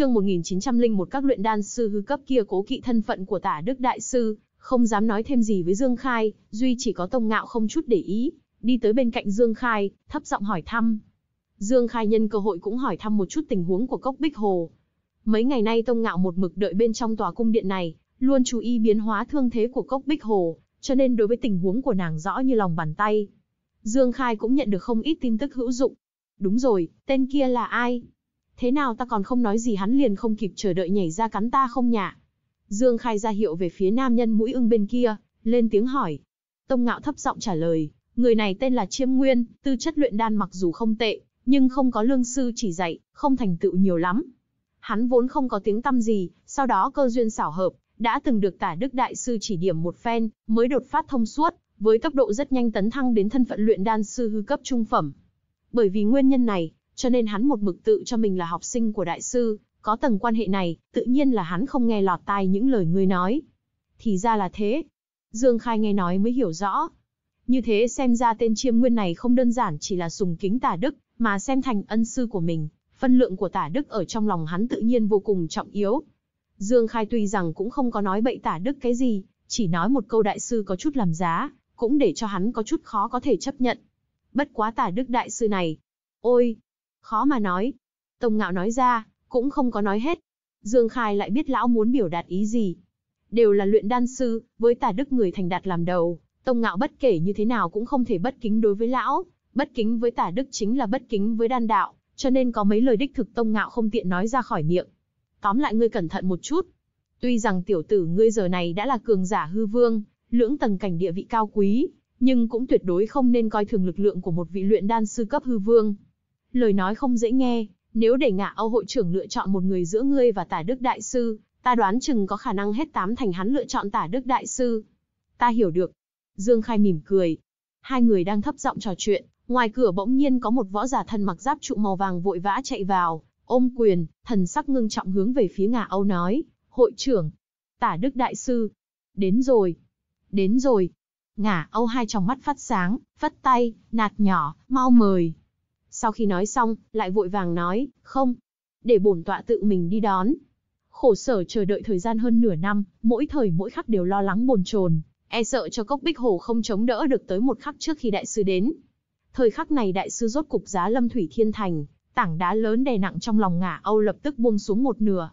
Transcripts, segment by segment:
Chương 1901 các luyện đan sư hư cấp kia cố kỵ thân phận của Tả Đức đại sư, không dám nói thêm gì với Dương Khai, duy chỉ có Tông Ngạo không chút để ý, đi tới bên cạnh Dương Khai, thấp giọng hỏi thăm. Dương Khai nhân cơ hội cũng hỏi thăm một chút tình huống của cốc Bích Hồ. Mấy ngày nay Tông Ngạo một mực đợi bên trong tòa cung điện này, luôn chú ý biến hóa thương thế của cốc Bích Hồ, cho nên đối với tình huống của nàng rõ như lòng bàn tay. Dương Khai cũng nhận được không ít tin tức hữu dụng. Đúng rồi, tên kia là ai? Thế nào ta còn không nói gì hắn liền không kịp chờ đợi nhảy ra cắn ta không nhả. Dương Khai ra hiệu về phía nam nhân mũi ưng bên kia, lên tiếng hỏi. Tông Ngạo thấp giọng trả lời, người này tên là Chiêm Nguyên, tư chất luyện đan mặc dù không tệ, nhưng không có lương sư chỉ dạy, không thành tựu nhiều lắm. Hắn vốn không có tiếng tăm gì, sau đó cơ duyên xảo hợp, đã từng được tả đức đại sư chỉ điểm một phen, mới đột phát thông suốt, với tốc độ rất nhanh tấn thăng đến thân phận luyện đan sư hư cấp trung phẩm. Bởi vì nguyên nhân này, cho nên hắn một mực tự cho mình là học sinh của đại sư, có tầng quan hệ này, tự nhiên là hắn không nghe lọt tai những lời ngươi nói. Thì ra là thế. Dương Khai nghe nói mới hiểu rõ. Như thế xem ra tên chiêm nguyên này không đơn giản chỉ là sùng kính tả đức, mà xem thành ân sư của mình, phân lượng của tả đức ở trong lòng hắn tự nhiên vô cùng trọng yếu. Dương Khai tuy rằng cũng không có nói bậy tả đức cái gì, chỉ nói một câu đại sư có chút làm giá, cũng để cho hắn có chút khó có thể chấp nhận. Bất quá tả đức đại sư này, ôi, Khó mà nói. Tông ngạo nói ra, cũng không có nói hết. Dương Khai lại biết lão muốn biểu đạt ý gì. Đều là luyện đan sư, với tà đức người thành đạt làm đầu. Tông ngạo bất kể như thế nào cũng không thể bất kính đối với lão. Bất kính với tà đức chính là bất kính với đan đạo, cho nên có mấy lời đích thực tông ngạo không tiện nói ra khỏi miệng. Tóm lại ngươi cẩn thận một chút. Tuy rằng tiểu tử ngươi giờ này đã là cường giả hư vương, lưỡng tầng cảnh địa vị cao quý, nhưng cũng tuyệt đối không nên coi thường lực lượng của một vị luyện đan sư cấp hư vương lời nói không dễ nghe, nếu để ngạ Âu hội trưởng lựa chọn một người giữa ngươi và tả đức đại sư, ta đoán chừng có khả năng hết tám thành hắn lựa chọn tả đức đại sư. Ta hiểu được. Dương Khai mỉm cười. Hai người đang thấp giọng trò chuyện, ngoài cửa bỗng nhiên có một võ giả thân mặc giáp trụ màu vàng vội vã chạy vào, ôm quyền, thần sắc ngưng trọng hướng về phía ngạ Âu nói, hội trưởng, tả đức đại sư, đến rồi, đến rồi. ngạ Âu hai trong mắt phát sáng, phất tay, nạt nhỏ, mau mời. Sau khi nói xong, lại vội vàng nói, không, để bổn tọa tự mình đi đón. Khổ sở chờ đợi thời gian hơn nửa năm, mỗi thời mỗi khắc đều lo lắng bồn chồn, e sợ cho cốc bích hồ không chống đỡ được tới một khắc trước khi đại sư đến. Thời khắc này đại sư rốt cục giá lâm thủy thiên thành, tảng đá lớn đè nặng trong lòng ngả Âu lập tức buông xuống một nửa.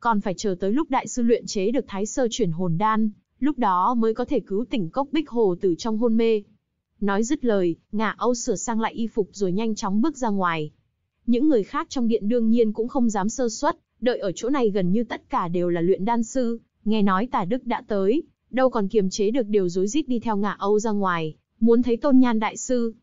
Còn phải chờ tới lúc đại sư luyện chế được thái sơ chuyển hồn đan, lúc đó mới có thể cứu tỉnh cốc bích hồ từ trong hôn mê. Nói dứt lời, ngả Âu sửa sang lại y phục rồi nhanh chóng bước ra ngoài. Những người khác trong điện đương nhiên cũng không dám sơ suất, đợi ở chỗ này gần như tất cả đều là luyện đan sư, nghe nói tả đức đã tới, đâu còn kiềm chế được điều rối rít đi theo ngả Âu ra ngoài, muốn thấy tôn nhan đại sư.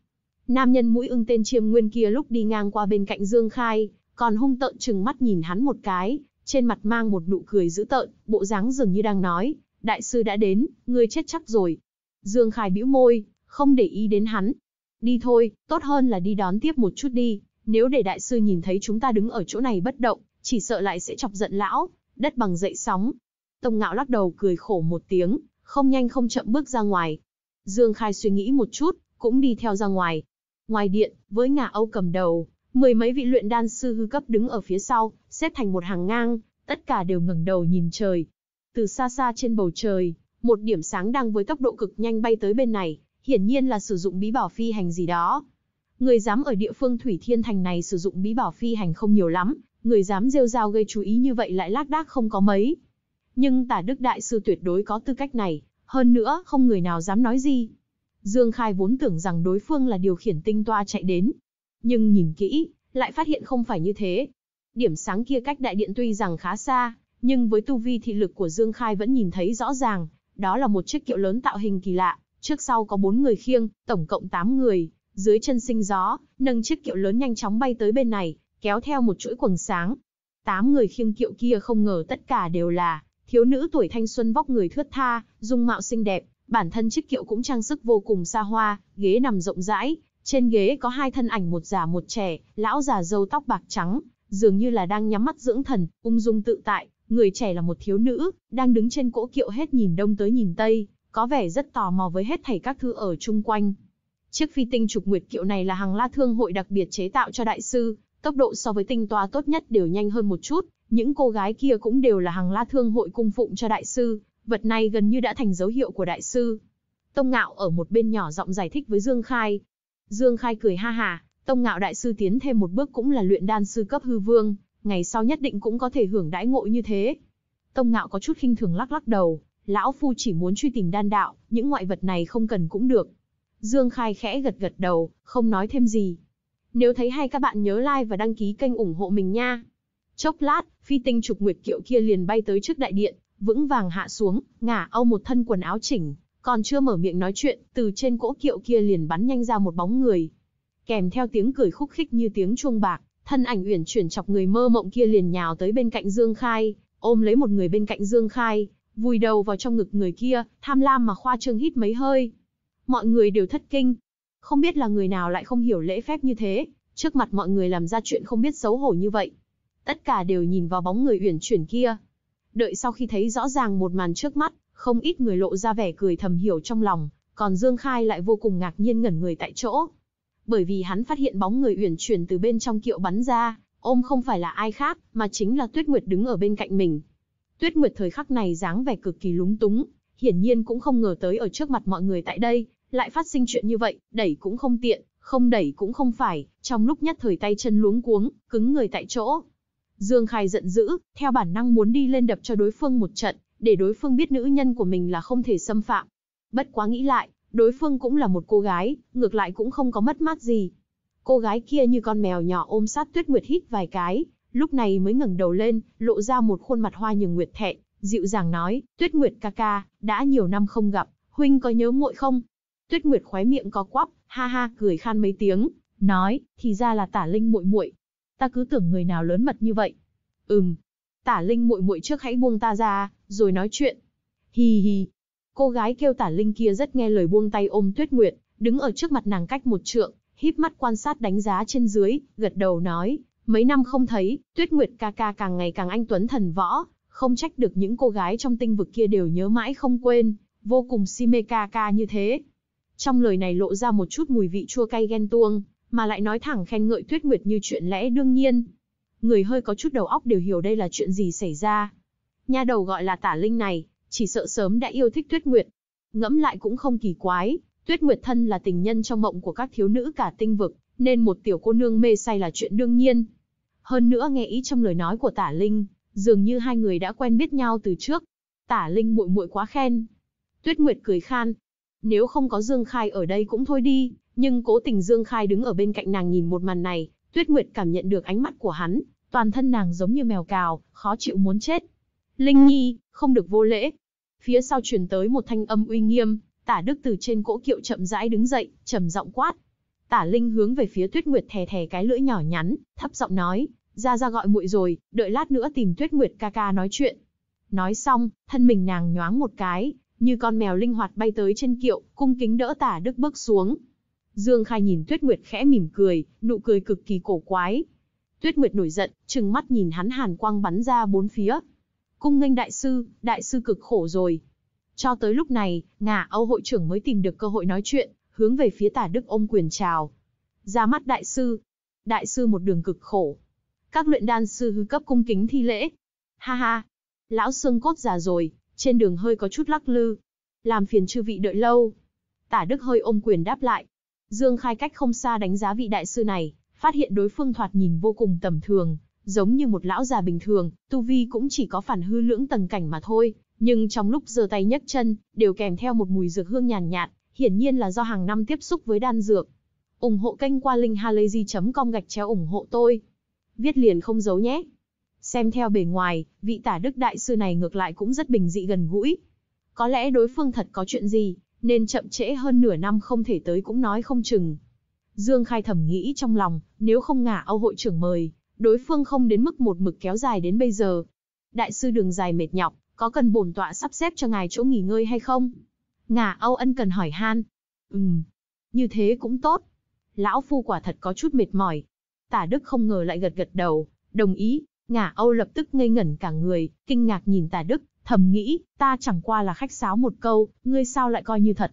Nam nhân mũi ưng tên chiêm nguyên kia lúc đi ngang qua bên cạnh Dương Khai, còn hung tợn chừng mắt nhìn hắn một cái, trên mặt mang một nụ cười dữ tợn, bộ dáng dường như đang nói, đại sư đã đến, ngươi chết chắc rồi. Dương Khai bĩu môi, không để ý đến hắn. Đi thôi, tốt hơn là đi đón tiếp một chút đi, nếu để đại sư nhìn thấy chúng ta đứng ở chỗ này bất động, chỉ sợ lại sẽ chọc giận lão, đất bằng dậy sóng. Tông ngạo lắc đầu cười khổ một tiếng, không nhanh không chậm bước ra ngoài. Dương Khai suy nghĩ một chút, cũng đi theo ra ngoài. Ngoài điện, với ngả Âu cầm đầu, mười mấy vị luyện đan sư hư cấp đứng ở phía sau, xếp thành một hàng ngang, tất cả đều ngẩng đầu nhìn trời. Từ xa xa trên bầu trời, một điểm sáng đang với tốc độ cực nhanh bay tới bên này, hiển nhiên là sử dụng bí bảo phi hành gì đó. Người dám ở địa phương Thủy Thiên Thành này sử dụng bí bảo phi hành không nhiều lắm, người dám rêu rao gây chú ý như vậy lại lác đác không có mấy. Nhưng tả đức đại sư tuyệt đối có tư cách này, hơn nữa không người nào dám nói gì. Dương Khai vốn tưởng rằng đối phương là điều khiển tinh toa chạy đến. Nhưng nhìn kỹ, lại phát hiện không phải như thế. Điểm sáng kia cách đại điện tuy rằng khá xa, nhưng với tu vi thị lực của Dương Khai vẫn nhìn thấy rõ ràng, đó là một chiếc kiệu lớn tạo hình kỳ lạ, Trước sau có bốn người khiêng, tổng cộng tám người, dưới chân sinh gió, nâng chiếc kiệu lớn nhanh chóng bay tới bên này, kéo theo một chuỗi quầng sáng. Tám người khiêng kiệu kia không ngờ tất cả đều là thiếu nữ tuổi thanh xuân vóc người thướt tha, dung mạo xinh đẹp, bản thân chiếc kiệu cũng trang sức vô cùng xa hoa, ghế nằm rộng rãi, trên ghế có hai thân ảnh một già một trẻ, lão già râu tóc bạc trắng, dường như là đang nhắm mắt dưỡng thần, ung dung tự tại, người trẻ là một thiếu nữ, đang đứng trên cỗ kiệu hết nhìn đông tới nhìn tây, có vẻ rất tò mò với hết thảy các thứ ở chung quanh. Chiếc phi tinh trục nguyệt kiệu này là hàng la thương hội đặc biệt chế tạo cho đại sư, tốc độ so với tinh toa tốt nhất đều nhanh hơn một chút, những cô gái kia cũng đều là hàng la thương hội cung phụng cho đại sư, vật này gần như đã thành dấu hiệu của đại sư. Tông Ngạo ở một bên nhỏ giọng giải thích với Dương Khai. Dương Khai cười ha hà, Tông Ngạo đại sư tiến thêm một bước cũng là luyện đan sư cấp hư vương, ngày sau nhất định cũng có thể hưởng đãi ngộ như thế. Tông Ngạo có chút khinh thường lắc lắc đầu, Lão Phu chỉ muốn truy tìm đan đạo, những ngoại vật này không cần cũng được. Dương Khai khẽ gật gật đầu, không nói thêm gì. Nếu thấy hay các bạn nhớ like và đăng ký kênh ủng hộ mình nha. Chốc lát, phi tinh trục nguyệt kiệu kia liền bay tới trước đại điện, vững vàng hạ xuống, ngả âu một thân quần áo chỉnh, còn chưa mở miệng nói chuyện, từ trên cỗ kiệu kia liền bắn nhanh ra một bóng người. Kèm theo tiếng cười khúc khích như tiếng chuông bạc, thân ảnh uyển chuyển chọc người mơ mộng kia liền nhào tới bên cạnh Dương Khai, ôm lấy một người bên cạnh Dương Khai, vùi đầu vào trong ngực người kia, tham lam mà khoa trương hít mấy hơi. Mọi người đều thất kinh. Không biết là người nào lại không hiểu lễ phép như thế, trước mặt mọi người làm ra chuyện không biết xấu hổ như vậy. Tất cả đều nhìn vào bóng người uyển chuyển kia. Đợi sau khi thấy rõ ràng một màn trước mắt, không ít người lộ ra vẻ cười thầm hiểu trong lòng, còn Dương Khai lại vô cùng ngạc nhiên ngẩn người tại chỗ. Bởi vì hắn phát hiện bóng người uyển chuyển từ bên trong kiệu bắn ra, ôm không phải là ai khác, mà chính là Tuyết Nguyệt đứng ở bên cạnh mình, Tuyết Nguyệt thời khắc này dáng vẻ cực kỳ lúng túng, hiển nhiên cũng không ngờ tới ở trước mặt mọi người tại đây, lại phát sinh chuyện như vậy, đẩy cũng không tiện, không đẩy cũng không phải, trong lúc nhất thời tay chân luống cuống, cứng người tại chỗ. Dương Khai giận dữ, theo bản năng muốn đi lên đập cho đối phương một trận, để đối phương biết nữ nhân của mình là không thể xâm phạm. Bất quá nghĩ lại, đối phương cũng là một cô gái, ngược lại cũng không có mất mát gì. Cô gái kia như con mèo nhỏ ôm sát Tuyết Nguyệt hít vài cái, lúc này mới ngẩng đầu lên, lộ ra một khuôn mặt hoa nhường nguyệt thẹn, dịu dàng nói, Tuyết Nguyệt ca ca, đã nhiều năm không gặp, huynh có nhớ muội không? Tuyết Nguyệt khóe miệng có quắp, ha ha cười khan mấy tiếng, nói, thì ra là Tả Linh muội muội, ta cứ tưởng người nào lớn mật như vậy. Ừm, Tả Linh muội muội trước hãy buông ta ra, rồi nói chuyện. Hi hi. Cô gái kêu Tả Linh kia rất nghe lời buông tay ôm Tuyết Nguyệt, đứng ở trước mặt nàng cách một trượng, híp mắt quan sát đánh giá trên dưới, gật đầu nói, Mấy năm không thấy, Tuyết Nguyệt ca ca càng ngày càng anh tuấn thần võ, không trách được những cô gái trong tinh vực kia đều nhớ mãi không quên, vô cùng si mê ca ca như thế. Trong lời này lộ ra một chút mùi vị chua cay ghen tuông, mà lại nói thẳng khen ngợi Tuyết Nguyệt như chuyện lẽ đương nhiên. Người hơi có chút đầu óc đều hiểu đây là chuyện gì xảy ra. Nha đầu gọi là tả linh này, chỉ sợ sớm đã yêu thích Tuyết Nguyệt. Ngẫm lại cũng không kỳ quái, Tuyết Nguyệt thân là tình nhân trong mộng của các thiếu nữ cả tinh vực, nên một tiểu cô nương mê say là chuyện đương nhiên. Hơn nữa nghe ý trong lời nói của Tả Linh, dường như hai người đã quen biết nhau từ trước. Tả Linh muội muội quá khen. Tuyết Nguyệt cười khan, nếu không có Dương Khai ở đây cũng thôi đi, nhưng cố tình Dương Khai đứng ở bên cạnh nàng nhìn một màn này, Tuyết Nguyệt cảm nhận được ánh mắt của hắn, toàn thân nàng giống như mèo cào, khó chịu muốn chết. Linh Nhi, không được vô lễ. Phía sau truyền tới một thanh âm uy nghiêm, Tả Đức từ trên cỗ kiệu chậm rãi đứng dậy, trầm giọng quát, Tả Linh hướng về phía Tuyết Nguyệt thè thè cái lưỡi nhỏ nhắn, thấp giọng nói, ra ra gọi muội rồi, đợi lát nữa tìm Tuyết Nguyệt ca ca nói chuyện. Nói xong, thân mình nàng nhoáng một cái, như con mèo linh hoạt bay tới trên kiệu, cung kính đỡ Tả Đức bước xuống. Dương Khai nhìn Tuyết Nguyệt khẽ mỉm cười, nụ cười cực kỳ cổ quái. Tuyết Nguyệt nổi giận, trừng mắt nhìn hắn hàn quang bắn ra bốn phía. Cung nghênh đại sư, đại sư cực khổ rồi. Cho tới lúc này, ngà Âu hội trưởng mới tìm được cơ hội nói chuyện, hướng về phía tả đức ôm quyền chào. Ra mắt đại sư. Đại sư một đường cực khổ. Các luyện đan sư hư cấp cung kính thi lễ. Ha ha. Lão xương cốt già rồi, trên đường hơi có chút lắc lư. Làm phiền chư vị đợi lâu. Tả đức hơi ôm quyền đáp lại. Dương khai cách không xa đánh giá vị đại sư này, phát hiện đối phương thoạt nhìn vô cùng tầm thường, giống như một lão già bình thường, tu vi cũng chỉ có phản hư lưỡng tầng cảnh mà thôi, nhưng trong lúc giơ tay nhấc chân, đều kèm theo một mùi dược hương nhàn nhạt, nhạt, hiển nhiên là do hàng năm tiếp xúc với đan dược. ủng hộ kênh qua linkhalazy.com gạch chéo ủng hộ tôi. Viết liền không giấu nhé. Xem theo bề ngoài, vị tả đức đại sư này ngược lại cũng rất bình dị gần gũi. Có lẽ đối phương thật có chuyện gì, nên chậm trễ hơn nửa năm không thể tới cũng nói không chừng. Dương Khai thầm nghĩ trong lòng, nếu không ngả Âu hội trưởng mời, đối phương không đến mức một mực kéo dài đến bây giờ. Đại sư đường dài mệt nhọc, có cần bổn tọa sắp xếp cho ngài chỗ nghỉ ngơi hay không? Ngà Âu ân cần hỏi han. Ừm, như thế cũng tốt. Lão Phu quả thật có chút mệt mỏi. Tả Đức không ngờ lại gật gật đầu, đồng ý. Ngà Âu lập tức ngây ngẩn cả người, kinh ngạc nhìn Tả Đức, thầm nghĩ, ta chẳng qua là khách sáo một câu, ngươi sao lại coi như thật.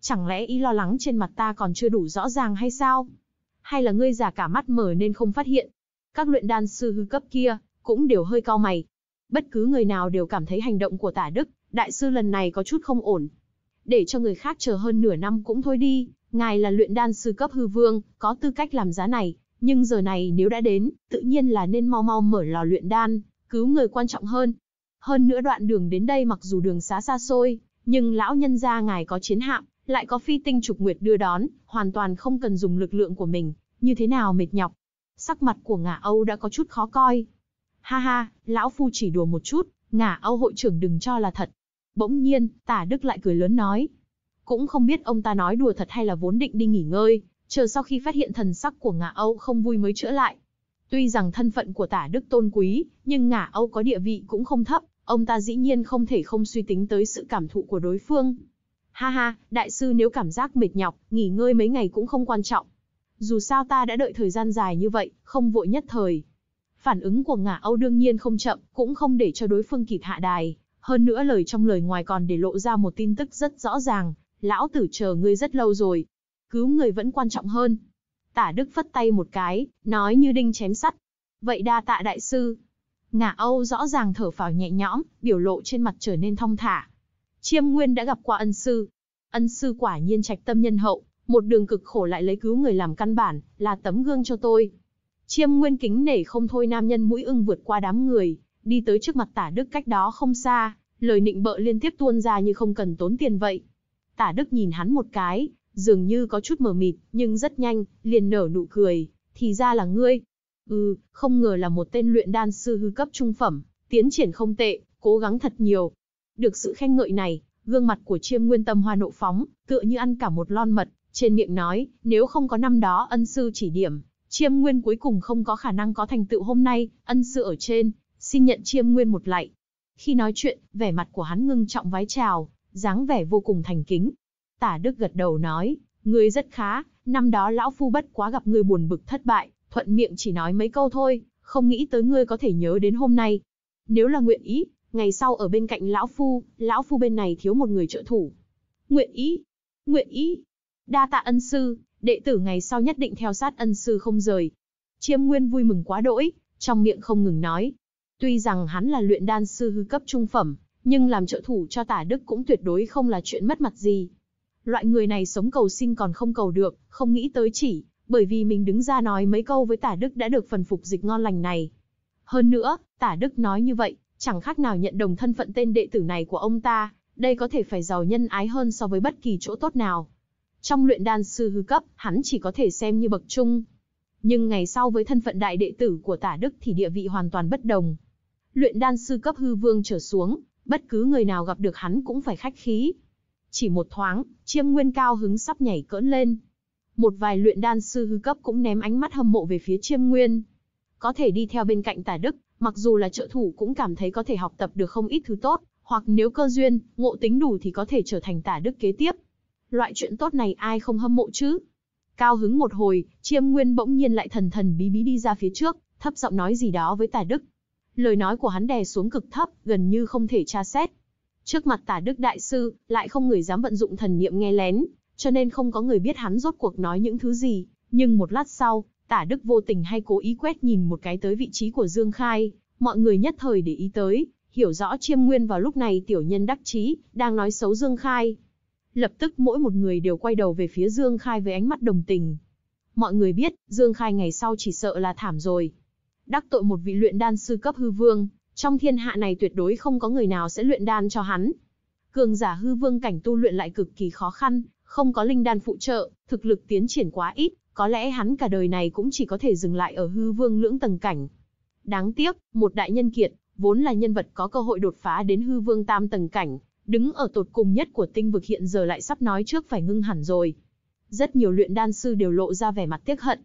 Chẳng lẽ ý lo lắng trên mặt ta còn chưa đủ rõ ràng hay sao? Hay là ngươi già cả mắt mở nên không phát hiện? Các luyện đan sư hư cấp kia, cũng đều hơi cao mày. Bất cứ người nào đều cảm thấy hành động của tả Đức, đại sư lần này có chút không ổn để cho người khác chờ hơn nửa năm cũng thôi đi, ngài là luyện đan sư cấp hư vương, có tư cách làm giá này, nhưng giờ này nếu đã đến, tự nhiên là nên mau mau mở lò luyện đan, cứu người quan trọng hơn. Hơn nữa đoạn đường đến đây mặc dù đường xá xa xôi, nhưng lão nhân gia ngài có chiến hạm, lại có phi tinh trục nguyệt đưa đón, hoàn toàn không cần dùng lực lượng của mình, như thế nào mệt nhọc. Sắc mặt của ngả Âu đã có chút khó coi. Ha ha, lão phu chỉ đùa một chút, ngả Âu hội trưởng đừng cho là thật, Bỗng nhiên, tả Đức lại cười lớn nói. Cũng không biết ông ta nói đùa thật hay là vốn định đi nghỉ ngơi, chờ sau khi phát hiện thần sắc của ngạ Âu không vui mới chữa lại. Tuy rằng thân phận của tả Đức tôn quý, nhưng ngạ Âu có địa vị cũng không thấp, ông ta dĩ nhiên không thể không suy tính tới sự cảm thụ của đối phương. Ha ha, đại sư nếu cảm giác mệt nhọc, nghỉ ngơi mấy ngày cũng không quan trọng. Dù sao ta đã đợi thời gian dài như vậy, không vội nhất thời. Phản ứng của ngạ Âu đương nhiên không chậm, cũng không để cho đối phương kịp hạ đài, hơn nữa lời trong lời ngoài còn để lộ ra một tin tức rất rõ ràng, lão tử chờ ngươi rất lâu rồi. Cứu người vẫn quan trọng hơn. Tả Đức phất tay một cái, nói như đinh chém sắt. Vậy đa tạ đại sư. ngạ Âu rõ ràng thở phào nhẹ nhõm, biểu lộ trên mặt trở nên thong thả. Chiêm Nguyên đã gặp qua ân sư. Ân sư quả nhiên trạch tâm nhân hậu, một đường cực khổ lại lấy cứu người làm căn bản, là tấm gương cho tôi. Chiêm Nguyên kính nể không thôi nam nhân mũi ưng vượt qua đám người, đi tới trước mặt tả đức cách đó không xa, lời nịnh bợ liên tiếp tuôn ra như không cần tốn tiền vậy. Tả đức nhìn hắn một cái, dường như có chút mờ mịt, nhưng rất nhanh, liền nở nụ cười, thì ra là ngươi. Ừ, không ngờ là một tên luyện đan sư hư cấp trung phẩm, tiến triển không tệ, cố gắng thật nhiều. Được sự khen ngợi này, gương mặt của chiêm nguyên tâm hoa nộ phóng, tựa như ăn cả một lon mật, trên miệng nói, nếu không có năm đó ân sư chỉ điểm, chiêm nguyên cuối cùng không có khả năng có thành tựu hôm nay, ân sư ở trên, xin nhận chiêm nguyên một lạy. Khi nói chuyện, vẻ mặt của hắn ngưng trọng vái chào, dáng vẻ vô cùng thành kính. Tả Đức gật đầu nói, ngươi rất khá, năm đó lão phu bất quá gặp ngươi buồn bực thất bại, thuận miệng chỉ nói mấy câu thôi, không nghĩ tới ngươi có thể nhớ đến hôm nay. Nếu là nguyện ý, ngày sau ở bên cạnh lão phu, lão phu bên này thiếu một người trợ thủ. Nguyện ý, nguyện ý. Đa tạ ân sư, đệ tử ngày sau nhất định theo sát ân sư không rời. Chiêm Nguyên vui mừng quá đỗi, trong miệng không ngừng nói, Tuy rằng hắn là luyện đan sư hư cấp trung phẩm, nhưng làm trợ thủ cho tả đức cũng tuyệt đối không là chuyện mất mặt gì. Loại người này sống cầu sinh còn không cầu được, không nghĩ tới chỉ, bởi vì mình đứng ra nói mấy câu với tả đức đã được phần phục dịch ngon lành này. Hơn nữa, tả đức nói như vậy, chẳng khác nào nhận đồng thân phận tên đệ tử này của ông ta, đây có thể phải giàu nhân ái hơn so với bất kỳ chỗ tốt nào. Trong luyện đan sư hư cấp, hắn chỉ có thể xem như bậc trung. Nhưng ngày sau với thân phận đại đệ tử của tả Đức thì địa vị hoàn toàn bất đồng, luyện đan sư cấp hư vương trở xuống, bất cứ người nào gặp được hắn cũng phải khách khí. Chỉ một thoáng, chiêm nguyên cao hứng sắp nhảy cỡn lên. Một vài luyện đan sư hư cấp cũng ném ánh mắt hâm mộ về phía chiêm nguyên. Có thể đi theo bên cạnh tả đức, mặc dù là trợ thủ cũng cảm thấy có thể học tập được không ít thứ tốt, hoặc nếu cơ duyên, ngộ tính đủ thì có thể trở thành tả đức kế tiếp. Loại chuyện tốt này ai không hâm mộ chứ? Cao hứng một hồi, chiêm nguyên bỗng nhiên lại thần thần bí bí đi ra phía trước, thấp giọng nói gì đó với tả đức lời nói của hắn đè xuống cực thấp, gần như không thể tra xét. Trước mặt tả đức đại sư, lại không người dám vận dụng thần niệm nghe lén, cho nên không có người biết hắn rốt cuộc nói những thứ gì. Nhưng một lát sau, tả đức vô tình hay cố ý quét nhìn một cái tới vị trí của Dương Khai, mọi người nhất thời để ý tới, hiểu rõ chiêm nguyên vào lúc này tiểu nhân đắc chí đang nói xấu Dương Khai. Lập tức mỗi một người đều quay đầu về phía Dương Khai với ánh mắt đồng tình. Mọi người biết, Dương Khai ngày sau chỉ sợ là thảm rồi, đắc tội một vị luyện đan sư cấp hư vương, trong thiên hạ này tuyệt đối không có người nào sẽ luyện đan cho hắn. Cường giả hư vương cảnh tu luyện lại cực kỳ khó khăn, không có linh đan phụ trợ, thực lực tiến triển quá ít, có lẽ hắn cả đời này cũng chỉ có thể dừng lại ở hư vương lưỡng tầng cảnh. Đáng tiếc, một đại nhân kiệt, vốn là nhân vật có cơ hội đột phá đến hư vương tam tầng cảnh, đứng ở tột cùng nhất của tinh vực hiện giờ lại sắp nói trước phải ngưng hẳn rồi. Rất nhiều luyện đan sư đều lộ ra vẻ mặt tiếc hận,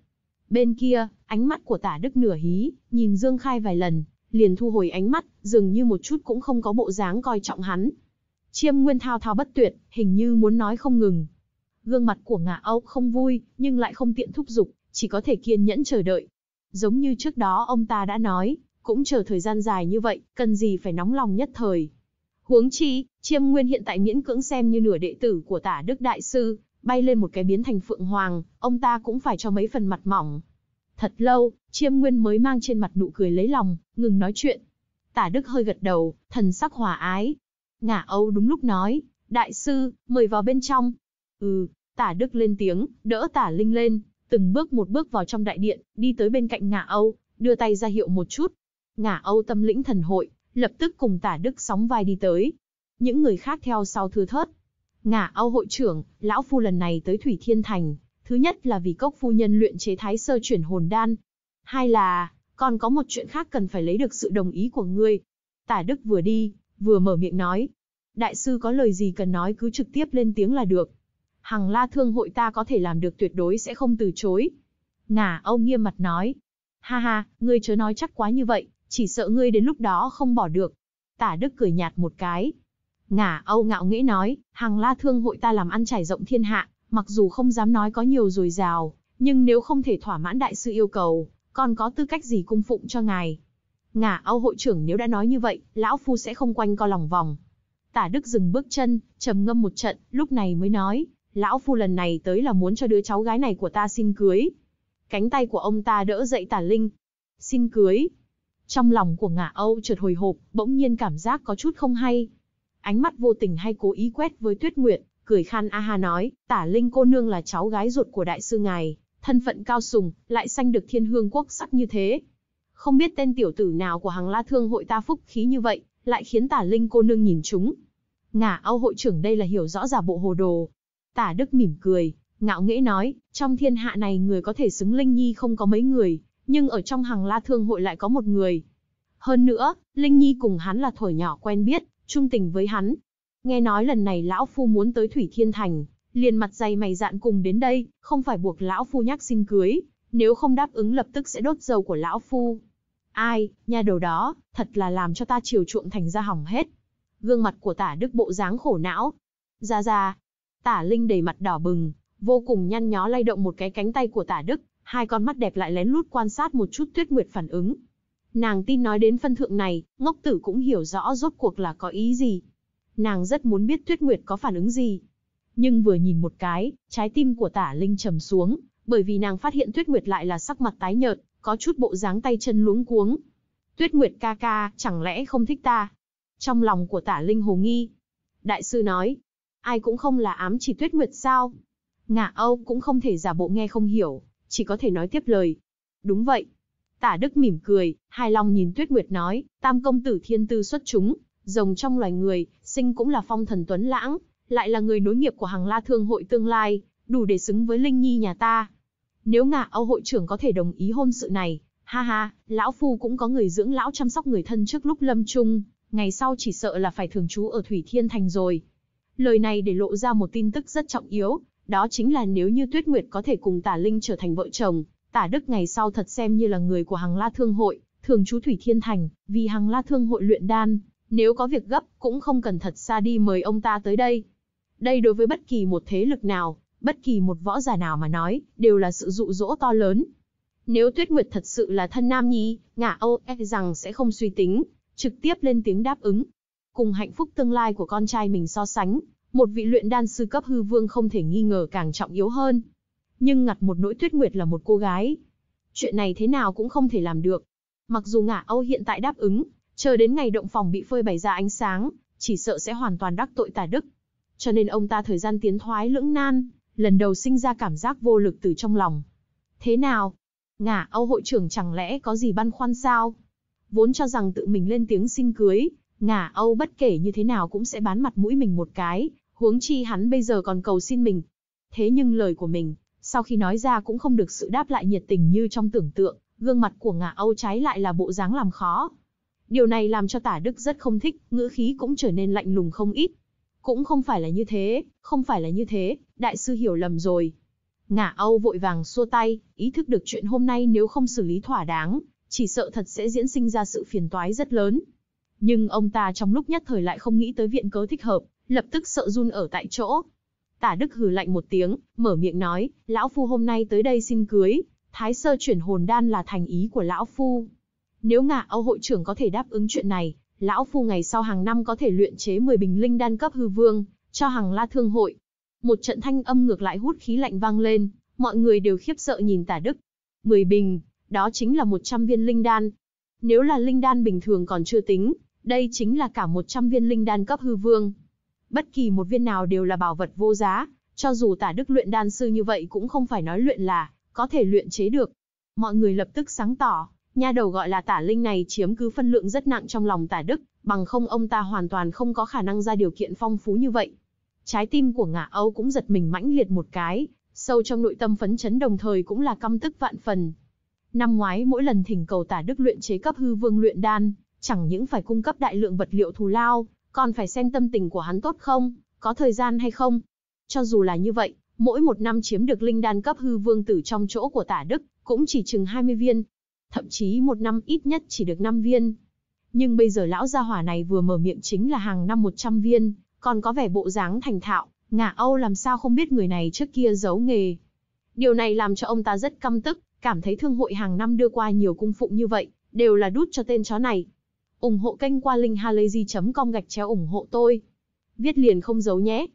Bên kia, ánh mắt của tả đức nửa hí, nhìn Dương Khai vài lần, liền thu hồi ánh mắt, dường như một chút cũng không có bộ dáng coi trọng hắn. Chiêm Nguyên thao thao bất tuyệt, hình như muốn nói không ngừng. Gương mặt của ngạ Âu không vui, nhưng lại không tiện thúc giục, chỉ có thể kiên nhẫn chờ đợi. Giống như trước đó ông ta đã nói, cũng chờ thời gian dài như vậy, cần gì phải nóng lòng nhất thời. Huống chi, Chiêm Nguyên hiện tại miễn cưỡng xem như nửa đệ tử của tả Đức Đại Sư, bay lên một cái biến thành phượng hoàng, ông ta cũng phải cho mấy phần mặt mỏng. Thật lâu, Chiêm Nguyên mới mang trên mặt nụ cười lấy lòng, ngừng nói chuyện. Tả Đức hơi gật đầu, thần sắc hòa ái. Ngả Âu đúng lúc nói, đại sư, mời vào bên trong. Ừ, Tả Đức lên tiếng, đỡ Tả Linh lên, từng bước một bước vào trong đại điện, đi tới bên cạnh Ngả Âu, đưa tay ra hiệu một chút. Ngả Âu tâm lĩnh thần hội, lập tức cùng Tả Đức sóng vai đi tới. Những người khác theo sau thưa thớt, Ngả Âu hội trưởng, lão phu lần này tới Thủy Thiên Thành, thứ nhất là vì cốc phu nhân luyện chế thái sơ chuyển hồn đan. Hai là, còn có một chuyện khác cần phải lấy được sự đồng ý của ngươi. Tả Đức vừa đi, vừa mở miệng nói. Đại sư có lời gì cần nói cứ trực tiếp lên tiếng là được. Hằng la thương hội ta có thể làm được tuyệt đối sẽ không từ chối. Ngả Âu nghiêm mặt nói. Ha ha, ngươi chớ nói chắc quá như vậy, chỉ sợ ngươi đến lúc đó không bỏ được. Tả Đức cười nhạt một cái, Ngả Âu ngạo nghễ nói, hàng la thương hội ta làm ăn trải rộng thiên hạ, mặc dù không dám nói có nhiều dồi dào, nhưng nếu không thể thỏa mãn đại sư yêu cầu, còn có tư cách gì cung phụng cho ngài. Ngả Âu hội trưởng nếu đã nói như vậy, lão phu sẽ không quanh co lòng vòng. Tả Đức dừng bước chân, trầm ngâm một trận, lúc này mới nói, lão phu lần này tới là muốn cho đứa cháu gái này của ta xin cưới. Cánh tay của ông ta đỡ dậy Tả Linh. Xin cưới. Trong lòng của Ngả Âu chợt hồi hộp, bỗng nhiên cảm giác có chút không hay ánh mắt vô tình hay cố ý quét với Tuyết Nguyệt, cười khan a ha nói, tả linh cô nương là cháu gái ruột của đại sư ngài, thân phận cao sùng, lại sanh được thiên hương quốc sắc như thế. Không biết tên tiểu tử nào của hàng la thương hội ta phúc khí như vậy, lại khiến tả linh cô nương nhìn chúng. Ngả Âu hội trưởng đây là hiểu rõ giả bộ hồ đồ. Tả Đức mỉm cười, ngạo nghễ nói, trong thiên hạ này người có thể xứng Linh Nhi không có mấy người, nhưng ở trong hàng la thương hội lại có một người. Hơn nữa, Linh Nhi cùng hắn là thổi nhỏ quen biết, trung tình với hắn. Nghe nói lần này lão phu muốn tới Thủy Thiên Thành, liền mặt dày mày dạn cùng đến đây, không phải buộc lão phu nhắc xin cưới, nếu không đáp ứng lập tức sẽ đốt dầu của lão phu. Ai, nhà đầu đó, thật là làm cho ta chiều chuộng thành ra hỏng hết. Gương mặt của tả đức bộ dáng khổ não. Ra ra, tả linh đầy mặt đỏ bừng, vô cùng nhăn nhó lay động một cái cánh tay của tả đức, hai con mắt đẹp lại lén lút quan sát một chút tuyết nguyệt phản ứng. Nàng tin nói đến phân thượng này, ngốc tử cũng hiểu rõ rốt cuộc là có ý gì. Nàng rất muốn biết Tuyết Nguyệt có phản ứng gì. Nhưng vừa nhìn một cái, trái tim của tả Linh trầm xuống, bởi vì nàng phát hiện Tuyết Nguyệt lại là sắc mặt tái nhợt, có chút bộ dáng tay chân luống cuống. Tuyết Nguyệt ca ca, chẳng lẽ không thích ta? Trong lòng của tả Linh hồ nghi. Đại sư nói, ai cũng không là ám chỉ Tuyết Nguyệt sao? Ngạ Âu cũng không thể giả bộ nghe không hiểu, chỉ có thể nói tiếp lời. Đúng vậy, Tả Đức mỉm cười, hài lòng nhìn Tuyết Nguyệt nói, tam công tử thiên tư xuất chúng, rồng trong loài người, sinh cũng là phong thần tuấn lãng, lại là người nối nghiệp của hàng la thương hội tương lai, đủ để xứng với Linh Nhi nhà ta. Nếu ngạ Âu hội trưởng có thể đồng ý hôn sự này, ha ha, lão phu cũng có người dưỡng lão chăm sóc người thân trước lúc lâm chung, ngày sau chỉ sợ là phải thường trú ở Thủy Thiên Thành rồi. Lời này để lộ ra một tin tức rất trọng yếu, đó chính là nếu như Tuyết Nguyệt có thể cùng Tả Linh trở thành vợ chồng, Tả Đức ngày sau thật xem như là người của Hằng La Thương Hội, thường trú Thủy Thiên Thành, vì Hằng La Thương Hội luyện đan, nếu có việc gấp cũng không cần thật xa đi mời ông ta tới đây. Đây đối với bất kỳ một thế lực nào, bất kỳ một võ giả nào mà nói, đều là sự dụ dỗ to lớn. Nếu Tuyết Nguyệt thật sự là thân nam nhi, ngả ô, e rằng sẽ không suy tính, trực tiếp lên tiếng đáp ứng. Cùng hạnh phúc tương lai của con trai mình so sánh, một vị luyện đan sư cấp hư vương không thể nghi ngờ càng trọng yếu hơn nhưng ngặt một nỗi Tuyết Nguyệt là một cô gái. Chuyện này thế nào cũng không thể làm được. Mặc dù ngạ Âu hiện tại đáp ứng, chờ đến ngày động phòng bị phơi bày ra ánh sáng, chỉ sợ sẽ hoàn toàn đắc tội tà đức. Cho nên ông ta thời gian tiến thoái lưỡng nan, lần đầu sinh ra cảm giác vô lực từ trong lòng. Thế nào? ngạ Âu hội trưởng chẳng lẽ có gì băn khoăn sao? Vốn cho rằng tự mình lên tiếng xin cưới, ngạ Âu bất kể như thế nào cũng sẽ bán mặt mũi mình một cái, huống chi hắn bây giờ còn cầu xin mình. Thế nhưng lời của mình, sau khi nói ra cũng không được sự đáp lại nhiệt tình như trong tưởng tượng, gương mặt của ngạ Âu trái lại là bộ dáng làm khó. Điều này làm cho tả Đức rất không thích, ngữ khí cũng trở nên lạnh lùng không ít. Cũng không phải là như thế, không phải là như thế, đại sư hiểu lầm rồi. ngạ Âu vội vàng xua tay, ý thức được chuyện hôm nay nếu không xử lý thỏa đáng, chỉ sợ thật sẽ diễn sinh ra sự phiền toái rất lớn. Nhưng ông ta trong lúc nhất thời lại không nghĩ tới viện cớ thích hợp, lập tức sợ run ở tại chỗ, Tả Đức hừ lạnh một tiếng, mở miệng nói, lão phu hôm nay tới đây xin cưới, thái sơ chuyển hồn đan là thành ý của lão phu. Nếu ngạ Âu hội trưởng có thể đáp ứng chuyện này, lão phu ngày sau hàng năm có thể luyện chế 10 bình linh đan cấp hư vương, cho hàng la thương hội. Một trận thanh âm ngược lại hút khí lạnh vang lên, mọi người đều khiếp sợ nhìn tả Đức. 10 bình, đó chính là 100 viên linh đan. Nếu là linh đan bình thường còn chưa tính, đây chính là cả 100 viên linh đan cấp hư vương. Bất kỳ một viên nào đều là bảo vật vô giá, cho dù tả đức luyện đan sư như vậy cũng không phải nói luyện là, có thể luyện chế được. Mọi người lập tức sáng tỏ, nha đầu gọi là tả linh này chiếm cứ phân lượng rất nặng trong lòng tả đức, bằng không ông ta hoàn toàn không có khả năng ra điều kiện phong phú như vậy. Trái tim của ngạ Âu cũng giật mình mãnh liệt một cái, sâu trong nội tâm phấn chấn đồng thời cũng là căm tức vạn phần. Năm ngoái mỗi lần thỉnh cầu tả đức luyện chế cấp hư vương luyện đan, chẳng những phải cung cấp đại lượng vật liệu thù lao, còn phải xem tâm tình của hắn tốt không, có thời gian hay không. Cho dù là như vậy, mỗi một năm chiếm được linh đan cấp hư vương tử trong chỗ của tả đức, cũng chỉ chừng 20 viên. Thậm chí một năm ít nhất chỉ được 5 viên. Nhưng bây giờ lão gia hỏa này vừa mở miệng chính là hàng năm 100 viên, còn có vẻ bộ dáng thành thạo, ngả Âu làm sao không biết người này trước kia giấu nghề. Điều này làm cho ông ta rất căm tức, cảm thấy thương hội hàng năm đưa qua nhiều cung phụng như vậy, đều là đút cho tên chó này ủng hộ kênh qua linkhalazy.com gạch chéo ủng hộ tôi. Viết liền không giấu nhé.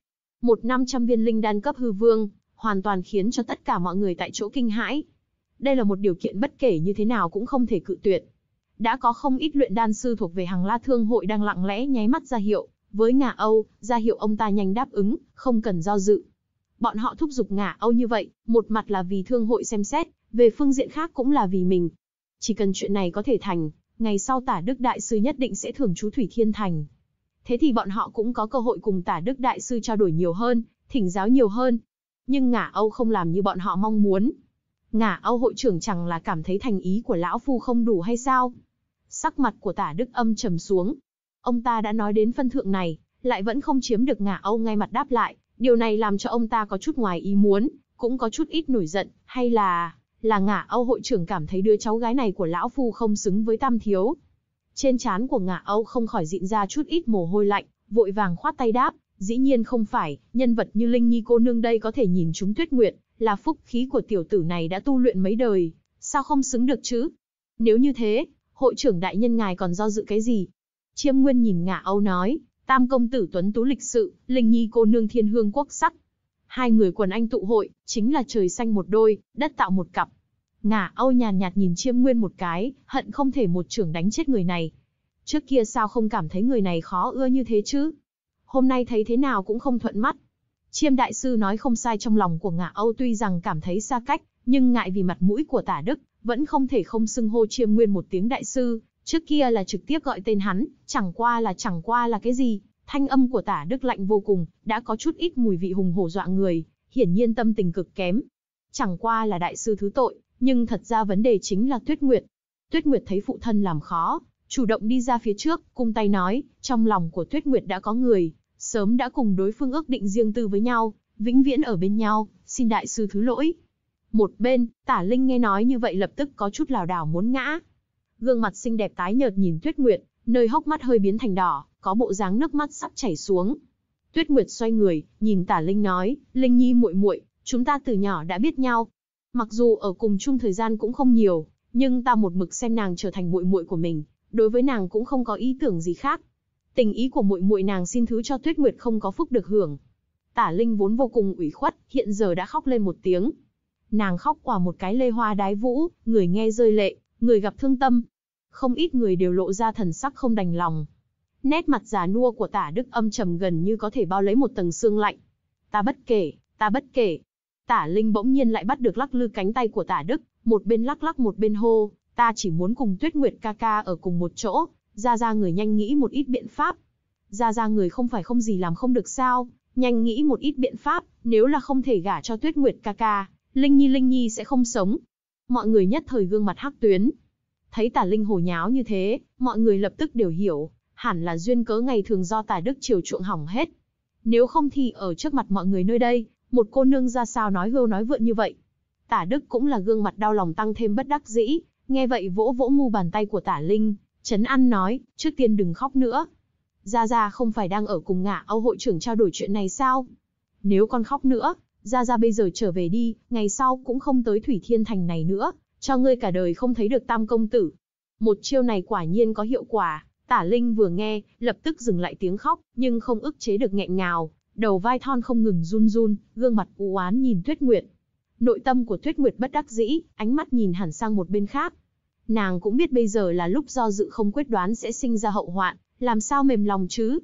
Một năm trăm viên linh đan cấp hư vương, hoàn toàn khiến cho tất cả mọi người tại chỗ kinh hãi. Đây là một điều kiện bất kể như thế nào cũng không thể cự tuyệt. Đã có không ít luyện đan sư thuộc về hàng la thương hội đang lặng lẽ nháy mắt ra hiệu, với ngả Âu, ra hiệu ông ta nhanh đáp ứng, không cần do dự. Bọn họ thúc giục ngả Âu như vậy, một mặt là vì thương hội xem xét, về phương diện khác cũng là vì mình. Chỉ cần chuyện này có thể thành, ngày sau tả Đức Đại Sư nhất định sẽ thưởng chú Thủy Thiên Thành. Thế thì bọn họ cũng có cơ hội cùng tả Đức Đại Sư trao đổi nhiều hơn, thỉnh giáo nhiều hơn. Nhưng ngả Âu không làm như bọn họ mong muốn. Ngả Âu hội trưởng chẳng là cảm thấy thành ý của Lão Phu không đủ hay sao? Sắc mặt của tả Đức âm trầm xuống. Ông ta đã nói đến phân thượng này, lại vẫn không chiếm được ngả Âu ngay mặt đáp lại. Điều này làm cho ông ta có chút ngoài ý muốn, cũng có chút ít nổi giận, hay là là ngả Âu hội trưởng cảm thấy đứa cháu gái này của lão phu không xứng với Tam thiếu. Trên trán của ngả Âu không khỏi dịn ra chút ít mồ hôi lạnh, vội vàng khoát tay đáp, dĩ nhiên không phải, nhân vật như Linh Nhi cô nương đây có thể nhìn chúng Tuyết nguyện là phúc khí của tiểu tử này đã tu luyện mấy đời, sao không xứng được chứ? Nếu như thế, hội trưởng đại nhân ngài còn do dự cái gì? Chiêm Nguyên nhìn ngả Âu nói, Tam công tử tuấn tú lịch sự, Linh Nhi cô nương thiên hương quốc sắc, Hai người quần anh tụ hội, chính là trời xanh một đôi, đất tạo một cặp. Ngả Âu nhàn nhạt nhìn Chiêm Nguyên một cái, hận không thể một trưởng đánh chết người này. Trước kia sao không cảm thấy người này khó ưa như thế chứ? Hôm nay thấy thế nào cũng không thuận mắt. Chiêm Đại Sư nói không sai trong lòng của Ngả Âu tuy rằng cảm thấy xa cách, nhưng ngại vì mặt mũi của tả Đức, vẫn không thể không xưng hô Chiêm Nguyên một tiếng Đại Sư. Trước kia là trực tiếp gọi tên hắn, chẳng qua là chẳng qua là cái gì, Thanh âm của tả đức lạnh vô cùng, đã có chút ít mùi vị hùng hổ dọa người, hiển nhiên tâm tình cực kém. Chẳng qua là đại sư thứ tội, nhưng thật ra vấn đề chính là Tuyết Nguyệt. Tuyết Nguyệt thấy phụ thân làm khó, chủ động đi ra phía trước, cung tay nói, trong lòng của Tuyết Nguyệt đã có người, sớm đã cùng đối phương ước định riêng tư với nhau, vĩnh viễn ở bên nhau, xin đại sư thứ lỗi. Một bên, tả Linh nghe nói như vậy lập tức có chút lảo đảo muốn ngã. Gương mặt xinh đẹp tái nhợt nhìn Tuyết Nguyệt, nơi hốc mắt hơi biến thành đỏ, có bộ dáng nước mắt sắp chảy xuống. Tuyết Nguyệt xoay người, nhìn Tả Linh nói, "Linh Nhi muội muội, chúng ta từ nhỏ đã biết nhau. Mặc dù ở cùng chung thời gian cũng không nhiều, nhưng ta một mực xem nàng trở thành muội muội của mình, đối với nàng cũng không có ý tưởng gì khác. Tình ý của muội muội nàng xin thứ cho Tuyết Nguyệt không có phúc được hưởng." Tả Linh vốn vô cùng ủy khuất, hiện giờ đã khóc lên một tiếng. Nàng khóc quả một cái lê hoa đái vũ, người nghe rơi lệ, người gặp thương tâm, không ít người đều lộ ra thần sắc không đành lòng. Nét mặt già nua của tả đức âm trầm gần như có thể bao lấy một tầng xương lạnh. Ta bất kể, ta bất kể. Tả Linh bỗng nhiên lại bắt được lắc lư cánh tay của tả đức, một bên lắc lắc một bên hô, ta chỉ muốn cùng Tuyết Nguyệt ca ca ở cùng một chỗ, ra ra người nhanh nghĩ một ít biện pháp. Ra ra người không phải không gì làm không được sao, nhanh nghĩ một ít biện pháp, nếu là không thể gả cho Tuyết Nguyệt ca ca, Linh Nhi Linh Nhi sẽ không sống. Mọi người nhất thời gương mặt hắc tuyến, Thấy tả linh hồ nháo như thế, mọi người lập tức đều hiểu, hẳn là duyên cớ ngày thường do tả đức chiều chuộng hỏng hết. Nếu không thì ở trước mặt mọi người nơi đây, một cô nương ra sao nói hưu nói vượn như vậy. Tả đức cũng là gương mặt đau lòng tăng thêm bất đắc dĩ, nghe vậy vỗ vỗ mu bàn tay của tả linh, chấn ăn nói, trước tiên đừng khóc nữa. Gia Gia không phải đang ở cùng ngả Âu hội trưởng trao đổi chuyện này sao? Nếu con khóc nữa, Gia Gia bây giờ trở về đi, ngày sau cũng không tới Thủy Thiên Thành này nữa, cho ngươi cả đời không thấy được tam công tử. Một chiêu này quả nhiên có hiệu quả, tả linh vừa nghe, lập tức dừng lại tiếng khóc, nhưng không ức chế được nghẹn ngào, đầu vai thon không ngừng run run, gương mặt u oán nhìn Tuyết Nguyệt. Nội tâm của Tuyết Nguyệt bất đắc dĩ, ánh mắt nhìn hẳn sang một bên khác. Nàng cũng biết bây giờ là lúc do dự không quyết đoán sẽ sinh ra hậu hoạn, làm sao mềm lòng chứ?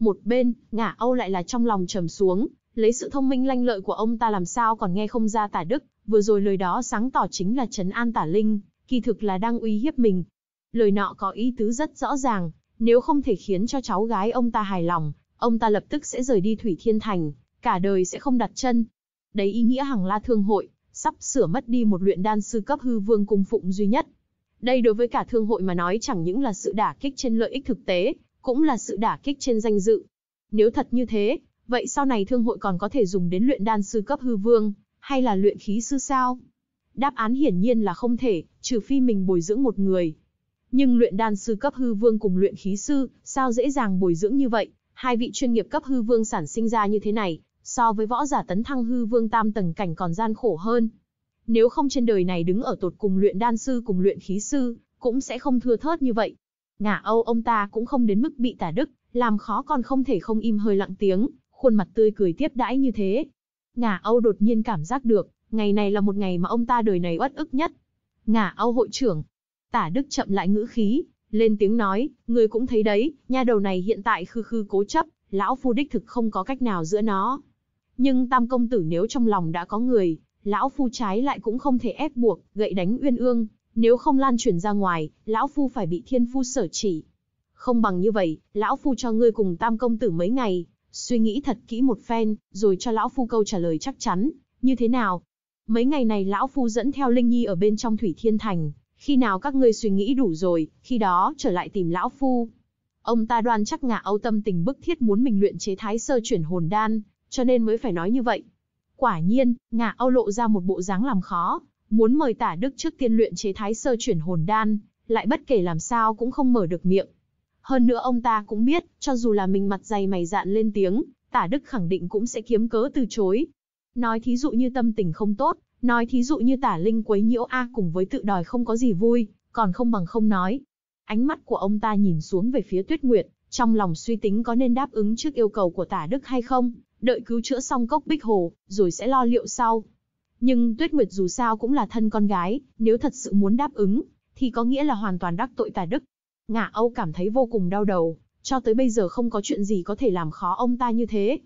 Một bên, ngả Âu lại là trong lòng trầm xuống, lấy sự thông minh lanh lợi của ông ta làm sao còn nghe không ra tả đức, Vừa rồi lời đó sáng tỏ chính là trấn an tả linh, kỳ thực là đang uy hiếp mình. Lời nọ có ý tứ rất rõ ràng, nếu không thể khiến cho cháu gái ông ta hài lòng, ông ta lập tức sẽ rời đi Thủy Thiên Thành, cả đời sẽ không đặt chân. Đấy ý nghĩa hằng la thương hội, sắp sửa mất đi một luyện đan sư cấp hư vương cung phụng duy nhất. Đây đối với cả thương hội mà nói chẳng những là sự đả kích trên lợi ích thực tế, cũng là sự đả kích trên danh dự. Nếu thật như thế, vậy sau này thương hội còn có thể dùng đến luyện đan sư cấp hư vương, hay là luyện khí sư sao? Đáp án hiển nhiên là không thể, trừ phi mình bồi dưỡng một người. Nhưng luyện đan sư cấp hư vương cùng luyện khí sư, sao dễ dàng bồi dưỡng như vậy? Hai vị chuyên nghiệp cấp hư vương sản sinh ra như thế này, so với võ giả tấn thăng hư vương tam tầng cảnh còn gian khổ hơn. Nếu không trên đời này đứng ở tột cùng luyện đan sư cùng luyện khí sư, cũng sẽ không thưa thớt như vậy. Ngả Âu ông ta cũng không đến mức bị tả đức, làm khó còn không thể không im hơi lặng tiếng, khuôn mặt tươi cười tiếp đãi như thế, Ngả Âu đột nhiên cảm giác được, ngày này là một ngày mà ông ta đời này uất ức nhất. Ngả Âu hội trưởng. Tả Đức chậm lại ngữ khí, lên tiếng nói, người cũng thấy đấy, nha đầu này hiện tại khư khư cố chấp, lão phu đích thực không có cách nào giữa nó. Nhưng tam công tử nếu trong lòng đã có người, lão phu trái lại cũng không thể ép buộc, gậy đánh uyên ương, nếu không lan truyền ra ngoài, lão phu phải bị thiên phu sở chỉ. Không bằng như vậy, lão phu cho ngươi cùng tam công tử mấy ngày, suy nghĩ thật kỹ một phen, rồi cho lão phu câu trả lời chắc chắn, như thế nào? Mấy ngày này lão phu dẫn theo Linh Nhi ở bên trong Thủy Thiên Thành, khi nào các ngươi suy nghĩ đủ rồi, khi đó trở lại tìm lão phu. Ông ta đoan chắc ngạ âu tâm tình bức thiết muốn mình luyện chế thái sơ chuyển hồn đan, cho nên mới phải nói như vậy. Quả nhiên, ngạ âu lộ ra một bộ dáng làm khó, muốn mời tả đức trước tiên luyện chế thái sơ chuyển hồn đan, lại bất kể làm sao cũng không mở được miệng. Hơn nữa ông ta cũng biết, cho dù là mình mặt dày mày dạn lên tiếng, tả đức khẳng định cũng sẽ kiếm cớ từ chối. Nói thí dụ như tâm tình không tốt, nói thí dụ như tả linh quấy nhiễu A cùng với tự đòi không có gì vui, còn không bằng không nói. Ánh mắt của ông ta nhìn xuống về phía tuyết nguyệt, trong lòng suy tính có nên đáp ứng trước yêu cầu của tả đức hay không, đợi cứu chữa xong cốc bích hồ, rồi sẽ lo liệu sau. Nhưng tuyết nguyệt dù sao cũng là thân con gái, nếu thật sự muốn đáp ứng, thì có nghĩa là hoàn toàn đắc tội tả đức, Ngạ Âu cảm thấy vô cùng đau đầu, cho tới bây giờ không có chuyện gì có thể làm khó ông ta như thế.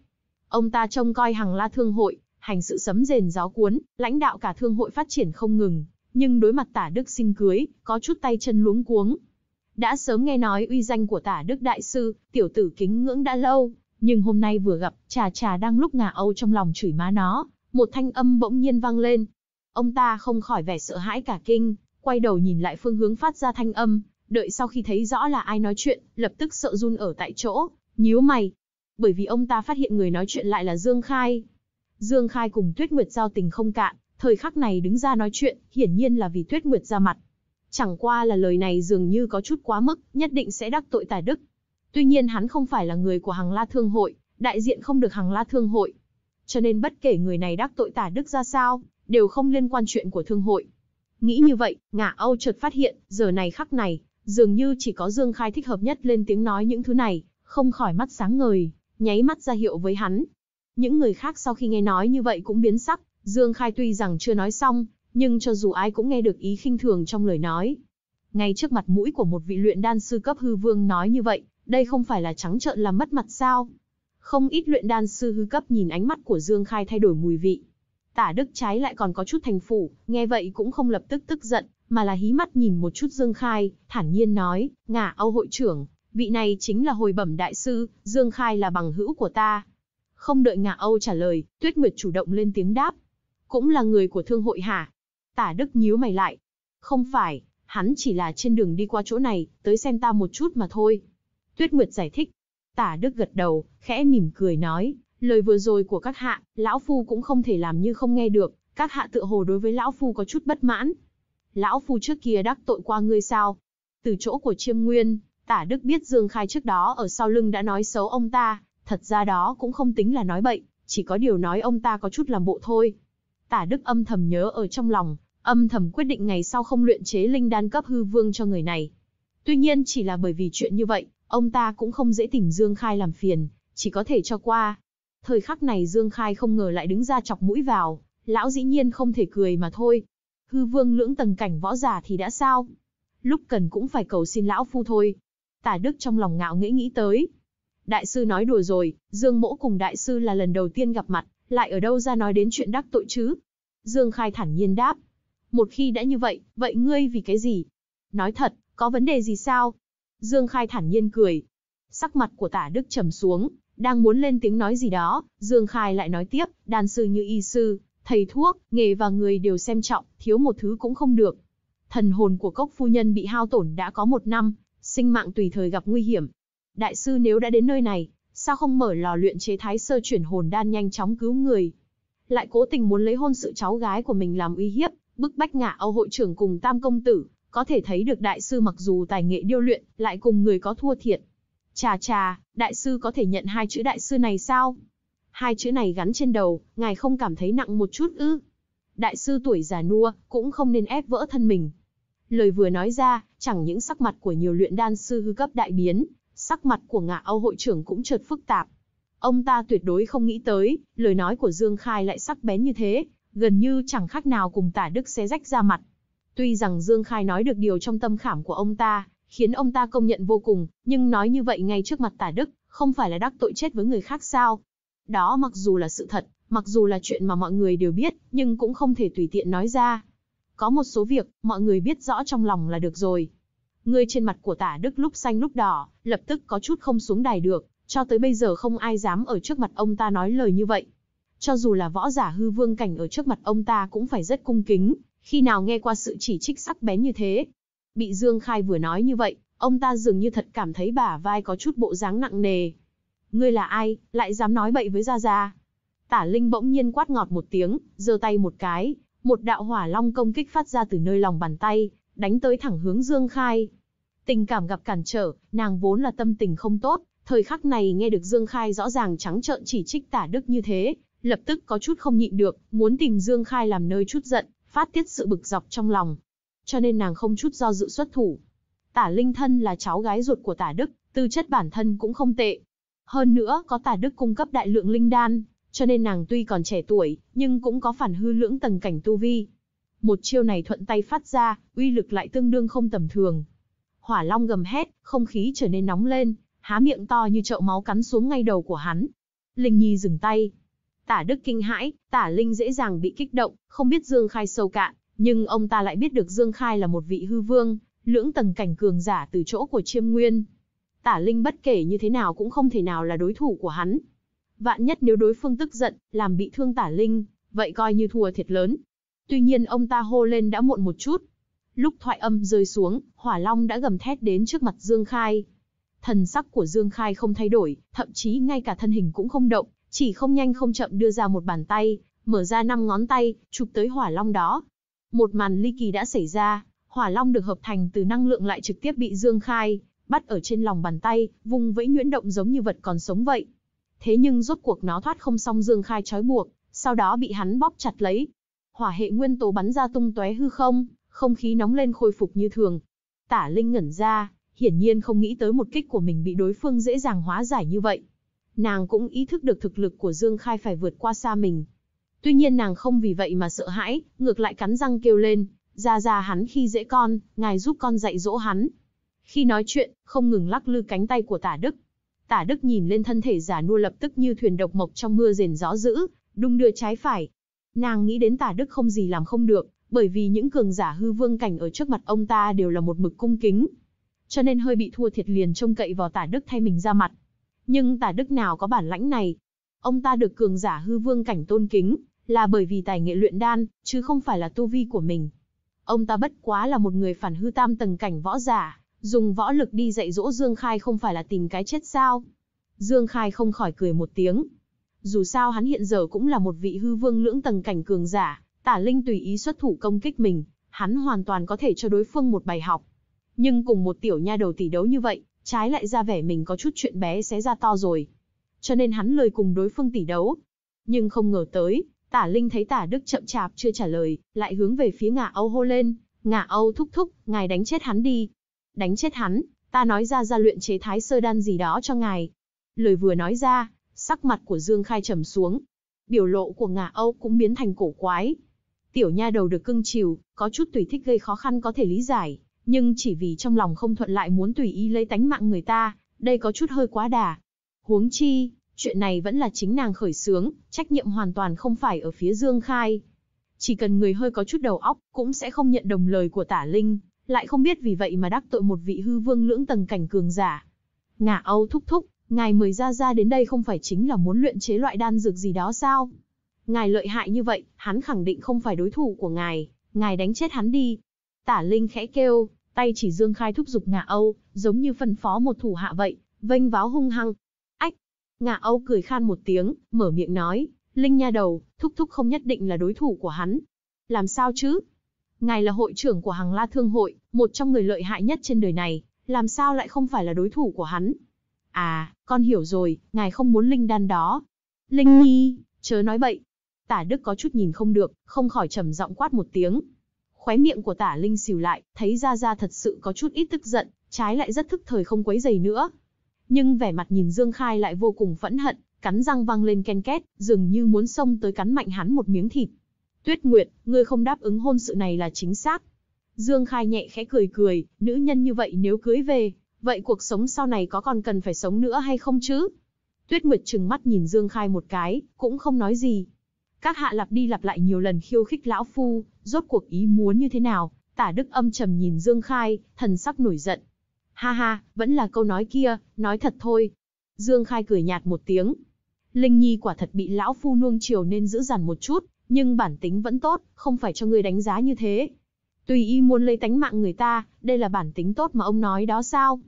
Ông ta trông coi hàng la thương hội, hành sự sấm rền gió cuốn, lãnh đạo cả thương hội phát triển không ngừng, nhưng đối mặt tả Đức sinh cưới, có chút tay chân luống cuống. Đã sớm nghe nói uy danh của tả Đức Đại Sư, tiểu tử kính ngưỡng đã lâu, nhưng hôm nay vừa gặp, trà trà đang lúc ngà Âu trong lòng chửi má nó, một thanh âm bỗng nhiên vang lên. Ông ta không khỏi vẻ sợ hãi cả kinh, quay đầu nhìn lại phương hướng phát ra thanh âm, đợi sau khi thấy rõ là ai nói chuyện, lập tức sợ run ở tại chỗ, nhíu mày. Bởi vì ông ta phát hiện người nói chuyện lại là Dương Khai. Dương Khai cùng Tuyết Nguyệt giao tình không cạn, thời khắc này đứng ra nói chuyện, hiển nhiên là vì Tuyết Nguyệt ra mặt. Chẳng qua là lời này dường như có chút quá mức, nhất định sẽ đắc tội tả đức. Tuy nhiên hắn không phải là người của Hằng La Thương Hội, đại diện không được Hằng La Thương Hội. Cho nên bất kể người này đắc tội tả đức ra sao, đều không liên quan chuyện của Thương Hội. Nghĩ như vậy, ngả Âu chợt phát hiện, giờ này khắc này, Dường như chỉ có Dương Khai thích hợp nhất lên tiếng nói những thứ này, không khỏi mắt sáng ngời, nháy mắt ra hiệu với hắn. Những người khác sau khi nghe nói như vậy cũng biến sắc, Dương Khai tuy rằng chưa nói xong, nhưng cho dù ai cũng nghe được ý khinh thường trong lời nói. Ngay trước mặt mũi của một vị luyện đan sư cấp hư vương nói như vậy, đây không phải là trắng trợn làm mất mặt sao? Không ít luyện đan sư hư cấp nhìn ánh mắt của Dương Khai thay đổi mùi vị, Tả Đức trái lại còn có chút thành phủ, nghe vậy cũng không lập tức tức giận, mà là hí mắt nhìn một chút Dương Khai, thản nhiên nói, ngả Âu hội trưởng, vị này chính là hồi bẩm đại sư, Dương Khai là bằng hữu của ta. Không đợi ngả Âu trả lời, Tuyết Nguyệt chủ động lên tiếng đáp. Cũng là người của thương hội hả? Tả Đức nhíu mày lại. Không phải, hắn chỉ là trên đường đi qua chỗ này, tới xem ta một chút mà thôi. Tuyết Nguyệt giải thích. Tả Đức gật đầu, khẽ mỉm cười nói, Lời vừa rồi của các hạ, lão phu cũng không thể làm như không nghe được, các hạ tựa hồ đối với lão phu có chút bất mãn. Lão phu trước kia đắc tội qua ngươi sao? Từ chỗ của chiêm nguyên, tả đức biết Dương Khai trước đó ở sau lưng đã nói xấu ông ta, thật ra đó cũng không tính là nói bậy, chỉ có điều nói ông ta có chút làm bộ thôi. Tả đức âm thầm nhớ ở trong lòng, âm thầm quyết định ngày sau không luyện chế linh đan cấp hư vương cho người này. Tuy nhiên chỉ là bởi vì chuyện như vậy, ông ta cũng không dễ tìm Dương Khai làm phiền, chỉ có thể cho qua. Thời khắc này Dương Khai không ngờ lại đứng ra chọc mũi vào, lão dĩ nhiên không thể cười mà thôi. Hư vương lưỡng tầng cảnh võ giả thì đã sao? Lúc cần cũng phải cầu xin lão phu thôi. Tả Đức trong lòng ngạo nghĩ nghĩ tới. Đại sư nói đùa rồi, Dương Mỗ cùng đại sư là lần đầu tiên gặp mặt, lại ở đâu ra nói đến chuyện đắc tội chứ? Dương Khai thản nhiên đáp. Một khi đã như vậy, vậy ngươi vì cái gì? Nói thật, có vấn đề gì sao? Dương Khai thản nhiên cười. Sắc mặt của tả Đức trầm xuống, đang muốn lên tiếng nói gì đó, Dương Khai lại nói tiếp, đàn sư như y sư, thầy thuốc, nghề và người đều xem trọng, thiếu một thứ cũng không được. Thần hồn của cốc phu nhân bị hao tổn đã có một năm, sinh mạng tùy thời gặp nguy hiểm. Đại sư nếu đã đến nơi này, sao không mở lò luyện chế thái sơ chuyển hồn đan nhanh chóng cứu người? Lại cố tình muốn lấy hôn sự cháu gái của mình làm uy hiếp, bức bách ngạ Âu hội trưởng cùng tam công tử, có thể thấy được đại sư mặc dù tài nghệ điêu luyện, lại cùng người có thua thiệt. Chà chà, đại sư có thể nhận hai chữ đại sư này sao? Hai chữ này gắn trên đầu, ngài không cảm thấy nặng một chút ư? Đại sư tuổi già nua, cũng không nên ép vỡ thân mình. Lời vừa nói ra, chẳng những sắc mặt của nhiều luyện đan sư hư cấp đại biến, sắc mặt của ngạ Âu hội trưởng cũng chợt phức tạp. Ông ta tuyệt đối không nghĩ tới, lời nói của Dương Khai lại sắc bén như thế, gần như chẳng khác nào cùng tả đức xé rách ra mặt. Tuy rằng Dương Khai nói được điều trong tâm khảm của ông ta, khiến ông ta công nhận vô cùng, nhưng nói như vậy ngay trước mặt tả Đức, không phải là đắc tội chết với người khác sao? Đó mặc dù là sự thật, mặc dù là chuyện mà mọi người đều biết, nhưng cũng không thể tùy tiện nói ra. Có một số việc, mọi người biết rõ trong lòng là được rồi. Người trên mặt của tả Đức lúc xanh lúc đỏ, lập tức có chút không xuống đài được, cho tới bây giờ không ai dám ở trước mặt ông ta nói lời như vậy. Cho dù là võ giả hư vương cảnh ở trước mặt ông ta cũng phải rất cung kính, khi nào nghe qua sự chỉ trích sắc bén như thế, Bị Dương Khai vừa nói như vậy, ông ta dường như thật cảm thấy bả vai có chút bộ dáng nặng nề. Ngươi là ai, lại dám nói bậy với Gia Gia? Tả Linh bỗng nhiên quát ngọt một tiếng, giơ tay một cái, một đạo hỏa long công kích phát ra từ nơi lòng bàn tay, đánh tới thẳng hướng Dương Khai. Tình cảm gặp cản trở, nàng vốn là tâm tình không tốt, thời khắc này nghe được Dương Khai rõ ràng trắng trợn chỉ trích tả đức như thế, lập tức có chút không nhịn được, muốn tìm Dương Khai làm nơi chút giận, phát tiết sự bực dọc trong lòng, cho nên nàng không chút do dự xuất thủ. Tả Linh Thân là cháu gái ruột của Tả Đức, tư chất bản thân cũng không tệ. Hơn nữa, có Tả Đức cung cấp đại lượng linh đan, cho nên nàng tuy còn trẻ tuổi, nhưng cũng có phản hư lưỡng tầng cảnh tu vi. Một chiêu này thuận tay phát ra, uy lực lại tương đương không tầm thường. Hỏa Long gầm hét, không khí trở nên nóng lên, há miệng to như chậu máu cắn xuống ngay đầu của hắn. Linh Nhi dừng tay. Tả Đức kinh hãi, Tả Linh dễ dàng bị kích động, không biết Dương Khai sâu cạn. Nhưng ông ta lại biết được Dương Khai là một vị hư vương, lưỡng tầng cảnh cường giả từ chỗ của chiêm nguyên. Tả Linh bất kể như thế nào cũng không thể nào là đối thủ của hắn. Vạn nhất nếu đối phương tức giận, làm bị thương Tả Linh, vậy coi như thua thiệt lớn. Tuy nhiên ông ta hô lên đã muộn một chút. Lúc thoại âm rơi xuống, Hỏa Long đã gầm thét đến trước mặt Dương Khai. Thần sắc của Dương Khai không thay đổi, thậm chí ngay cả thân hình cũng không động, chỉ không nhanh không chậm đưa ra một bàn tay, mở ra năm ngón tay, chụp tới Hỏa Long đó, một màn ly kỳ đã xảy ra, hỏa long được hợp thành từ năng lượng lại trực tiếp bị Dương Khai, bắt ở trên lòng bàn tay, vùng vẫy nhuyễn động giống như vật còn sống vậy. Thế nhưng rốt cuộc nó thoát không xong Dương Khai trói buộc, sau đó bị hắn bóp chặt lấy. Hỏa hệ nguyên tố bắn ra tung tóe hư không, không khí nóng lên khôi phục như thường. Tả Linh ngẩn ra, hiển nhiên không nghĩ tới một kích của mình bị đối phương dễ dàng hóa giải như vậy. Nàng cũng ý thức được thực lực của Dương Khai phải vượt qua xa mình, Tuy nhiên nàng không vì vậy mà sợ hãi, ngược lại cắn răng kêu lên, ra ra hắn khi dễ con, ngài giúp con dạy dỗ hắn. Khi nói chuyện, không ngừng lắc lư cánh tay của tả đức. Tả đức nhìn lên thân thể giả nua lập tức như thuyền độc mộc trong mưa rền gió dữ, đung đưa trái phải. Nàng nghĩ đến tả đức không gì làm không được, bởi vì những cường giả hư vương cảnh ở trước mặt ông ta đều là một mực cung kính. Cho nên hơi bị thua thiệt liền trông cậy vào tả đức thay mình ra mặt. Nhưng tả đức nào có bản lãnh này? Ông ta được cường giả hư vương cảnh tôn kính, là bởi vì tài nghệ luyện đan, chứ không phải là tu vi của mình. Ông ta bất quá là một người phản hư tam tầng cảnh võ giả, dùng võ lực đi dạy dỗ Dương Khai không phải là tìm cái chết sao. Dương Khai không khỏi cười một tiếng. Dù sao hắn hiện giờ cũng là một vị hư vương lưỡng tầng cảnh cường giả, tả linh tùy ý xuất thủ công kích mình, hắn hoàn toàn có thể cho đối phương một bài học. Nhưng cùng một tiểu nha đầu tỷ đấu như vậy, trái lại ra vẻ mình có chút chuyện bé xé ra to rồi. Cho nên hắn lời cùng đối phương tỷ đấu. Nhưng không ngờ tới, Tả Linh thấy Tả Đức chậm chạp chưa trả lời, lại hướng về phía Ngạ Âu hô lên, Ngạ Âu thúc thúc, ngài đánh chết hắn đi. Đánh chết hắn, ta nói ra ra luyện chế thái sơ đan gì đó cho ngài. Lời vừa nói ra, sắc mặt của Dương Khai trầm xuống. Biểu lộ của Ngạ Âu cũng biến thành cổ quái. Tiểu nha đầu được cưng chiều, có chút tùy thích gây khó khăn có thể lý giải, nhưng chỉ vì trong lòng không thuận lại muốn tùy ý lấy tánh mạng người ta, đây có chút hơi quá đà. Huống chi, chuyện này vẫn là chính nàng khởi sướng, trách nhiệm hoàn toàn không phải ở phía Dương Khai. Chỉ cần người hơi có chút đầu óc, cũng sẽ không nhận đồng lời của tả linh, lại không biết vì vậy mà đắc tội một vị hư vương lưỡng tầng cảnh cường giả. Ngạ Âu thúc thúc, ngài mời ra ra đến đây không phải chính là muốn luyện chế loại đan dược gì đó sao? Ngài lợi hại như vậy, hắn khẳng định không phải đối thủ của ngài, ngài đánh chết hắn đi. Tả Linh khẽ kêu, tay chỉ Dương Khai thúc giục Ngạ Âu, giống như phân phó một thủ hạ vậy, vênh váo hung hăng, Ngạ Âu cười khan một tiếng, mở miệng nói, Linh nha đầu, thúc thúc không nhất định là đối thủ của hắn. Làm sao chứ? Ngài là hội trưởng của hàng la thương hội, một trong người lợi hại nhất trên đời này, làm sao lại không phải là đối thủ của hắn? À, con hiểu rồi, ngài không muốn Linh đan đó. Linh nhi, chớ nói bậy. Tả Đức có chút nhìn không được, không khỏi trầm giọng quát một tiếng. Khóe miệng của tả Linh xỉu lại, thấy Gia Gia thật sự có chút ít tức giận, trái lại rất thức thời không quấy giày nữa. Nhưng vẻ mặt nhìn Dương Khai lại vô cùng phẫn hận, cắn răng văng lên ken két, dường như muốn xông tới cắn mạnh hắn một miếng thịt. Tuyết Nguyệt, ngươi không đáp ứng hôn sự này là chính xác. Dương Khai nhẹ khẽ cười cười, nữ nhân như vậy nếu cưới về, vậy cuộc sống sau này có còn cần phải sống nữa hay không chứ? Tuyết Nguyệt trừng mắt nhìn Dương Khai một cái, cũng không nói gì. Các hạ lặp đi lặp lại nhiều lần khiêu khích lão phu, rốt cuộc ý muốn như thế nào? Tả Đức âm trầm nhìn Dương Khai, thần sắc nổi giận, Ha ha, vẫn là câu nói kia, nói thật thôi. Dương Khai cười nhạt một tiếng. Linh Nhi quả thật bị lão phu nuông chiều nên giữ dằn một chút, nhưng bản tính vẫn tốt, không phải cho ngươi đánh giá như thế. Tùy y muốn lấy tánh mạng người ta, đây là bản tính tốt mà ông nói đó sao?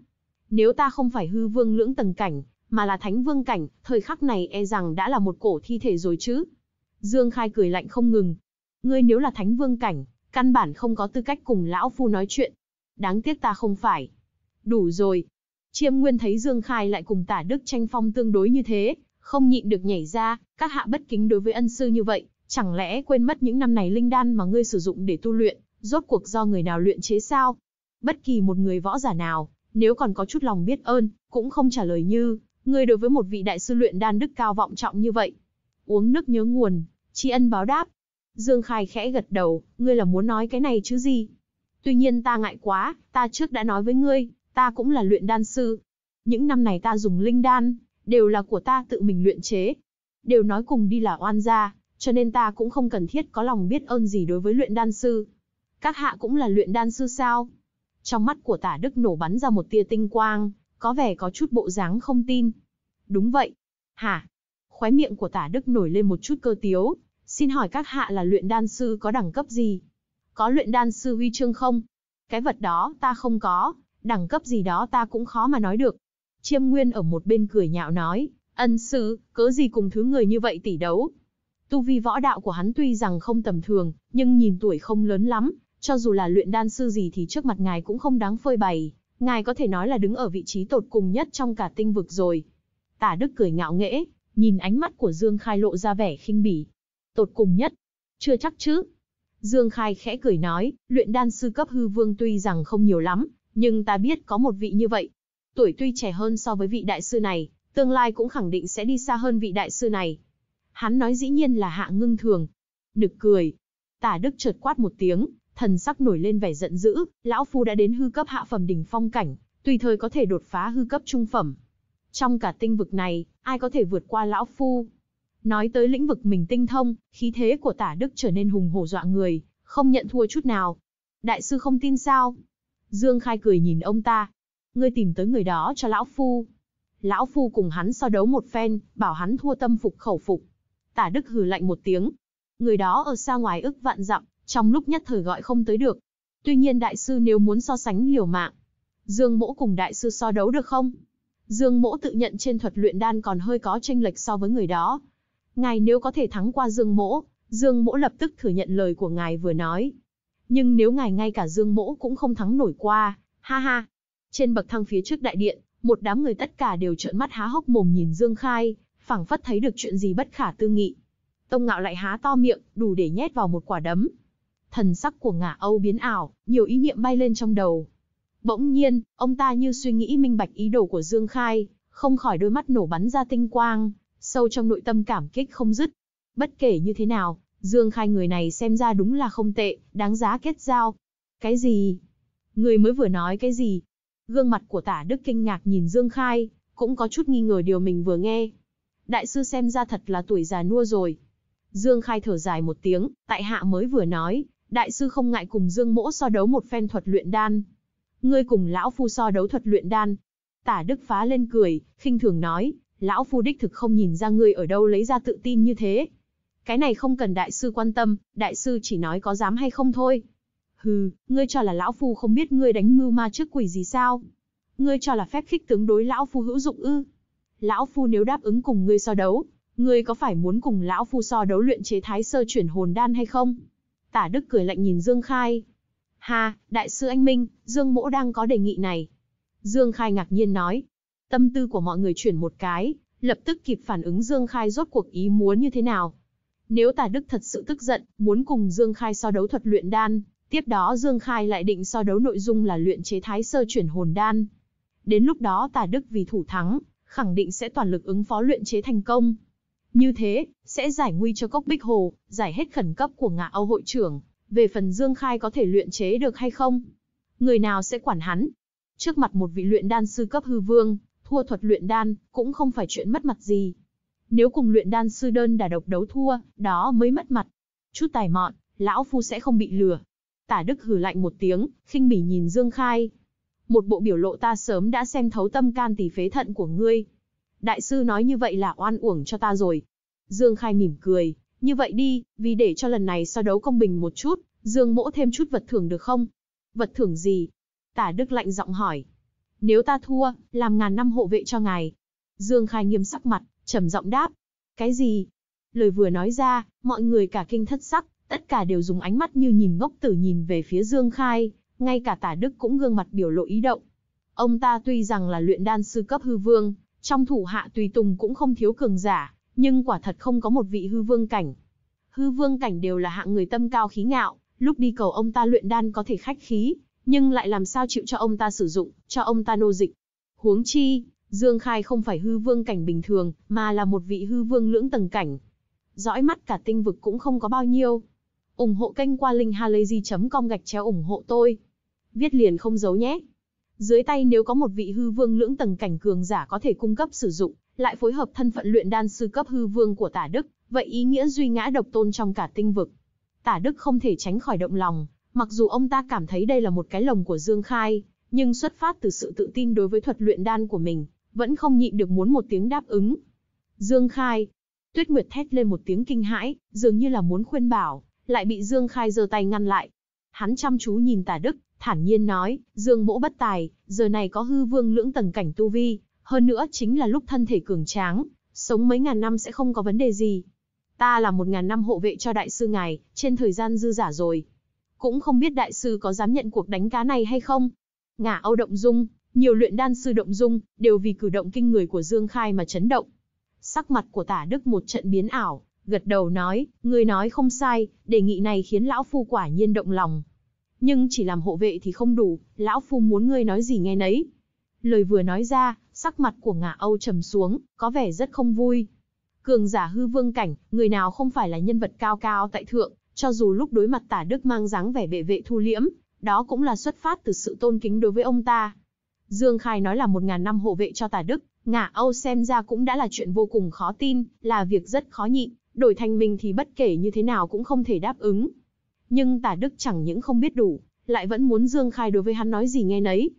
Nếu ta không phải hư vương lưỡng tầng cảnh, mà là thánh vương cảnh, thời khắc này e rằng đã là một cổ thi thể rồi chứ. Dương Khai cười lạnh không ngừng. Ngươi nếu là thánh vương cảnh, căn bản không có tư cách cùng lão phu nói chuyện. Đáng tiếc ta không phải đủ rồi. Chiêm Nguyên thấy Dương Khai lại cùng tả Đức tranh phong tương đối như thế, không nhịn được nhảy ra, các hạ bất kính đối với ân sư như vậy, chẳng lẽ quên mất những năm này linh đan mà ngươi sử dụng để tu luyện, rốt cuộc do người nào luyện chế sao? Bất kỳ một người võ giả nào, nếu còn có chút lòng biết ơn, cũng không trả lời như, ngươi đối với một vị đại sư luyện đan đức cao vọng trọng như vậy. Uống nước nhớ nguồn, tri ân báo đáp. Dương Khai khẽ gật đầu, ngươi là muốn nói cái này chứ gì? Tuy nhiên ta ngại quá, ta trước đã nói với ngươi, ta cũng là luyện đan sư. Những năm này ta dùng linh đan, đều là của ta tự mình luyện chế. Đều nói cùng đi là oan gia, cho nên ta cũng không cần thiết có lòng biết ơn gì đối với luyện đan sư. Các hạ cũng là luyện đan sư sao? Trong mắt của tả Đức nổ bắn ra một tia tinh quang, có vẻ có chút bộ dáng không tin. Đúng vậy. Hả? Khóe miệng của tả Đức nổi lên một chút cơ tiếu. Xin hỏi các hạ là luyện đan sư có đẳng cấp gì? Có luyện đan sư huy chương không? Cái vật đó ta không có, đẳng cấp gì đó ta cũng khó mà nói được. Chiêm Nguyên ở một bên cười nhạo nói, ân sư, cớ gì cùng thứ người như vậy tỷ đấu. Tu vi võ đạo của hắn tuy rằng không tầm thường, nhưng nhìn tuổi không lớn lắm, cho dù là luyện đan sư gì thì trước mặt ngài cũng không đáng phơi bày, ngài có thể nói là đứng ở vị trí tột cùng nhất trong cả tinh vực rồi. Tả Đức cười ngạo nghễ, nhìn ánh mắt của Dương Khai lộ ra vẻ khinh bỉ. Tột cùng nhất? Chưa chắc chứ. Dương Khai khẽ cười nói, luyện đan sư cấp hư vương tuy rằng không nhiều lắm, nhưng ta biết có một vị như vậy. Tuổi tuy trẻ hơn so với vị đại sư này, tương lai cũng khẳng định sẽ đi xa hơn vị đại sư này. Hắn nói dĩ nhiên là hạ ngưng thường. Nực cười. Tả Đức chợt quát một tiếng, thần sắc nổi lên vẻ giận dữ, lão phu đã đến hư cấp hạ phẩm đỉnh phong cảnh, tùy thời có thể đột phá hư cấp trung phẩm. Trong cả tinh vực này, ai có thể vượt qua lão phu? Nói tới lĩnh vực mình tinh thông, khí thế của tả Đức trở nên hùng hổ dọa người, không nhận thua chút nào. Đại sư không tin sao? Dương Khai cười nhìn ông ta. Ngươi tìm tới người đó cho lão phu. Lão phu cùng hắn so đấu một phen, bảo hắn thua tâm phục khẩu phục. Tả Đức hừ lạnh một tiếng. Người đó ở xa ngoài ức vạn dặm, trong lúc nhất thời gọi không tới được. Tuy nhiên đại sư nếu muốn so sánh liều mạng, Dương Mỗ cùng đại sư so đấu được không? Dương Mỗ tự nhận trên thuật luyện đan còn hơi có tranh lệch so với người đó. Ngài nếu có thể thắng qua Dương Mỗ, Dương Mỗ lập tức thừa nhận lời của ngài vừa nói nhưng nếu ngài ngay cả Dương Mỗ cũng không thắng nổi qua, ha ha. Trên bậc thang phía trước đại điện, một đám người tất cả đều trợn mắt há hốc mồm nhìn Dương Khai, phảng phất thấy được chuyện gì bất khả tư nghị. Tông Ngạo lại há to miệng, đủ để nhét vào một quả đấm. Thần sắc của ngả Âu biến ảo, nhiều ý niệm bay lên trong đầu. Bỗng nhiên, ông ta như suy nghĩ minh bạch ý đồ của Dương Khai, không khỏi đôi mắt nổ bắn ra tinh quang, sâu trong nội tâm cảm kích không dứt. Bất kể như thế nào, Dương Khai người này xem ra đúng là không tệ, đáng giá kết giao. Cái gì? Người mới vừa nói cái gì? Gương mặt của tả Đức kinh ngạc nhìn Dương Khai, cũng có chút nghi ngờ điều mình vừa nghe. Đại sư xem ra thật là tuổi già nua rồi. Dương Khai thở dài một tiếng, tại hạ mới vừa nói, đại sư không ngại cùng Dương Mỗ so đấu một phen thuật luyện đan. Ngươi cùng lão phu so đấu thuật luyện đan. Tả Đức phá lên cười, khinh thường nói, lão phu đích thực không nhìn ra ngươi ở đâu lấy ra tự tin như thế, cái này không cần đại sư quan tâm, đại sư chỉ nói có dám hay không thôi. Hừ, ngươi cho là lão phu không biết ngươi đánh mưu ma trước quỷ gì sao? Ngươi cho là phép khích tướng đối lão phu hữu dụng ư? Lão phu nếu đáp ứng cùng ngươi so đấu, ngươi có phải muốn cùng lão phu so đấu luyện chế thái sơ chuyển hồn đan hay không? Tả Đức cười lạnh nhìn Dương Khai. Ha, đại sư anh Minh, Dương Mỗ đang có đề nghị này. Dương Khai ngạc nhiên nói. Tâm tư của mọi người chuyển một cái, lập tức kịp phản ứng Dương Khai rốt cuộc ý muốn như thế nào. Nếu Tả Đức thật sự tức giận, muốn cùng Dương Khai so đấu thuật luyện đan, tiếp đó Dương Khai lại định so đấu nội dung là luyện chế thái sơ chuyển hồn đan. Đến lúc đó Tả Đức vì thủ thắng, khẳng định sẽ toàn lực ứng phó luyện chế thành công. Như thế, sẽ giải nguy cho cốc Bích Hồ, giải hết khẩn cấp của ngạ Âu hội trưởng, về phần Dương Khai có thể luyện chế được hay không. Người nào sẽ quản hắn? Trước mặt một vị luyện đan sư cấp hư vương, thua thuật luyện đan, cũng không phải chuyện mất mặt gì. Nếu cùng luyện đan sư đơn đả độc đấu thua, đó mới mất mặt. Chút tài mọn, lão phu sẽ không bị lừa. Tả Đức hừ lạnh một tiếng, khinh bỉ nhìn Dương Khai. Một bộ biểu lộ ta sớm đã xem thấu tâm can tỷ phế thận của ngươi. Đại sư nói như vậy là oan uổng cho ta rồi. Dương Khai mỉm cười, như vậy đi, vì để cho lần này so đấu công bình một chút, Dương mỗ thêm chút vật thưởng được không? Vật thưởng gì? Tả Đức lạnh giọng hỏi. Nếu ta thua, làm ngàn năm hộ vệ cho ngài. Dương Khai nghiêm sắc mặt, trầm giọng đáp. Cái gì? Lời vừa nói ra, mọi người cả kinh thất sắc, tất cả đều dùng ánh mắt như nhìn ngốc tử nhìn về phía Dương Khai, ngay cả tả Đức cũng gương mặt biểu lộ ý động. Ông ta tuy rằng là luyện đan sư cấp hư vương, trong thủ hạ tùy tùng cũng không thiếu cường giả, nhưng quả thật không có một vị hư vương cảnh. Hư vương cảnh đều là hạng người tâm cao khí ngạo, lúc đi cầu ông ta luyện đan có thể khách khí, nhưng lại làm sao chịu cho ông ta sử dụng, cho ông ta nô dịch. Huống chi, Dương Khai không phải hư vương cảnh bình thường, mà là một vị hư vương lưỡng tầng cảnh. Dõi mắt cả tinh vực cũng không có bao nhiêu. ủng hộ kênh qua linkhalazy.com gạch chéo ủng hộ tôi. Viết liền không giấu nhé. Dưới tay nếu có một vị hư vương lưỡng tầng cảnh cường giả có thể cung cấp sử dụng, lại phối hợp thân phận luyện đan sư cấp hư vương của Tả Đức, vậy ý nghĩa duy ngã độc tôn trong cả tinh vực. Tả Đức không thể tránh khỏi động lòng, mặc dù ông ta cảm thấy đây là một cái lồng của Dương Khai, nhưng xuất phát từ sự tự tin đối với thuật luyện đan của mình, vẫn không nhịn được muốn một tiếng đáp ứng. Dương Khai. Tuyết Nguyệt thét lên một tiếng kinh hãi, dường như là muốn khuyên bảo, lại bị Dương Khai giơ tay ngăn lại. Hắn chăm chú nhìn tả đức, thản nhiên nói, Dương mỗ bất tài, giờ này có hư vương lưỡng tầng cảnh tu vi, hơn nữa chính là lúc thân thể cường tráng, sống mấy ngàn năm sẽ không có vấn đề gì. Ta là một ngàn năm hộ vệ cho đại sư ngài, trên thời gian dư giả rồi. Cũng không biết đại sư có dám nhận cuộc đánh cá này hay không. Ngả Âu Động Dung, nhiều luyện đan sư động dung, đều vì cử động kinh người của Dương Khai mà chấn động. Sắc mặt của tả Đức một trận biến ảo, gật đầu nói, người nói không sai, đề nghị này khiến lão phu quả nhiên động lòng. Nhưng chỉ làm hộ vệ thì không đủ, lão phu muốn ngươi nói gì nghe nấy. Lời vừa nói ra, sắc mặt của ngạ Âu trầm xuống, có vẻ rất không vui. Cường giả hư vương cảnh, người nào không phải là nhân vật cao cao tại thượng, cho dù lúc đối mặt tả Đức mang dáng vẻ bệ vệ thu liễm, đó cũng là xuất phát từ sự tôn kính đối với ông ta. Dương Khai nói là một ngàn năm hộ vệ cho tả Đức, ngả Âu xem ra cũng đã là chuyện vô cùng khó tin, là việc rất khó nhịn, đổi thành mình thì bất kể như thế nào cũng không thể đáp ứng. Nhưng tả Đức chẳng những không biết đủ, lại vẫn muốn Dương Khai đối với hắn nói gì nghe nấy.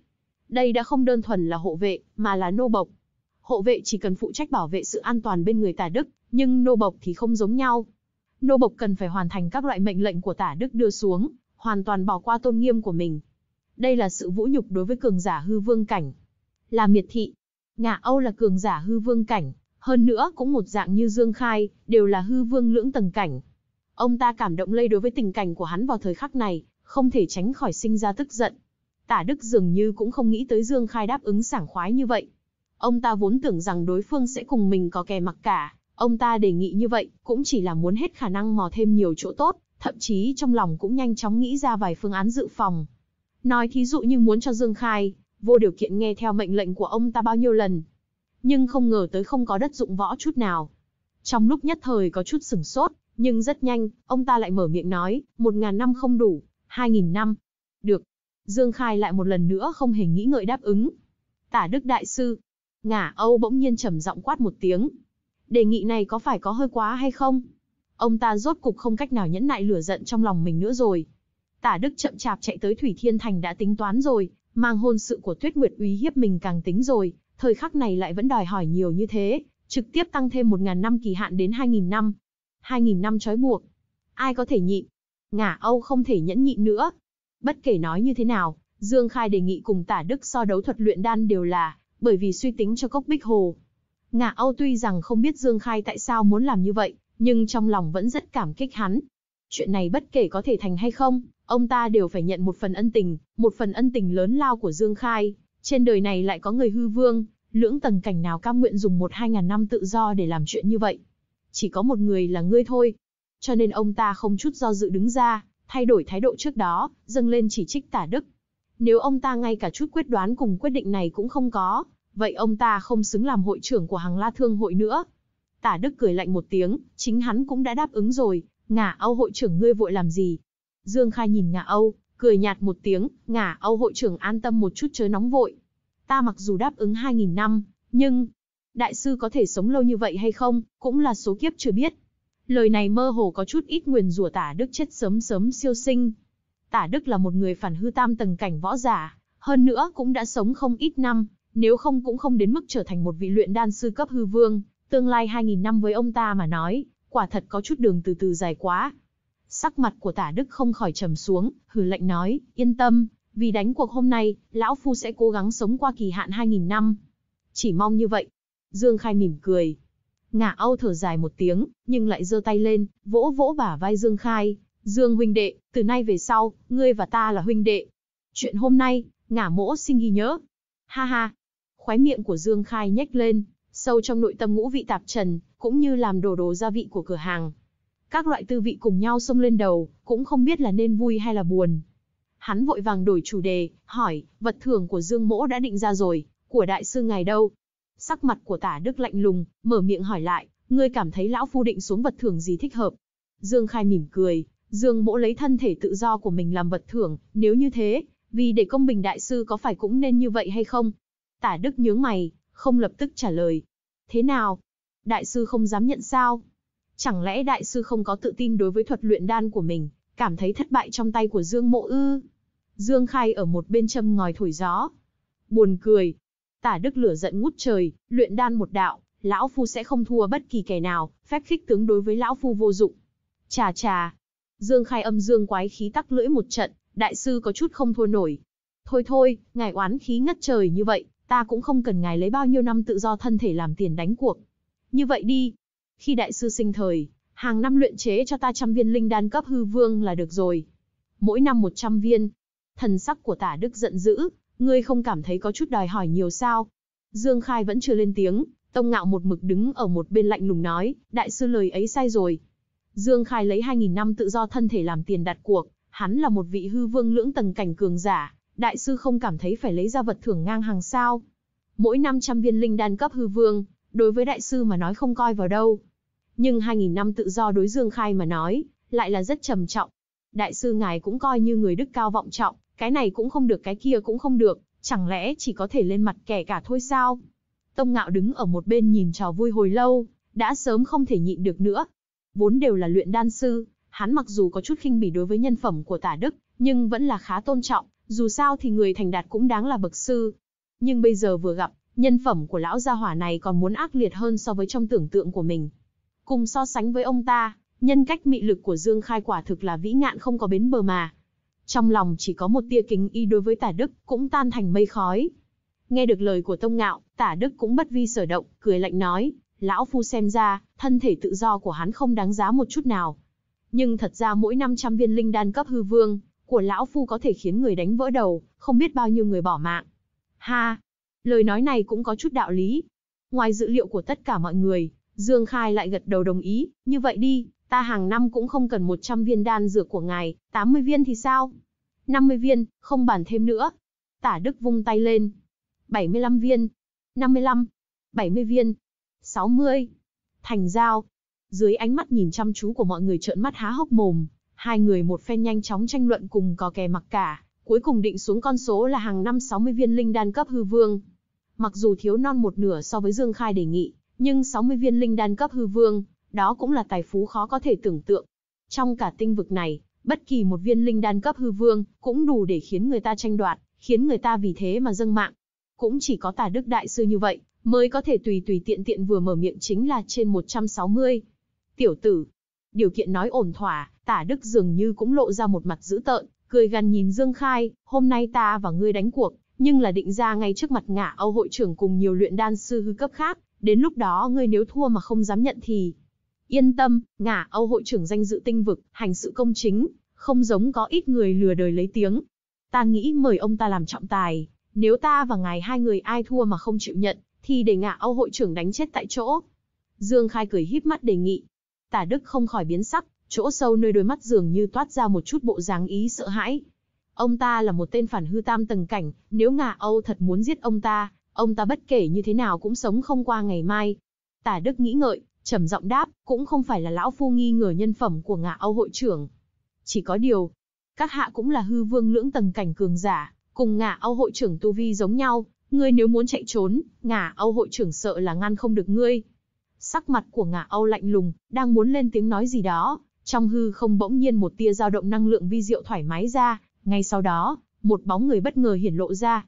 Đây đã không đơn thuần là hộ vệ, mà là nô bộc. Hộ vệ chỉ cần phụ trách bảo vệ sự an toàn bên người tả Đức, nhưng nô bộc thì không giống nhau. Nô bộc cần phải hoàn thành các loại mệnh lệnh của tả Đức đưa xuống, hoàn toàn bỏ qua tôn nghiêm của mình, đây là sự vũ nhục đối với cường giả hư vương cảnh. Là miệt thị. Ngạ Âu là cường giả hư vương cảnh, hơn nữa cũng một dạng như Dương Khai, đều là hư vương lưỡng tầng cảnh. Ông ta cảm động lây đối với tình cảnh của hắn vào thời khắc này, không thể tránh khỏi sinh ra tức giận. Tả Đức dường như cũng không nghĩ tới Dương Khai đáp ứng sảng khoái như vậy. Ông ta vốn tưởng rằng đối phương sẽ cùng mình có kè mặc cả, ông ta đề nghị như vậy cũng chỉ là muốn hết khả năng mò thêm nhiều chỗ tốt, thậm chí trong lòng cũng nhanh chóng nghĩ ra vài phương án dự phòng. Nói thí dụ như muốn cho Dương Khai, vô điều kiện nghe theo mệnh lệnh của ông ta bao nhiêu lần. Nhưng không ngờ tới không có đất dụng võ chút nào. Trong lúc nhất thời có chút sửng sốt, nhưng rất nhanh, ông ta lại mở miệng nói, một ngàn năm không đủ, hai nghìn năm. Được. Dương Khai lại một lần nữa không hề nghĩ ngợi đáp ứng. Tả Đức Đại Sư. Ngả Âu bỗng nhiên trầm giọng quát một tiếng. Đề nghị này có phải có hơi quá hay không? Ông ta rốt cục không cách nào nhẫn nại lửa giận trong lòng mình nữa rồi. Tả Đức chậm chạp chạy tới Thủy Thiên Thành đã tính toán rồi, mang hôn sự của Tuyết Nguyệt uy hiếp mình càng tính rồi, thời khắc này lại vẫn đòi hỏi nhiều như thế, trực tiếp tăng thêm 1.000 năm kỳ hạn đến 2.000 năm. 2.000 năm trói buộc. Ai có thể nhịn? Ngả Âu không thể nhẫn nhịn nữa. Bất kể nói như thế nào, Dương Khai đề nghị cùng tả Đức so đấu thuật luyện đan đều là, bởi vì suy tính cho cốc bích hồ. Ngả Âu tuy rằng không biết Dương Khai tại sao muốn làm như vậy, nhưng trong lòng vẫn rất cảm kích hắn. Chuyện này bất kể có thể thành hay không, Ông ta đều phải nhận một phần ân tình, một phần ân tình lớn lao của Dương Khai. Trên đời này lại có người hư vương, lưỡng tầng cảnh nào cam nguyện dùng một hai ngàn năm tự do để làm chuyện như vậy. Chỉ có một người là ngươi thôi. Cho nên ông ta không chút do dự đứng ra, thay đổi thái độ trước đó, dâng lên chỉ trích tả đức. Nếu ông ta ngay cả chút quyết đoán cùng quyết định này cũng không có, vậy ông ta không xứng làm hội trưởng của hàng la thương hội nữa. Tả Đức cười lạnh một tiếng, chính hắn cũng đã đáp ứng rồi, ngả Âu hội trưởng ngươi vội làm gì, Dương Khai nhìn Ngà Âu, cười nhạt một tiếng, Ngà Âu hội trưởng an tâm một chút chớ nóng vội. Ta mặc dù đáp ứng 2.000 năm, nhưng... Đại sư có thể sống lâu như vậy hay không, cũng là số kiếp chưa biết. Lời này mơ hồ có chút ít nguyền rủa tả đức chết sớm sớm siêu sinh. Tả đức là một người phản hư tam tầng cảnh võ giả, hơn nữa cũng đã sống không ít năm, nếu không cũng không đến mức trở thành một vị luyện đan sư cấp hư vương, tương lai 2.000 năm với ông ta mà nói, quả thật có chút đường từ từ dài quá, Sắc mặt của tả đức không khỏi trầm xuống, hừ lệnh nói, yên tâm, vì đánh cuộc hôm nay, lão phu sẽ cố gắng sống qua kỳ hạn 2.000 năm. Chỉ mong như vậy. Dương Khai mỉm cười. Ngả Âu thở dài một tiếng, nhưng lại giơ tay lên, vỗ vỗ bả vai Dương Khai. Dương huynh đệ, từ nay về sau, ngươi và ta là huynh đệ. Chuyện hôm nay, ngả mỗ xin ghi nhớ. Ha ha. Khóe miệng của Dương Khai nhếch lên, sâu trong nội tâm ngũ vị tạp trần, cũng như làm đồ đồ gia vị của cửa hàng, các loại tư vị cùng nhau xông lên đầu, cũng không biết là nên vui hay là buồn. Hắn vội vàng đổi chủ đề, hỏi, vật thưởng của Dương Mỗ đã định ra rồi, của đại sư ngài đâu? Sắc mặt của tả Đức lạnh lùng, mở miệng hỏi lại, ngươi cảm thấy lão phu định xuống vật thưởng gì thích hợp? Dương Khai mỉm cười, Dương Mỗ lấy thân thể tự do của mình làm vật thưởng, nếu như thế, vì để công bình đại sư có phải cũng nên như vậy hay không? Tả Đức nhướng mày, không lập tức trả lời. Thế nào? Đại sư không dám nhận sao? Chẳng lẽ đại sư không có tự tin đối với thuật luyện đan của mình, cảm thấy thất bại trong tay của Dương Mộ ư? Dương Khai ở một bên châm ngòi thổi gió. Buồn cười. Tả Đức lửa giận ngút trời, luyện đan một đạo, lão phu sẽ không thua bất kỳ kẻ nào, phép khích tướng đối với lão phu vô dụng. Chà chà. Dương Khai âm dương quái khí tắc lưỡi một trận, đại sư có chút không thua nổi. Thôi thôi, ngài oán khí ngất trời như vậy, ta cũng không cần ngài lấy bao nhiêu năm tự do thân thể làm tiền đánh cuộc. Như vậy đi, khi đại sư sinh thời, hàng năm luyện chế cho ta trăm viên linh đan cấp hư vương là được rồi. Mỗi năm một trăm viên. Thần sắc của tả đức giận dữ, ngươi không cảm thấy có chút đòi hỏi nhiều sao. Dương Khai vẫn chưa lên tiếng, Tông Ngạo một mực đứng ở một bên lạnh lùng nói, đại sư lời ấy sai rồi. Dương Khai lấy 2.000 năm tự do thân thể làm tiền đặt cuộc, hắn là một vị hư vương lưỡng tầng cảnh cường giả, đại sư không cảm thấy phải lấy ra vật thưởng ngang hàng sao. Mỗi 500 viên linh đan cấp hư vương, đối với đại sư mà nói không coi vào đâu, nhưng 2.000 năm tự do đối Dương Khai mà nói, lại là rất trầm trọng. Đại sư ngài cũng coi như người đức cao vọng trọng, cái này cũng không được cái kia cũng không được, chẳng lẽ chỉ có thể lên mặt kẻ cả thôi sao? Tông Ngạo đứng ở một bên nhìn trò vui hồi lâu, đã sớm không thể nhịn được nữa. Vốn đều là luyện đan sư, hắn mặc dù có chút khinh bỉ đối với nhân phẩm của tả Đức, nhưng vẫn là khá tôn trọng, dù sao thì người thành đạt cũng đáng là bậc sư. Nhưng bây giờ vừa gặp, nhân phẩm của lão gia hỏa này còn muốn ác liệt hơn so với trong tưởng tượng của mình. Cùng so sánh với ông ta, nhân cách mị lực của Dương Khai quả thực là vĩ ngạn không có bến bờ mà. Trong lòng chỉ có một tia kính y đối với tả Đức, cũng tan thành mây khói. Nghe được lời của Tông Ngạo, tả Đức cũng bất vi sở động, cười lạnh nói, lão phu xem ra, thân thể tự do của hắn không đáng giá một chút nào. Nhưng thật ra mỗi 500 viên linh đan cấp hư vương, của lão phu có thể khiến người đánh vỡ đầu, không biết bao nhiêu người bỏ mạng. Ha! Lời nói này cũng có chút đạo lý. Ngoài dữ liệu của tất cả mọi người, Dương Khai lại gật đầu đồng ý, như vậy đi, ta hàng năm cũng không cần 100 viên đan dược của ngài, 80 viên thì sao? 50 viên, không bàn thêm nữa. Tả Đức vung tay lên. 75 viên. 55. 70 viên. 60. Thành giao. Dưới ánh mắt nhìn chăm chú của mọi người trợn mắt há hốc mồm, hai người một phen nhanh chóng tranh luận cùng có kè mặc cả, cuối cùng định xuống con số là hàng năm 60 viên linh đan cấp hư vương. Mặc dù thiếu non một nửa so với Dương Khai đề nghị, nhưng 60 viên linh đan cấp hư vương, đó cũng là tài phú khó có thể tưởng tượng. Trong cả tinh vực này, bất kỳ một viên linh đan cấp hư vương cũng đủ để khiến người ta tranh đoạt, khiến người ta vì thế mà dâng mạng. Cũng chỉ có tà đức đại sư như vậy, mới có thể tùy tùy tiện tiện vừa mở miệng chính là trên 160. Tiểu tử, điều kiện nói ổn thỏa, tả đức dường như cũng lộ ra một mặt dữ tợn, cười gằn nhìn Dương Khai, hôm nay ta và ngươi đánh cuộc, nhưng là định ra ngay trước mặt ngã Âu hội trưởng cùng nhiều luyện đan sư hư cấp khác, Đến lúc đó ngươi nếu thua mà không dám nhận thì... Yên tâm, ngả Âu hội trưởng danh dự tinh vực, hành sự công chính, không giống có ít người lừa đời lấy tiếng. Ta nghĩ mời ông ta làm trọng tài, nếu ta và ngài hai người ai thua mà không chịu nhận, thì để ngả Âu hội trưởng đánh chết tại chỗ. Dương Khai cười híp mắt đề nghị. Tả Đức không khỏi biến sắc, chỗ sâu nơi đôi mắt dường như toát ra một chút bộ dáng ý sợ hãi. Ông ta là một tên phản hư tam tầng cảnh, nếu ngà Âu thật muốn giết ông ta, Ông ta bất kể như thế nào cũng sống không qua ngày mai. Tả Đức nghĩ ngợi, trầm giọng đáp, cũng không phải là lão phu nghi ngờ nhân phẩm của ngạ Âu hội trưởng. Chỉ có điều, các hạ cũng là hư vương lưỡng tầng cảnh cường giả, cùng ngạ Âu hội trưởng tu vi giống nhau, ngươi nếu muốn chạy trốn, ngạ Âu hội trưởng sợ là ngăn không được ngươi. Sắc mặt của ngạ Âu lạnh lùng, đang muốn lên tiếng nói gì đó, trong hư không bỗng nhiên một tia dao động năng lượng vi diệu thoải mái ra, ngay sau đó, một bóng người bất ngờ hiển lộ ra,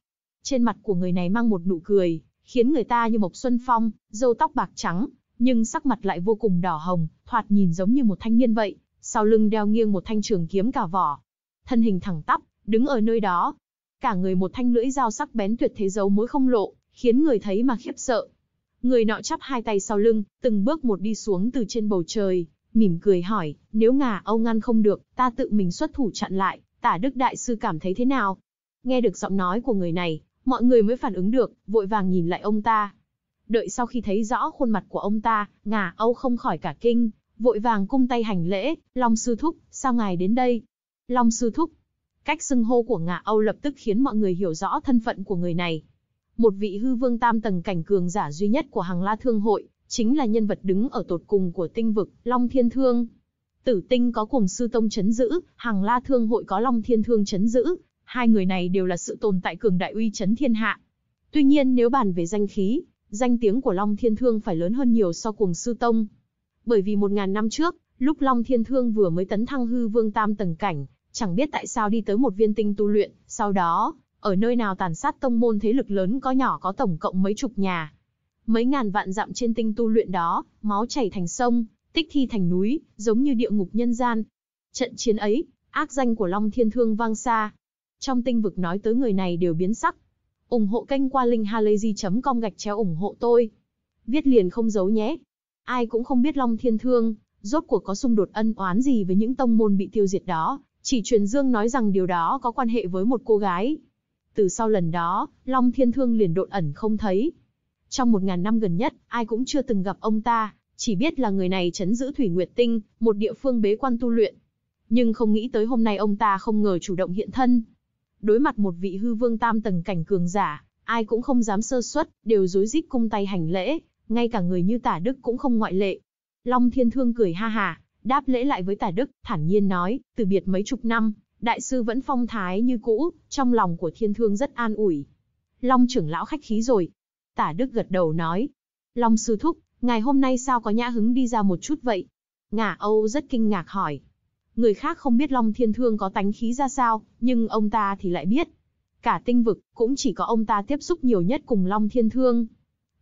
trên mặt của người này mang một nụ cười, khiến người ta như Mộc Xuân Phong, râu tóc bạc trắng, nhưng sắc mặt lại vô cùng đỏ hồng, thoạt nhìn giống như một thanh niên vậy, sau lưng đeo nghiêng một thanh trường kiếm cả vỏ. Thân hình thẳng tắp, đứng ở nơi đó. Cả người một thanh lưỡi dao sắc bén tuyệt thế giấu mối không lộ, khiến người thấy mà khiếp sợ. Người nọ chắp hai tay sau lưng, từng bước một đi xuống từ trên bầu trời, mỉm cười hỏi, nếu ngà Âu ngăn không được, ta tự mình xuất thủ chặn lại, tả Đức Đại Sư cảm thấy thế nào? Nghe được giọng nói của người này, mọi người mới phản ứng được, vội vàng nhìn lại ông ta. Đợi sau khi thấy rõ khuôn mặt của ông ta, ngà Âu không khỏi cả kinh, vội vàng cung tay hành lễ, Long Sư Thúc, sao ngài đến đây? Long Sư Thúc. Cách xưng hô của ngà Âu lập tức khiến mọi người hiểu rõ thân phận của người này. Một vị hư vương tam tầng cảnh cường giả duy nhất của hàng la thương hội, chính là nhân vật đứng ở tột cùng của tinh vực, Long Thiên Thương. Tử tinh có cùng sư tông chấn giữ, hàng la thương hội có Long Thiên Thương chấn giữ, Hai người này đều là sự tồn tại cường đại uy chấn thiên hạ. Tuy nhiên nếu bàn về danh khí, danh tiếng của Long Thiên Thương phải lớn hơn nhiều so cùng Sư Tông. Bởi vì một ngàn năm trước, lúc Long Thiên Thương vừa mới tấn thăng hư vương tam tầng cảnh, chẳng biết tại sao đi tới một viên tinh tu luyện, sau đó, ở nơi nào tàn sát tông môn thế lực lớn có nhỏ có tổng cộng mấy chục nhà. Mấy ngàn vạn dặm trên tinh tu luyện đó, máu chảy thành sông, tích thi thành núi, giống như địa ngục nhân gian. Trận chiến ấy, ác danh của Long Thiên Thương vang xa, trong tinh vực nói tới người này đều biến sắc. ủng hộ kênh qua linkhalazy.com gạch chéo ủng hộ tôi. Viết liền không giấu nhé. Ai cũng không biết Long Thiên Thương, rốt cuộc có xung đột ân oán gì với những tông môn bị tiêu diệt đó, chỉ truyền dương nói rằng điều đó có quan hệ với một cô gái. Từ sau lần đó, Long Thiên Thương liền đột ẩn không thấy. Trong một ngàn năm gần nhất, ai cũng chưa từng gặp ông ta, chỉ biết là người này chấn giữ Thủy Nguyệt Tinh, một địa phương bế quan tu luyện. Nhưng không nghĩ tới hôm nay ông ta không ngờ chủ động hiện thân, Đối mặt một vị hư vương tam tầng cảnh cường giả, ai cũng không dám sơ suất, đều rối rít cung tay hành lễ, ngay cả người như Tả Đức cũng không ngoại lệ. Long Thiên Thương cười ha hà, đáp lễ lại với Tả Đức, thản nhiên nói, từ biệt mấy chục năm, đại sư vẫn phong thái như cũ, trong lòng của Thiên Thương rất an ủi. Long trưởng lão khách khí rồi. Tả Đức gật đầu nói, Long sư thúc, ngày hôm nay sao có nhã hứng đi ra một chút vậy? Ngả Âu rất kinh ngạc hỏi. Người khác không biết Long Thiên Thương có tánh khí ra sao, nhưng ông ta thì lại biết. Cả tinh vực, cũng chỉ có ông ta tiếp xúc nhiều nhất cùng Long Thiên Thương.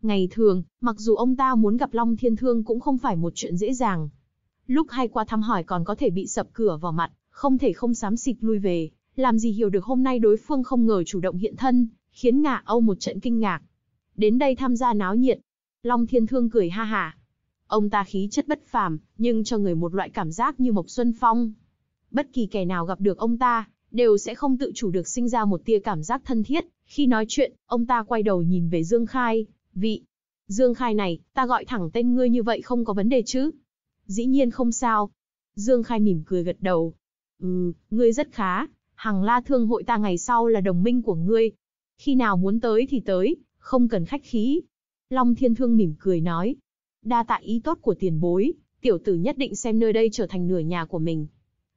Ngày thường, mặc dù ông ta muốn gặp Long Thiên Thương cũng không phải một chuyện dễ dàng. Lúc hay qua thăm hỏi còn có thể bị sập cửa vào mặt, không thể không xám xịt lui về. Làm gì hiểu được hôm nay đối phương không ngờ chủ động hiện thân, khiến ngạ Âu một trận kinh ngạc. Đến đây tham gia náo nhiệt. Long Thiên Thương cười ha hả, Ông ta khí chất bất phàm, nhưng cho người một loại cảm giác như Mộc Xuân Phong. Bất kỳ kẻ nào gặp được ông ta, đều sẽ không tự chủ được sinh ra một tia cảm giác thân thiết. Khi nói chuyện, ông ta quay đầu nhìn về Dương Khai, vị. Dương Khai này, ta gọi thẳng tên ngươi như vậy không có vấn đề chứ? Dĩ nhiên không sao. Dương Khai mỉm cười gật đầu. Ừ, ngươi rất khá. Hằng la thương hội ta ngày sau là đồng minh của ngươi. Khi nào muốn tới thì tới, không cần khách khí. Long Thiên Thương mỉm cười nói đa tạ ý tốt của tiền bối, tiểu tử nhất định xem nơi đây trở thành nửa nhà của mình.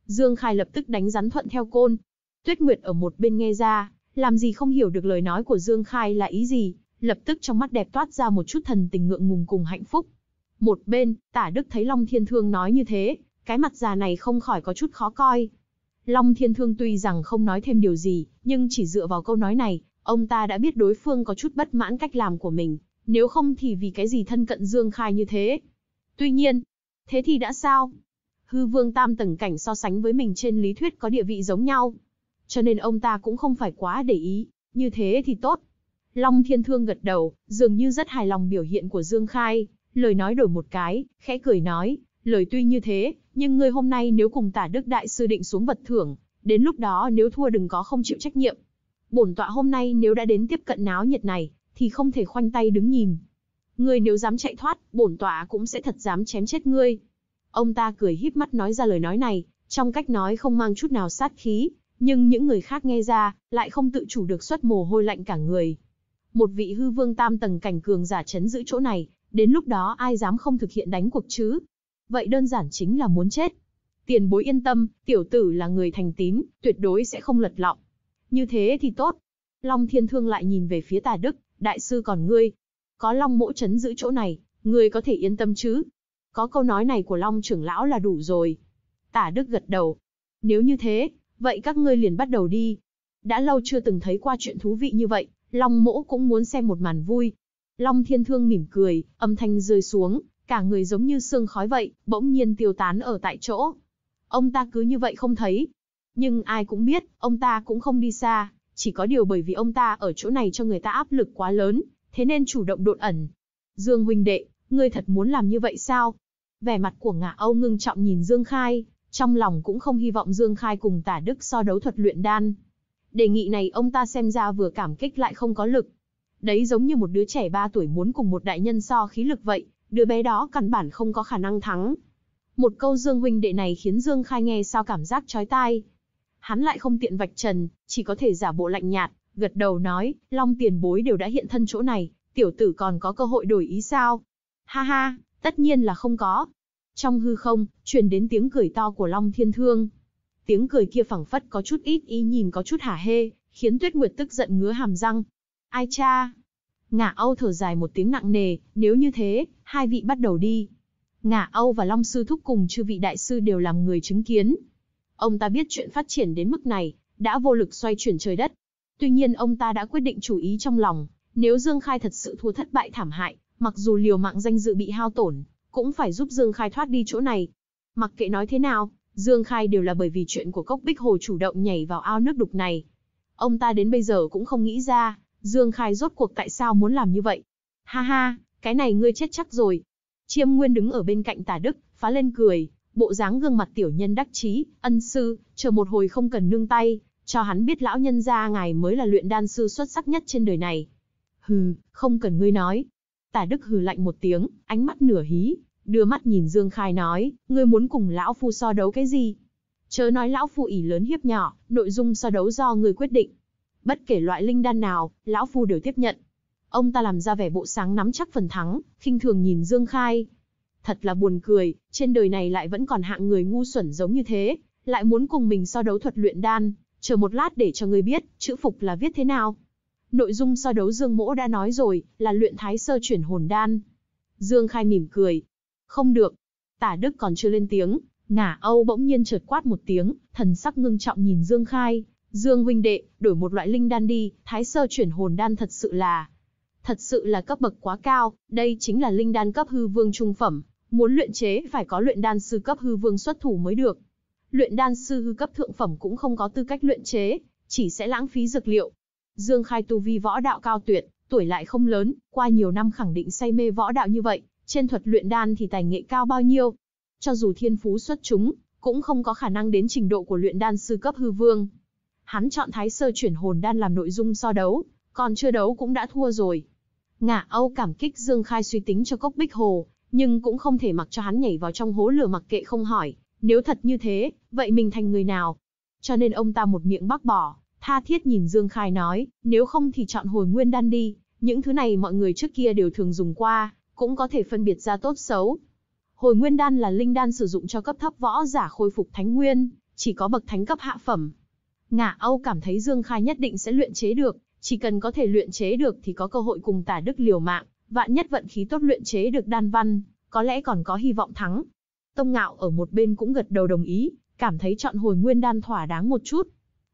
Dương Khai lập tức đánh rắn thuận theo côn. Tuyết Nguyệt ở một bên nghe ra, làm gì không hiểu được lời nói của Dương Khai là ý gì, lập tức trong mắt đẹp toát ra một chút thần tình ngượng ngùng cùng hạnh phúc. Một bên, tả đức thấy Long Thiên Thương nói như thế, cái mặt già này không khỏi có chút khó coi. Long Thiên Thương tuy rằng không nói thêm điều gì, nhưng chỉ dựa vào câu nói này, ông ta đã biết đối phương có chút bất mãn cách làm của mình nếu không thì vì cái gì thân cận Dương Khai như thế. Tuy nhiên, thế thì đã sao? Hư vương tam tầng cảnh so sánh với mình trên lý thuyết có địa vị giống nhau. Cho nên ông ta cũng không phải quá để ý, như thế thì tốt. Long Thiên Thương gật đầu, dường như rất hài lòng biểu hiện của Dương Khai, lời nói đổi một cái, khẽ cười nói, lời tuy như thế, nhưng người hôm nay nếu cùng tả Đức Đại Sư định xuống vật thưởng, đến lúc đó nếu thua đừng có không chịu trách nhiệm. Bổn tọa hôm nay nếu đã đến tiếp cận náo nhiệt này, thì không thể khoanh tay đứng nhìn. Ngươi nếu dám chạy thoát, bổn tọa cũng sẽ thật dám chém chết ngươi. Ông ta cười híp mắt nói ra lời nói này, trong cách nói không mang chút nào sát khí, nhưng những người khác nghe ra, lại không tự chủ được xuất mồ hôi lạnh cả người. Một vị hư vương tam tầng cảnh cường giả chấn giữ chỗ này, đến lúc đó ai dám không thực hiện đánh cuộc chứ? Vậy đơn giản chính là muốn chết. Tiền bối yên tâm, tiểu tử là người thành tín, tuyệt đối sẽ không lật lọng. Như thế thì tốt. Long Thiên Thương lại nhìn về phía Tà Đức, đại sư còn ngươi. Có Long mỗ chấn giữ chỗ này, ngươi có thể yên tâm chứ. Có câu nói này của Long trưởng lão là đủ rồi. Tả Đức gật đầu. Nếu như thế, vậy các ngươi liền bắt đầu đi. Đã lâu chưa từng thấy qua chuyện thú vị như vậy, Long mỗ cũng muốn xem một màn vui. Long thiên thương mỉm cười, âm thanh rơi xuống, cả người giống như sương khói vậy, bỗng nhiên tiêu tán ở tại chỗ. Ông ta cứ như vậy không thấy. Nhưng ai cũng biết, ông ta cũng không đi xa, chỉ có điều bởi vì ông ta ở chỗ này cho người ta áp lực quá lớn, thế nên chủ động đột ẩn. Dương huynh đệ, ngươi thật muốn làm như vậy sao? Vẻ mặt của ngạ Âu ngưng trọng nhìn Dương Khai, trong lòng cũng không hy vọng Dương Khai cùng tả Đức so đấu thuật luyện đan. Đề nghị này ông ta xem ra vừa cảm kích lại không có lực. Đấy giống như một đứa trẻ 3 tuổi muốn cùng một đại nhân so khí lực vậy, đứa bé đó căn bản không có khả năng thắng. Một câu Dương huynh đệ này khiến Dương Khai nghe sao cảm giác chói tai, hắn lại không tiện vạch trần, chỉ có thể giả bộ lạnh nhạt, gật đầu nói, long tiền bối đều đã hiện thân chỗ này, tiểu tử còn có cơ hội đổi ý sao? Ha ha, tất nhiên là không có. Trong hư không, truyền đến tiếng cười to của long thiên thương. Tiếng cười kia phảng phất có chút ít ý nhìn có chút hả hê, khiến tuyết nguyệt tức giận ngứa hàm răng. Ai cha? ngạ Âu thở dài một tiếng nặng nề, nếu như thế, hai vị bắt đầu đi. ngạ Âu và Long Sư Thúc cùng chư vị đại sư đều làm người chứng kiến, Ông ta biết chuyện phát triển đến mức này, đã vô lực xoay chuyển trời đất. Tuy nhiên ông ta đã quyết định chủ ý trong lòng, nếu Dương Khai thật sự thua thất bại thảm hại, mặc dù liều mạng danh dự bị hao tổn, cũng phải giúp Dương Khai thoát đi chỗ này. Mặc kệ nói thế nào, Dương Khai đều là bởi vì chuyện của Cốc Bích Hồ chủ động nhảy vào ao nước đục này. Ông ta đến bây giờ cũng không nghĩ ra, Dương Khai rốt cuộc tại sao muốn làm như vậy. Ha ha, cái này ngươi chết chắc rồi. Chiêm Nguyên đứng ở bên cạnh tả Đức, phá lên cười bộ dáng gương mặt tiểu nhân đắc chí, ân sư, chờ một hồi không cần nương tay, cho hắn biết lão nhân gia ngài mới là luyện đan sư xuất sắc nhất trên đời này. Hừ, không cần ngươi nói. Tả Đức hừ lạnh một tiếng, ánh mắt nửa hí, đưa mắt nhìn Dương Khai nói, ngươi muốn cùng lão phu so đấu cái gì? Chớ nói lão phu ỷ lớn hiếp nhỏ, nội dung so đấu do ngươi quyết định. Bất kể loại linh đan nào, lão phu đều tiếp nhận. Ông ta làm ra vẻ bộ sáng nắm chắc phần thắng, khinh thường nhìn Dương Khai, Thật là buồn cười, trên đời này lại vẫn còn hạng người ngu xuẩn giống như thế, lại muốn cùng mình so đấu thuật luyện đan, chờ một lát để cho người biết, chữ phục là viết thế nào. Nội dung so đấu Dương Mỗ đã nói rồi, là luyện thái sơ chuyển hồn đan. Dương Khai mỉm cười. Không được. Tả Đức còn chưa lên tiếng, ngả Âu bỗng nhiên chợt quát một tiếng, thần sắc ngưng trọng nhìn Dương Khai. Dương huynh đệ, đổi một loại linh đan đi, thái sơ chuyển hồn đan thật sự là... Thật sự là cấp bậc quá cao, đây chính là linh đan cấp hư vương trung phẩm, Muốn luyện chế phải có luyện đan sư cấp hư vương xuất thủ mới được. Luyện đan sư hư cấp thượng phẩm cũng không có tư cách luyện chế, chỉ sẽ lãng phí dược liệu. Dương Khai tu vi võ đạo cao tuyệt, tuổi lại không lớn, qua nhiều năm khẳng định say mê võ đạo như vậy, trên thuật luyện đan thì tài nghệ cao bao nhiêu. Cho dù thiên phú xuất chúng, cũng không có khả năng đến trình độ của luyện đan sư cấp hư vương. Hắn chọn thái sơ chuyển hồn đan làm nội dung so đấu, còn chưa đấu cũng đã thua rồi. Ngạ Âu cảm kích Dương Khai suy tính cho Cốc Bích Hồ, nhưng cũng không thể mặc cho hắn nhảy vào trong hố lửa mặc kệ không hỏi, nếu thật như thế, vậy mình thành người nào? Cho nên ông ta một miệng bác bỏ, tha thiết nhìn Dương Khai nói, nếu không thì chọn hồi nguyên đan đi, những thứ này mọi người trước kia đều thường dùng qua, cũng có thể phân biệt ra tốt xấu. Hồi nguyên đan là linh đan sử dụng cho cấp thấp võ giả khôi phục thánh nguyên, chỉ có bậc thánh cấp hạ phẩm. ngạ Âu cảm thấy Dương Khai nhất định sẽ luyện chế được, chỉ cần có thể luyện chế được thì có cơ hội cùng tả đức liều mạng, vạn nhất vận khí tốt luyện chế được đan văn, có lẽ còn có hy vọng thắng. Tông Ngạo ở một bên cũng gật đầu đồng ý, cảm thấy chọn hồi nguyên đan thỏa đáng một chút.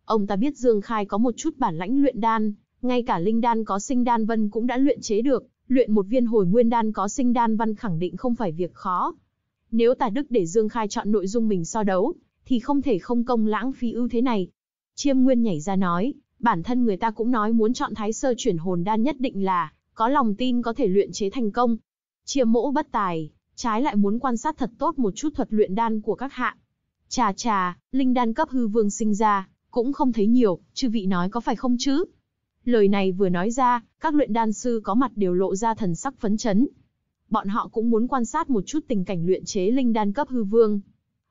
Ông ta biết Dương Khai có một chút bản lãnh luyện đan, ngay cả linh đan có sinh đan vân cũng đã luyện chế được, luyện một viên hồi nguyên đan có sinh đan văn khẳng định không phải việc khó. Nếu Tả Đức để Dương Khai chọn nội dung mình so đấu, thì không thể không công lãng phí ưu thế này. Chiêm Nguyên nhảy ra nói, bản thân người ta cũng nói muốn chọn Thái Sơ chuyển hồn đan nhất định là có lòng tin có thể luyện chế thành công. Chiêm mỗ bất tài, trái lại muốn quan sát thật tốt một chút thuật luyện đan của các hạ. Chà chà, linh đan cấp hư vương sinh ra, cũng không thấy nhiều, chư vị nói có phải không chứ? Lời này vừa nói ra, các luyện đan sư có mặt đều lộ ra thần sắc phấn chấn. Bọn họ cũng muốn quan sát một chút tình cảnh luyện chế linh đan cấp hư vương.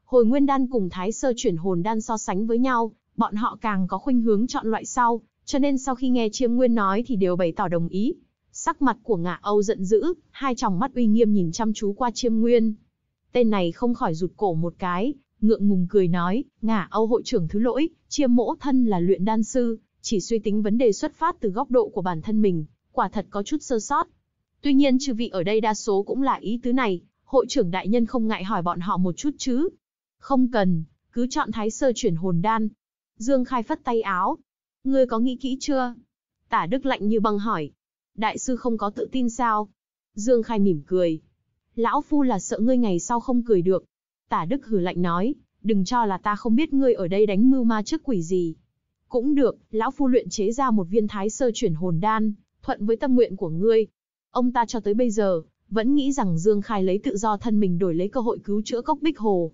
Hồi nguyên đan cùng thái sơ chuyển hồn đan so sánh với nhau, bọn họ càng có khuynh hướng chọn loại sau, cho nên sau khi nghe Chiêm Nguyên nói thì đều bày tỏ đồng ý. Sắc mặt của ngạ Âu giận dữ, hai tròng mắt uy nghiêm nhìn chăm chú qua chiêm nguyên. Tên này không khỏi rụt cổ một cái, ngượng ngùng cười nói, ngạ Âu hội trưởng thứ lỗi, chiêm mỗ thân là luyện đan sư, chỉ suy tính vấn đề xuất phát từ góc độ của bản thân mình, quả thật có chút sơ sót. Tuy nhiên chư vị ở đây đa số cũng là ý tứ này, hội trưởng đại nhân không ngại hỏi bọn họ một chút chứ. Không cần, cứ chọn thái sơ chuyển hồn đan. Dương khai phất tay áo. Ngươi có nghĩ kỹ chưa? Tả Đức lạnh như băng hỏi đại sư không có tự tin sao? Dương Khai mỉm cười. Lão Phu là sợ ngươi ngày sau không cười được. Tả Đức hử lạnh nói, đừng cho là ta không biết ngươi ở đây đánh mưu ma trước quỷ gì. Cũng được, Lão Phu luyện chế ra một viên thái sơ chuyển hồn đan, thuận với tâm nguyện của ngươi. Ông ta cho tới bây giờ, vẫn nghĩ rằng Dương Khai lấy tự do thân mình đổi lấy cơ hội cứu chữa cốc bích hồ.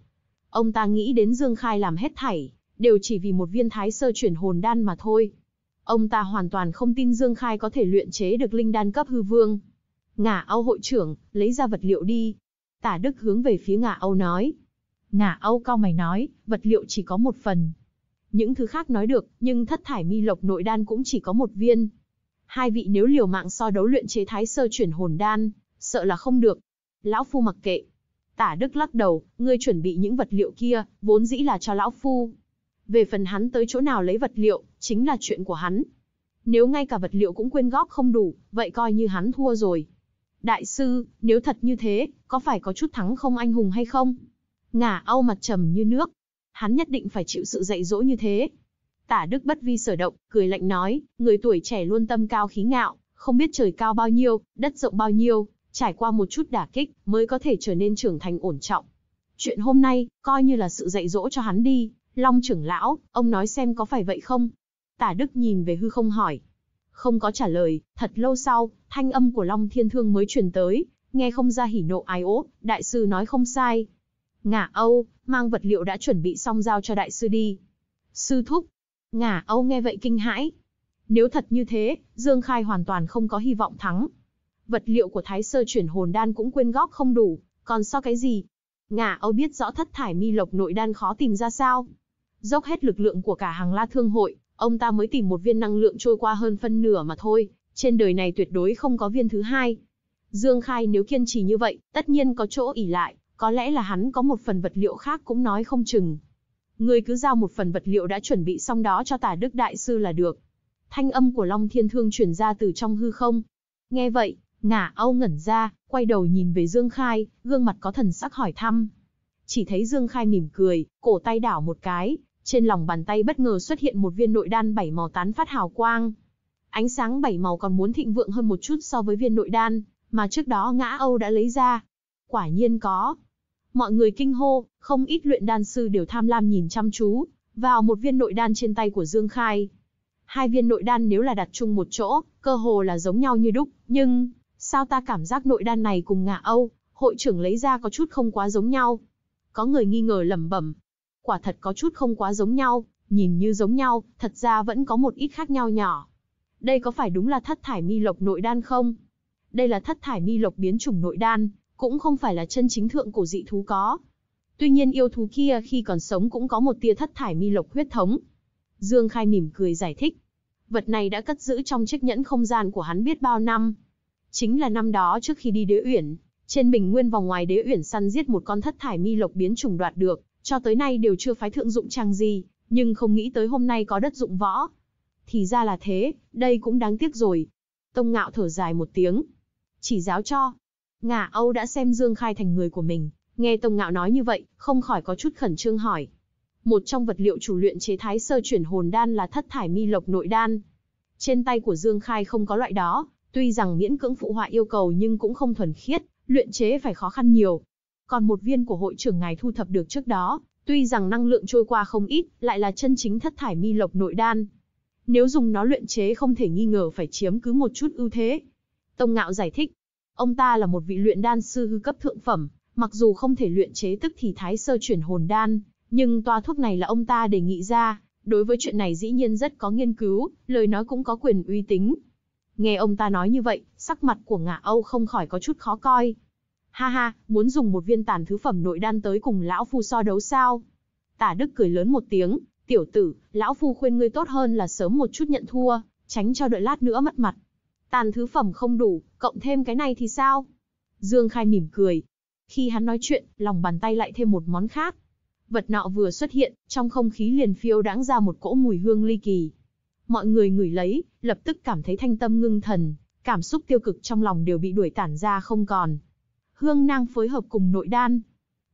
Ông ta nghĩ đến Dương Khai làm hết thảy, đều chỉ vì một viên thái sơ chuyển hồn đan mà thôi. Ông ta hoàn toàn không tin Dương Khai có thể luyện chế được linh đan cấp hư vương. Ngả Âu hội trưởng, lấy ra vật liệu đi. Tả Đức hướng về phía Ngả Âu nói. Ngả Âu cao mày nói, vật liệu chỉ có một phần. Những thứ khác nói được, nhưng thất thải mi lộc nội đan cũng chỉ có một viên. Hai vị nếu liều mạng so đấu luyện chế thái sơ chuyển hồn đan, sợ là không được. Lão Phu mặc kệ. Tả Đức lắc đầu, ngươi chuẩn bị những vật liệu kia, vốn dĩ là cho Lão Phu. Về phần hắn tới chỗ nào lấy vật liệu, chính là chuyện của hắn. Nếu ngay cả vật liệu cũng quyên góp không đủ, vậy coi như hắn thua rồi. Đại sư, nếu thật như thế, có phải có chút thắng không anh hùng hay không? Ngả Âu mặt trầm như nước. Hắn nhất định phải chịu sự dạy dỗ như thế. Tả Đức bất vi sở động, cười lạnh nói, người tuổi trẻ luôn tâm cao khí ngạo, không biết trời cao bao nhiêu, đất rộng bao nhiêu, trải qua một chút đả kích mới có thể trở nên trưởng thành ổn trọng. Chuyện hôm nay, coi như là sự dạy dỗ cho hắn đi, Long trưởng lão, ông nói xem có phải vậy không? Tả Đức nhìn về hư không hỏi. Không có trả lời, thật lâu sau, thanh âm của Long Thiên Thương mới truyền tới, nghe không ra hỉ nộ ai ố, đại sư nói không sai. Ngả Âu, mang vật liệu đã chuẩn bị xong giao cho đại sư đi. Sư thúc. Ngả Âu nghe vậy kinh hãi. Nếu thật như thế, Dương Khai hoàn toàn không có hy vọng thắng. Vật liệu của Thái Sơ chuyển hồn đan cũng quên góp không đủ, còn so cái gì? Ngả Âu biết rõ thất thải mi lộc nội đan khó tìm ra sao, Dốc hết lực lượng của cả hàng la thương hội, ông ta mới tìm một viên năng lượng trôi qua hơn phân nửa mà thôi, trên đời này tuyệt đối không có viên thứ hai. Dương Khai nếu kiên trì như vậy, tất nhiên có chỗ ỉ lại, có lẽ là hắn có một phần vật liệu khác cũng nói không chừng. Người cứ giao một phần vật liệu đã chuẩn bị xong đó cho tả đức đại sư là được. Thanh âm của Long Thiên Thương truyền ra từ trong hư không. Nghe vậy, ngả âu ngẩn ra, quay đầu nhìn về Dương Khai, gương mặt có thần sắc hỏi thăm. Chỉ thấy Dương Khai mỉm cười, cổ tay đảo một cái, trên lòng bàn tay bất ngờ xuất hiện một viên nội đan bảy màu tán phát hào quang. Ánh sáng bảy màu còn muốn thịnh vượng hơn một chút so với viên nội đan, mà trước đó ngã Âu đã lấy ra. Quả nhiên có. Mọi người kinh hô, không ít luyện đan sư đều tham lam nhìn chăm chú, vào một viên nội đan trên tay của Dương Khai. Hai viên nội đan nếu là đặt chung một chỗ, cơ hồ là giống nhau như đúc, nhưng sao ta cảm giác nội đan này cùng ngã Âu, hội trưởng lấy ra có chút không quá giống nhau. Có người nghi ngờ lẩm bẩm, quả thật có chút không quá giống nhau, nhìn như giống nhau, thật ra vẫn có một ít khác nhau nhỏ. Đây có phải đúng là thất thải mi lộc nội đan không? Đây là thất thải mi lộc biến chủng nội đan, cũng không phải là chân chính thượng cổ dị thú có. Tuy nhiên yêu thú kia khi còn sống cũng có một tia thất thải mi lộc huyết thống. Dương Khai mỉm cười giải thích. Vật này đã cất giữ trong chiếc nhẫn không gian của hắn biết bao năm. Chính là năm đó trước khi đi đế uyển, trên bình nguyên vòng ngoài đế uyển săn giết một con thất thải mi lộc biến chủng đoạt được, cho tới nay đều chưa phái thượng dụng chàng gì, nhưng không nghĩ tới hôm nay có đất dụng võ. Thì ra là thế, đây cũng đáng tiếc rồi. Tông ngạo thở dài một tiếng. Chỉ giáo cho. Ngà Âu đã xem Dương Khai thành người của mình, nghe Tông ngạo nói như vậy, không khỏi có chút khẩn trương hỏi. Một trong vật liệu chủ luyện chế thái sơ chuyển hồn đan là thất thải mi lộc nội đan. Trên tay của Dương Khai không có loại đó, tuy rằng miễn cưỡng phụ họa yêu cầu nhưng cũng không thuần khiết, luyện chế phải khó khăn nhiều, còn một viên của hội trưởng ngài thu thập được trước đó, tuy rằng năng lượng trôi qua không ít, lại là chân chính thất thải mi lộc nội đan. Nếu dùng nó luyện chế không thể nghi ngờ phải chiếm cứ một chút ưu thế. Tông Ngạo giải thích, ông ta là một vị luyện đan sư hư cấp thượng phẩm, mặc dù không thể luyện chế tức thì thái sơ chuyển hồn đan, nhưng toa thuốc này là ông ta đề nghị ra, đối với chuyện này dĩ nhiên rất có nghiên cứu, lời nói cũng có quyền uy tín. Nghe ông ta nói như vậy, sắc mặt của ngạ Âu không khỏi có chút khó coi, Ha ha, muốn dùng một viên tàn thứ phẩm nội đan tới cùng lão phu so đấu sao? Tả Đức cười lớn một tiếng, tiểu tử, lão phu khuyên ngươi tốt hơn là sớm một chút nhận thua, tránh cho đợi lát nữa mất mặt. Tàn thứ phẩm không đủ, cộng thêm cái này thì sao? Dương Khai mỉm cười. Khi hắn nói chuyện, lòng bàn tay lại thêm một món khác. Vật nọ vừa xuất hiện, trong không khí liền phiêu đãng ra một cỗ mùi hương ly kỳ. Mọi người ngửi lấy, lập tức cảm thấy thanh tâm ngưng thần, cảm xúc tiêu cực trong lòng đều bị đuổi tản ra không còn hương nang phối hợp cùng nội đan.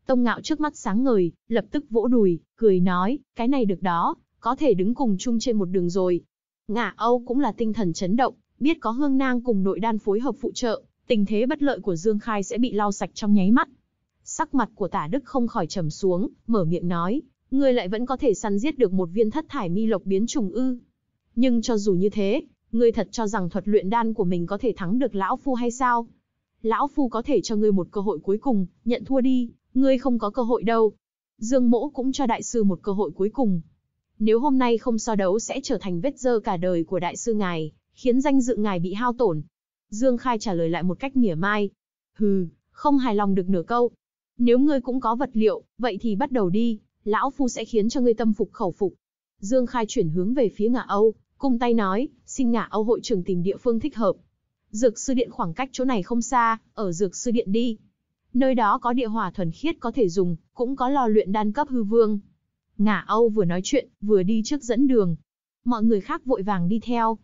Tông ngạo trước mắt sáng ngời, lập tức vỗ đùi, cười nói, cái này được đó, có thể đứng cùng chung trên một đường rồi. Ngả Âu cũng là tinh thần chấn động, biết có hương nang cùng nội đan phối hợp phụ trợ, tình thế bất lợi của Dương Khai sẽ bị lau sạch trong nháy mắt. Sắc mặt của tả Đức không khỏi trầm xuống, mở miệng nói, người lại vẫn có thể săn giết được một viên thất thải mi lộc biến trùng ư. Nhưng cho dù như thế, người thật cho rằng thuật luyện đan của mình có thể thắng được lão phu hay sao? lão phu có thể cho ngươi một cơ hội cuối cùng, nhận thua đi, ngươi không có cơ hội đâu. Dương mỗ cũng cho đại sư một cơ hội cuối cùng. Nếu hôm nay không so đấu sẽ trở thành vết dơ cả đời của đại sư ngài, khiến danh dự ngài bị hao tổn. Dương Khai trả lời lại một cách mỉa mai. Hừ, không hài lòng được nửa câu. Nếu ngươi cũng có vật liệu, vậy thì bắt đầu đi, lão phu sẽ khiến cho ngươi tâm phục khẩu phục. Dương Khai chuyển hướng về phía Ngạ Âu, cung tay nói, xin Ngạ Âu hội trưởng tìm địa phương thích hợp. Dược sư điện khoảng cách chỗ này không xa, ở dược sư điện đi. Nơi đó có địa hỏa thuần khiết có thể dùng, cũng có lò luyện đan cấp hư vương. Ngả Âu vừa nói chuyện, vừa đi trước dẫn đường. Mọi người khác vội vàng đi theo.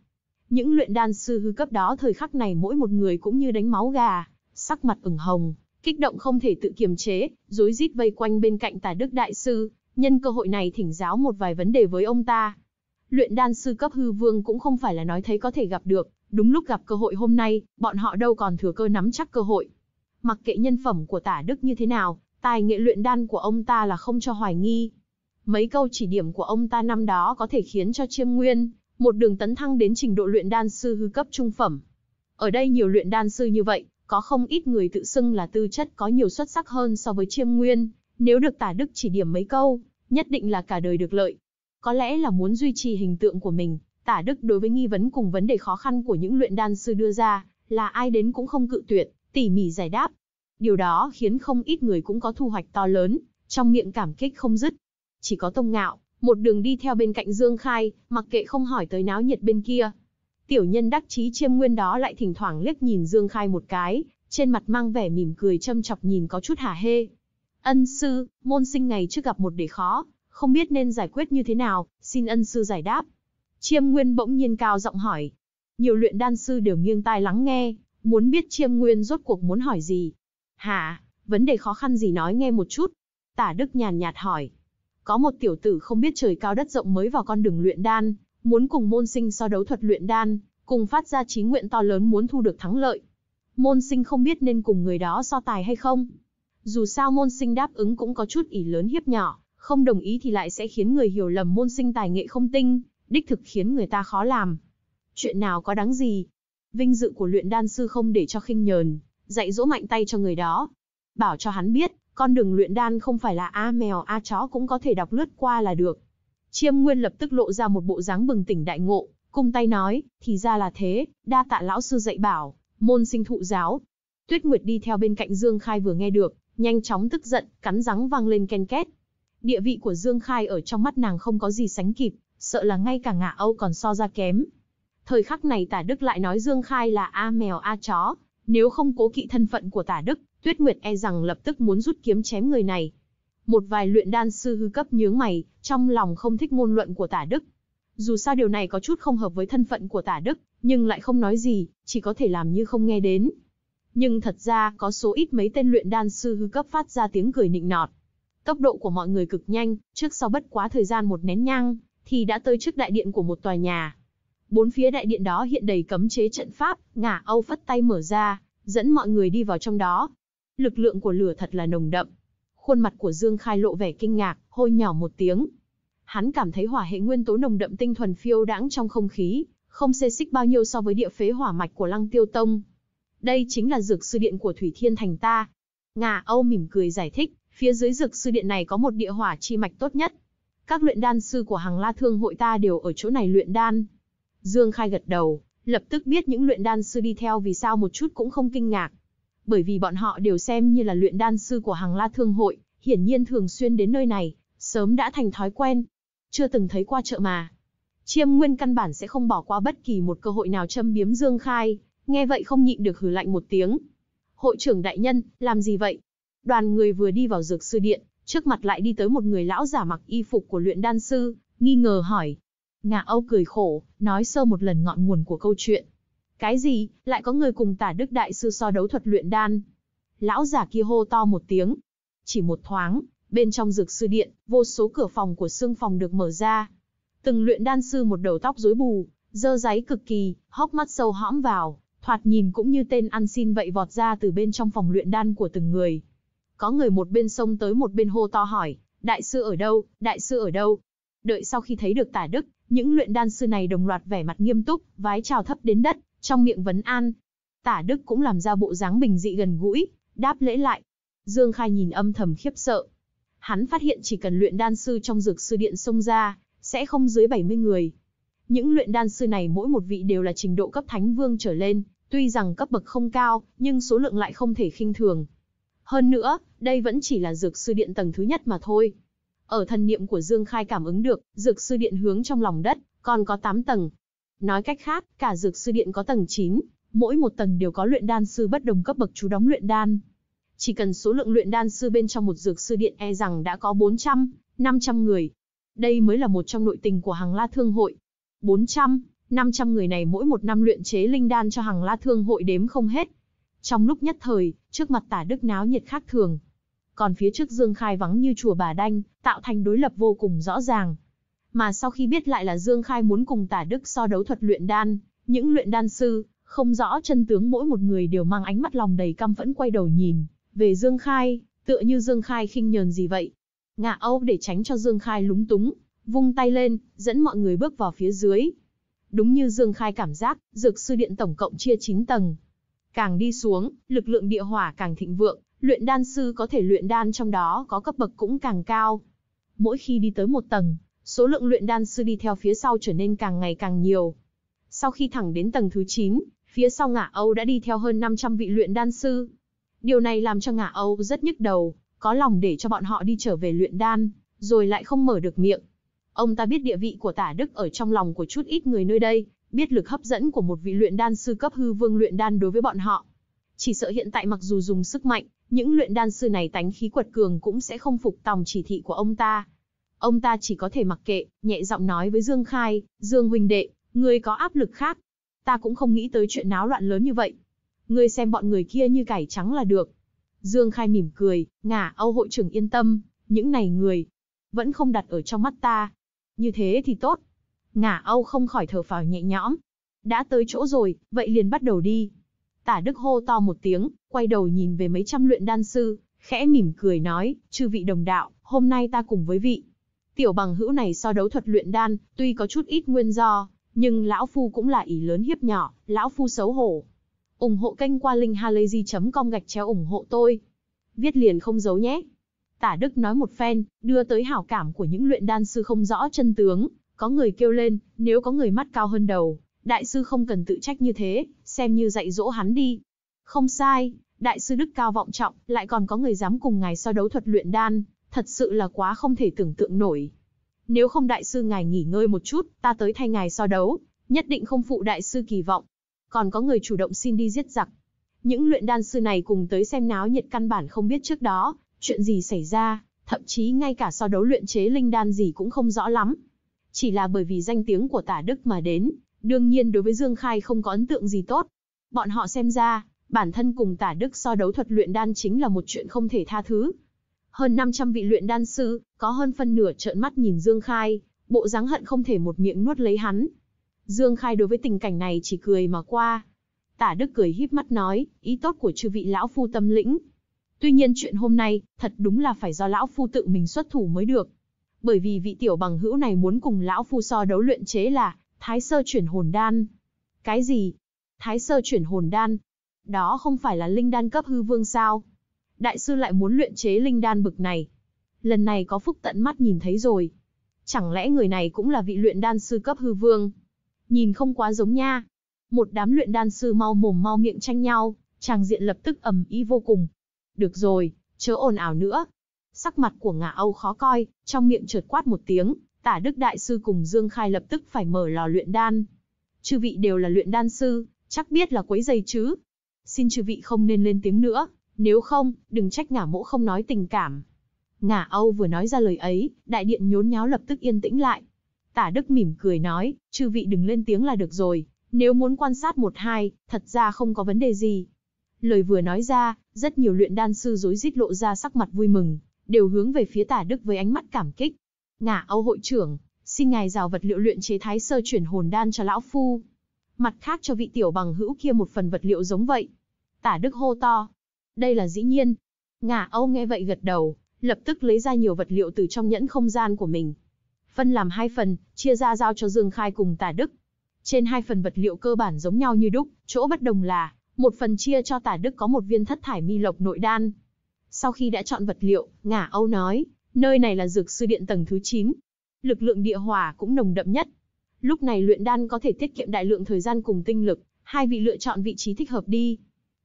Những luyện đan sư hư cấp đó thời khắc này mỗi một người cũng như đánh máu gà, sắc mặt ửng hồng, kích động không thể tự kiềm chế, rối rít vây quanh bên cạnh tà Đức đại sư, nhân cơ hội này thỉnh giáo một vài vấn đề với ông ta. Luyện đan sư cấp hư vương cũng không phải là nói thấy có thể gặp được, Đúng lúc gặp cơ hội hôm nay, bọn họ đâu còn thừa cơ nắm chắc cơ hội. Mặc kệ nhân phẩm của tả đức như thế nào, tài nghệ luyện đan của ông ta là không cho hoài nghi. Mấy câu chỉ điểm của ông ta năm đó có thể khiến cho chiêm nguyên, một đường tấn thăng đến trình độ luyện đan sư hư cấp trung phẩm. Ở đây nhiều luyện đan sư như vậy, có không ít người tự xưng là tư chất có nhiều xuất sắc hơn so với chiêm nguyên, nếu được tả đức chỉ điểm mấy câu, nhất định là cả đời được lợi. Có lẽ là muốn duy trì hình tượng của mình, Tả Đức đối với nghi vấn cùng vấn đề khó khăn của những luyện đan sư đưa ra, là ai đến cũng không cự tuyệt, tỉ mỉ giải đáp. Điều đó khiến không ít người cũng có thu hoạch to lớn, trong miệng cảm kích không dứt. Chỉ có Tông Ngạo, một đường đi theo bên cạnh Dương Khai, mặc kệ không hỏi tới náo nhiệt bên kia. Tiểu nhân đắc chí chiêm nguyên đó lại thỉnh thoảng liếc nhìn Dương Khai một cái, trên mặt mang vẻ mỉm cười châm chọc nhìn có chút hả hê. Ân sư, môn sinh ngày trước gặp một đề khó, không biết nên giải quyết như thế nào, xin ân sư giải đáp. Chiêm Nguyên bỗng nhiên cao giọng hỏi. Nhiều luyện đan sư đều nghiêng tai lắng nghe, muốn biết Chiêm Nguyên rốt cuộc muốn hỏi gì. Hả, vấn đề khó khăn gì nói nghe một chút. Tả Đức nhàn nhạt hỏi. Có một tiểu tử không biết trời cao đất rộng mới vào con đường luyện đan, muốn cùng môn sinh so đấu thuật luyện đan, cùng phát ra chí nguyện to lớn muốn thu được thắng lợi. Môn sinh không biết nên cùng người đó so tài hay không. Dù sao môn sinh đáp ứng cũng có chút ỷ lớn hiếp nhỏ, không đồng ý thì lại sẽ khiến người hiểu lầm môn sinh tài nghệ không tinh, đích thực khiến người ta khó làm. Chuyện nào có đáng gì? Vinh dự của luyện đan sư không để cho khinh nhờn, dạy dỗ mạnh tay cho người đó. Bảo cho hắn biết, con đường luyện đan không phải là A mèo A chó cũng có thể đọc lướt qua là được. Chiêm Nguyên lập tức lộ ra một bộ dáng bừng tỉnh đại ngộ, cung tay nói, thì ra là thế, đa tạ lão sư dạy bảo, môn sinh thụ giáo. Tuyết Nguyệt đi theo bên cạnh Dương Khai vừa nghe được, nhanh chóng tức giận, cắn răng vang lên ken két. Địa vị của Dương Khai ở trong mắt nàng không có gì sánh kịp, sợ là ngay cả ngạ Âu còn so ra kém. Thời khắc này tả Đức lại nói Dương Khai là A mèo A chó, nếu không cố kỵ thân phận của tả Đức, Tuyết Nguyệt e rằng lập tức muốn rút kiếm chém người này. Một vài luyện đan sư hư cấp nhướng mày, trong lòng không thích ngôn luận của tả Đức. Dù sao điều này có chút không hợp với thân phận của tả Đức, nhưng lại không nói gì, chỉ có thể làm như không nghe đến. Nhưng thật ra có số ít mấy tên luyện đan sư hư cấp phát ra tiếng cười nịnh nọt. Tốc độ của mọi người cực nhanh, trước sau bất quá thời gian một nén nhang, thì đã tới trước đại điện của một tòa nhà. Bốn phía đại điện đó hiện đầy cấm chế trận pháp, ngả Âu phất tay mở ra, dẫn mọi người đi vào trong đó. Lực lượng của lửa thật là nồng đậm. Khuôn mặt của Dương Khai lộ vẻ kinh ngạc, hôi nhỏ một tiếng. Hắn cảm thấy hỏa hệ nguyên tố nồng đậm tinh thuần phiêu đãng trong không khí, không xê xích bao nhiêu so với địa phế hỏa mạch của Lăng Tiêu Tông. Đây chính là dược sư điện của Thủy Thiên Thành ta. Ngà Âu mỉm cười giải thích, phía dưới dược sư điện này có một địa hỏa chi mạch tốt nhất, các luyện đan sư của hàng la thương hội ta đều ở chỗ này luyện đan. Dương Khai gật đầu, lập tức biết những luyện đan sư đi theo vì sao một chút cũng không kinh ngạc. Bởi vì bọn họ đều xem như là luyện đan sư của hàng la thương hội, hiển nhiên thường xuyên đến nơi này, sớm đã thành thói quen. Chưa từng thấy qua chợ mà. Chiêm Nguyên căn bản sẽ không bỏ qua bất kỳ một cơ hội nào châm biếm Dương Khai, nghe vậy không nhịn được hừ lạnh một tiếng. Hội trưởng đại nhân, làm gì vậy? Đoàn người vừa đi vào dược sư điện, Trước mặt lại đi tới một người lão giả mặc y phục của luyện đan sư, nghi ngờ hỏi. Ngạ Âu cười khổ, nói sơ một lần ngọn nguồn của câu chuyện. Cái gì, lại có người cùng tả đức đại sư so đấu thuật luyện đan. Lão giả kia hô to một tiếng. Chỉ một thoáng, bên trong dược sư điện, vô số cửa phòng của xương phòng được mở ra. Từng luyện đan sư một đầu tóc rối bù, dơ giấy cực kỳ, hốc mắt sâu hõm vào, thoạt nhìn cũng như tên ăn xin vậy vọt ra từ bên trong phòng luyện đan của từng người. Có người một bên sông tới một bên hô to hỏi, đại sư ở đâu, đại sư ở đâu. Đợi sau khi thấy được tả đức, những luyện đan sư này đồng loạt vẻ mặt nghiêm túc, vái chào thấp đến đất, trong miệng vấn an. Tả đức cũng làm ra bộ dáng bình dị gần gũi, đáp lễ lại. Dương Khai nhìn âm thầm khiếp sợ. Hắn phát hiện chỉ cần luyện đan sư trong dược sư điện sông ra, sẽ không dưới 70 người. Những luyện đan sư này mỗi một vị đều là trình độ cấp thánh vương trở lên, tuy rằng cấp bậc không cao, nhưng số lượng lại không thể khinh thường, hơn nữa, đây vẫn chỉ là dược sư điện tầng thứ nhất mà thôi. Ở thần niệm của Dương Khai cảm ứng được, dược sư điện hướng trong lòng đất, còn có 8 tầng. Nói cách khác, cả dược sư điện có tầng 9, mỗi một tầng đều có luyện đan sư bất đồng cấp bậc chú đóng luyện đan. Chỉ cần số lượng luyện đan sư bên trong một dược sư điện e rằng đã có 400, 500 người. Đây mới là một trong nội tình của hàng la thương hội. 400, 500 người này mỗi một năm luyện chế linh đan cho hàng la thương hội đếm không hết, trong lúc nhất thời, trước mặt tả đức náo nhiệt khác thường. Còn phía trước Dương Khai vắng như chùa Bà Đanh, tạo thành đối lập vô cùng rõ ràng. Mà sau khi biết lại là Dương Khai muốn cùng tả đức so đấu thuật luyện đan, những luyện đan sư, không rõ chân tướng mỗi một người đều mang ánh mắt lòng đầy căm phẫn quay đầu nhìn, về Dương Khai, tựa như Dương Khai khinh nhờn gì vậy. Ngạ Âu để tránh cho Dương Khai lúng túng, vung tay lên, dẫn mọi người bước vào phía dưới. Đúng như Dương Khai cảm giác, dược sư điện tổng cộng chia 9 tầng, Càng đi xuống, lực lượng địa hỏa càng thịnh vượng, luyện đan sư có thể luyện đan trong đó có cấp bậc cũng càng cao. Mỗi khi đi tới một tầng, số lượng luyện đan sư đi theo phía sau trở nên càng ngày càng nhiều. Sau khi thẳng đến tầng thứ 9, phía sau ngã Âu đã đi theo hơn 500 vị luyện đan sư. Điều này làm cho ngã Âu rất nhức đầu, có lòng để cho bọn họ đi trở về luyện đan, rồi lại không mở được miệng. Ông ta biết địa vị của tả Đức ở trong lòng của chút ít người nơi đây, biết lực hấp dẫn của một vị luyện đan sư cấp hư vương luyện đan đối với bọn họ. Chỉ sợ hiện tại mặc dù dùng sức mạnh, những luyện đan sư này tánh khí quật cường cũng sẽ không phục tòng chỉ thị của ông ta. Ông ta chỉ có thể mặc kệ, nhẹ giọng nói với Dương Khai, Dương huynh đệ, ngươi có áp lực khác. Ta cũng không nghĩ tới chuyện náo loạn lớn như vậy. Ngươi xem bọn người kia như cải trắng là được. Dương Khai mỉm cười, ngả Âu hội trưởng yên tâm, những này người, vẫn không đặt ở trong mắt ta. Như thế thì tốt, Ngả Âu không khỏi thở phào nhẹ nhõm. Đã tới chỗ rồi, vậy liền bắt đầu đi. Tả Đức hô to một tiếng, quay đầu nhìn về mấy trăm luyện đan sư, khẽ mỉm cười nói, chư vị đồng đạo, hôm nay ta cùng với vị. Tiểu bằng hữu này so đấu thuật luyện đan, tuy có chút ít nguyên do, nhưng lão phu cũng là ý lớn hiếp nhỏ, lão phu xấu hổ. ủng hộ kênh qua linkhalazy.com gạch chéo ủng hộ tôi. Viết liền không giấu nhé. Tả Đức nói một phen, đưa tới hảo cảm của những luyện đan sư không rõ chân tướng, có người kêu lên, nếu có người mắt cao hơn đầu, đại sư không cần tự trách như thế, xem như dạy dỗ hắn đi. Không sai, đại sư đức cao vọng trọng, lại còn có người dám cùng ngài so đấu thuật luyện đan, thật sự là quá không thể tưởng tượng nổi. Nếu không đại sư ngài nghỉ ngơi một chút, ta tới thay ngài so đấu, nhất định không phụ đại sư kỳ vọng. Còn có người chủ động xin đi giết giặc. Những luyện đan sư này cùng tới xem náo nhiệt căn bản không biết trước đó, chuyện gì xảy ra, thậm chí ngay cả so đấu luyện chế linh đan gì cũng không rõ lắm, chỉ là bởi vì danh tiếng của tả Đức mà đến, đương nhiên đối với Dương Khai không có ấn tượng gì tốt. Bọn họ xem ra, bản thân cùng tả Đức so đấu thuật luyện đan chính là một chuyện không thể tha thứ. Hơn 500 vị luyện đan sư, có hơn phân nửa trợn mắt nhìn Dương Khai, bộ dáng hận không thể một miệng nuốt lấy hắn. Dương Khai đối với tình cảnh này chỉ cười mà qua. Tả Đức cười híp mắt nói, ý tốt của chư vị lão phu tâm lĩnh. Tuy nhiên chuyện hôm nay, thật đúng là phải do lão phu tự mình xuất thủ mới được bởi vì vị tiểu bằng hữu này muốn cùng lão phu so đấu luyện chế là Thái Sơ chuyển hồn đan. Cái gì? Thái Sơ chuyển hồn đan? Đó không phải là linh đan cấp hư vương sao? Đại sư lại muốn luyện chế linh đan bực này. Lần này có phúc tận mắt nhìn thấy rồi. Chẳng lẽ người này cũng là vị luyện đan sư cấp hư vương? Nhìn không quá giống nha. Một đám luyện đan sư mau mồm mau miệng tranh nhau, chàng diện lập tức ầm ý vô cùng. Được rồi, chớ ồn ào nữa, sắc mặt của ngạ Âu khó coi, trong miệng trượt quát một tiếng, tả đức đại sư cùng Dương Khai lập tức phải mở lò luyện đan. Chư vị đều là luyện đan sư, chắc biết là quấy dày chứ. Xin chư vị không nên lên tiếng nữa, nếu không, đừng trách ngả mỗ không nói tình cảm. Ngả Âu vừa nói ra lời ấy, đại điện nhốn nháo lập tức yên tĩnh lại. Tả Đức mỉm cười nói, chư vị đừng lên tiếng là được rồi, nếu muốn quan sát một hai, thật ra không có vấn đề gì. Lời vừa nói ra, rất nhiều luyện đan sư rối rít lộ ra sắc mặt vui mừng, đều hướng về phía tả đức với ánh mắt cảm kích. ngạ Âu hội trưởng, xin ngài rào vật liệu luyện chế thái sơ chuyển hồn đan cho lão phu. Mặt khác cho vị tiểu bằng hữu kia một phần vật liệu giống vậy. Tả Đức hô to. Đây là dĩ nhiên. ngạ Âu nghe vậy gật đầu, lập tức lấy ra nhiều vật liệu từ trong nhẫn không gian của mình. Phân làm hai phần, chia ra giao cho Dương Khai cùng Tả Đức. Trên hai phần vật liệu cơ bản giống nhau như đúc, chỗ bất đồng là, một phần chia cho Tả Đức có một viên thất thải mi lộc nội đan, sau khi đã chọn vật liệu, Ngả Âu nói, nơi này là dược sư điện tầng thứ 9. Lực lượng địa hỏa cũng nồng đậm nhất. Lúc này luyện đan có thể tiết kiệm đại lượng thời gian cùng tinh lực, hai vị lựa chọn vị trí thích hợp đi.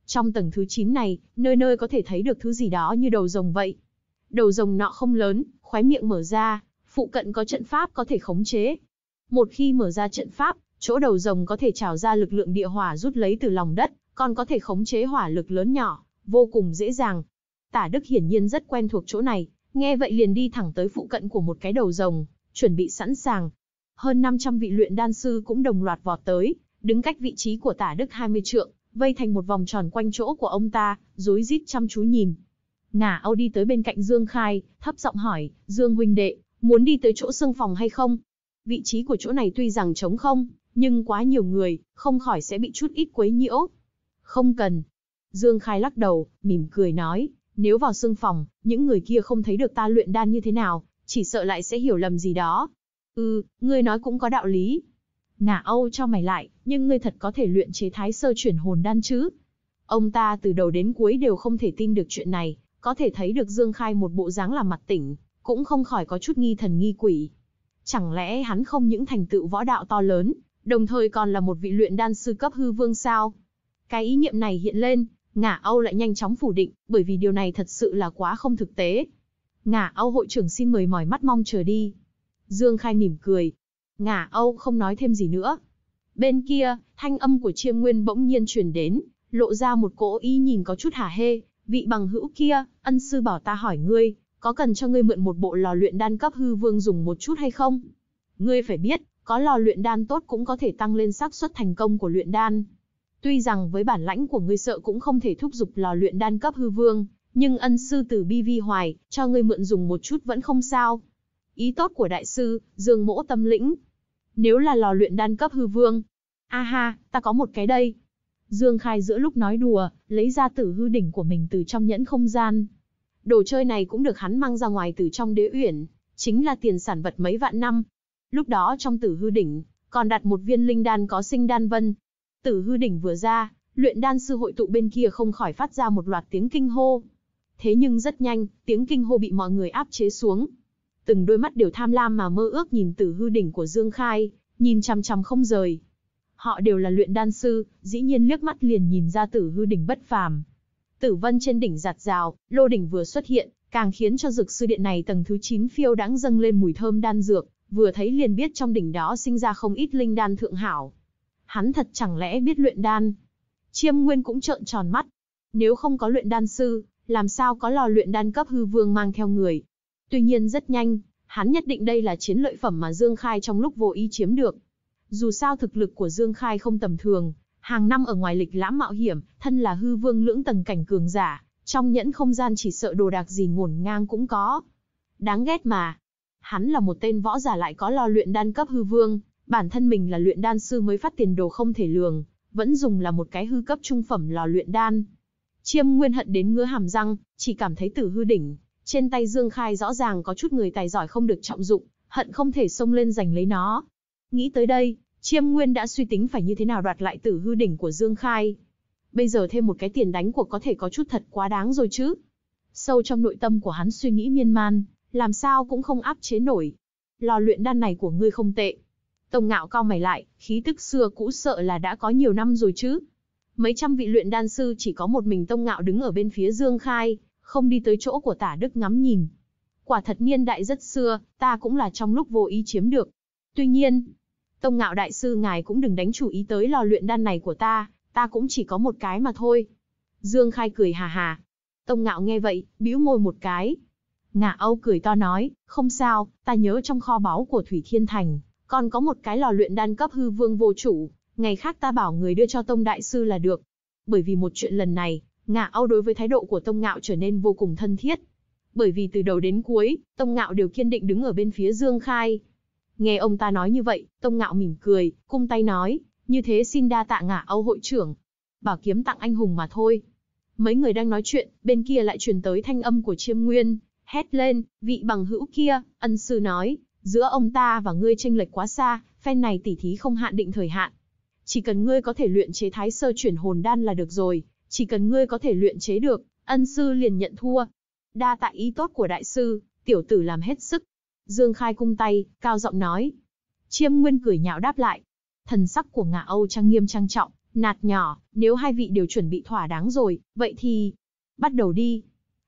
Trong tầng thứ 9 này, nơi nơi có thể thấy được thứ gì đó như đầu rồng vậy. Đầu rồng nọ không lớn, khóe miệng mở ra, phụ cận có trận pháp có thể khống chế. Một khi mở ra trận pháp, chỗ đầu rồng có thể trào ra lực lượng địa hỏa rút lấy từ lòng đất, còn có thể khống chế hỏa lực lớn nhỏ, vô cùng dễ dàng, Tả Đức hiển nhiên rất quen thuộc chỗ này, nghe vậy liền đi thẳng tới phụ cận của một cái đầu rồng, chuẩn bị sẵn sàng. Hơn 500 vị luyện đan sư cũng đồng loạt vọt tới, đứng cách vị trí của Tả Đức 20 trượng, vây thành một vòng tròn quanh chỗ của ông ta, rối rít chăm chú nhìn. Ngả Âu đi tới bên cạnh Dương Khai, thấp giọng hỏi, "Dương huynh đệ, muốn đi tới chỗ xương phòng hay không?" Vị trí của chỗ này tuy rằng trống không, nhưng quá nhiều người, không khỏi sẽ bị chút ít quấy nhiễu. Không cần. Dương Khai lắc đầu, mỉm cười nói, nếu vào xương phòng, những người kia không thấy được ta luyện đan như thế nào, chỉ sợ lại sẽ hiểu lầm gì đó. Ừ, ngươi nói cũng có đạo lý. Ngả Âu cho mày lại, nhưng ngươi thật có thể luyện chế thái sơ chuyển hồn đan chứ? Ông ta từ đầu đến cuối đều không thể tin được chuyện này, có thể thấy được Dương Khai một bộ dáng là mặt tỉnh, cũng không khỏi có chút nghi thần nghi quỷ. Chẳng lẽ hắn không những thành tựu võ đạo to lớn, đồng thời còn là một vị luyện đan sư cấp hư vương sao? Cái ý niệm này hiện lên, Ngả Âu lại nhanh chóng phủ định, bởi vì điều này thật sự là quá không thực tế. Ngả Âu hội trưởng xin mời mỏi mắt mong chờ đi. Dương Khai mỉm cười. Ngả Âu không nói thêm gì nữa. Bên kia, thanh âm của chiêm nguyên bỗng nhiên truyền đến, lộ ra một cỗ ý nhìn có chút hả hê. Vị bằng hữu kia, ân sư bảo ta hỏi ngươi, có cần cho ngươi mượn một bộ lò luyện đan cấp hư vương dùng một chút hay không? Ngươi phải biết, có lò luyện đan tốt cũng có thể tăng lên xác suất thành công của luyện đan. Tuy rằng với bản lãnh của ngươi sợ cũng không thể thúc giục lò luyện đan cấp hư vương, nhưng ân sư từ bi vi hoài, cho ngươi mượn dùng một chút vẫn không sao. Ý tốt của đại sư, dương mỗ tâm lĩnh. Nếu là lò luyện đan cấp hư vương, a ha, ta có một cái đây. Dương Khai giữa lúc nói đùa, lấy ra tử hư đỉnh của mình từ trong nhẫn không gian. Đồ chơi này cũng được hắn mang ra ngoài từ trong đế uyển, chính là tiền sản vật mấy vạn năm. Lúc đó trong tử hư đỉnh, còn đặt một viên linh đan có sinh đan vân, Tử hư đỉnh vừa ra, luyện đan sư hội tụ bên kia không khỏi phát ra một loạt tiếng kinh hô. Thế nhưng rất nhanh, tiếng kinh hô bị mọi người áp chế xuống. Từng đôi mắt đều tham lam mà mơ ước nhìn tử hư đỉnh của Dương Khai, nhìn chằm chằm không rời. Họ đều là luyện đan sư, dĩ nhiên liếc mắt liền nhìn ra tử hư đỉnh bất phàm. Tử vân trên đỉnh giạt rào, lô đỉnh vừa xuất hiện, càng khiến cho dược sư điện này tầng thứ 9 phiêu đáng dâng lên mùi thơm đan dược, vừa thấy liền biết trong đỉnh đó sinh ra không ít linh đan thượng hảo. Hắn thật chẳng lẽ biết luyện đan? Chiêm Nguyên cũng trợn tròn mắt. Nếu không có luyện đan sư, làm sao có lò luyện đan cấp hư vương mang theo người? Tuy nhiên rất nhanh, hắn nhất định đây là chiến lợi phẩm mà Dương Khai trong lúc vô ý chiếm được. Dù sao thực lực của Dương Khai không tầm thường, hàng năm ở ngoài lịch lãm mạo hiểm, thân là hư vương lưỡng tầng cảnh cường giả, trong nhẫn không gian chỉ sợ đồ đạc gì ngổn ngang cũng có. Đáng ghét mà. Hắn là một tên võ giả lại có lò luyện đan cấp hư vương, bản thân mình là luyện đan sư mới phát tiền đồ không thể lường, vẫn dùng là một cái hư cấp trung phẩm lò luyện đan. Chiêm Nguyên hận đến ngứa hàm răng, chỉ cảm thấy tử hư đỉnh, trên tay Dương Khai rõ ràng có chút người tài giỏi không được trọng dụng, hận không thể xông lên giành lấy nó. Nghĩ tới đây, Chiêm Nguyên đã suy tính phải như thế nào đoạt lại tử hư đỉnh của Dương Khai. Bây giờ thêm một cái tiền đánh cuộc có thể có chút thật quá đáng rồi chứ. Sâu trong nội tâm của hắn suy nghĩ miên man, làm sao cũng không áp chế nổi. Lò luyện đan này của ngươi không tệ, Tông Ngạo cao mày lại, khí tức xưa cũ sợ là đã có nhiều năm rồi chứ. Mấy trăm vị luyện đan sư chỉ có một mình Tông Ngạo đứng ở bên phía Dương Khai, không đi tới chỗ của tả Đức ngắm nhìn. Quả thật niên đại rất xưa, ta cũng là trong lúc vô ý chiếm được. Tuy nhiên, Tông Ngạo Đại Sư ngài cũng đừng đánh chủ ý tới lò luyện đan này của ta, ta cũng chỉ có một cái mà thôi. Dương Khai cười hà hà. Tông Ngạo nghe vậy, bĩu môi một cái. Ngạ Âu cười to nói, không sao, ta nhớ trong kho báu của Thủy Thiên Thành, còn có một cái lò luyện đan cấp hư vương vô chủ, ngày khác ta bảo người đưa cho Tông Đại Sư là được. Bởi vì một chuyện lần này, Ngạ Âu đối với thái độ của Tông Ngạo trở nên vô cùng thân thiết. Bởi vì từ đầu đến cuối, Tông Ngạo đều kiên định đứng ở bên phía Dương Khai. Nghe ông ta nói như vậy, Tông Ngạo mỉm cười, cung tay nói, như thế xin đa tạ Ngạ Âu hội trưởng. Bảo kiếm tặng anh hùng mà thôi. Mấy người đang nói chuyện, bên kia lại truyền tới thanh âm của Chiêm Nguyên, hét lên, vị bằng hữu kia, ân sư nói, giữa ông ta và ngươi tranh lệch quá xa, phen này tỷ thí không hạn định thời hạn. Chỉ cần ngươi có thể luyện chế thái sơ chuyển hồn đan là được rồi, chỉ cần ngươi có thể luyện chế được, ân sư liền nhận thua. Đa tạ ý tốt của đại sư, tiểu tử làm hết sức. Dương Khai cung tay, cao giọng nói. Chiêm Nguyên cười nhạo đáp lại. Thần sắc của ngạ Âu trang nghiêm trang trọng, nạt nhỏ, nếu hai vị đều chuẩn bị thỏa đáng rồi, vậy thì... Bắt đầu đi.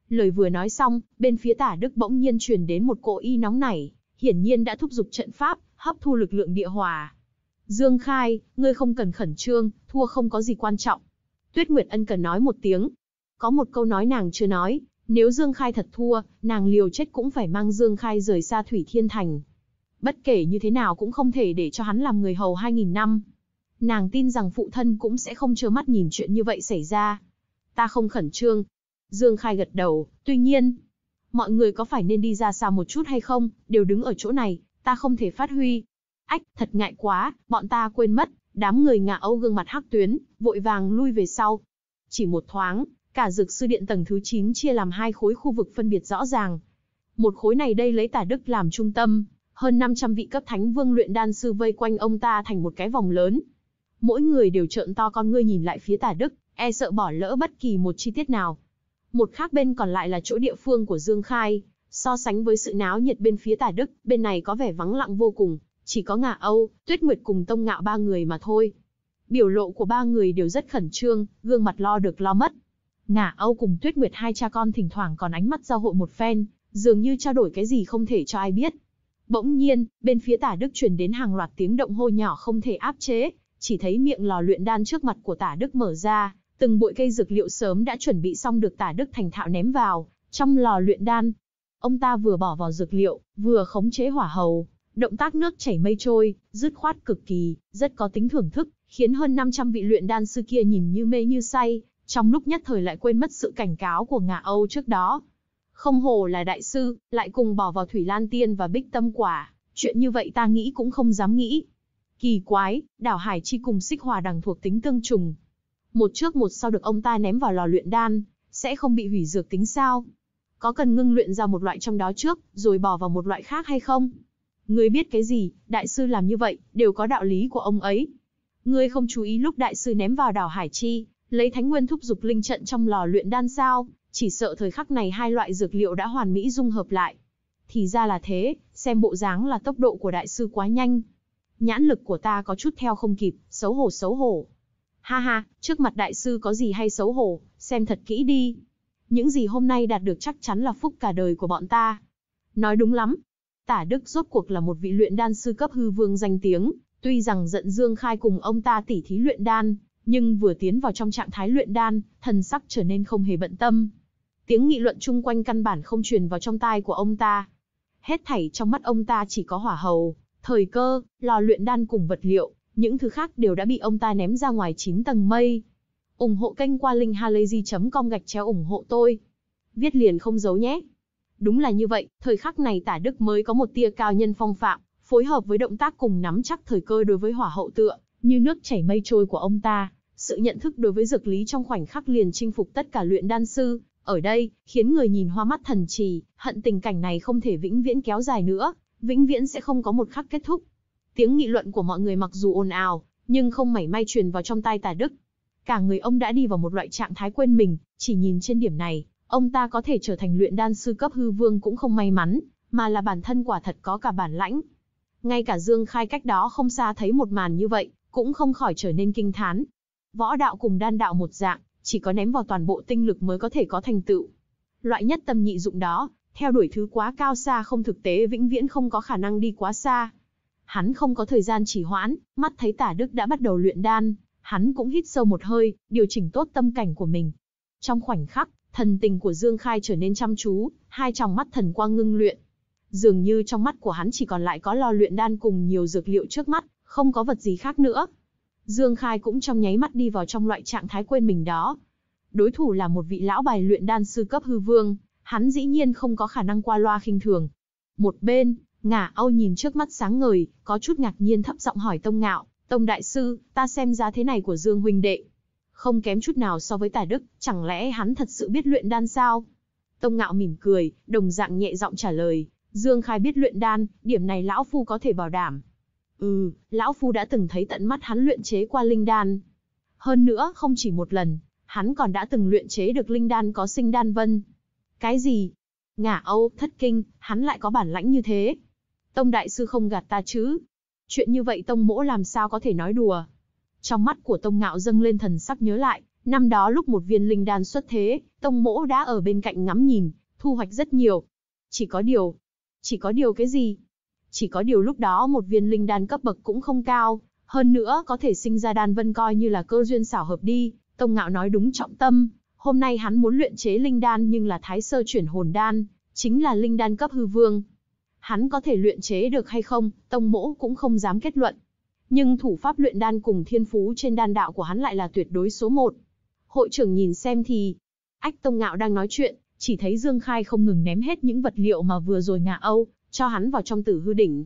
Lời vừa nói xong, bên phía tả Đức bỗng nhiên truyền đến một cỗ y nóng nảy, hiển nhiên đã thúc giục trận pháp, hấp thu lực lượng địa hỏa. Dương Khai, ngươi không cần khẩn trương, thua không có gì quan trọng. Tuyết Nguyệt Ân cần nói một tiếng. Có một câu nói nàng chưa nói, nếu Dương Khai thật thua, nàng liều chết cũng phải mang Dương Khai rời xa Thủy Thiên Thành. Bất kể như thế nào cũng không thể để cho hắn làm người hầu 2.000 năm. Nàng tin rằng phụ thân cũng sẽ không trơ mắt nhìn chuyện như vậy xảy ra. Ta không khẩn trương. Dương Khai gật đầu, tuy nhiên, mọi người có phải nên đi ra xa một chút hay không, đều đứng ở chỗ này, ta không thể phát huy. Ách, thật ngại quá, bọn ta quên mất, đám người ngạ Âu gương mặt hắc tuyến, vội vàng lui về sau. Chỉ một thoáng, cả dược sư điện tầng thứ 9 chia làm hai khối khu vực phân biệt rõ ràng. Một khối này đây lấy tả Đức làm trung tâm, hơn 500 vị cấp thánh vương luyện đan sư vây quanh ông ta thành một cái vòng lớn. Mỗi người đều trợn to con ngươi nhìn lại phía tả Đức, e sợ bỏ lỡ bất kỳ một chi tiết nào một khác bên còn lại là chỗ địa phương của Dương Khai. So sánh với sự náo nhiệt bên phía tả Đức, bên này có vẻ vắng lặng vô cùng, chỉ có Ngạ Âu, Tuyết Nguyệt cùng Tông Ngạo ba người mà thôi. Biểu lộ của ba người đều rất khẩn trương, gương mặt lo được lo mất. Ngạ Âu cùng Tuyết Nguyệt hai cha con thỉnh thoảng còn ánh mắt giao hội một phen, dường như trao đổi cái gì không thể cho ai biết. Bỗng nhiên, bên phía tả Đức truyền đến hàng loạt tiếng động hô nhỏ không thể áp chế, chỉ thấy miệng lò luyện đan trước mặt của tả Đức mở ra, Từng bụi cây dược liệu sớm đã chuẩn bị xong được tả đức thành thạo ném vào, trong lò luyện đan. Ông ta vừa bỏ vào dược liệu, vừa khống chế hỏa hầu, động tác nước chảy mây trôi, dứt khoát cực kỳ, rất có tính thưởng thức, khiến hơn 500 vị luyện đan sư kia nhìn như mê như say, trong lúc nhất thời lại quên mất sự cảnh cáo của ngà Âu trước đó. Không hồ là đại sư, lại cùng bỏ vào Thủy Lan Tiên và Bích Tâm Quả, chuyện như vậy ta nghĩ cũng không dám nghĩ. Kỳ quái, đảo Hải Chi cùng xích hòa đằng thuộc tính tương trùng, một trước một sau được ông ta ném vào lò luyện đan, sẽ không bị hủy dược tính sao? Có cần ngưng luyện ra một loại trong đó trước, rồi bỏ vào một loại khác hay không? Ngươi biết cái gì, đại sư làm như vậy, đều có đạo lý của ông ấy. Ngươi không chú ý lúc đại sư ném vào đảo Hải Chi, lấy thánh nguyên thúc dục linh trận trong lò luyện đan sao, chỉ sợ thời khắc này hai loại dược liệu đã hoàn mỹ dung hợp lại. Thì ra là thế, xem bộ dáng là tốc độ của đại sư quá nhanh. Nhãn lực của ta có chút theo không kịp, xấu hổ xấu hổ. Ha ha, trước mặt đại sư có gì hay xấu hổ, xem thật kỹ đi. Những gì hôm nay đạt được chắc chắn là phúc cả đời của bọn ta. Nói đúng lắm. Tả Đức rốt cuộc là một vị luyện đan sư cấp hư vương danh tiếng, tuy rằng giận Dương Khai cùng ông ta tỉ thí luyện đan, nhưng vừa tiến vào trong trạng thái luyện đan, thần sắc trở nên không hề bận tâm. Tiếng nghị luận chung quanh căn bản không truyền vào trong tai của ông ta. Hết thảy trong mắt ông ta chỉ có hỏa hầu, thời cơ, lò luyện đan cùng vật liệu, những thứ khác đều đã bị ông ta ném ra ngoài 9 tầng mây. ủng hộ kênh qua linkhalazy.com gạch chéo ủng hộ tôi. Viết liền không giấu nhé. Đúng là như vậy, thời khắc này tả Đức mới có một tia cao nhân phong phạm, phối hợp với động tác cùng nắm chắc thời cơ đối với hỏa hậu tựa, như nước chảy mây trôi của ông ta, sự nhận thức đối với dược lý trong khoảnh khắc liền chinh phục tất cả luyện đan sư, ở đây, khiến người nhìn hoa mắt thần trì, hận tình cảnh này không thể vĩnh viễn kéo dài nữa, vĩnh viễn sẽ không có một khắc kết thúc. Tiếng nghị luận của mọi người mặc dù ồn ào, nhưng không mảy may truyền vào trong tai Tả đức. Cả người ông đã đi vào một loại trạng thái quên mình, chỉ nhìn trên điểm này, ông ta có thể trở thành luyện đan sư cấp hư vương cũng không may mắn, mà là bản thân quả thật có cả bản lãnh. Ngay cả Dương Khai cách đó không xa thấy một màn như vậy, cũng không khỏi trở nên kinh thán. Võ đạo cùng đan đạo một dạng, chỉ có ném vào toàn bộ tinh lực mới có thể có thành tựu. Loại nhất tâm nhị dụng đó, theo đuổi thứ quá cao xa không thực tế vĩnh viễn không có khả năng đi quá xa. Hắn không có thời gian trì hoãn, mắt thấy tả đức đã bắt đầu luyện đan, hắn cũng hít sâu một hơi, điều chỉnh tốt tâm cảnh của mình. Trong khoảnh khắc, thần tình của Dương Khai trở nên chăm chú, hai tròng mắt thần quang ngưng luyện. Dường như trong mắt của hắn chỉ còn lại có lo luyện đan cùng nhiều dược liệu trước mắt, không có vật gì khác nữa. Dương Khai cũng trong nháy mắt đi vào trong loại trạng thái quên mình đó. Đối thủ là một vị lão bài luyện đan sư cấp hư vương, hắn dĩ nhiên không có khả năng qua loa khinh thường. Một bên, Ngả Âu nhìn trước mắt sáng ngời, có chút ngạc nhiên thấp giọng hỏi Tông Ngạo, Tông Đại Sư, ta xem ra thế này của Dương Huynh Đệ. Không kém chút nào so với tài Đức, chẳng lẽ hắn thật sự biết luyện đan sao? Tông Ngạo mỉm cười, đồng dạng nhẹ giọng trả lời, Dương Khai biết luyện đan, điểm này Lão Phu có thể bảo đảm. Ừ, Lão Phu đã từng thấy tận mắt hắn luyện chế qua linh đan. Hơn nữa, không chỉ một lần, hắn còn đã từng luyện chế được linh đan có sinh đan vân. Cái gì? Ngả Âu, thất kinh, hắn lại có bản lãnh như thế. Tông đại sư không gạt ta chứ? Chuyện như vậy tông mỗ làm sao có thể nói đùa? Trong mắt của tông ngạo dâng lên thần sắc nhớ lại, năm đó lúc một viên linh đan xuất thế, tông mỗ đã ở bên cạnh ngắm nhìn, thu hoạch rất nhiều. Chỉ có điều, chỉ có điều cái gì? Chỉ có điều lúc đó một viên linh đan cấp bậc cũng không cao, hơn nữa có thể sinh ra đan vân coi như là cơ duyên xảo hợp đi, tông ngạo nói đúng trọng tâm, hôm nay hắn muốn luyện chế linh đan nhưng là thái sơ chuyển hồn đan, chính là linh đan cấp hư vương, hắn có thể luyện chế được hay không, tông mỗ cũng không dám kết luận. Nhưng thủ pháp luyện đan cùng thiên phú trên đan đạo của hắn lại là tuyệt đối số một. Hội trưởng nhìn xem thì, ách tông ngạo đang nói chuyện, chỉ thấy Dương Khai không ngừng ném hết những vật liệu mà vừa rồi ngạ Âu, cho hắn vào trong tử hư đỉnh.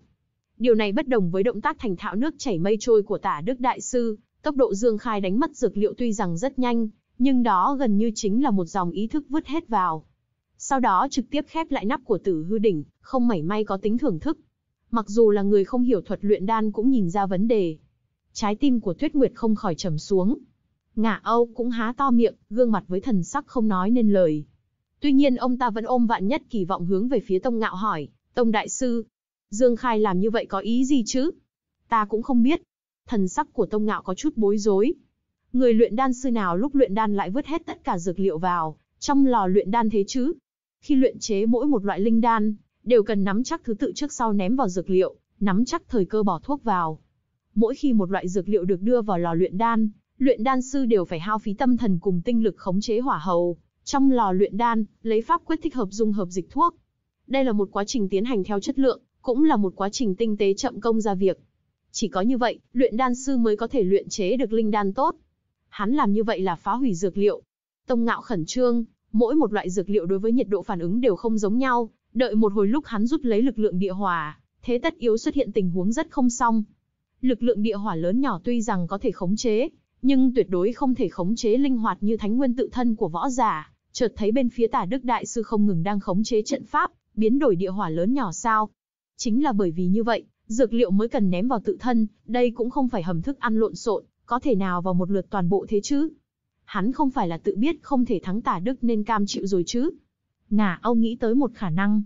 Điều này bất đồng với động tác thành thạo nước chảy mây trôi của tả Đức Đại Sư, tốc độ Dương Khai đánh mất dược liệu tuy rằng rất nhanh, nhưng đó gần như chính là một dòng ý thức vứt hết vào sau đó trực tiếp khép lại nắp của tử hư đỉnh, không mảy may có tính thưởng thức. Mặc dù là người không hiểu thuật luyện đan cũng nhìn ra vấn đề. Trái tim của Tuyết Nguyệt không khỏi trầm xuống. ngạ Âu cũng há to miệng, gương mặt với thần sắc không nói nên lời. Tuy nhiên ông ta vẫn ôm vạn nhất kỳ vọng hướng về phía Tông Ngạo hỏi, Tông Đại Sư, Dương Khai làm như vậy có ý gì chứ? Ta cũng không biết. Thần sắc của Tông Ngạo có chút bối rối. Người luyện đan sư nào lúc luyện đan lại vứt hết tất cả dược liệu vào, trong lò luyện đan thế chứ, khi luyện chế mỗi một loại linh đan, đều cần nắm chắc thứ tự trước sau ném vào dược liệu, nắm chắc thời cơ bỏ thuốc vào. Mỗi khi một loại dược liệu được đưa vào lò luyện đan, luyện đan sư đều phải hao phí tâm thần cùng tinh lực khống chế hỏa hầu, trong lò luyện đan, lấy pháp quyết thích hợp dung hợp dịch thuốc. Đây là một quá trình tiến hành theo chất lượng, cũng là một quá trình tinh tế chậm công ra việc. Chỉ có như vậy, luyện đan sư mới có thể luyện chế được linh đan tốt. Hắn làm như vậy là phá hủy dược liệu. Tông Ngạo khẩn trương, Mỗi một loại dược liệu đối với nhiệt độ phản ứng đều không giống nhau, đợi một hồi lúc hắn rút lấy lực lượng địa hỏa, thế tất yếu xuất hiện tình huống rất không xong. Lực lượng địa hỏa lớn nhỏ tuy rằng có thể khống chế, nhưng tuyệt đối không thể khống chế linh hoạt như thánh nguyên tự thân của võ giả. Chợt thấy bên phía Tả Đức đại sư không ngừng đang khống chế trận pháp, biến đổi địa hỏa lớn nhỏ sao? Chính là bởi vì như vậy, dược liệu mới cần ném vào tự thân, đây cũng không phải hầm thức ăn lộn xộn, có thể nào vào một lượt toàn bộ thế chứ? hắn không phải là tự biết không thể thắng tả Đức nên cam chịu rồi chứ. Ngả Âu nghĩ tới một khả năng.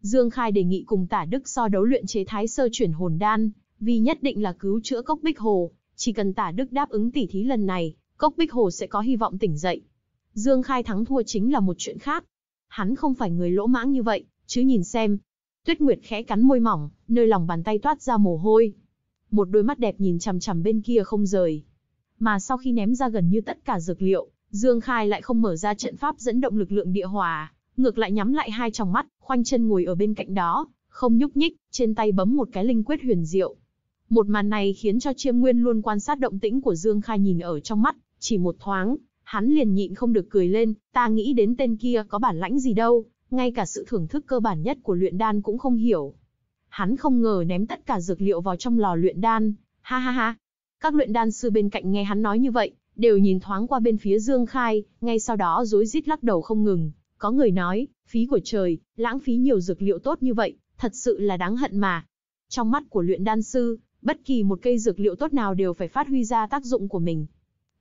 Dương Khai đề nghị cùng tả Đức so đấu luyện chế thái sơ chuyển hồn đan, vì nhất định là cứu chữa cốc bích hồ, chỉ cần tả Đức đáp ứng tỉ thí lần này, cốc bích hồ sẽ có hy vọng tỉnh dậy. Dương Khai thắng thua chính là một chuyện khác. Hắn không phải người lỗ mãng như vậy, chứ nhìn xem. Tuyết Nguyệt khẽ cắn môi mỏng, nơi lòng bàn tay toát ra mồ hôi. Một đôi mắt đẹp nhìn chằm chằm bên kia không rời, mà sau khi ném ra gần như tất cả dược liệu, Dương Khai lại không mở ra trận pháp dẫn động lực lượng địa hỏa, ngược lại nhắm lại hai tròng mắt, khoanh chân ngồi ở bên cạnh đó, không nhúc nhích, trên tay bấm một cái linh quyết huyền diệu. Một màn này khiến cho Chiêm Nguyên luôn quan sát động tĩnh của Dương Khai nhìn ở trong mắt, chỉ một thoáng, hắn liền nhịn không được cười lên, ta nghĩ đến tên kia có bản lãnh gì đâu, ngay cả sự thưởng thức cơ bản nhất của luyện đan cũng không hiểu. Hắn không ngờ ném tất cả dược liệu vào trong lò luyện đan, ha ha ha, các luyện đan sư bên cạnh nghe hắn nói như vậy, đều nhìn thoáng qua bên phía Dương Khai, ngay sau đó rối rít lắc đầu không ngừng. Có người nói, phí của trời, lãng phí nhiều dược liệu tốt như vậy, thật sự là đáng hận mà. Trong mắt của luyện đan sư, bất kỳ một cây dược liệu tốt nào đều phải phát huy ra tác dụng của mình.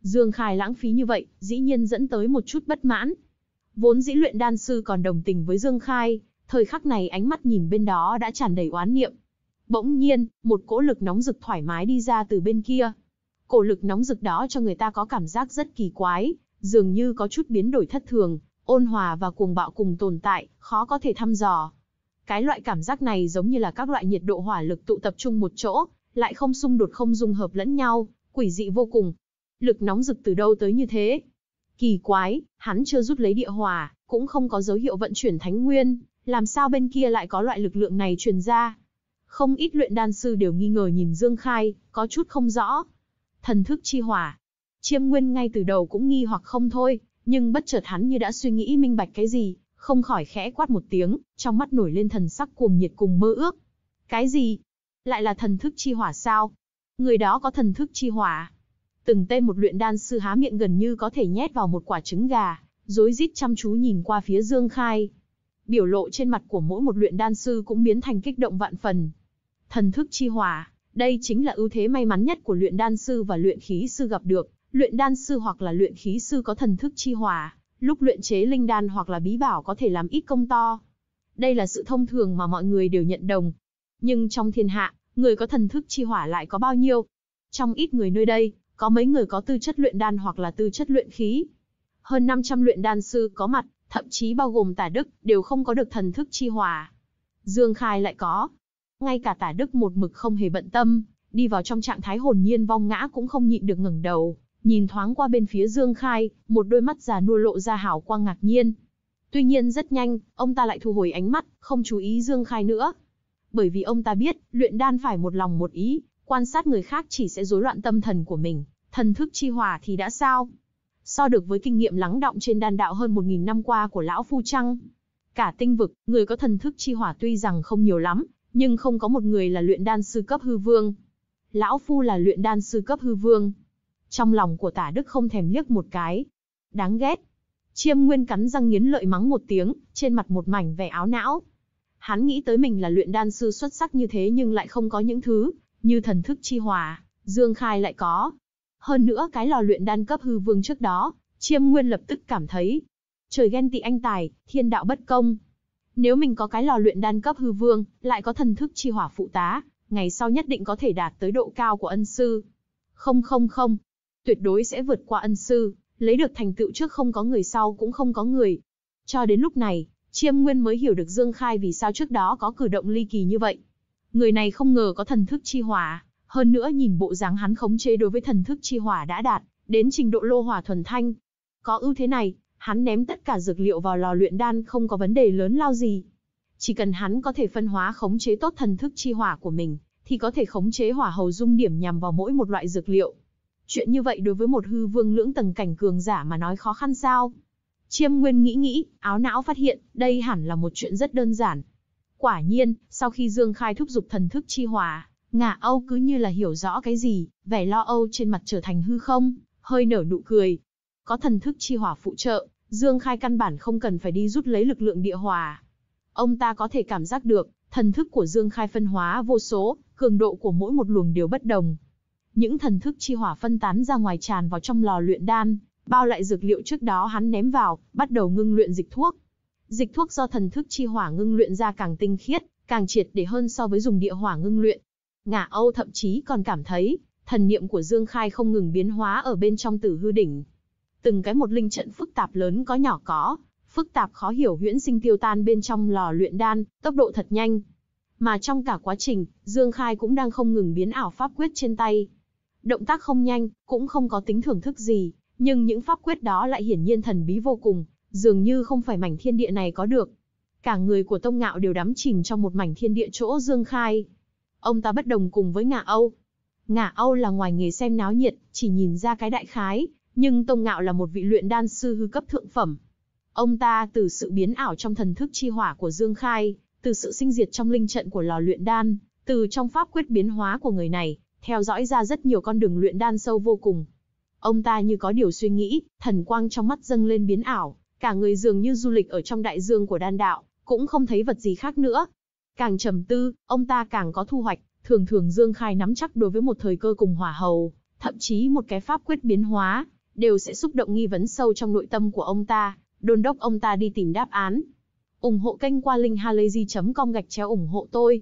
Dương Khai lãng phí như vậy, dĩ nhiên dẫn tới một chút bất mãn. Vốn dĩ luyện đan sư còn đồng tình với Dương Khai, thời khắc này ánh mắt nhìn bên đó đã tràn đầy oán niệm, Bỗng nhiên, một cỗ lực nóng rực thoải mái đi ra từ bên kia. Cổ lực nóng rực đó cho người ta có cảm giác rất kỳ quái, dường như có chút biến đổi thất thường, ôn hòa và cuồng bạo cùng tồn tại, khó có thể thăm dò. Cái loại cảm giác này giống như là các loại nhiệt độ hỏa lực tụ tập trung một chỗ, lại không xung đột không dung hợp lẫn nhau, quỷ dị vô cùng. Lực nóng rực từ đâu tới như thế? Kỳ quái, hắn chưa rút lấy địa hỏa, cũng không có dấu hiệu vận chuyển thánh nguyên, làm sao bên kia lại có loại lực lượng này truyền ra? Không ít luyện đan sư đều nghi ngờ nhìn Dương Khai, có chút không rõ. Thần thức chi hỏa. Chiêm Nguyên ngay từ đầu cũng nghi hoặc không thôi, nhưng bất chợt hắn như đã suy nghĩ minh bạch cái gì, không khỏi khẽ quát một tiếng, trong mắt nổi lên thần sắc cuồng nhiệt cùng mơ ước. Cái gì? Lại là thần thức chi hỏa sao? Người đó có thần thức chi hỏa. Từng tên một luyện đan sư há miệng gần như có thể nhét vào một quả trứng gà, rối rít chăm chú nhìn qua phía Dương Khai. Biểu lộ trên mặt của mỗi một luyện đan sư cũng biến thành kích động vạn phần, Thần thức chi hỏa, đây chính là ưu thế may mắn nhất của luyện đan sư và luyện khí sư gặp được. Luyện đan sư hoặc là luyện khí sư có thần thức chi hỏa, lúc luyện chế linh đan hoặc là bí bảo có thể làm ít công to. Đây là sự thông thường mà mọi người đều nhận đồng. Nhưng trong thiên hạ, người có thần thức chi hỏa lại có bao nhiêu? Trong ít người nơi đây, có mấy người có tư chất luyện đan hoặc là tư chất luyện khí. Hơn 500 luyện đan sư có mặt, thậm chí bao gồm tả đức, đều không có được thần thức chi hỏa. Dương Khai lại có, ngay cả tả đức một mực không hề bận tâm, đi vào trong trạng thái hồn nhiên vong ngã cũng không nhịn được ngẩng đầu, nhìn thoáng qua bên phía Dương Khai, một đôi mắt già nua lộ ra hào quang ngạc nhiên. Tuy nhiên rất nhanh, ông ta lại thu hồi ánh mắt, không chú ý Dương Khai nữa. Bởi vì ông ta biết, luyện đan phải một lòng một ý, quan sát người khác chỉ sẽ rối loạn tâm thần của mình, thần thức chi hòa thì đã sao? So được với kinh nghiệm lắng động trên đan đạo hơn 1.000 năm qua của Lão Phu Trăng. Cả tinh vực, người có thần thức chi hỏa tuy rằng không nhiều lắm, nhưng không có một người là luyện đan sư cấp hư vương. Lão Phu là luyện đan sư cấp hư vương. Trong lòng của tả đức không thèm liếc một cái. Đáng ghét. Chiêm Nguyên cắn răng nghiến lợi mắng một tiếng, trên mặt một mảnh vẻ áo não. Hắn nghĩ tới mình là luyện đan sư xuất sắc như thế nhưng lại không có những thứ, như thần thức chi hòa, Dương Khai lại có. Hơn nữa cái lò luyện đan cấp hư vương trước đó, Chiêm Nguyên lập tức cảm thấy. Trời ghen tị anh tài, thiên đạo bất công, nếu mình có cái lò luyện đan cấp hư vương, lại có thần thức chi hỏa phụ tá, ngày sau nhất định có thể đạt tới độ cao của ân sư. Không không không, tuyệt đối sẽ vượt qua ân sư, lấy được thành tựu trước không có người sau cũng không có người. Cho đến lúc này, Chiêm Nguyên mới hiểu được Dương Khai vì sao trước đó có cử động ly kỳ như vậy. Người này không ngờ có thần thức chi hỏa, hơn nữa nhìn bộ dáng hắn khống chế đối với thần thức chi hỏa đã đạt, đến trình độ lô hỏa thuần thanh. Có ưu thế này, hắn ném tất cả dược liệu vào lò luyện đan không có vấn đề lớn lao gì. Chỉ cần hắn có thể phân hóa khống chế tốt thần thức chi hỏa của mình, thì có thể khống chế hỏa hầu dung điểm nhằm vào mỗi một loại dược liệu. Chuyện như vậy đối với một hư vương lưỡng tầng cảnh cường giả mà nói khó khăn sao? Chiêm Nguyên nghĩ nghĩ, áo não phát hiện, đây hẳn là một chuyện rất đơn giản. Quả nhiên, sau khi Dương Khai thúc giục thần thức chi hỏa, Ngạ Âu cứ như là hiểu rõ cái gì, vẻ lo âu trên mặt trở thành hư không, hơi nở nụ cười, có thần thức chi hỏa phụ trợ, Dương Khai căn bản không cần phải đi rút lấy lực lượng địa hỏa. Ông ta có thể cảm giác được, thần thức của Dương Khai phân hóa vô số, cường độ của mỗi một luồng đều bất đồng. Những thần thức chi hỏa phân tán ra ngoài tràn vào trong lò luyện đan, bao lại dược liệu trước đó hắn ném vào, bắt đầu ngưng luyện dịch thuốc. Dịch thuốc do thần thức chi hỏa ngưng luyện ra càng tinh khiết, càng triệt để hơn so với dùng địa hỏa ngưng luyện. ngạ Âu thậm chí còn cảm thấy, thần niệm của Dương Khai không ngừng biến hóa ở bên trong Tử Hư đỉnh từng cái một linh trận phức tạp lớn có nhỏ có, phức tạp khó hiểu huyễn sinh tiêu tan bên trong lò luyện đan, tốc độ thật nhanh. Mà trong cả quá trình, Dương Khai cũng đang không ngừng biến ảo pháp quyết trên tay. Động tác không nhanh, cũng không có tính thưởng thức gì, nhưng những pháp quyết đó lại hiển nhiên thần bí vô cùng, dường như không phải mảnh thiên địa này có được. Cả người của Tông Ngạo đều đắm chìm trong một mảnh thiên địa chỗ Dương Khai. Ông ta bất đồng cùng với Ngạ Âu. Ngạ Âu là ngoài nghề xem náo nhiệt, chỉ nhìn ra cái đại khái, nhưng Tông Ngạo là một vị luyện đan sư hư cấp thượng phẩm. Ông ta từ sự biến ảo trong thần thức chi hỏa của Dương Khai, từ sự sinh diệt trong linh trận của lò luyện đan, từ trong pháp quyết biến hóa của người này, theo dõi ra rất nhiều con đường luyện đan sâu vô cùng. Ông ta như có điều suy nghĩ, thần quang trong mắt dâng lên biến ảo, cả người dường như du lịch ở trong đại dương của đan đạo, cũng không thấy vật gì khác nữa. Càng trầm tư, ông ta càng có thu hoạch, thường thường Dương Khai nắm chắc đối với một thời cơ cùng hỏa hầu, thậm chí một cái pháp quyết biến hóa, đều sẽ xúc động nghi vấn sâu trong nội tâm của ông ta, đôn đốc ông ta đi tìm đáp án. ủng hộ kênh qua linkhalazy.com gạch chéo ủng hộ tôi.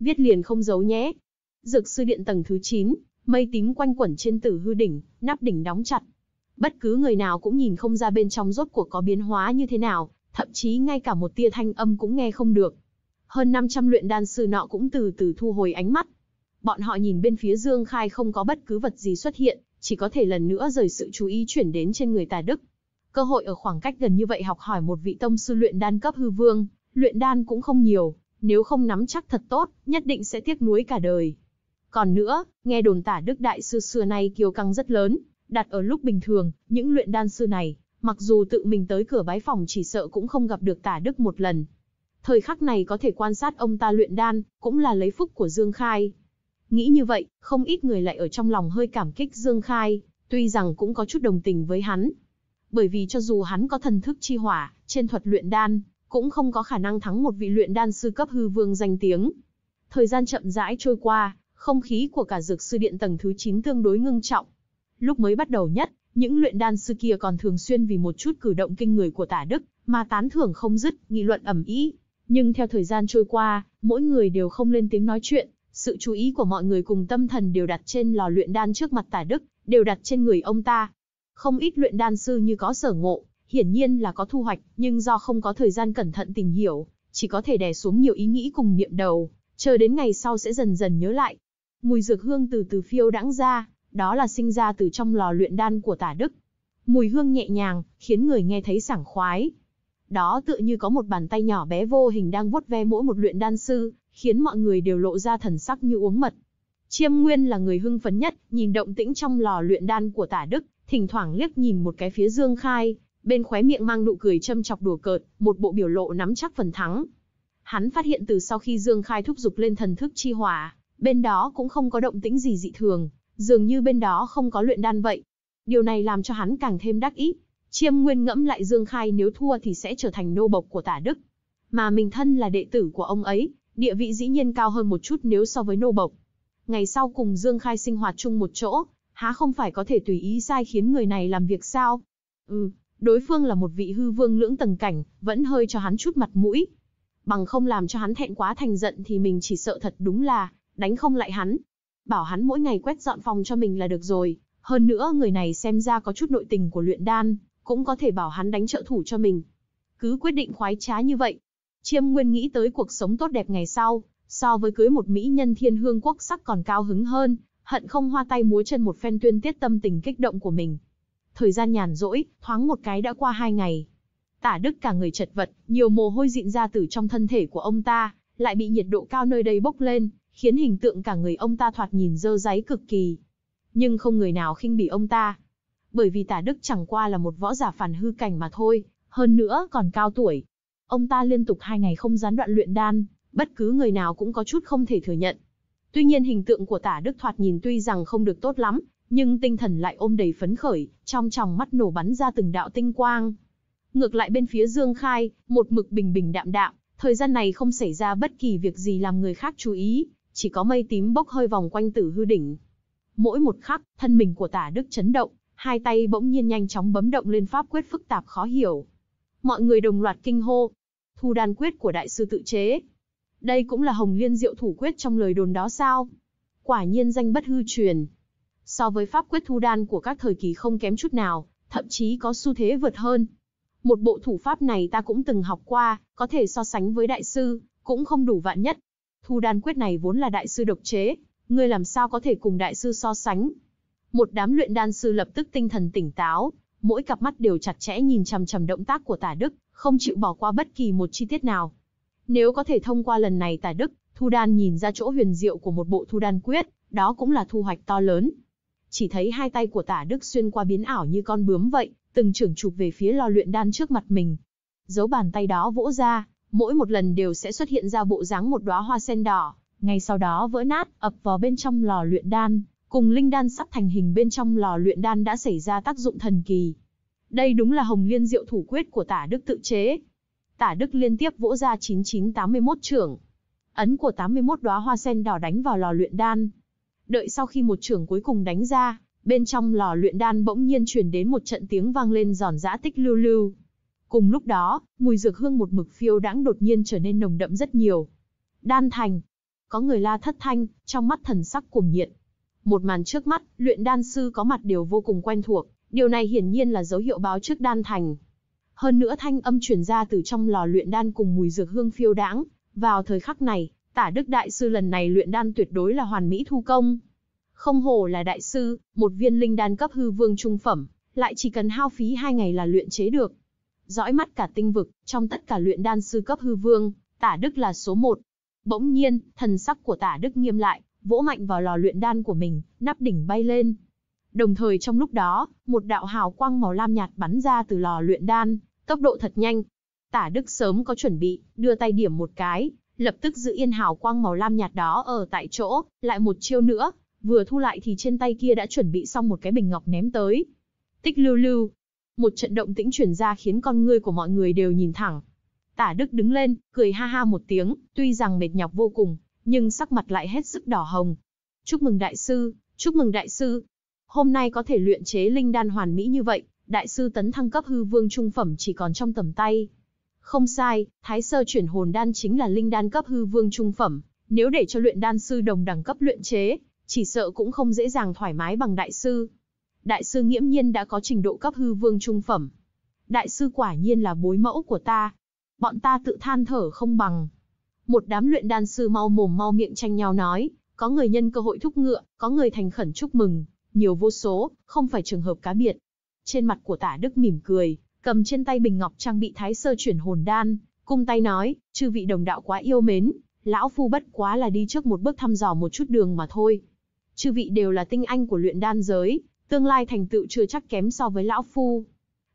Viết liền không giấu nhé. Dược sư điện tầng thứ 9, mây tím quanh quẩn trên tử hư đỉnh, nắp đỉnh đóng chặt. Bất cứ người nào cũng nhìn không ra bên trong rốt cuộc có biến hóa như thế nào, thậm chí ngay cả một tia thanh âm cũng nghe không được. Hơn 500 luyện đan sư nọ cũng từ từ thu hồi ánh mắt. Bọn họ nhìn bên phía Dương Khai không có bất cứ vật gì xuất hiện, chỉ có thể lần nữa rời sự chú ý chuyển đến trên người tà đức. Cơ hội ở khoảng cách gần như vậy học hỏi một vị tông sư luyện đan cấp hư vương, luyện đan cũng không nhiều, nếu không nắm chắc thật tốt, nhất định sẽ tiếc nuối cả đời. Còn nữa, nghe đồn tả Đức Đại Sư xưa nay kiêu căng rất lớn, đặt ở lúc bình thường, những luyện đan sư này, mặc dù tự mình tới cửa bái phòng chỉ sợ cũng không gặp được tả Đức một lần. Thời khắc này có thể quan sát ông ta luyện đan, cũng là lấy phúc của Dương Khai. Nghĩ như vậy, không ít người lại ở trong lòng hơi cảm kích Dương Khai, tuy rằng cũng có chút đồng tình với hắn. Bởi vì cho dù hắn có thần thức chi hỏa, trên thuật luyện đan, cũng không có khả năng thắng một vị luyện đan sư cấp hư vương danh tiếng. Thời gian chậm rãi trôi qua, không khí của cả dược sư điện tầng thứ 9 tương đối ngưng trọng. Lúc mới bắt đầu nhất, những luyện đan sư kia còn thường xuyên vì một chút cử động kinh người của tả đức, mà tán thưởng không dứt, nghị luận ẩm ý. Nhưng theo thời gian trôi qua, mỗi người đều không lên tiếng nói chuyện, sự chú ý của mọi người cùng tâm thần đều đặt trên lò luyện đan trước mặt tả đức, đều đặt trên người ông ta. Không ít luyện đan sư như có sở ngộ, hiển nhiên là có thu hoạch, nhưng do không có thời gian cẩn thận tìm hiểu, chỉ có thể đè xuống nhiều ý nghĩ cùng niệm đầu, chờ đến ngày sau sẽ dần dần nhớ lại. Mùi dược hương từ từ phiêu đãng ra, đó là sinh ra từ trong lò luyện đan của tả Đức. Mùi hương nhẹ nhàng, khiến người nghe thấy sảng khoái. Đó tựa như có một bàn tay nhỏ bé vô hình đang vuốt ve mỗi một luyện đan sư, khiến mọi người đều lộ ra thần sắc như uống mật. Chiêm Nguyên là người hưng phấn nhất, nhìn động tĩnh trong lò luyện đan của Tả Đức, thỉnh thoảng liếc nhìn một cái phía Dương Khai, bên khóe miệng mang nụ cười châm chọc đùa cợt, một bộ biểu lộ nắm chắc phần thắng. Hắn phát hiện từ sau khi Dương Khai thúc giục lên thần thức chi hỏa, bên đó cũng không có động tĩnh gì dị thường, dường như bên đó không có luyện đan vậy. Điều này làm cho hắn càng thêm đắc ý. Chiêm Nguyên ngẫm lại Dương Khai nếu thua thì sẽ trở thành nô bộc của Tả Đức, mà mình thân là đệ tử của ông ấy, địa vị dĩ nhiên cao hơn một chút nếu so với nô bộc. Ngày sau cùng Dương Khai sinh hoạt chung một chỗ, há không phải có thể tùy ý sai khiến người này làm việc sao? Ừ, đối phương là một vị hư vương lưỡng tầng cảnh, vẫn hơi cho hắn chút mặt mũi. Bằng không làm cho hắn thẹn quá thành giận thì mình chỉ sợ thật đúng là, đánh không lại hắn. Bảo hắn mỗi ngày quét dọn phòng cho mình là được rồi, hơn nữa người này xem ra có chút nội tình của luyện đan, cũng có thể bảo hắn đánh trợ thủ cho mình. Cứ quyết định khoái trá như vậy, Chiêm Nguyên nghĩ tới cuộc sống tốt đẹp ngày sau, so với cưới một mỹ nhân thiên hương quốc sắc còn cao hứng hơn, hận không hoa tay múa chân một phen tuyên tiết tâm tình kích động của mình. Thời gian nhàn rỗi, thoáng một cái đã qua hai ngày. Tả Đức cả người chật vật, nhiều mồ hôi dịn ra từ trong thân thể của ông ta, lại bị nhiệt độ cao nơi đây bốc lên, khiến hình tượng cả người ông ta thoạt nhìn dơ giấy cực kỳ. Nhưng không người nào khinh bỉ ông ta. Bởi vì Tả Đức chẳng qua là một võ giả phản hư cảnh mà thôi, hơn nữa còn cao tuổi, Ông ta liên tục hai ngày không gián đoạn luyện đan, bất cứ người nào cũng có chút không thể thừa nhận. Tuy nhiên hình tượng của tả Đức Thoạt nhìn tuy rằng không được tốt lắm, nhưng tinh thần lại ôm đầy phấn khởi, trong tròng mắt nổ bắn ra từng đạo tinh quang. Ngược lại bên phía Dương Khai, một mực bình bình đạm đạm, thời gian này không xảy ra bất kỳ việc gì làm người khác chú ý, chỉ có mây tím bốc hơi vòng quanh tử hư đỉnh. Mỗi một khắc, thân mình của tả Đức chấn động, hai tay bỗng nhiên nhanh chóng bấm động lên pháp quyết phức tạp khó hiểu. Mọi người đồng loạt kinh hô, thu đan quyết của đại sư tự chế. Đây cũng là hồng liên diệu thủ quyết trong lời đồn đó sao? Quả nhiên danh bất hư truyền. So với pháp quyết thu đan của các thời kỳ không kém chút nào, thậm chí có xu thế vượt hơn. Một bộ thủ pháp này ta cũng từng học qua, có thể so sánh với đại sư, cũng không đủ vạn nhất. Thu đan quyết này vốn là đại sư độc chế, ngươi làm sao có thể cùng đại sư so sánh? Một đám luyện đan sư lập tức tinh thần tỉnh táo, mỗi cặp mắt đều chặt chẽ nhìn chằm chằm động tác của Tả Đức, không chịu bỏ qua bất kỳ một chi tiết nào. Nếu có thể thông qua lần này tả Đức, Thu Đan nhìn ra chỗ huyền diệu của một bộ Thu Đan Quyết, đó cũng là thu hoạch to lớn. Chỉ thấy hai tay của tả Đức xuyên qua biến ảo như con bướm vậy, từng trưởng chụp về phía lò luyện đan trước mặt mình. Dấu bàn tay đó vỗ ra, mỗi một lần đều sẽ xuất hiện ra bộ dáng một đóa hoa sen đỏ, ngay sau đó vỡ nát, ập vào bên trong lò luyện đan, cùng linh đan sắp thành hình bên trong lò luyện đan đã xảy ra tác dụng thần kỳ. Đây đúng là hồng liên diệu thủ quyết của tả đức tự chế. Tả đức liên tiếp vỗ ra 9981 trưởng. Ấn của 81 đóa hoa sen đỏ đánh vào lò luyện đan. Đợi sau khi một trưởng cuối cùng đánh ra, bên trong lò luyện đan bỗng nhiên truyền đến một trận tiếng vang lên giòn giã tích lưu lưu. Cùng lúc đó, mùi dược hương một mực phiêu đãng đột nhiên trở nên nồng đậm rất nhiều. Đan thành. Có người la thất thanh, trong mắt thần sắc cuồng nhiệt. Một màn trước mắt, luyện đan sư có mặt đều vô cùng quen thuộc, Điều này hiển nhiên là dấu hiệu báo trước đan thành. Hơn nữa thanh âm truyền ra từ trong lò luyện đan cùng mùi dược hương phiêu đãng, vào thời khắc này, tả đức đại sư lần này luyện đan tuyệt đối là hoàn mỹ thu công. Không hồ là đại sư, một viên linh đan cấp hư vương trung phẩm, lại chỉ cần hao phí hai ngày là luyện chế được. Dõi mắt cả tinh vực, trong tất cả luyện đan sư cấp hư vương, tả đức là số một. Bỗng nhiên, thần sắc của tả đức nghiêm lại, vỗ mạnh vào lò luyện đan của mình, nắp đỉnh bay lên, Đồng thời trong lúc đó, một đạo hào quang màu lam nhạt bắn ra từ lò luyện đan, tốc độ thật nhanh. Tả Đức sớm có chuẩn bị, đưa tay điểm một cái, lập tức giữ yên hào quang màu lam nhạt đó ở tại chỗ, lại một chiêu nữa, vừa thu lại thì trên tay kia đã chuẩn bị xong một cái bình ngọc ném tới. Tích lưu lưu. Một trận động tĩnh chuyển ra khiến con ngươi của mọi người đều nhìn thẳng. Tả Đức đứng lên, cười ha ha một tiếng, tuy rằng mệt nhọc vô cùng, nhưng sắc mặt lại hết sức đỏ hồng. Chúc mừng đại sư, chúc mừng đại sư. Hôm nay có thể luyện chế linh đan hoàn mỹ như vậy, đại sư tấn thăng cấp hư vương trung phẩm chỉ còn trong tầm tay. Không sai, thái sơ chuyển hồn đan chính là linh đan cấp hư vương trung phẩm, nếu để cho luyện đan sư đồng đẳng cấp luyện chế, chỉ sợ cũng không dễ dàng thoải mái bằng đại sư. Đại sư nghiễm nhiên đã có trình độ cấp hư vương trung phẩm. Đại sư quả nhiên là bối mẫu của ta. Bọn ta tự than thở không bằng. Một đám luyện đan sư mau mồm mau miệng tranh nhau nói, có người nhân cơ hội thúc ngựa, có người thành khẩn chúc mừng, nhiều vô số, không phải trường hợp cá biệt. Trên mặt của tả Đức mỉm cười, cầm trên tay bình ngọc trang bị thái sơ chuyển hồn đan, cung tay nói, chư vị đồng đạo quá yêu mến, lão phu bất quá là đi trước một bước thăm dò một chút đường mà thôi. Chư vị đều là tinh anh của luyện đan giới, tương lai thành tựu chưa chắc kém so với lão phu.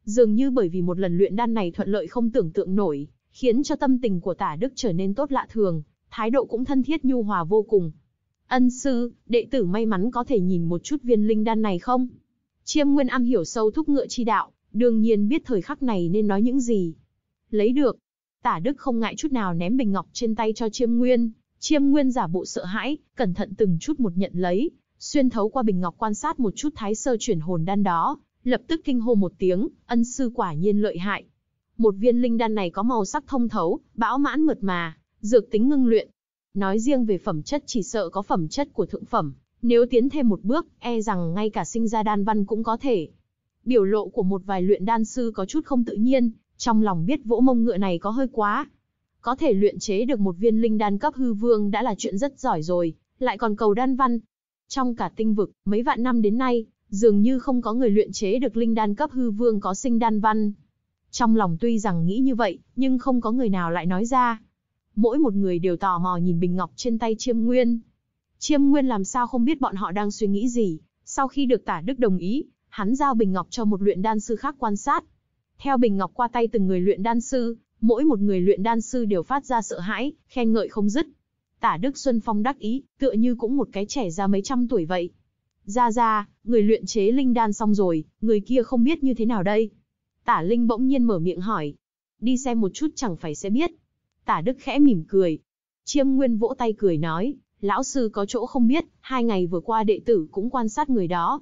Dường như bởi vì một lần luyện đan này thuận lợi không tưởng tượng nổi, khiến cho tâm tình của tả Đức trở nên tốt lạ thường, thái độ cũng thân thiết nhu hòa vô cùng, Ân sư, đệ tử may mắn có thể nhìn một chút viên linh đan này không? Chiêm Nguyên Am hiểu sâu thúc ngựa chi đạo, đương nhiên biết thời khắc này nên nói những gì. Lấy được. Tả Đức không ngại chút nào ném bình ngọc trên tay cho Chiêm Nguyên. Chiêm Nguyên giả bộ sợ hãi, cẩn thận từng chút một nhận lấy, xuyên thấu qua bình ngọc quan sát một chút thái sơ chuyển hồn đan đó, lập tức kinh hô một tiếng, ân sư quả nhiên lợi hại. Một viên linh đan này có màu sắc thông thấu, bão mãn mượt mà, dược tính ngưng luyện, Nói riêng về phẩm chất chỉ sợ có phẩm chất của thượng phẩm, nếu tiến thêm một bước, e rằng ngay cả sinh ra đan văn cũng có thể. Biểu lộ của một vài luyện đan sư có chút không tự nhiên, trong lòng biết vỗ mông ngựa này có hơi quá. Có thể luyện chế được một viên linh đan cấp hư vương đã là chuyện rất giỏi rồi, lại còn cầu đan văn. Trong cả tinh vực, mấy vạn năm đến nay, dường như không có người luyện chế được linh đan cấp hư vương có sinh đan văn. Trong lòng tuy rằng nghĩ như vậy, nhưng không có người nào lại nói ra mỗi một người đều tò mò nhìn bình ngọc trên tay Chiêm Nguyên. Chiêm Nguyên làm sao không biết bọn họ đang suy nghĩ gì, sau khi được tả đức đồng ý, hắn giao bình ngọc cho một luyện đan sư khác quan sát. Theo bình ngọc qua tay từng người luyện đan sư, mỗi một người luyện đan sư đều phát ra sợ hãi, khen ngợi không dứt. Tả Đức Xuân Phong đắc ý, tựa như cũng một cái trẻ ra mấy trăm tuổi vậy. Ra ra, người luyện chế linh đan xong rồi, người kia không biết như thế nào đây. Tả Linh bỗng nhiên mở miệng hỏi. Đi xem một chút chẳng phải sẽ biết. Tả Đức khẽ mỉm cười. Chiêm Nguyên vỗ tay cười nói, lão sư có chỗ không biết, hai ngày vừa qua đệ tử cũng quan sát người đó.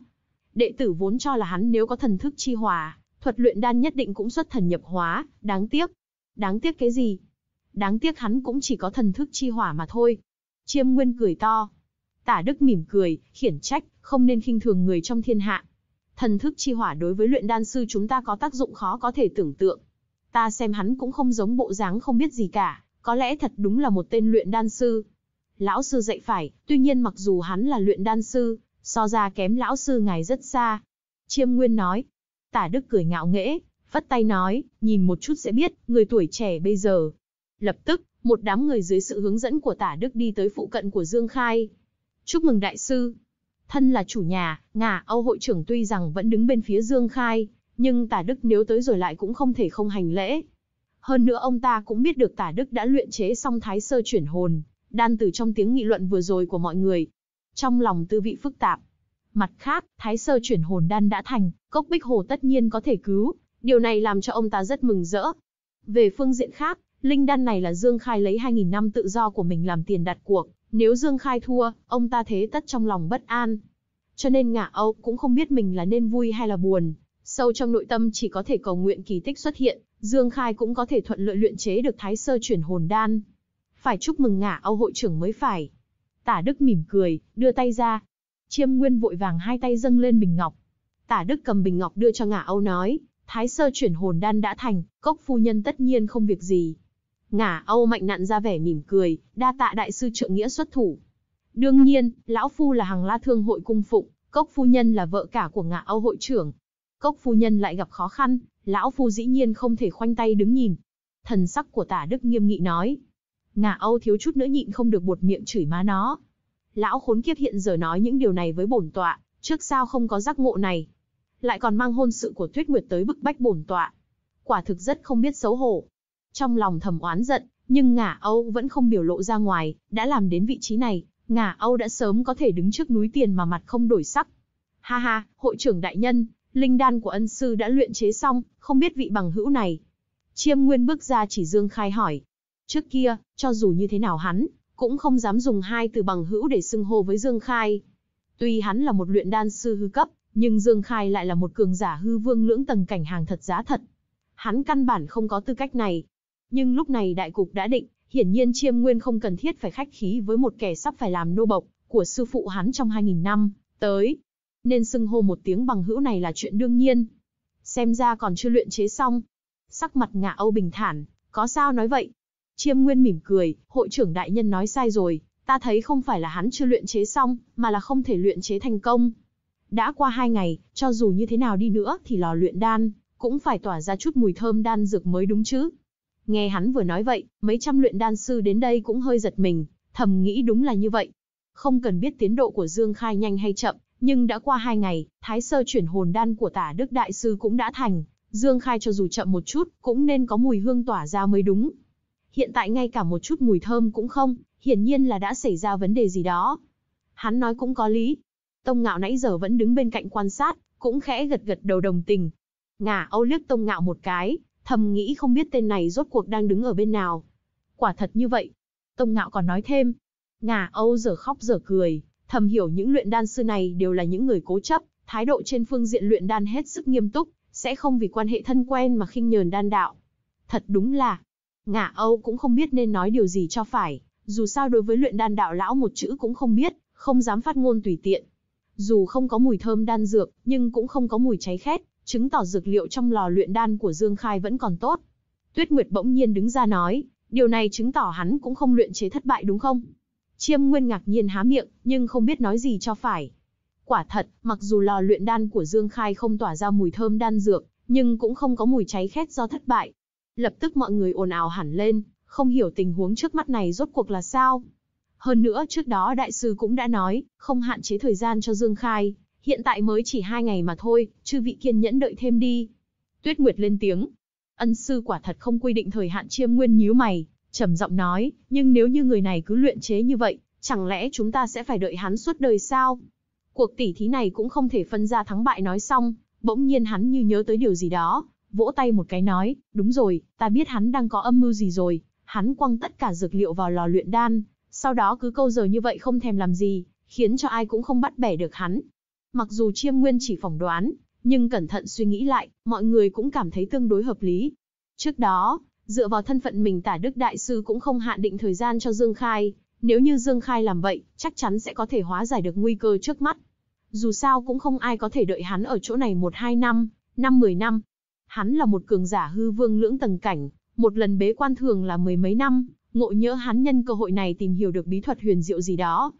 Đệ tử vốn cho là hắn nếu có thần thức chi hòa, thuật luyện đan nhất định cũng xuất thần nhập hóa, đáng tiếc. Đáng tiếc cái gì? Đáng tiếc hắn cũng chỉ có thần thức chi hỏa mà thôi. Chiêm Nguyên cười to. Tả Đức mỉm cười, khiển trách, không nên khinh thường người trong thiên hạ. Thần thức chi hỏa đối với luyện đan sư chúng ta có tác dụng khó có thể tưởng tượng. Ta xem hắn cũng không giống bộ dáng không biết gì cả, có lẽ thật đúng là một tên luyện đan sư. Lão sư dạy phải, tuy nhiên mặc dù hắn là luyện đan sư, so ra kém lão sư ngài rất xa. Chiêm Nguyên nói, tả đức cười ngạo nghễ, vắt tay nói, nhìn một chút sẽ biết, người tuổi trẻ bây giờ. Lập tức, một đám người dưới sự hướng dẫn của tả đức đi tới phụ cận của Dương Khai. Chúc mừng đại sư. Thân là chủ nhà, ngà Âu hội trưởng tuy rằng vẫn đứng bên phía Dương Khai, nhưng tả đức nếu tới rồi lại cũng không thể không hành lễ. Hơn nữa ông ta cũng biết được tả đức đã luyện chế xong thái sơ chuyển hồn, đan từ trong tiếng nghị luận vừa rồi của mọi người. Trong lòng tư vị phức tạp. Mặt khác, thái sơ chuyển hồn đan đã thành, cốc bích hồ tất nhiên có thể cứu, điều này làm cho ông ta rất mừng rỡ. Về phương diện khác, linh đan này là Dương Khai lấy 2.000 năm tự do của mình làm tiền đặt cuộc, nếu Dương Khai thua, ông ta thế tất trong lòng bất an. Cho nên ngạ Âu cũng không biết mình là nên vui hay là buồn. Sâu trong nội tâm chỉ có thể cầu nguyện kỳ tích xuất hiện, Dương Khai cũng có thể thuận lợi luyện chế được thái sơ chuyển hồn đan. Phải chúc mừng ngả Âu hội trưởng mới phải. Tả Đức mỉm cười, đưa tay ra. Chiêm Nguyên vội vàng hai tay dâng lên bình ngọc. Tả Đức cầm bình ngọc đưa cho ngả Âu nói, thái sơ chuyển hồn đan đã thành, cốc phu nhân tất nhiên không việc gì. Ngả Âu mạnh nặn ra vẻ mỉm cười, đa tạ đại sư trợ nghĩa xuất thủ. Đương nhiên, lão phu là hàng la thương hội cung phụng, cốc phu nhân là vợ cả của ngã Âu hội trưởng, Cốc phu nhân lại gặp khó khăn, lão phu dĩ nhiên không thể khoanh tay đứng nhìn. Thần sắc của tả đức nghiêm nghị nói. Ngà Âu thiếu chút nữa nhịn không được buột miệng chửi má nó. Lão khốn kiếp hiện giờ nói những điều này với bổn tọa, trước sao không có giác ngộ này. Lại còn mang hôn sự của Tuyết Nguyệt tới bức bách bổn tọa. Quả thực rất không biết xấu hổ. Trong lòng thầm oán giận, nhưng ngà Âu vẫn không biểu lộ ra ngoài, đã làm đến vị trí này, ngà Âu đã sớm có thể đứng trước núi tiền mà mặt không đổi sắc. Ha ha, hội trưởng đại nhân, linh đan của ân sư đã luyện chế xong, không biết vị bằng hữu này. Chiêm Nguyên bước ra chỉ Dương Khai hỏi. Trước kia, cho dù như thế nào hắn, cũng không dám dùng hai từ bằng hữu để xưng hô với Dương Khai. Tuy hắn là một luyện đan sư hư cấp, nhưng Dương Khai lại là một cường giả hư vương lưỡng tầng cảnh hàng thật giá thật. Hắn căn bản không có tư cách này. Nhưng lúc này đại cục đã định, hiển nhiên Chiêm Nguyên không cần thiết phải khách khí với một kẻ sắp phải làm nô bộc của sư phụ hắn trong 2000 năm tới, nên xưng hô một tiếng bằng hữu này là chuyện đương nhiên. Xem ra còn chưa luyện chế xong. Sắc mặt ngạ Âu bình thản, có sao nói vậy? Chiêm Nguyên mỉm cười, hội trưởng đại nhân nói sai rồi, ta thấy không phải là hắn chưa luyện chế xong, mà là không thể luyện chế thành công. Đã qua hai ngày, cho dù như thế nào đi nữa thì lò luyện đan, cũng phải tỏa ra chút mùi thơm đan dược mới đúng chứ. Nghe hắn vừa nói vậy, mấy trăm luyện đan sư đến đây cũng hơi giật mình, thầm nghĩ đúng là như vậy. Không cần biết tiến độ của Dương Khai nhanh hay chậm, nhưng đã qua hai ngày, thái sơ chuyển hồn đan của tả đức đại sư cũng đã thành, dương khai cho dù chậm một chút, cũng nên có mùi hương tỏa ra mới đúng. Hiện tại ngay cả một chút mùi thơm cũng không, hiển nhiên là đã xảy ra vấn đề gì đó. Hắn nói cũng có lý. Tông ngạo nãy giờ vẫn đứng bên cạnh quan sát, cũng khẽ gật gật đầu đồng tình. Ngả Âu liếc Tông Ngạo một cái, thầm nghĩ không biết tên này rốt cuộc đang đứng ở bên nào. Quả thật như vậy. Tông Ngạo còn nói thêm. Ngả Âu giờ khóc giờ cười, Thầm hiểu những luyện đan sư này đều là những người cố chấp, thái độ trên phương diện luyện đan hết sức nghiêm túc, sẽ không vì quan hệ thân quen mà khinh nhờn đan đạo. Thật đúng là, ngạ Âu cũng không biết nên nói điều gì cho phải, dù sao đối với luyện đan đạo lão một chữ cũng không biết, không dám phát ngôn tùy tiện. Dù không có mùi thơm đan dược, nhưng cũng không có mùi cháy khét, chứng tỏ dược liệu trong lò luyện đan của Dương Khai vẫn còn tốt. Tuyết Nguyệt bỗng nhiên đứng ra nói, điều này chứng tỏ hắn cũng không luyện chế thất bại đúng không? Chiêm Nguyên ngạc nhiên há miệng, nhưng không biết nói gì cho phải. Quả thật, mặc dù lò luyện đan của Dương Khai không tỏa ra mùi thơm đan dược, nhưng cũng không có mùi cháy khét do thất bại. Lập tức mọi người ồn ào hẳn lên, không hiểu tình huống trước mắt này rốt cuộc là sao. Hơn nữa trước đó đại sư cũng đã nói, không hạn chế thời gian cho Dương Khai, hiện tại mới chỉ hai ngày mà thôi, chư vị kiên nhẫn đợi thêm đi. Tuyết Nguyệt lên tiếng. Ân sư quả thật không quy định thời hạn chiêm nguyên nhíu mày, trầm giọng nói, nhưng nếu như người này cứ luyện chế như vậy, chẳng lẽ chúng ta sẽ phải đợi hắn suốt đời sao? Cuộc tỉ thí này cũng không thể phân ra thắng bại nói xong, bỗng nhiên hắn như nhớ tới điều gì đó, vỗ tay một cái nói, đúng rồi, ta biết hắn đang có âm mưu gì rồi, hắn quăng tất cả dược liệu vào lò luyện đan, sau đó cứ câu giờ như vậy không thèm làm gì, khiến cho ai cũng không bắt bẻ được hắn. Mặc dù chiêm nguyên chỉ phỏng đoán, nhưng cẩn thận suy nghĩ lại, mọi người cũng cảm thấy tương đối hợp lý. Trước đó, Dựa vào thân phận mình tả đức đại sư cũng không hạn định thời gian cho Dương Khai, nếu như Dương Khai làm vậy, chắc chắn sẽ có thể hóa giải được nguy cơ trước mắt. Dù sao cũng không ai có thể đợi hắn ở chỗ này 1-2 năm, 5-10 năm. Hắn là một cường giả hư vương lưỡng tầng cảnh, một lần bế quan thường là mười mấy năm, ngộ nhỡ hắn nhân cơ hội này tìm hiểu được bí thuật huyền diệu gì đó.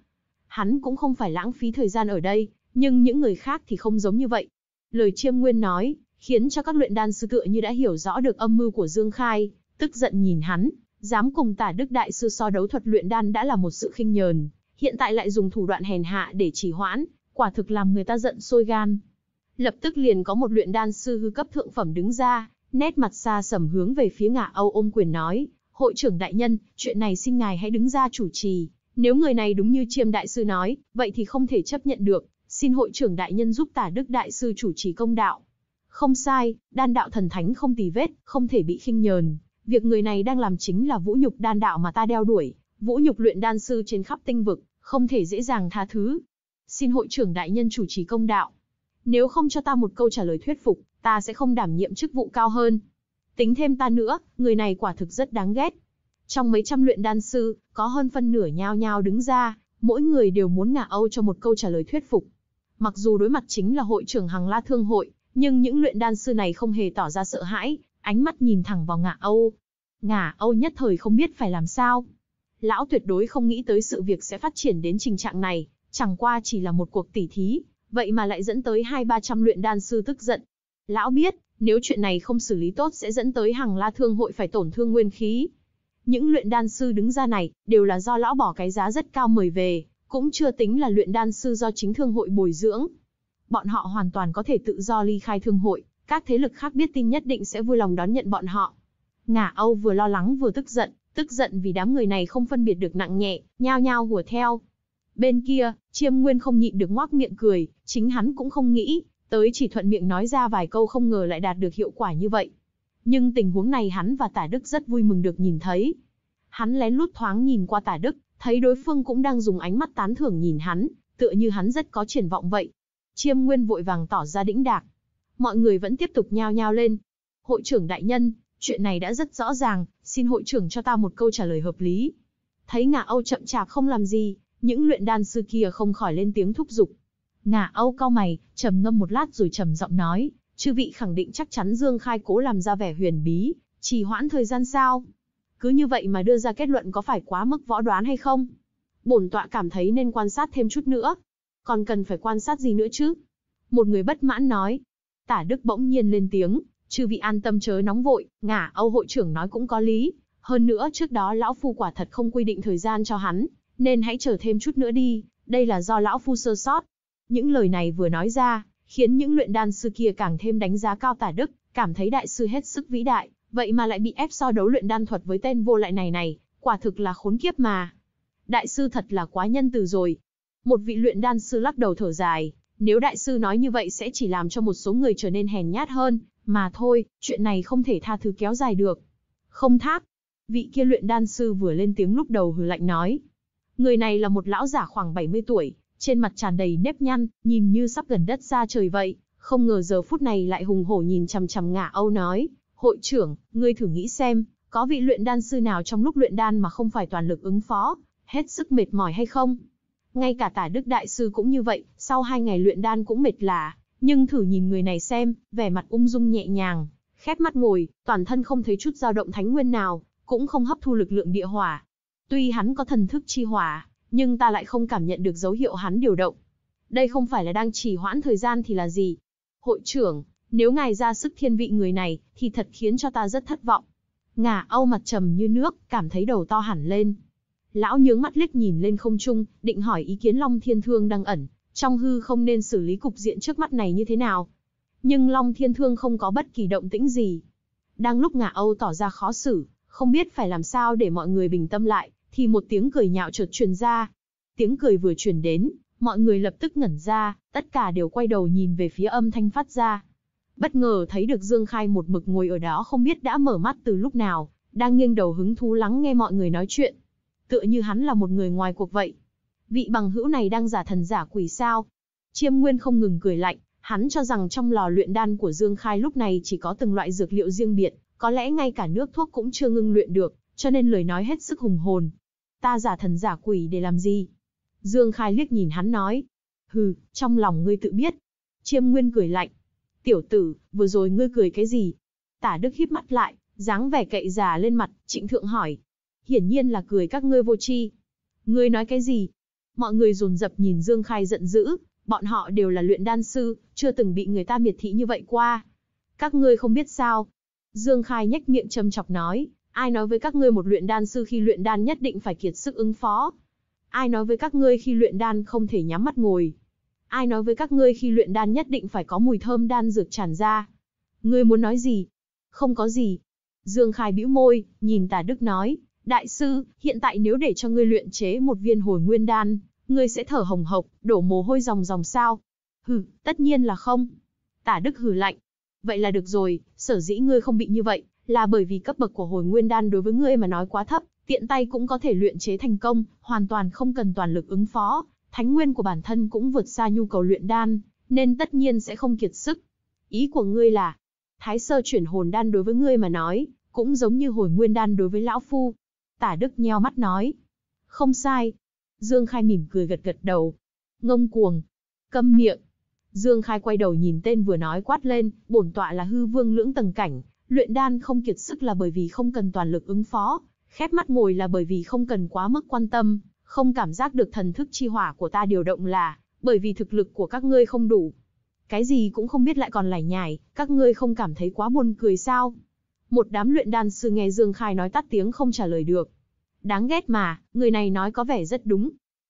Hắn cũng không phải lãng phí thời gian ở đây, nhưng những người khác thì không giống như vậy. Lời chiêm nguyên nói, khiến cho các luyện đan sư tựa như đã hiểu rõ được âm mưu của Dương Khai, tức giận nhìn hắn, dám cùng tả đức đại sư so đấu thuật luyện đan đã là một sự khinh nhờn, hiện tại lại dùng thủ đoạn hèn hạ để chỉ hoãn, quả thực làm người ta giận sôi gan. Lập tức liền có một luyện đan sư hư cấp thượng phẩm đứng ra, nét mặt xa sầm hướng về phía ngả Âu ôm quyền nói, hội trưởng đại nhân, chuyện này xin ngài hãy đứng ra chủ trì, nếu người này đúng như chiêm đại sư nói, vậy thì không thể chấp nhận được, xin hội trưởng đại nhân giúp tả đức đại sư chủ trì công đạo. Không sai, đan đạo thần thánh không tì vết, không thể bị khinh nhờn. Việc người này đang làm chính là vũ nhục đan đạo mà ta đeo đuổi, vũ nhục luyện đan sư trên khắp tinh vực, không thể dễ dàng tha thứ. Xin hội trưởng đại nhân chủ trì công đạo. Nếu không cho ta một câu trả lời thuyết phục, ta sẽ không đảm nhiệm chức vụ cao hơn. Tính thêm ta nữa, người này quả thực rất đáng ghét. Trong mấy trăm luyện đan sư, có hơn phân nửa nhao nhao đứng ra, mỗi người đều muốn ngả Âu cho một câu trả lời thuyết phục. Mặc dù đối mặt chính là hội trưởng hàng la thương hội, nhưng những luyện đan sư này không hề tỏ ra sợ hãi, ánh mắt nhìn thẳng vào ngả Âu. Ngả Âu nhất thời không biết phải làm sao. Lão tuyệt đối không nghĩ tới sự việc sẽ phát triển đến trình trạng này, chẳng qua chỉ là một cuộc tỉ thí, vậy mà lại dẫn tới hai ba trăm luyện đan sư tức giận. Lão biết, nếu chuyện này không xử lý tốt sẽ dẫn tới hàng la thương hội phải tổn thương nguyên khí. Những luyện đan sư đứng ra này đều là do lão bỏ cái giá rất cao mời về, cũng chưa tính là luyện đan sư do chính thương hội bồi dưỡng, bọn họ hoàn toàn có thể tự do ly khai thương hội, các thế lực khác biết tin nhất định sẽ vui lòng đón nhận bọn họ. Ngả Âu vừa lo lắng vừa tức giận, tức giận vì đám người này không phân biệt được nặng nhẹ, nhao nhao hùa theo. Bên kia, Chiêm Nguyên không nhịn được ngoác miệng cười, chính hắn cũng không nghĩ, tới chỉ thuận miệng nói ra vài câu không ngờ lại đạt được hiệu quả như vậy. Nhưng tình huống này hắn và Tả Đức rất vui mừng được nhìn thấy. Hắn lén lút thoáng nhìn qua Tả Đức, thấy đối phương cũng đang dùng ánh mắt tán thưởng nhìn hắn, tựa như hắn rất có triển vọng vậy, Chiêm Nguyên vội vàng tỏ ra đĩnh đạc. Mọi người vẫn tiếp tục nhao nhao lên. Hội trưởng đại nhân, chuyện này đã rất rõ ràng, xin hội trưởng cho ta một câu trả lời hợp lý. Thấy ngạ Âu chậm chạp không làm gì, những luyện đan sư kia không khỏi lên tiếng thúc giục. Ngạ Âu cau mày, trầm ngâm một lát rồi trầm giọng nói, chư vị khẳng định chắc chắn Dương Khai cố làm ra vẻ huyền bí, trì hoãn thời gian sao? Cứ như vậy mà đưa ra kết luận có phải quá mức võ đoán hay không? Bổn tọa cảm thấy nên quan sát thêm chút nữa, còn cần phải quan sát gì nữa chứ? Một người bất mãn nói. Tả Đức bỗng nhiên lên tiếng, chư vị an tâm chớ nóng vội, ngả Âu hội trưởng nói cũng có lý. Hơn nữa trước đó lão phu quả thật không quy định thời gian cho hắn, nên hãy chờ thêm chút nữa đi, đây là do lão phu sơ sót. Những lời này vừa nói ra, khiến những luyện đan sư kia càng thêm đánh giá cao tả Đức, cảm thấy đại sư hết sức vĩ đại, vậy mà lại bị ép so đấu luyện đan thuật với tên vô lại này này, quả thực là khốn kiếp mà. Đại sư thật là quá nhân từ rồi, một vị luyện đan sư lắc đầu thở dài, nếu đại sư nói như vậy sẽ chỉ làm cho một số người trở nên hèn nhát hơn, mà thôi, chuyện này không thể tha thứ kéo dài được. Không thác. Vị kia luyện đan sư vừa lên tiếng lúc đầu hừ lạnh nói. Người này là một lão giả khoảng 70 tuổi, trên mặt tràn đầy nếp nhăn, nhìn như sắp gần đất xa trời vậy, không ngờ giờ phút này lại hùng hổ nhìn chằm chằm ngả Âu nói, "Hội trưởng, ngươi thử nghĩ xem, có vị luyện đan sư nào trong lúc luyện đan mà không phải toàn lực ứng phó, hết sức mệt mỏi hay không?" Ngay cả tả đức đại sư cũng như vậy, sau hai ngày luyện đan cũng mệt lả, nhưng thử nhìn người này xem, vẻ mặt ung dung nhẹ nhàng, khép mắt ngồi, toàn thân không thấy chút dao động thánh nguyên nào, cũng không hấp thu lực lượng địa hỏa. Tuy hắn có thần thức chi hỏa, nhưng ta lại không cảm nhận được dấu hiệu hắn điều động. Đây không phải là đang trì hoãn thời gian thì là gì? Hội trưởng, nếu ngài ra sức thiên vị người này, thì thật khiến cho ta rất thất vọng. Ngà Âu mặt trầm như nước, cảm thấy đầu to hẳn lên, Lão nhướng mắt liếc nhìn lên không trung, định hỏi ý kiến Long Thiên Thương đang ẩn, trong hư không nên xử lý cục diện trước mắt này như thế nào. Nhưng Long Thiên Thương không có bất kỳ động tĩnh gì. Đang lúc ngạ Âu tỏ ra khó xử, không biết phải làm sao để mọi người bình tâm lại, thì một tiếng cười nhạo chợt truyền ra. Tiếng cười vừa truyền đến, mọi người lập tức ngẩn ra, tất cả đều quay đầu nhìn về phía âm thanh phát ra. Bất ngờ thấy được Dương Khai một mực ngồi ở đó không biết đã mở mắt từ lúc nào, đang nghiêng đầu hứng thú lắng nghe mọi người nói chuyện tựa như hắn là một người ngoài cuộc vậy. Vị bằng hữu này đang giả thần giả quỷ sao? Chiêm Nguyên không ngừng cười lạnh, hắn cho rằng trong lò luyện đan của Dương Khai lúc này chỉ có từng loại dược liệu riêng biệt, có lẽ ngay cả nước thuốc cũng chưa ngưng luyện được, cho nên lời nói hết sức hùng hồn. Ta giả thần giả quỷ để làm gì? Dương Khai liếc nhìn hắn nói. Hừ, trong lòng ngươi tự biết. Chiêm Nguyên cười lạnh. Tiểu tử, vừa rồi ngươi cười cái gì? Tả Đức híp mắt lại, dáng vẻ cậy già lên mặt, trịnh thượng hỏi, hiển nhiên là cười các ngươi vô tri. Ngươi nói cái gì? Mọi người dồn dập nhìn Dương Khai giận dữ, bọn họ đều là luyện đan sư, chưa từng bị người ta miệt thị như vậy qua. Các ngươi không biết sao? Dương Khai nhếch miệng châm chọc nói, ai nói với các ngươi một luyện đan sư khi luyện đan nhất định phải kiệt sức ứng phó? Ai nói với các ngươi khi luyện đan không thể nhắm mắt ngồi? Ai nói với các ngươi khi luyện đan nhất định phải có mùi thơm đan dược tràn ra? Ngươi muốn nói gì? Không có gì. Dương Khai bĩu môi, nhìn Tả Đức nói, Đại sư, hiện tại nếu để cho ngươi luyện chế một viên hồi nguyên đan, ngươi sẽ thở hồng hộc, đổ mồ hôi ròng ròng sao? Hừ, tất nhiên là không. Tả Đức hừ lạnh. Vậy là được rồi, sở dĩ ngươi không bị như vậy, là bởi vì cấp bậc của hồi nguyên đan đối với ngươi mà nói quá thấp, tiện tay cũng có thể luyện chế thành công, hoàn toàn không cần toàn lực ứng phó, thánh nguyên của bản thân cũng vượt xa nhu cầu luyện đan, nên tất nhiên sẽ không kiệt sức. Ý của ngươi là, thái sơ chuyển hồn đan đối với ngươi mà nói, cũng giống như hồi nguyên đan đối với lão phu. Tả Đức nheo mắt nói. Không sai. Dương Khai mỉm cười gật gật đầu. Ngông cuồng. Câm miệng. Dương Khai quay đầu nhìn tên vừa nói quát lên, bổn tọa là hư vương lưỡng tầng cảnh, luyện đan không kiệt sức là bởi vì không cần toàn lực ứng phó, khép mắt ngồi là bởi vì không cần quá mức quan tâm, không cảm giác được thần thức chi hỏa của ta điều động là bởi vì thực lực của các ngươi không đủ. Cái gì cũng không biết lại còn lải nhải, các ngươi không cảm thấy quá buồn cười sao? Một đám luyện đan sư nghe Dương Khai nói tắt tiếng không trả lời được. Đáng ghét mà, người này nói có vẻ rất đúng.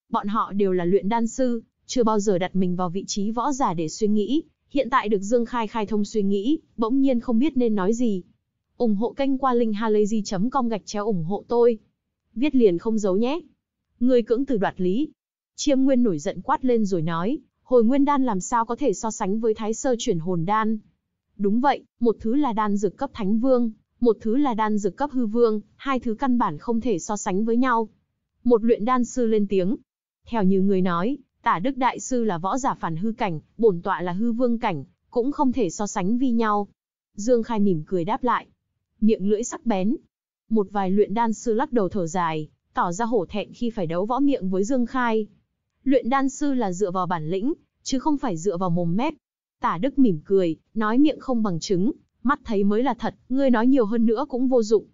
Bọn họ đều là luyện đan sư, chưa bao giờ đặt mình vào vị trí võ giả để suy nghĩ. Hiện tại được Dương Khai khai thông suy nghĩ, bỗng nhiên không biết nên nói gì. ủng hộ kênh qua linh linkhalazy.com gạch chéo ủng hộ tôi. Viết liền không giấu nhé. Người cưỡng từ đoạt lý. Chiêm Nguyên nổi giận quát lên rồi nói, hồi nguyên đan làm sao có thể so sánh với thái sơ chuyển hồn đan, Đúng vậy, một thứ là đan dược cấp thánh vương, một thứ là đan dược cấp hư vương, hai thứ căn bản không thể so sánh với nhau. Một luyện đan sư lên tiếng. Theo như người nói, tả đức đại sư là võ giả phản hư cảnh, bổn tọa là hư vương cảnh, cũng không thể so sánh vi nhau. Dương Khai mỉm cười đáp lại. Miệng lưỡi sắc bén. Một vài luyện đan sư lắc đầu thở dài, tỏ ra hổ thẹn khi phải đấu võ miệng với Dương Khai. Luyện đan sư là dựa vào bản lĩnh, chứ không phải dựa vào mồm mép, Tả Đức mỉm cười, nói miệng không bằng chứng, mắt thấy mới là thật, ngươi nói nhiều hơn nữa cũng vô dụng.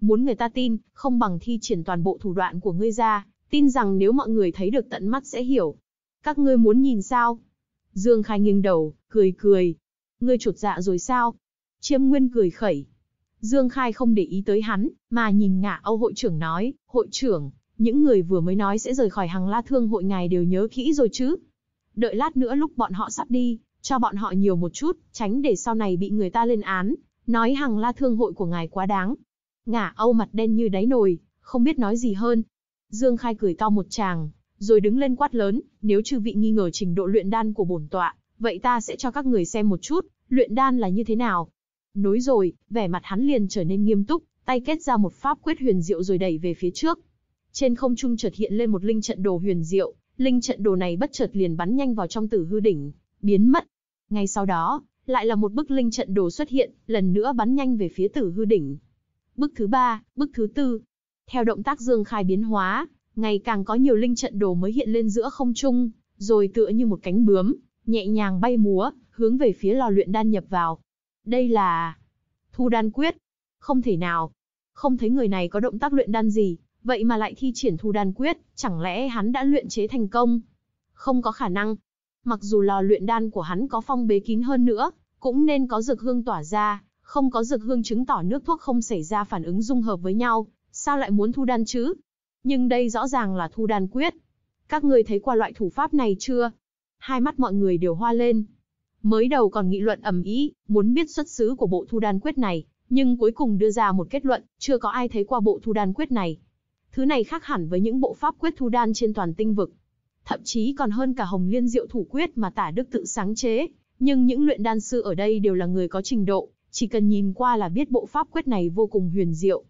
Muốn người ta tin, không bằng thi triển toàn bộ thủ đoạn của ngươi ra, tin rằng nếu mọi người thấy được tận mắt sẽ hiểu. Các ngươi muốn nhìn sao? Dương Khai nghiêng đầu, cười cười. Ngươi chột dạ rồi sao? Chiêm Nguyên cười khẩy. Dương Khai không để ý tới hắn, mà nhìn ngả Âu hội trưởng nói, hội trưởng, những người vừa mới nói sẽ rời khỏi hàng la thương hội ngài đều nhớ kỹ rồi chứ. Đợi lát nữa lúc bọn họ sắp đi, cho bọn họ nhiều một chút, tránh để sau này bị người ta lên án, nói hàng la thương hội của ngài quá đáng. Ngả Âu mặt đen như đáy nồi, không biết nói gì hơn. Dương Khai cười to một tràng, rồi đứng lên quát lớn, nếu chư vị nghi ngờ trình độ luyện đan của bổn tọa, vậy ta sẽ cho các người xem một chút, luyện đan là như thế nào. Nối rồi, vẻ mặt hắn liền trở nên nghiêm túc, tay kết ra một pháp quyết huyền diệu rồi đẩy về phía trước. Trên không trung chợt hiện lên một linh trận đồ huyền diệu, linh trận đồ này bất chợt liền bắn nhanh vào trong tử hư đỉnh, biến mất. Ngay sau đó, lại là một bức linh trận đồ xuất hiện, lần nữa bắn nhanh về phía tử hư đỉnh. Bức thứ ba, bức thứ tư. Theo động tác dương khai biến hóa, ngày càng có nhiều linh trận đồ mới hiện lên giữa không trung, rồi tựa như một cánh bướm, nhẹ nhàng bay múa, hướng về phía lò luyện đan nhập vào. Đây là... Thu đan quyết. Không thể nào. Không thấy người này có động tác luyện đan gì, vậy mà lại thi triển thu đan quyết, chẳng lẽ hắn đã luyện chế thành công? Không có khả năng, mặc dù lò luyện đan của hắn có phong bế kín hơn nữa, cũng nên có dược hương tỏa ra, không có dược hương chứng tỏ nước thuốc không xảy ra phản ứng dung hợp với nhau, sao lại muốn thu đan chứ? Nhưng đây rõ ràng là thu đan quyết. Các người thấy qua loại thủ pháp này chưa? Hai mắt mọi người đều hoa lên. Mới đầu còn nghị luận ầm ĩ, muốn biết xuất xứ của bộ thu đan quyết này, nhưng cuối cùng đưa ra một kết luận, chưa có ai thấy qua bộ thu đan quyết này. Thứ này khác hẳn với những bộ pháp quyết thu đan trên toàn tinh vực, thậm chí còn hơn cả Hồng Liên Diệu Thủ Quyết mà Tả Đức tự sáng chế, nhưng những luyện đan sư ở đây đều là người có trình độ, chỉ cần nhìn qua là biết bộ pháp quyết này vô cùng huyền diệu.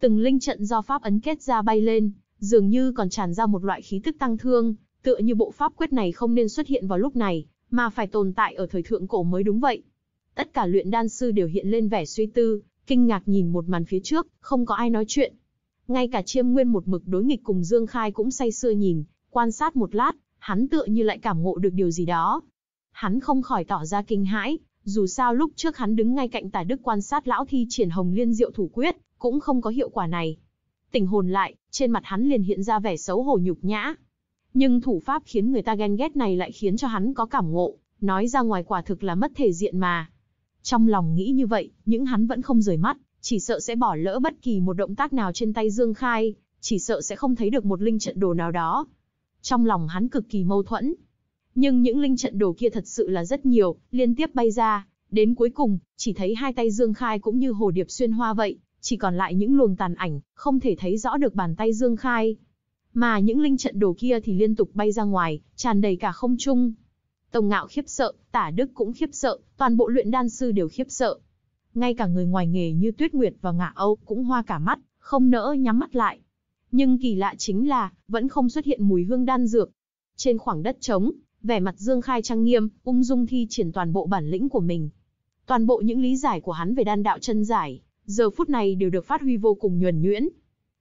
Từng linh trận do pháp ấn kết ra bay lên, dường như còn tràn ra một loại khí tức tăng thương, tựa như bộ pháp quyết này không nên xuất hiện vào lúc này, mà phải tồn tại ở thời thượng cổ mới đúng vậy. Tất cả luyện đan sư đều hiện lên vẻ suy tư, kinh ngạc nhìn một màn phía trước, không có ai nói chuyện. Ngay cả Chiêm Nguyên một mực đối nghịch cùng Dương Khai cũng say sưa nhìn, Quan sát một lát, hắn tựa như lại cảm ngộ được điều gì đó. Hắn không khỏi tỏ ra kinh hãi, dù sao lúc trước hắn đứng ngay cạnh tả đức quan sát lão thi triển hồng liên diệu thủ quyết, cũng không có hiệu quả này. Tỉnh hồn lại, trên mặt hắn liền hiện ra vẻ xấu hổ nhục nhã. Nhưng thủ pháp khiến người ta ghen ghét này lại khiến cho hắn có cảm ngộ, nói ra ngoài quả thực là mất thể diện mà. Trong lòng nghĩ như vậy, những hắn vẫn không rời mắt, chỉ sợ sẽ bỏ lỡ bất kỳ một động tác nào trên tay Dương Khai, chỉ sợ sẽ không thấy được một linh trận đồ nào đó. Trong lòng hắn cực kỳ mâu thuẫn. Nhưng những linh trận đồ kia thật sự là rất nhiều, liên tiếp bay ra, đến cuối cùng, chỉ thấy hai tay Dương Khai cũng như hồ điệp xuyên hoa vậy, chỉ còn lại những luồng tàn ảnh, không thể thấy rõ được bàn tay Dương Khai. Mà những linh trận đồ kia thì liên tục bay ra ngoài, tràn đầy cả không trung. Tông Ngạo khiếp sợ, Tả Đức cũng khiếp sợ, toàn bộ luyện đan sư đều khiếp sợ. Ngay cả người ngoài nghề như Tuyết Nguyệt và Ngạ Âu cũng hoa cả mắt, không nỡ nhắm mắt lại. Nhưng kỳ lạ chính là, vẫn không xuất hiện mùi hương đan dược. Trên khoảng đất trống, vẻ mặt Dương Khai trang nghiêm, ung dung thi triển toàn bộ bản lĩnh của mình. Toàn bộ những lý giải của hắn về đan đạo chân giải, giờ phút này đều được phát huy vô cùng nhuần nhuyễn.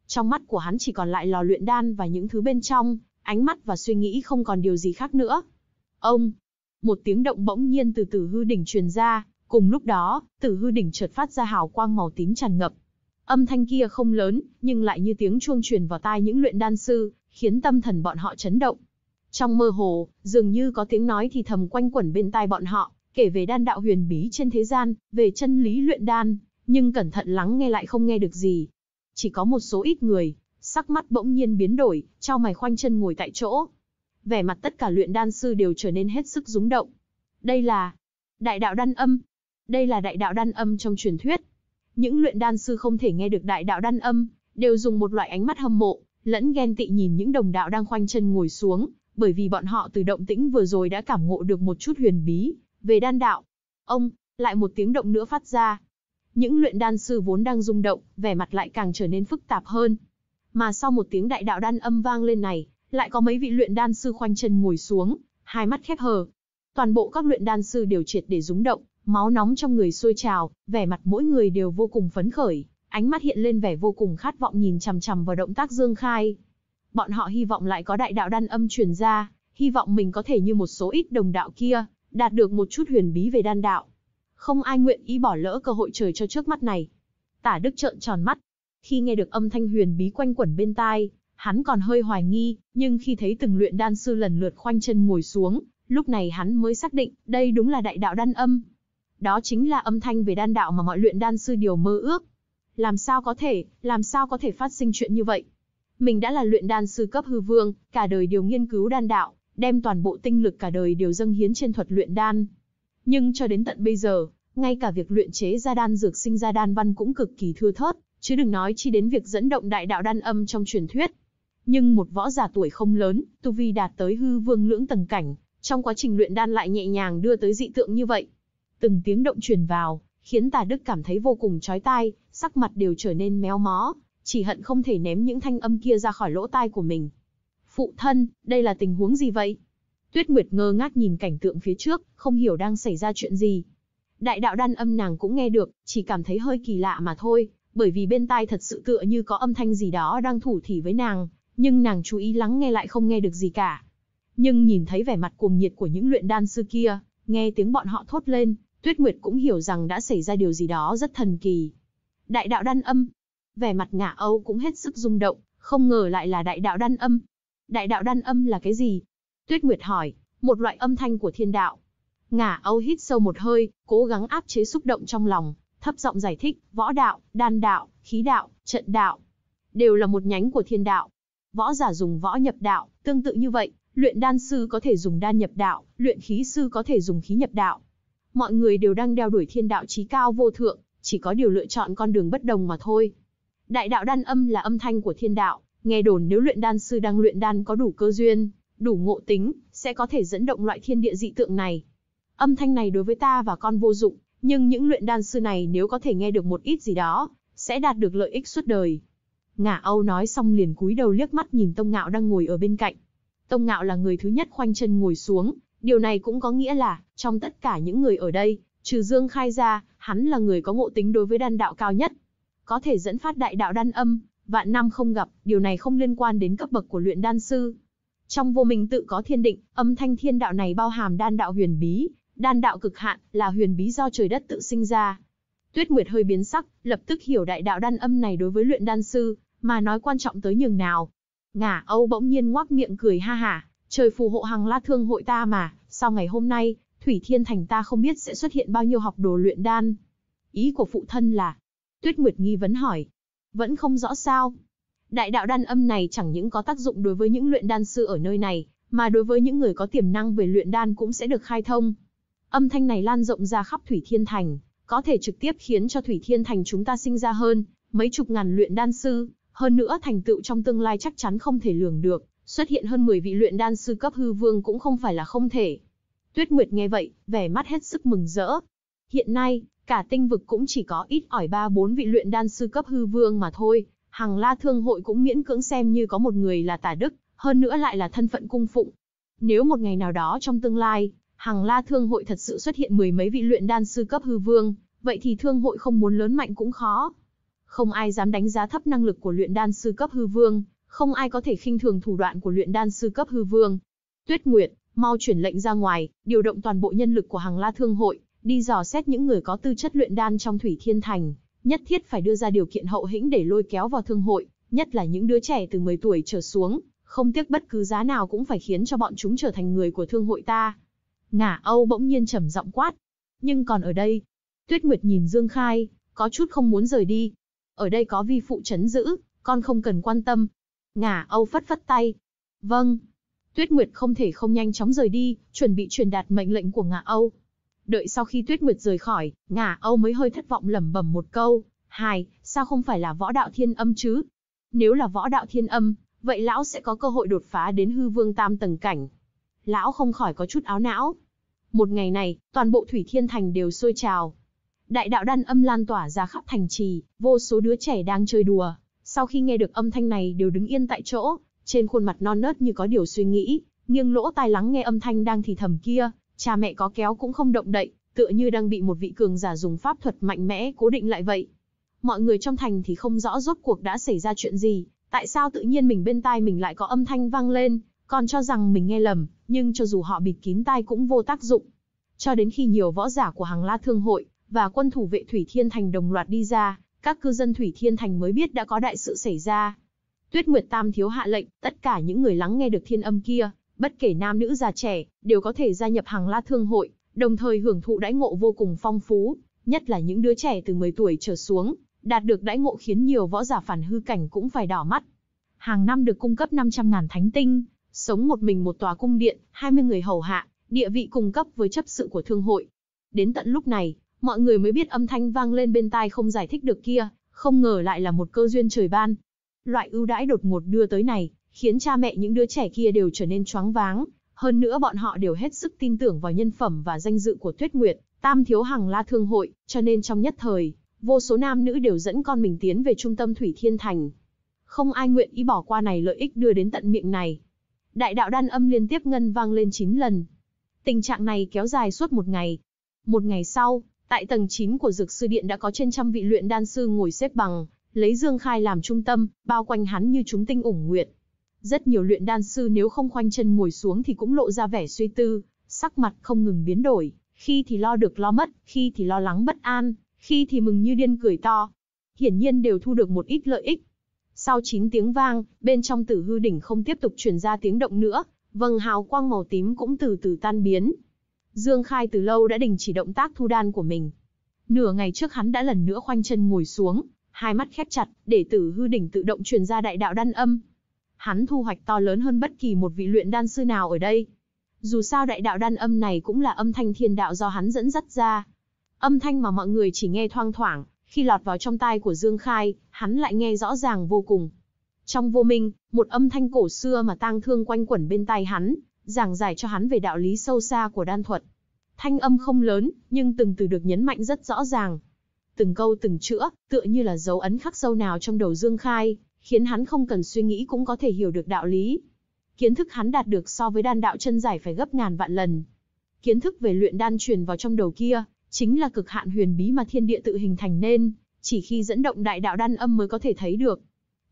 Trong mắt của hắn chỉ còn lại lò luyện đan và những thứ bên trong, ánh mắt và suy nghĩ không còn điều gì khác nữa. Ông, một tiếng động bỗng nhiên từ tử hư đỉnh truyền ra, cùng lúc đó, tử hư đỉnh chợt phát ra hào quang màu tím tràn ngập, Âm thanh kia không lớn, nhưng lại như tiếng chuông truyền vào tai những luyện đan sư, khiến tâm thần bọn họ chấn động. Trong mơ hồ, dường như có tiếng nói thì thầm quanh quẩn bên tai bọn họ, kể về đan đạo huyền bí trên thế gian, về chân lý luyện đan, nhưng cẩn thận lắng nghe lại không nghe được gì. Chỉ có một số ít người, sắc mắt bỗng nhiên biến đổi, trao mày khoanh chân ngồi tại chỗ. Vẻ mặt tất cả luyện đan sư đều trở nên hết sức rúng động. Đây là đại đạo đan âm. Đây là đại đạo đan âm trong truyền thuyết, những luyện đan sư không thể nghe được đại đạo đan âm, đều dùng một loại ánh mắt hâm mộ, lẫn ghen tị nhìn những đồng đạo đang khoanh chân ngồi xuống, bởi vì bọn họ từ động tĩnh vừa rồi đã cảm ngộ được một chút huyền bí về đan đạo. Ông, lại một tiếng động nữa phát ra. Những luyện đan sư vốn đang rung động, vẻ mặt lại càng trở nên phức tạp hơn. Mà sau một tiếng đại đạo đan âm vang lên này, lại có mấy vị luyện đan sư khoanh chân ngồi xuống, hai mắt khép hờ. Toàn bộ các luyện đan sư đều triệt để rung động, Máu nóng trong người sôi trào, vẻ mặt mỗi người đều vô cùng phấn khởi, ánh mắt hiện lên vẻ vô cùng khát vọng nhìn chằm chằm vào động tác Dương Khai. Bọn họ hy vọng lại có đại đạo đan âm truyền ra, hy vọng mình có thể như một số ít đồng đạo kia, đạt được một chút huyền bí về đan đạo. Không ai nguyện ý bỏ lỡ cơ hội trời cho trước mắt này. Tả Đức trợn tròn mắt, khi nghe được âm thanh huyền bí quanh quẩn bên tai, hắn còn hơi hoài nghi, nhưng khi thấy từng luyện đan sư lần lượt khoanh chân ngồi xuống, lúc này hắn mới xác định, đây đúng là đại đạo đan âm. Đó chính là âm thanh về đan đạo mà mọi luyện đan sư điều mơ ước. Làm sao có thể, làm sao có thể phát sinh chuyện như vậy? Mình đã là luyện đan sư cấp hư vương, cả đời đều nghiên cứu đan đạo, đem toàn bộ tinh lực cả đời đều dâng hiến trên thuật luyện đan. Nhưng cho đến tận bây giờ, ngay cả việc luyện chế ra đan dược sinh ra đan văn cũng cực kỳ thưa thớt, chứ đừng nói chi đến việc dẫn động đại đạo đan âm trong truyền thuyết. Nhưng một võ giả tuổi không lớn, tu vi đạt tới hư vương lưỡng tầng cảnh, trong quá trình luyện đan lại nhẹ nhàng đưa tới dị tượng như vậy. Từng tiếng động truyền vào, khiến tà đức cảm thấy vô cùng chói tai, sắc mặt đều trở nên méo mó, chỉ hận không thể ném những thanh âm kia ra khỏi lỗ tai của mình. Phụ thân, đây là tình huống gì vậy? Tuyết Nguyệt ngơ ngác nhìn cảnh tượng phía trước, không hiểu đang xảy ra chuyện gì. Đại đạo đan âm nàng cũng nghe được, chỉ cảm thấy hơi kỳ lạ mà thôi, bởi vì bên tai thật sự tựa như có âm thanh gì đó đang thủ thỉ với nàng, nhưng nàng chú ý lắng nghe lại không nghe được gì cả. Nhưng nhìn thấy vẻ mặt cuồng nhiệt của những luyện đan sư kia, nghe tiếng bọn họ thốt lên, Tuyết Nguyệt cũng hiểu rằng đã xảy ra điều gì đó rất thần kỳ. Đại đạo đan âm. Vẻ mặt ngạ Âu cũng hết sức rung động, không ngờ lại là đại đạo đan âm. Đại đạo đan âm là cái gì? Tuyết Nguyệt hỏi, một loại âm thanh của thiên đạo. Ngạ Âu hít sâu một hơi, cố gắng áp chế xúc động trong lòng, thấp giọng giải thích, võ đạo, đan đạo, khí đạo, trận đạo, đều là một nhánh của thiên đạo. Võ giả dùng võ nhập đạo, tương tự như vậy, luyện đan sư có thể dùng đan nhập đạo, luyện khí sư có thể dùng khí nhập đạo, mọi người đều đang đeo đuổi thiên đạo chí cao vô thượng, chỉ có điều lựa chọn con đường bất đồng mà thôi. Đại đạo đan âm là âm thanh của thiên đạo, nghe đồn nếu luyện đan sư đang luyện đan có đủ cơ duyên, đủ ngộ tính, sẽ có thể dẫn động loại thiên địa dị tượng này. Âm thanh này đối với ta và con vô dụng, nhưng những luyện đan sư này nếu có thể nghe được một ít gì đó, sẽ đạt được lợi ích suốt đời. Ngả Âu nói xong liền cúi đầu liếc mắt nhìn Tông Ngạo đang ngồi ở bên cạnh. Tông Ngạo là người thứ nhất khoanh chân ngồi xuống, Điều này cũng có nghĩa là, trong tất cả những người ở đây, trừ Dương Khai ra, hắn là người có ngộ tính đối với đan đạo cao nhất. Có thể dẫn phát đại đạo đan âm, vạn năm không gặp, điều này không liên quan đến cấp bậc của luyện đan sư. Trong vô minh tự có thiên định, âm thanh thiên đạo này bao hàm đan đạo huyền bí, đan đạo cực hạn là huyền bí do trời đất tự sinh ra. Tuyết Nguyệt hơi biến sắc, lập tức hiểu đại đạo đan âm này đối với luyện đan sư, mà nói quan trọng tới nhường nào. Ngả Âu bỗng nhiên ngoác miệng cười ha hả, Trời phù hộ hàng la thương hội ta mà, sau ngày hôm nay, Thủy Thiên Thành ta không biết sẽ xuất hiện bao nhiêu học đồ luyện đan. Ý của phụ thân là... Tuyết Nguyệt nghi vấn hỏi. Vẫn không rõ sao. Đại đạo đan âm này chẳng những có tác dụng đối với những luyện đan sư ở nơi này, mà đối với những người có tiềm năng về luyện đan cũng sẽ được khai thông. Âm thanh này lan rộng ra khắp Thủy Thiên Thành, có thể trực tiếp khiến cho Thủy Thiên Thành chúng ta sinh ra hơn, mấy chục ngàn luyện đan sư, hơn nữa thành tựu trong tương lai chắc chắn không thể lường được, Xuất hiện hơn 10 vị luyện đan sư cấp hư vương cũng không phải là không thể. Tuyết Nguyệt nghe vậy, vẻ mắt hết sức mừng rỡ. Hiện nay, cả tinh vực cũng chỉ có ít ỏi ba bốn vị luyện đan sư cấp hư vương mà thôi, Hằng la thương hội cũng miễn cưỡng xem như có một người là tả đức, hơn nữa lại là thân phận cung phụng. Nếu một ngày nào đó trong tương lai, Hằng la thương hội thật sự xuất hiện mười mấy vị luyện đan sư cấp hư vương, vậy thì thương hội không muốn lớn mạnh cũng khó. Không ai dám đánh giá thấp năng lực của luyện đan sư cấp hư vương, không ai có thể khinh thường thủ đoạn của luyện đan sư cấp hư vương. Tuyết Nguyệt, mau chuyển lệnh ra ngoài, điều động toàn bộ nhân lực của hằng la thương hội, đi dò xét những người có tư chất luyện đan trong Thủy Thiên Thành, nhất thiết phải đưa ra điều kiện hậu hĩnh để lôi kéo vào thương hội, nhất là những đứa trẻ từ 10 tuổi trở xuống, không tiếc bất cứ giá nào cũng phải khiến cho bọn chúng trở thành người của thương hội ta. Ngả Âu bỗng nhiên trầm giọng quát. Nhưng còn ở đây, Tuyết Nguyệt nhìn Dương Khai, có chút không muốn rời đi. Ở đây có vi phụ chấn giữ, con không cần quan tâm, Ngả Âu phất phất tay. Vâng. Tuyết Nguyệt không thể không nhanh chóng rời đi, chuẩn bị truyền đạt mệnh lệnh của Ngả Âu. Đợi sau khi Tuyết Nguyệt rời khỏi, Ngả Âu mới hơi thất vọng lẩm bẩm một câu. Hài, sao không phải là võ đạo thiên âm chứ? Nếu là võ đạo thiên âm, vậy lão sẽ có cơ hội đột phá đến hư vương tam tầng cảnh. Lão không khỏi có chút áo não. Một ngày này, toàn bộ Thủy Thiên Thành đều sôi trào. Đại đạo đan âm lan tỏa ra khắp thành trì, vô số đứa trẻ đang chơi đùa, sau khi nghe được âm thanh này đều đứng yên tại chỗ, trên khuôn mặt non nớt như có điều suy nghĩ, nghiêng lỗ tai lắng nghe âm thanh đang thì thầm kia, cha mẹ có kéo cũng không động đậy, tựa như đang bị một vị cường giả dùng pháp thuật mạnh mẽ cố định lại vậy. Mọi người trong thành thì không rõ rốt cuộc đã xảy ra chuyện gì, tại sao tự nhiên mình bên tai mình lại có âm thanh vang lên, còn cho rằng mình nghe lầm, nhưng cho dù họ bịt kín tai cũng vô tác dụng. Cho đến khi nhiều võ giả của hàng la thương hội và quân thủ vệ Thủy Thiên Thành đồng loạt đi ra, các cư dân Thủy Thiên Thành mới biết đã có đại sự xảy ra. Tuyết Nguyệt Tam thiếu hạ lệnh, tất cả những người lắng nghe được thiên âm kia, bất kể nam nữ già trẻ, đều có thể gia nhập hàng la thương hội, đồng thời hưởng thụ đãi ngộ vô cùng phong phú, nhất là những đứa trẻ từ 10 tuổi trở xuống, đạt được đãi ngộ khiến nhiều võ giả phản hư cảnh cũng phải đỏ mắt. Hàng năm được cung cấp 500.000 thánh tinh, sống một mình một tòa cung điện, 20 người hầu hạ, địa vị cung cấp với chấp sự của thương hội. Đến tận lúc này, mọi người mới biết âm thanh vang lên bên tai không giải thích được kia, không ngờ lại là một cơ duyên trời ban. Loại ưu đãi đột ngột đưa tới này, khiến cha mẹ những đứa trẻ kia đều trở nên choáng váng, hơn nữa bọn họ đều hết sức tin tưởng vào nhân phẩm và danh dự của Tuyết Nguyệt, Tam thiếu hằng La Thương hội, cho nên trong nhất thời, vô số nam nữ đều dẫn con mình tiến về trung tâm Thủy Thiên Thành. Không ai nguyện ý bỏ qua này lợi ích đưa đến tận miệng này. Đại đạo đan âm liên tiếp ngân vang lên 9 lần. Tình trạng này kéo dài suốt một ngày. Một ngày sau, Tại tầng 9 của dược sư điện đã có trên trăm vị luyện đan sư ngồi xếp bằng, lấy Dương Khai làm trung tâm, bao quanh hắn như chúng tinh ủng nguyện. Rất nhiều luyện đan sư nếu không khoanh chân ngồi xuống thì cũng lộ ra vẻ suy tư, sắc mặt không ngừng biến đổi, khi thì lo được lo mất, khi thì lo lắng bất an, khi thì mừng như điên cười to. Hiển nhiên đều thu được một ít lợi ích. Sau 9 tiếng vang, bên trong tử hư đỉnh không tiếp tục truyền ra tiếng động nữa, vầng hào quang màu tím cũng từ từ tan biến, Dương Khai từ lâu đã đình chỉ động tác thu đan của mình. Nửa ngày trước hắn đã lần nữa khoanh chân ngồi xuống, hai mắt khép chặt, để tử hư đỉnh tự động truyền ra đại đạo đan âm. Hắn thu hoạch to lớn hơn bất kỳ một vị luyện đan sư nào ở đây. Dù sao đại đạo đan âm này cũng là âm thanh thiên đạo do hắn dẫn dắt ra. Âm thanh mà mọi người chỉ nghe thoang thoảng, khi lọt vào trong tai của Dương Khai, hắn lại nghe rõ ràng vô cùng. Trong vô minh, một âm thanh cổ xưa mà tang thương quanh quẩn bên tai hắn, giảng giải cho hắn về đạo lý sâu xa của đan thuật. Thanh âm không lớn, nhưng từng từ được nhấn mạnh rất rõ ràng. Từng câu từng chữ, tựa như là dấu ấn khắc sâu nào trong đầu Dương Khai, khiến hắn không cần suy nghĩ cũng có thể hiểu được đạo lý. Kiến thức hắn đạt được so với đan đạo chân giải phải gấp ngàn vạn lần. Kiến thức về luyện đan truyền vào trong đầu kia, chính là cực hạn huyền bí mà thiên địa tự hình thành nên, chỉ khi dẫn động đại đạo đan âm mới có thể thấy được.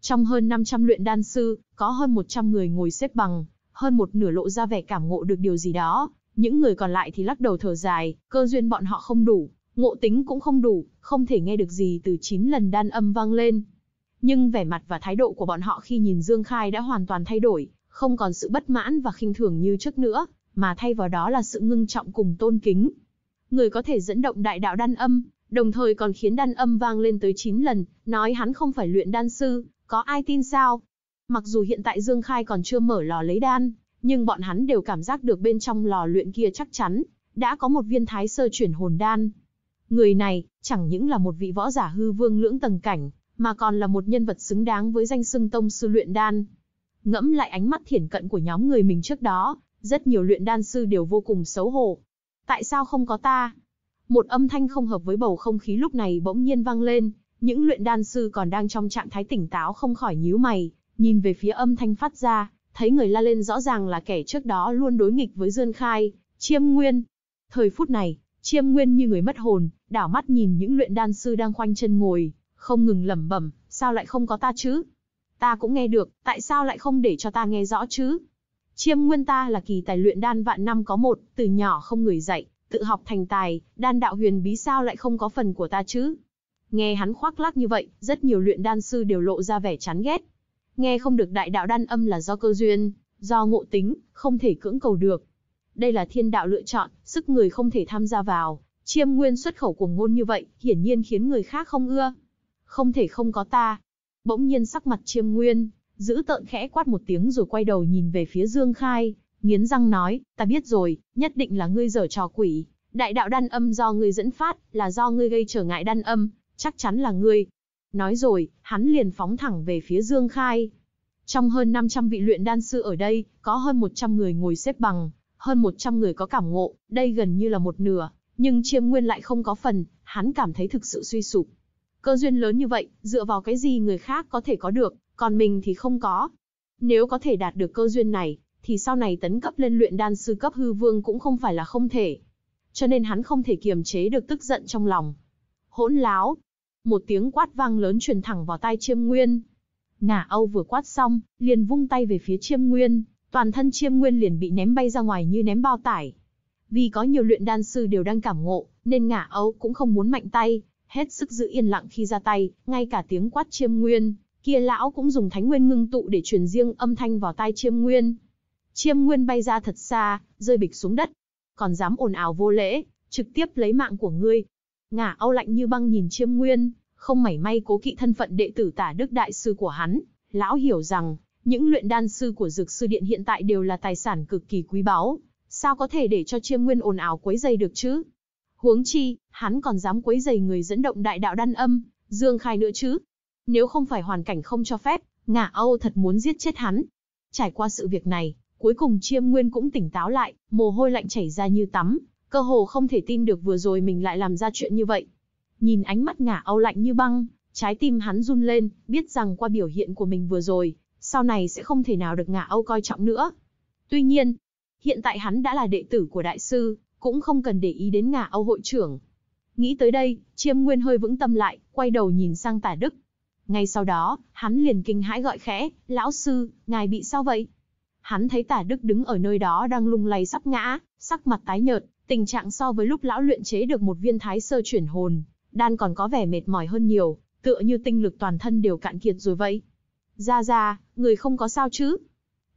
Trong hơn 500 luyện đan sư, có hơn 100 người ngồi xếp bằng, hơn một nửa lộ ra vẻ cảm ngộ được điều gì đó, những người còn lại thì lắc đầu thở dài, cơ duyên bọn họ không đủ, ngộ tính cũng không đủ, không thể nghe được gì từ chín lần đan âm vang lên. Nhưng vẻ mặt và thái độ của bọn họ khi nhìn Dương Khai đã hoàn toàn thay đổi, không còn sự bất mãn và khinh thường như trước nữa, mà thay vào đó là sự ngưng trọng cùng tôn kính. Người có thể dẫn động đại đạo đan âm, đồng thời còn khiến đan âm vang lên tới 9 lần, nói hắn không phải luyện đan sư, có ai tin sao? Mặc dù hiện tại Dương Khai còn chưa mở lò lấy đan, nhưng bọn hắn đều cảm giác được bên trong lò luyện kia chắc chắn, đã có một viên thái sơ chuyển hồn đan. Người này, chẳng những là một vị võ giả hư vương lưỡng tầng cảnh, mà còn là một nhân vật xứng đáng với danh xưng tông sư luyện đan. Ngẫm lại ánh mắt thiển cận của nhóm người mình trước đó, rất nhiều luyện đan sư đều vô cùng xấu hổ. Tại sao không có ta? Một âm thanh không hợp với bầu không khí lúc này bỗng nhiên vang lên, những luyện đan sư còn đang trong trạng thái tỉnh táo không khỏi nhíu mày, Nhìn về phía âm thanh phát ra, thấy người la lên rõ ràng là kẻ trước đó luôn đối nghịch với Dương Khai, Chiêm Nguyên. Thời phút này, Chiêm Nguyên như người mất hồn, đảo mắt nhìn những luyện đan sư đang khoanh chân ngồi, không ngừng lẩm bẩm, sao lại không có ta chứ? Ta cũng nghe được, tại sao lại không để cho ta nghe rõ chứ? Chiêm Nguyên ta là kỳ tài luyện đan vạn năm có một, từ nhỏ không người dạy, tự học thành tài, đan đạo huyền bí sao lại không có phần của ta chứ? Nghe hắn khoác lác như vậy, rất nhiều luyện đan sư đều lộ ra vẻ chán ghét. Nghe không được đại đạo đan âm là do cơ duyên, do ngộ tính, không thể cưỡng cầu được. Đây là thiên đạo lựa chọn, sức người không thể tham gia vào, chiêm nguyên xuất khẩu của ngôn như vậy, hiển nhiên khiến người khác không ưa. Không thể không có ta. Bỗng nhiên sắc mặt chiêm nguyên, giữ tợn khẽ quát một tiếng rồi quay đầu nhìn về phía Dương Khai, nghiến răng nói, ta biết rồi, nhất định là ngươi giở trò quỷ. Đại đạo đan âm do ngươi dẫn phát, là do ngươi gây trở ngại đan âm, chắc chắn là ngươi, Nói rồi, hắn liền phóng thẳng về phía Dương Khai. Trong hơn 500 vị luyện đan sư ở đây, có hơn 100 người ngồi xếp bằng, hơn 100 người có cảm ngộ, đây gần như là một nửa, nhưng chiêm nguyên lại không có phần, hắn cảm thấy thực sự suy sụp. Cơ duyên lớn như vậy, dựa vào cái gì người khác có thể có được, còn mình thì không có. Nếu có thể đạt được cơ duyên này, thì sau này tấn cấp lên luyện đan sư cấp hư vương cũng không phải là không thể. Cho nên hắn không thể kiềm chế được tức giận trong lòng. Hỗn láo, một tiếng quát vang lớn truyền thẳng vào tai Chiêm Nguyên. Ngả Âu vừa quát xong, liền vung tay về phía Chiêm Nguyên, toàn thân Chiêm Nguyên liền bị ném bay ra ngoài như ném bao tải. Vì có nhiều luyện đan sư đều đang cảm ngộ, nên Ngả Âu cũng không muốn mạnh tay, hết sức giữ yên lặng khi ra tay, ngay cả tiếng quát Chiêm Nguyên, kia lão cũng dùng Thánh Nguyên ngưng tụ để truyền riêng âm thanh vào tai Chiêm Nguyên. Chiêm Nguyên bay ra thật xa, rơi bịch xuống đất. Còn dám ồn ào vô lễ, trực tiếp lấy mạng của ngươi, Ngả Âu lạnh như băng nhìn Chiêm Nguyên, không mảy may cố kỵ thân phận đệ tử tả đức đại sư của hắn. Lão hiểu rằng, những luyện đan sư của dược sư điện hiện tại đều là tài sản cực kỳ quý báu. Sao có thể để cho Chiêm Nguyên ồn ào quấy dày được chứ? Huống chi, hắn còn dám quấy dày người dẫn động đại đạo đan âm, Dương Khai nữa chứ? Nếu không phải hoàn cảnh không cho phép, Ngả Âu thật muốn giết chết hắn. Trải qua sự việc này, cuối cùng Chiêm Nguyên cũng tỉnh táo lại, mồ hôi lạnh chảy ra như tắm, cơ hồ không thể tin được vừa rồi mình lại làm ra chuyện như vậy. Nhìn ánh mắt ngả âu lạnh như băng, trái tim hắn run lên, biết rằng qua biểu hiện của mình vừa rồi, sau này sẽ không thể nào được ngả âu coi trọng nữa. Tuy nhiên, hiện tại hắn đã là đệ tử của đại sư, cũng không cần để ý đến ngả âu hội trưởng. Nghĩ tới đây, chiêm nguyên hơi vững tâm lại, quay đầu nhìn sang tả đức. Ngay sau đó, hắn liền kinh hãi gọi khẽ, lão sư, ngài bị sao vậy? Hắn thấy tả đức đứng ở nơi đó đang lung lay sắp ngã, sắc mặt tái nhợt, Tình trạng so với lúc lão luyện chế được một viên thái sơ chuyển hồn, đan còn có vẻ mệt mỏi hơn nhiều, tựa như tinh lực toàn thân đều cạn kiệt rồi vậy. Ra ra, người không có sao chứ?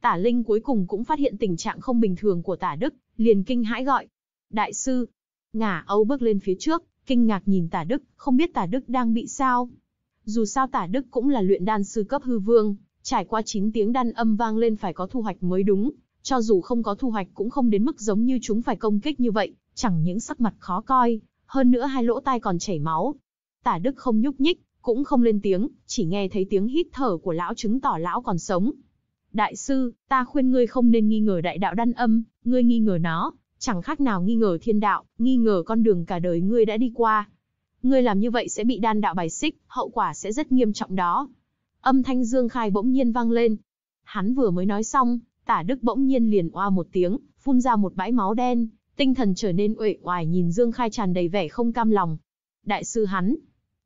Tả Linh cuối cùng cũng phát hiện tình trạng không bình thường của tả Đức, liền kinh hãi gọi. Đại sư, ngả Âu bước lên phía trước, kinh ngạc nhìn tả Đức, không biết tả Đức đang bị sao. Dù sao tả Đức cũng là luyện đan sư cấp hư vương, trải qua 9 tiếng đan âm vang lên phải có thu hoạch mới đúng, cho dù không có thu hoạch cũng không đến mức giống như chúng phải công kích như vậy, chẳng những sắc mặt khó coi, hơn nữa hai lỗ tai còn chảy máu. Tả Đức không nhúc nhích, cũng không lên tiếng, chỉ nghe thấy tiếng hít thở của lão chứng tỏ lão còn sống. Đại sư, ta khuyên ngươi không nên nghi ngờ đại đạo đan âm, ngươi nghi ngờ nó, chẳng khác nào nghi ngờ thiên đạo, nghi ngờ con đường cả đời ngươi đã đi qua. Ngươi làm như vậy sẽ bị đan đạo bài xích, hậu quả sẽ rất nghiêm trọng đó. Âm thanh Dương Khai bỗng nhiên vang lên. Hắn vừa mới nói xong, Tả Đức bỗng nhiên liền oa một tiếng, phun ra một bãi máu đen, tinh thần trở nên uể oải nhìn Dương Khai tràn đầy vẻ không cam lòng. Đại sư hắn,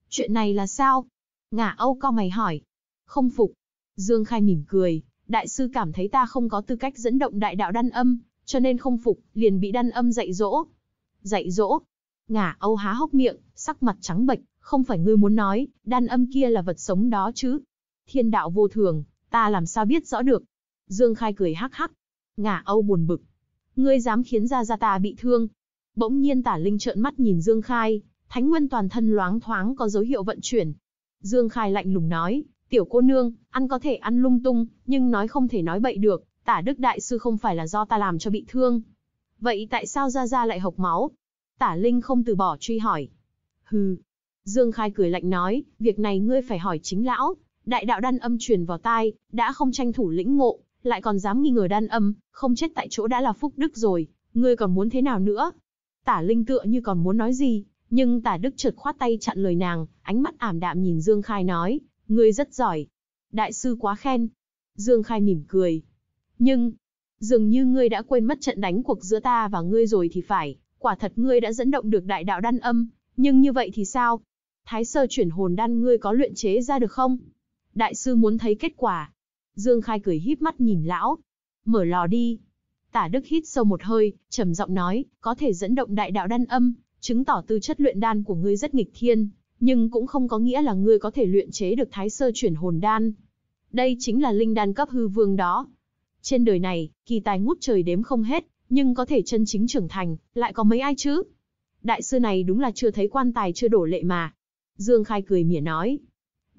chuyện này là sao? Ngả Âu co mày hỏi. Không phục. Dương Khai mỉm cười, đại sư cảm thấy ta không có tư cách dẫn động đại đạo đan âm, cho nên không phục, liền bị đan âm dạy dỗ. Dạy dỗ? Ngả Âu há hốc miệng, sắc mặt trắng bệch, không phải ngươi muốn nói, đan âm kia là vật sống đó chứ. Thiên đạo vô thường, ta làm sao biết rõ được, Dương Khai cười hắc hắc. Ngả Âu buồn bực. Ngươi dám khiến Gia Gia ta bị thương. Bỗng nhiên tả linh trợn mắt nhìn Dương Khai, thánh nguyên toàn thân loáng thoáng có dấu hiệu vận chuyển. Dương Khai lạnh lùng nói, tiểu cô nương, ăn có thể ăn lung tung, nhưng nói không thể nói bậy được, tả đức đại sư không phải là do ta làm cho bị thương. Vậy tại sao Gia Gia lại hộc máu? Tả Linh không từ bỏ truy hỏi. Hừ. Dương Khai cười lạnh nói, việc này ngươi phải hỏi chính lão, đại đạo đan âm truyền vào tai, đã không tranh thủ lĩnh ngộ, lại còn dám nghi ngờ đan âm, không chết tại chỗ đã là phúc đức rồi, ngươi còn muốn thế nào nữa? Tả Linh tựa như còn muốn nói gì, nhưng Tả Đức chợt khoát tay chặn lời nàng, ánh mắt ảm đạm nhìn Dương Khai nói, ngươi rất giỏi. Đại sư quá khen. Dương Khai mỉm cười. Nhưng, dường như ngươi đã quên mất trận đánh cuộc giữa ta và ngươi rồi thì phải, quả thật ngươi đã dẫn động được đại đạo đan âm, nhưng như vậy thì sao? Thái sơ chuyển hồn đan ngươi có luyện chế ra được không? Đại sư muốn thấy kết quả, Dương Khai cười híp mắt nhìn lão. Mở lò đi. Tả Đức hít sâu một hơi, trầm giọng nói, có thể dẫn động đại đạo đan âm, chứng tỏ tư chất luyện đan của ngươi rất nghịch thiên, nhưng cũng không có nghĩa là ngươi có thể luyện chế được thái sơ chuyển hồn đan. Đây chính là linh đan cấp hư vương đó. Trên đời này, kỳ tài ngút trời đếm không hết, nhưng có thể chân chính trưởng thành, lại có mấy ai chứ? Đại sư này đúng là chưa thấy quan tài chưa đổ lệ mà. Dương Khai cười mỉa nói,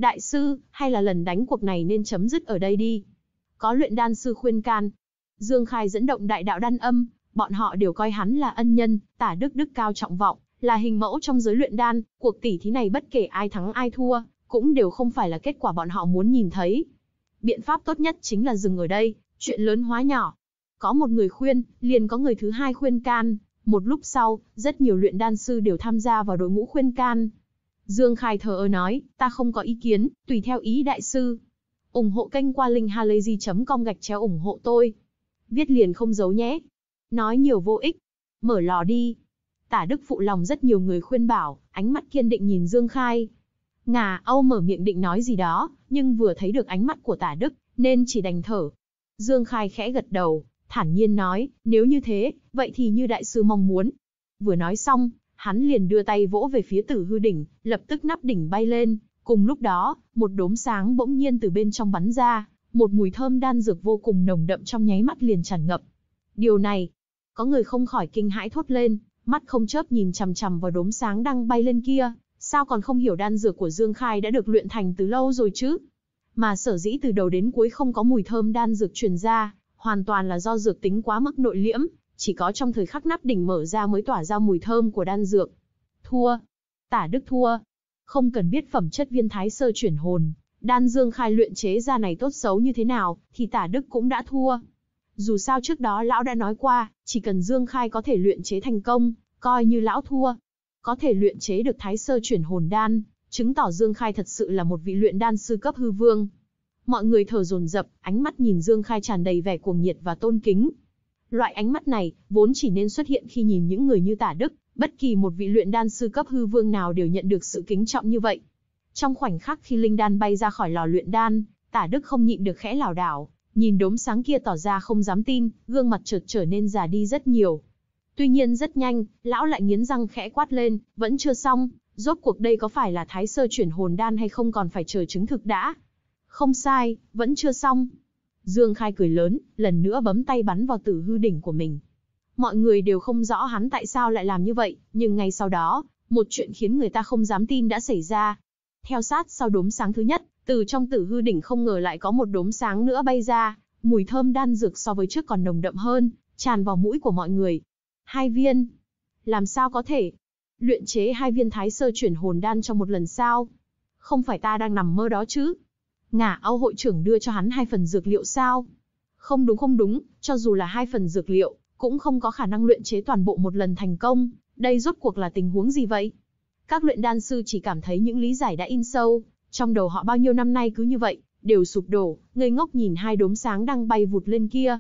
đại sư, hay là lần đánh cuộc này nên chấm dứt ở đây đi. Có luyện đan sư khuyên can. Dương Khai dẫn động đại đạo đan âm, bọn họ đều coi hắn là ân nhân, tả đức đức cao trọng vọng, là hình mẫu trong giới luyện đan, cuộc tỷ thí này bất kể ai thắng ai thua, cũng đều không phải là kết quả bọn họ muốn nhìn thấy. Biện pháp tốt nhất chính là dừng ở đây, chuyện lớn hóa nhỏ. Có một người khuyên, liền có người thứ hai khuyên can, một lúc sau, rất nhiều luyện đan sư đều tham gia vào đội ngũ khuyên can, Dương Khai thờ ơ nói, ta không có ý kiến, tùy theo ý đại sư. ủng hộ kênh qua linkhalazy.com gạch chéo ủng hộ tôi. Viết liền không giấu nhé. Nói nhiều vô ích. Mở lò đi. Tả Đức phụ lòng rất nhiều người khuyên bảo, ánh mắt kiên định nhìn Dương Khai. Ngà Âu mở miệng định nói gì đó, nhưng vừa thấy được ánh mắt của Tả Đức, nên chỉ đành thở. Dương Khai khẽ gật đầu, thản nhiên nói, nếu như thế, vậy thì như đại sư mong muốn. Vừa nói xong, hắn liền đưa tay vỗ về phía tử hư đỉnh, lập tức nắp đỉnh bay lên. Cùng lúc đó, một đốm sáng bỗng nhiên từ bên trong bắn ra, một mùi thơm đan dược vô cùng nồng đậm trong nháy mắt liền tràn ngập. Điều này, có người không khỏi kinh hãi thốt lên, mắt không chớp nhìn chằm chằm vào đốm sáng đang bay lên kia, sao còn không hiểu đan dược của Dương Khai đã được luyện thành từ lâu rồi chứ? Mà sở dĩ từ đầu đến cuối không có mùi thơm đan dược truyền ra, hoàn toàn là do dược tính quá mức nội liễm, chỉ có trong thời khắc nắp đỉnh mở ra mới tỏa ra mùi thơm của đan dược. Thua. Tả Đức thua. Không cần biết phẩm chất viên thái sơ chuyển hồn, đan dương khai luyện chế ra này tốt xấu như thế nào, thì tả Đức cũng đã thua. Dù sao trước đó lão đã nói qua, chỉ cần dương khai có thể luyện chế thành công, coi như lão thua. Có thể luyện chế được thái sơ chuyển hồn đan, chứng tỏ Dương Khai thật sự là một vị luyện đan sư cấp hư vương. Mọi người thở dồn dập, ánh mắt nhìn Dương Khai tràn đầy vẻ cuồng nhiệt và tôn kính, Loại ánh mắt này, vốn chỉ nên xuất hiện khi nhìn những người như tả đức, bất kỳ một vị luyện đan sư cấp hư vương nào đều nhận được sự kính trọng như vậy. Trong khoảnh khắc khi linh đan bay ra khỏi lò luyện đan, tả đức không nhịn được khẽ lảo đảo, nhìn đốm sáng kia tỏ ra không dám tin, gương mặt chợt trở nên già đi rất nhiều. Tuy nhiên rất nhanh, lão lại nghiến răng khẽ quát lên, vẫn chưa xong, rốt cuộc đây có phải là thái sơ chuyển hồn đan hay không còn phải chờ chứng thực đã. Không sai, vẫn chưa xong. Dương Khai cười lớn, lần nữa bấm tay bắn vào tử hư đỉnh của mình. Mọi người đều không rõ hắn tại sao lại làm như vậy, nhưng ngay sau đó, một chuyện khiến người ta không dám tin đã xảy ra. Theo sát sau đốm sáng thứ nhất, từ trong tử hư đỉnh không ngờ lại có một đốm sáng nữa bay ra, mùi thơm đan dược so với trước còn nồng đậm hơn, tràn vào mũi của mọi người. Hai viên. Làm sao có thể? Luyện chế hai viên thái sơ chuyển hồn đan trong một lần sao? Không phải ta đang nằm mơ đó chứ? ngả Âu hội trưởng đưa cho hắn hai phần dược liệu sao? Không đúng không đúng, cho dù là hai phần dược liệu, cũng không có khả năng luyện chế toàn bộ một lần thành công, đây rốt cuộc là tình huống gì vậy? Các luyện đan sư chỉ cảm thấy những lý giải đã in sâu, trong đầu họ bao nhiêu năm nay cứ như vậy, đều sụp đổ, ngây ngốc nhìn hai đốm sáng đang bay vụt lên kia.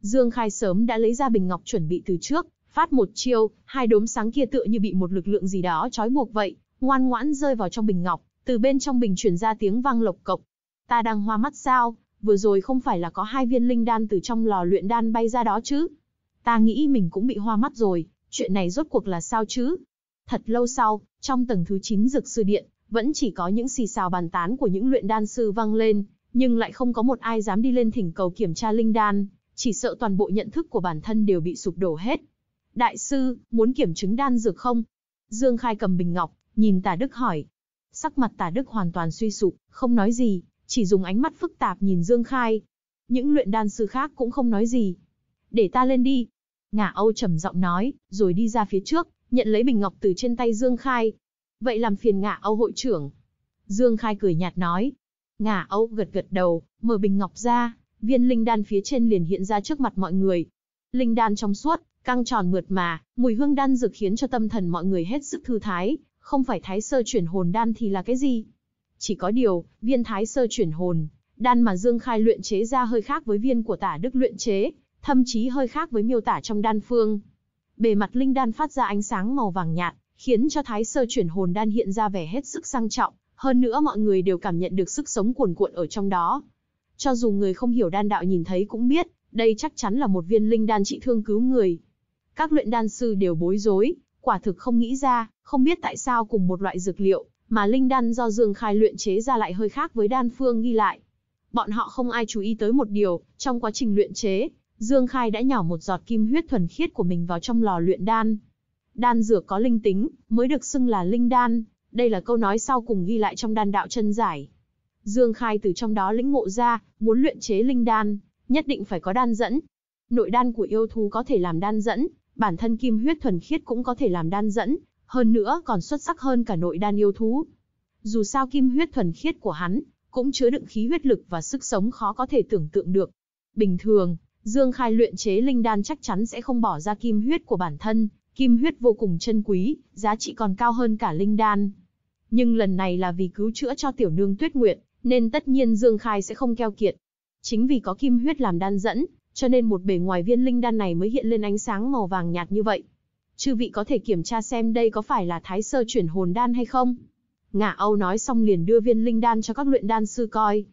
Dương Khai sớm đã lấy ra bình ngọc chuẩn bị từ trước, phát một chiêu, hai đốm sáng kia tựa như bị một lực lượng gì đó trói buộc vậy, ngoan ngoãn rơi vào trong bình ngọc, từ bên trong bình truyền ra tiếng vang lộc cộc, Ta đang hoa mắt sao, vừa rồi không phải là có hai viên linh đan từ trong lò luyện đan bay ra đó chứ. Ta nghĩ mình cũng bị hoa mắt rồi, chuyện này rốt cuộc là sao chứ? Thật lâu sau, trong tầng thứ 9 dược sư điện, vẫn chỉ có những xì xào bàn tán của những luyện đan sư vang lên, nhưng lại không có một ai dám đi lên thỉnh cầu kiểm tra linh đan, chỉ sợ toàn bộ nhận thức của bản thân đều bị sụp đổ hết. Đại sư, muốn kiểm chứng đan dược không? Dương Khai cầm bình ngọc, nhìn Tả Đức hỏi. Sắc mặt Tả Đức hoàn toàn suy sụp, không nói gì, chỉ dùng ánh mắt phức tạp nhìn Dương Khai. Những luyện đan sư khác cũng không nói gì. Để ta lên đi. Ngả Âu trầm giọng nói, rồi đi ra phía trước, nhận lấy bình ngọc từ trên tay Dương Khai. Vậy làm phiền Ngả Âu hội trưởng. Dương Khai cười nhạt nói. Ngả Âu gật gật đầu, mở bình ngọc ra, viên linh đan phía trên liền hiện ra trước mặt mọi người. Linh đan trong suốt, căng tròn mượt mà, mùi hương đan dược khiến cho tâm thần mọi người hết sức thư thái, không phải thái sơ chuyển hồn đan thì là cái gì. Chỉ có điều, viên thái sơ chuyển hồn, đan mà Dương Khai luyện chế ra hơi khác với viên của tả đức luyện chế, thậm chí hơi khác với miêu tả trong đan phương. Bề mặt linh đan phát ra ánh sáng màu vàng nhạt, khiến cho thái sơ chuyển hồn đan hiện ra vẻ hết sức sang trọng, hơn nữa mọi người đều cảm nhận được sức sống cuồn cuộn ở trong đó. Cho dù người không hiểu đan đạo nhìn thấy cũng biết, đây chắc chắn là một viên linh đan trị thương cứu người. Các luyện đan sư đều bối rối, quả thực không nghĩ ra, không biết tại sao cùng một loại dược liệu, mà linh đan do Dương Khai luyện chế ra lại hơi khác với đan phương ghi lại. Bọn họ không ai chú ý tới một điều, trong quá trình luyện chế, Dương Khai đã nhỏ một giọt kim huyết thuần khiết của mình vào trong lò luyện đan. Đan dược có linh tính, mới được xưng là linh đan, đây là câu nói sau cùng ghi lại trong đan đạo chân giải. Dương Khai từ trong đó lĩnh ngộ ra, muốn luyện chế linh đan, nhất định phải có đan dẫn. Nội đan của yêu thú có thể làm đan dẫn, bản thân kim huyết thuần khiết cũng có thể làm đan dẫn, hơn nữa còn xuất sắc hơn cả nội đan yêu thú. Dù sao kim huyết thuần khiết của hắn, cũng chứa đựng khí huyết lực và sức sống khó có thể tưởng tượng được. Bình thường, Dương Khai luyện chế linh đan chắc chắn sẽ không bỏ ra kim huyết của bản thân, kim huyết vô cùng trân quý, giá trị còn cao hơn cả linh đan. Nhưng lần này là vì cứu chữa cho tiểu nương Tuyết Nguyệt, nên tất nhiên Dương Khai sẽ không keo kiệt. Chính vì có kim huyết làm đan dẫn, cho nên một bề ngoài viên linh đan này mới hiện lên ánh sáng màu vàng nhạt như vậy chư vị có thể kiểm tra xem đây có phải là thái sơ chuyển hồn đan hay không. ngạ Âu nói xong liền đưa viên linh đan cho các luyện đan sư coi.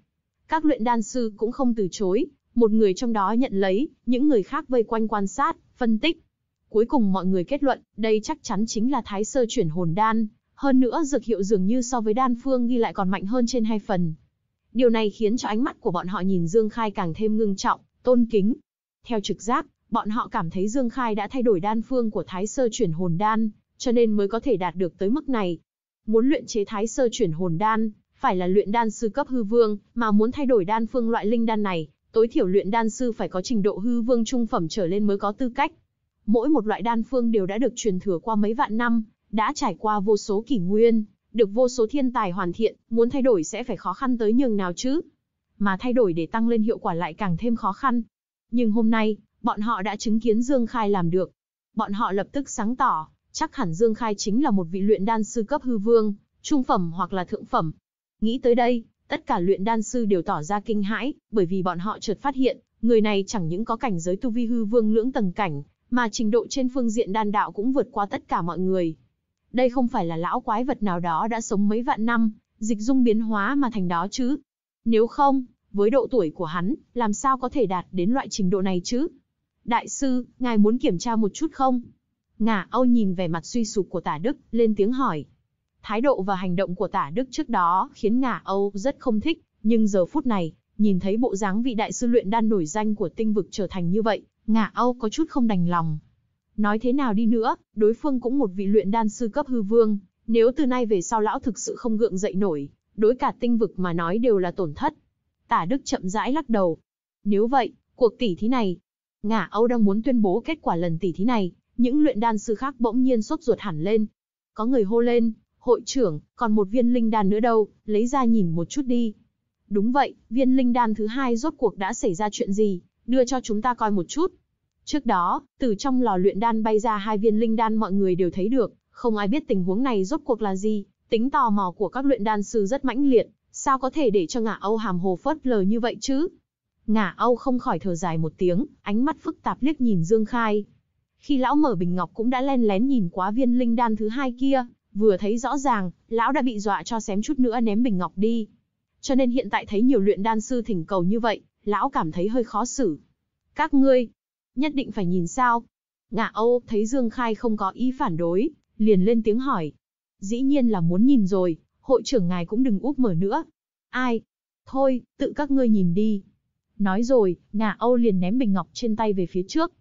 Các luyện đan sư cũng không từ chối, một người trong đó nhận lấy, những người khác vây quanh quan sát, phân tích. Cuối cùng mọi người kết luận, đây chắc chắn chính là thái sơ chuyển hồn đan, hơn nữa dược hiệu dường như so với đan phương ghi lại còn mạnh hơn trên hai phần. Điều này khiến cho ánh mắt của bọn họ nhìn Dương Khai càng thêm ngưng trọng, tôn kính. Theo trực giác, Bọn họ cảm thấy Dương Khai đã thay đổi đan phương của Thái Sơ chuyển hồn đan, cho nên mới có thể đạt được tới mức này. Muốn luyện chế Thái Sơ chuyển hồn đan, phải là luyện đan sư cấp hư vương, mà muốn thay đổi đan phương loại linh đan này, tối thiểu luyện đan sư phải có trình độ hư vương trung phẩm trở lên mới có tư cách. Mỗi một loại đan phương đều đã được truyền thừa qua mấy vạn năm, đã trải qua vô số kỷ nguyên, được vô số thiên tài hoàn thiện, muốn thay đổi sẽ phải khó khăn tới nhường nào chứ. Mà thay đổi để tăng lên hiệu quả lại càng thêm khó khăn. Nhưng hôm nay, Bọn họ đã chứng kiến Dương Khai làm được. Bọn họ lập tức sáng tỏ, chắc hẳn Dương Khai chính là một vị luyện đan sư cấp hư vương, trung phẩm hoặc là thượng phẩm. Nghĩ tới đây, tất cả luyện đan sư đều tỏ ra kinh hãi, bởi vì bọn họ chợt phát hiện, người này chẳng những có cảnh giới tu vi hư vương lưỡng tầng cảnh, mà trình độ trên phương diện đan đạo cũng vượt qua tất cả mọi người. Đây không phải là lão quái vật nào đó đã sống mấy vạn năm, dịch dung biến hóa mà thành đó chứ. Nếu không, với độ tuổi của hắn, làm sao có thể đạt đến loại trình độ này chứ? Đại sư, ngài muốn kiểm tra một chút không? Ngả Âu nhìn vẻ mặt suy sụp của tả Đức, lên tiếng hỏi. Thái độ và hành động của tả Đức trước đó khiến Ngả Âu rất không thích, nhưng giờ phút này, nhìn thấy bộ dáng vị đại sư luyện đan nổi danh của tinh vực trở thành như vậy, Ngả Âu có chút không đành lòng. Nói thế nào đi nữa, đối phương cũng một vị luyện đan sư cấp hư vương, nếu từ nay về sau lão thực sự không gượng dậy nổi, đối cả tinh vực mà nói đều là tổn thất. Tả Đức chậm rãi lắc đầu. Nếu vậy, cuộc tỷ thí này, Ngã Âu đang muốn tuyên bố kết quả lần tỷ thí này, những luyện đan sư khác bỗng nhiên sốt ruột hẳn lên. Có người hô lên, hội trưởng, còn một viên linh đan nữa đâu, lấy ra nhìn một chút đi. Đúng vậy, viên linh đan thứ hai rốt cuộc đã xảy ra chuyện gì, đưa cho chúng ta coi một chút. Trước đó, từ trong lò luyện đan bay ra hai viên linh đan mọi người đều thấy được, không ai biết tình huống này rốt cuộc là gì, tính tò mò của các luyện đan sư rất mãnh liệt, sao có thể để cho ngả Âu hàm hồ phớt lờ như vậy chứ? Ngả Âu không khỏi thở dài một tiếng, ánh mắt phức tạp liếc nhìn Dương Khai. Khi lão mở bình ngọc cũng đã len lén nhìn quá viên linh đan thứ hai kia, vừa thấy rõ ràng, lão đã bị dọa cho xém chút nữa ném bình ngọc đi. Cho nên hiện tại thấy nhiều luyện đan sư thỉnh cầu như vậy, lão cảm thấy hơi khó xử. Các ngươi, nhất định phải nhìn sao? Ngạ Âu thấy Dương Khai không có ý phản đối, liền lên tiếng hỏi. Dĩ nhiên là muốn nhìn rồi, hội trưởng ngài cũng đừng úp mở nữa. Ai? Thôi, tự các ngươi nhìn đi. Nói rồi, ngà Âu liền ném bình ngọc trên tay về phía trước.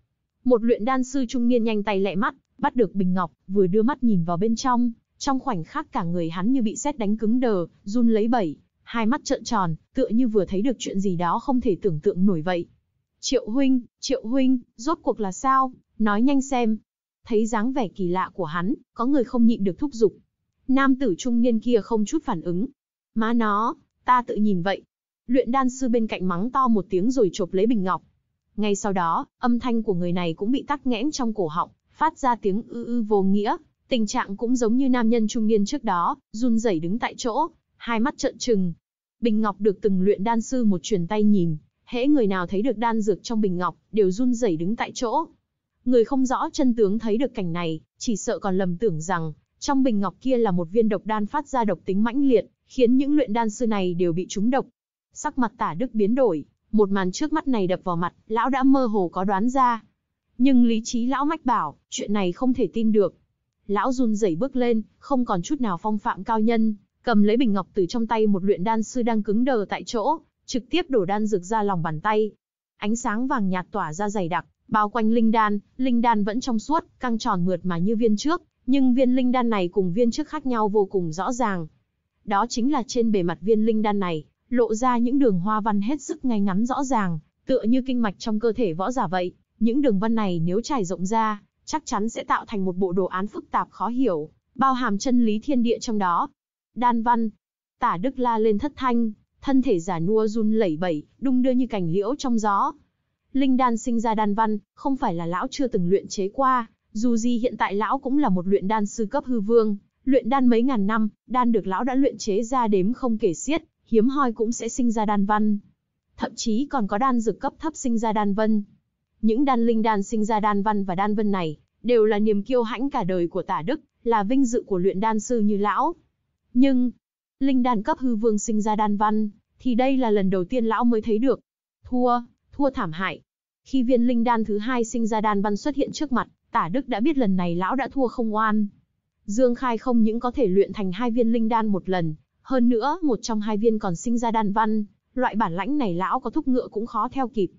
Một luyện đan sư trung niên nhanh tay lẹ mắt, bắt được bình ngọc, vừa đưa mắt nhìn vào bên trong, trong khoảnh khắc cả người hắn như bị sét đánh cứng đờ, run lấy bẩy, hai mắt trợn tròn, tựa như vừa thấy được chuyện gì đó không thể tưởng tượng nổi vậy. Triệu huynh, triệu huynh, rốt cuộc là sao, nói nhanh xem. Thấy dáng vẻ kỳ lạ của hắn, có người không nhịn được thúc giục. Nam tử trung niên kia không chút phản ứng. Má nó, ta tự nhìn vậy, Luyện đan sư bên cạnh mắng to một tiếng rồi chộp lấy bình ngọc. Ngay sau đó, âm thanh của người này cũng bị tắc nghẽn trong cổ họng, phát ra tiếng ư ư vô nghĩa, tình trạng cũng giống như nam nhân trung niên trước đó, run rẩy đứng tại chỗ, hai mắt trợn trừng. Bình ngọc được từng luyện đan sư một truyền tay nhìn, hễ người nào thấy được đan dược trong bình ngọc, đều run rẩy đứng tại chỗ. Người không rõ chân tướng thấy được cảnh này, chỉ sợ còn lầm tưởng rằng, trong bình ngọc kia là một viên độc đan phát ra độc tính mãnh liệt, khiến những luyện đan sư này đều bị trúng độc, Sắc mặt tả đức biến đổi, một màn trước mắt này đập vào mặt, lão đã mơ hồ có đoán ra. Nhưng lý trí lão mách bảo, chuyện này không thể tin được. Lão run rẩy bước lên, không còn chút nào phong phạm cao nhân, cầm lấy bình ngọc từ trong tay một luyện đan sư đang cứng đờ tại chỗ, trực tiếp đổ đan dược ra lòng bàn tay. Ánh sáng vàng nhạt tỏa ra dày đặc, bao quanh linh đan, linh đan vẫn trong suốt, căng tròn mượt mà như viên trước, nhưng viên linh đan này cùng viên trước khác nhau vô cùng rõ ràng. Đó chính là trên bề mặt viên linh đan này, lộ ra những đường hoa văn hết sức ngay ngắn rõ ràng, tựa như kinh mạch trong cơ thể võ giả vậy. Những đường văn này nếu trải rộng ra, chắc chắn sẽ tạo thành một bộ đồ án phức tạp khó hiểu, bao hàm chân lý thiên địa trong đó. Đan văn, tả đức la lên thất thanh, thân thể giả nua run lẩy bẩy, đung đưa như cành liễu trong gió. Linh đan sinh ra đan văn, không phải là lão chưa từng luyện chế qua, dù gì hiện tại lão cũng là một luyện đan sư cấp hư vương, luyện đan mấy ngàn năm, đan được lão đã luyện chế ra đếm không kể xiết, hiếm hoi cũng sẽ sinh ra đan văn. Thậm chí còn có đan dược cấp thấp sinh ra đan vân. Những đan linh đan sinh ra đan văn và đan vân này, đều là niềm kiêu hãnh cả đời của tả đức, là vinh dự của luyện đan sư như lão. Nhưng, linh đan cấp hư vương sinh ra đan văn, thì đây là lần đầu tiên lão mới thấy được. Thua, thua thảm hại. Khi viên linh đan thứ hai sinh ra đan văn xuất hiện trước mặt, tả đức đã biết lần này lão đã thua không oan. Dương Khai không những có thể luyện thành hai viên linh đan một lần, hơn nữa, một trong hai viên còn sinh ra đan văn, loại bản lãnh này lão có thúc ngựa cũng khó theo kịp.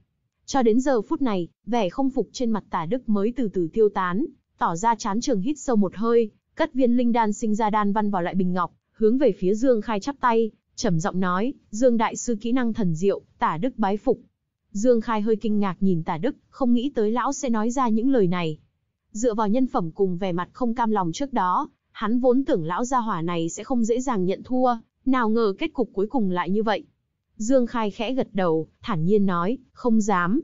Cho đến giờ phút này, vẻ không phục trên mặt tả đức mới từ từ tiêu tán, tỏ ra chán trường hít sâu một hơi, cất viên linh đan sinh ra đan văn vào lại bình ngọc, hướng về phía Dương Khai chắp tay, trầm giọng nói, Dương đại sư kỹ năng thần diệu, tả đức bái phục. Dương Khai hơi kinh ngạc nhìn tả đức, không nghĩ tới lão sẽ nói ra những lời này. Dựa vào nhân phẩm cùng vẻ mặt không cam lòng trước đó, Hắn vốn tưởng lão gia hỏa này sẽ không dễ dàng nhận thua, nào ngờ kết cục cuối cùng lại như vậy. Dương Khai khẽ gật đầu, thản nhiên nói, không dám.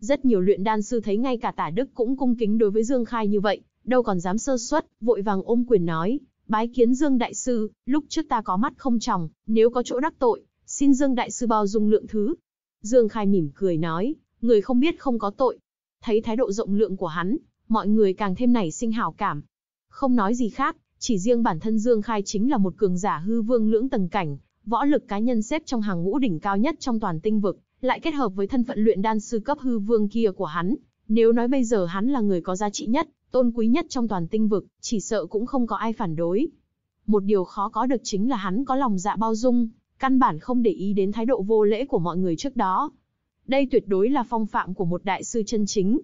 Rất nhiều luyện đan sư thấy ngay cả tả Đức cũng cung kính đối với Dương Khai như vậy, đâu còn dám sơ suất, vội vàng ôm quyền nói, bái kiến Dương Đại Sư, lúc trước ta có mắt không tròng, nếu có chỗ đắc tội, xin Dương Đại Sư bao dung lượng thứ. Dương Khai mỉm cười nói, người không biết không có tội. Thấy thái độ rộng lượng của hắn, mọi người càng thêm nảy sinh hảo cảm, không nói gì khác, chỉ riêng bản thân Dương Khai chính là một cường giả hư vương lưỡng tầng cảnh, võ lực cá nhân xếp trong hàng ngũ đỉnh cao nhất trong toàn tinh vực, lại kết hợp với thân phận luyện đan sư cấp hư vương kia của hắn, nếu nói bây giờ hắn là người có giá trị nhất, tôn quý nhất trong toàn tinh vực, chỉ sợ cũng không có ai phản đối. Một điều khó có được chính là hắn có lòng dạ bao dung, căn bản không để ý đến thái độ vô lễ của mọi người trước đó. Đây tuyệt đối là phong phạm của một đại sư chân chính,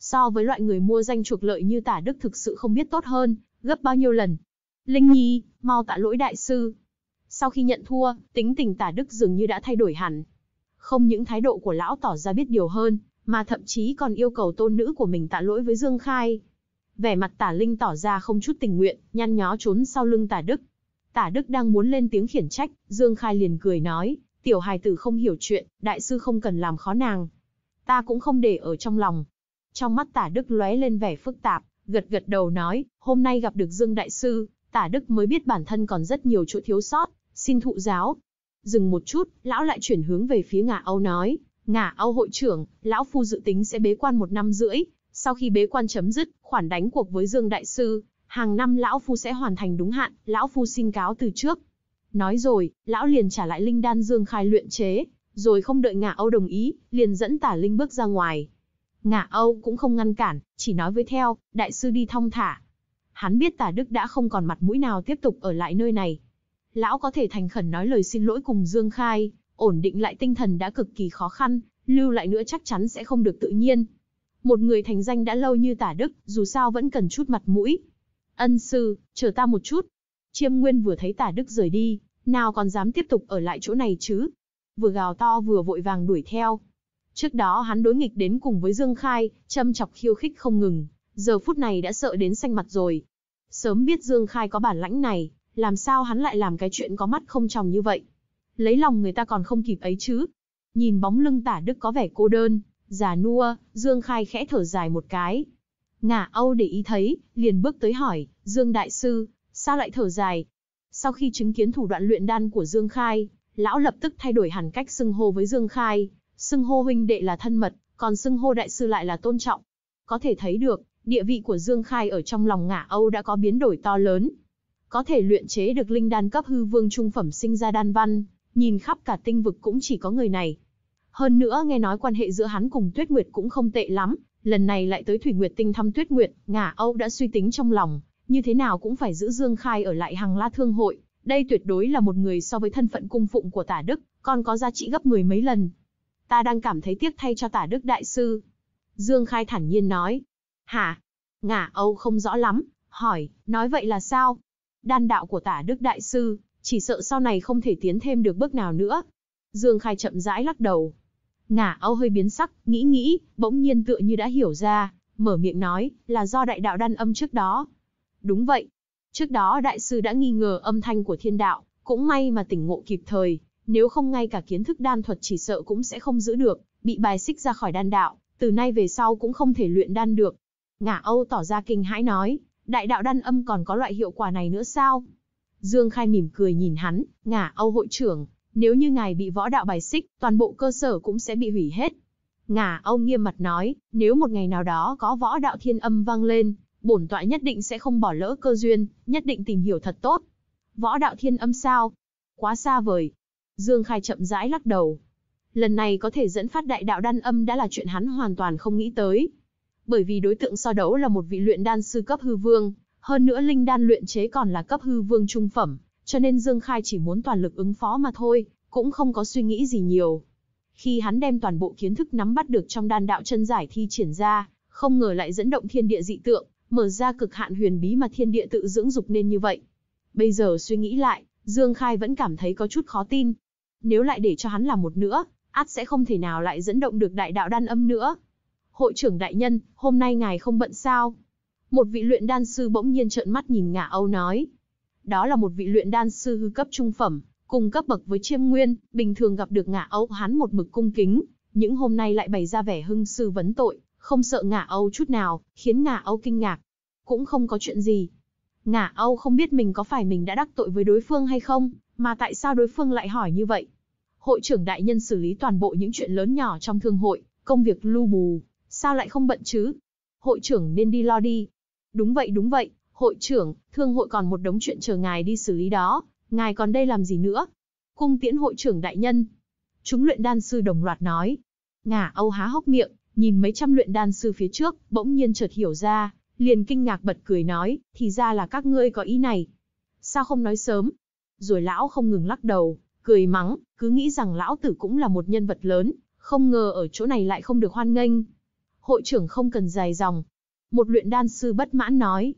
so với loại người mua danh chuộc lợi như tả đức thực sự không biết tốt hơn, gấp bao nhiêu lần. Linh Nhi, mau tạ lỗi đại sư. Sau khi nhận thua, tính tình tả đức dường như đã thay đổi hẳn. Không những thái độ của lão tỏ ra biết điều hơn, mà thậm chí còn yêu cầu tôn nữ của mình tạ lỗi với Dương Khai. Vẻ mặt tả Linh tỏ ra không chút tình nguyện, nhăn nhó trốn sau lưng tả Đức. Tả Đức đang muốn lên tiếng khiển trách, Dương Khai liền cười nói, tiểu hài tử không hiểu chuyện, đại sư không cần làm khó nàng. Ta cũng không để ở trong lòng, trong mắt tả Đức lóe lên vẻ phức tạp, gật gật đầu nói, hôm nay gặp được Dương Đại Sư, tả Đức mới biết bản thân còn rất nhiều chỗ thiếu sót, xin thụ giáo. Dừng một chút, lão lại chuyển hướng về phía ngả Âu nói, ngả Âu hội trưởng, lão phu dự tính sẽ bế quan một năm rưỡi, sau khi bế quan chấm dứt, khoản đánh cuộc với Dương Đại Sư, hàng năm lão phu sẽ hoàn thành đúng hạn, lão phu xin cáo từ trước. Nói rồi, lão liền trả lại linh đan Dương khai luyện chế, rồi không đợi ngả Âu đồng ý, liền dẫn tả linh bước ra ngoài. Ngạ Âu cũng không ngăn cản, chỉ nói với theo, đại sư đi thong thả. Hắn biết tả Đức đã không còn mặt mũi nào tiếp tục ở lại nơi này. Lão có thể thành khẩn nói lời xin lỗi cùng Dương Khai, ổn định lại tinh thần đã cực kỳ khó khăn, lưu lại nữa chắc chắn sẽ không được tự nhiên. Một người thành danh đã lâu như tả Đức, dù sao vẫn cần chút mặt mũi. Ân sư, chờ ta một chút. Chiêm Nguyên vừa thấy tả Đức rời đi, nào còn dám tiếp tục ở lại chỗ này chứ. Vừa gào to vừa vội vàng đuổi theo, Trước đó hắn đối nghịch đến cùng với Dương Khai, châm chọc khiêu khích không ngừng, giờ phút này đã sợ đến xanh mặt rồi. Sớm biết Dương Khai có bản lãnh này, làm sao hắn lại làm cái chuyện có mắt không tròng như vậy? Lấy lòng người ta còn không kịp ấy chứ. Nhìn bóng lưng tả đức có vẻ cô đơn, già nua, Dương Khai khẽ thở dài một cái. Ngả Âu để ý thấy, liền bước tới hỏi, Dương Đại Sư, sao lại thở dài? Sau khi chứng kiến thủ đoạn luyện đan của Dương Khai, lão lập tức thay đổi hẳn cách xưng hô với Dương Khai, xưng hô huynh đệ là thân mật, còn xưng hô đại sư lại là tôn trọng. Có thể thấy được, địa vị của Dương Khai ở trong lòng ngả Âu đã có biến đổi to lớn. Có thể luyện chế được linh đan cấp hư vương trung phẩm sinh ra đan văn, nhìn khắp cả tinh vực cũng chỉ có người này. Hơn nữa nghe nói quan hệ giữa hắn cùng Tuyết Nguyệt cũng không tệ lắm, lần này lại tới Thủy Nguyệt Tinh thăm Tuyết Nguyệt, ngả Âu đã suy tính trong lòng, như thế nào cũng phải giữ Dương Khai ở lại hàng la thương hội. Đây tuyệt đối là một người so với thân phận cung phụng của tả Đức, còn có giá trị gấp mười mấy lần, ta đang cảm thấy tiếc thay cho tả đức đại sư. Dương Khai thản nhiên nói. Hả? Ngả Âu không rõ lắm, hỏi, nói vậy là sao? Đan đạo của tả đức đại sư, chỉ sợ sau này không thể tiến thêm được bước nào nữa. Dương Khai chậm rãi lắc đầu. Ngả Âu hơi biến sắc, nghĩ nghĩ, bỗng nhiên tựa như đã hiểu ra, mở miệng nói, là do đại đạo đan âm trước đó. Đúng vậy. Trước đó đại sư đã nghi ngờ âm thanh của thiên đạo, cũng may mà tỉnh ngộ kịp thời, nếu không ngay cả kiến thức đan thuật chỉ sợ cũng sẽ không giữ được, bị bài xích ra khỏi đan đạo, từ nay về sau cũng không thể luyện đan được. Ngả Âu tỏ ra kinh hãi nói, đại đạo đan âm còn có loại hiệu quả này nữa sao? Dương Khai mỉm cười nhìn hắn, ngả Âu hội trưởng, nếu như ngài bị võ đạo bài xích, toàn bộ cơ sở cũng sẽ bị hủy hết. Ngả Âu nghiêm mặt nói, nếu một ngày nào đó có võ đạo thiên âm vang lên, bổn tọa nhất định sẽ không bỏ lỡ cơ duyên, nhất định tìm hiểu thật tốt. Võ đạo thiên âm sao? Quá xa vời, Dương Khai chậm rãi lắc đầu. Lần này có thể dẫn phát đại đạo đan âm đã là chuyện hắn hoàn toàn không nghĩ tới. Bởi vì đối tượng so đấu là một vị luyện đan sư cấp hư vương, hơn nữa linh đan luyện chế còn là cấp hư vương trung phẩm, cho nên Dương Khai chỉ muốn toàn lực ứng phó mà thôi, cũng không có suy nghĩ gì nhiều. Khi hắn đem toàn bộ kiến thức nắm bắt được trong đan đạo chân giải thi triển ra, không ngờ lại dẫn động thiên địa dị tượng, mở ra cực hạn huyền bí mà thiên địa tự dưỡng dục nên như vậy. Bây giờ suy nghĩ lại, Dương Khai vẫn cảm thấy có chút khó tin, nếu lại để cho hắn làm một nữa, ắt sẽ không thể nào lại dẫn động được đại đạo đan âm nữa. Hội trưởng đại nhân, hôm nay ngài không bận sao? Một vị luyện đan sư bỗng nhiên trợn mắt nhìn ngả Âu nói. Đó là một vị luyện đan sư hư cấp trung phẩm, cùng cấp bậc với chiêm nguyên, bình thường gặp được ngả Âu hắn một mực cung kính, những hôm nay lại bày ra vẻ hưng sư vấn tội, không sợ ngả Âu chút nào, khiến ngả Âu kinh ngạc. Cũng không có chuyện gì. Ngả Âu không biết mình có phải mình đã đắc tội với đối phương hay không, mà tại sao đối phương lại hỏi như vậy? Hội trưởng đại nhân xử lý toàn bộ những chuyện lớn nhỏ trong thương hội, công việc lu bù, sao lại không bận chứ? Hội trưởng nên đi lo đi. Đúng vậy đúng vậy, hội trưởng, thương hội còn một đống chuyện chờ ngài đi xử lý đó, ngài còn đây làm gì nữa? Cung tiễn hội trưởng đại nhân. Chúng luyện đan sư đồng loạt nói. Ngả Âu há hốc miệng, nhìn mấy trăm luyện đan sư phía trước, bỗng nhiên chợt hiểu ra, liền kinh ngạc bật cười nói, thì ra là các ngươi có ý này. Sao không nói sớm, rồi lão không ngừng lắc đầu, cười mắng, cứ nghĩ rằng lão tử cũng là một nhân vật lớn, không ngờ ở chỗ này lại không được hoan nghênh. Hội trưởng không cần dài dòng. Một luyện đan sư bất mãn nói.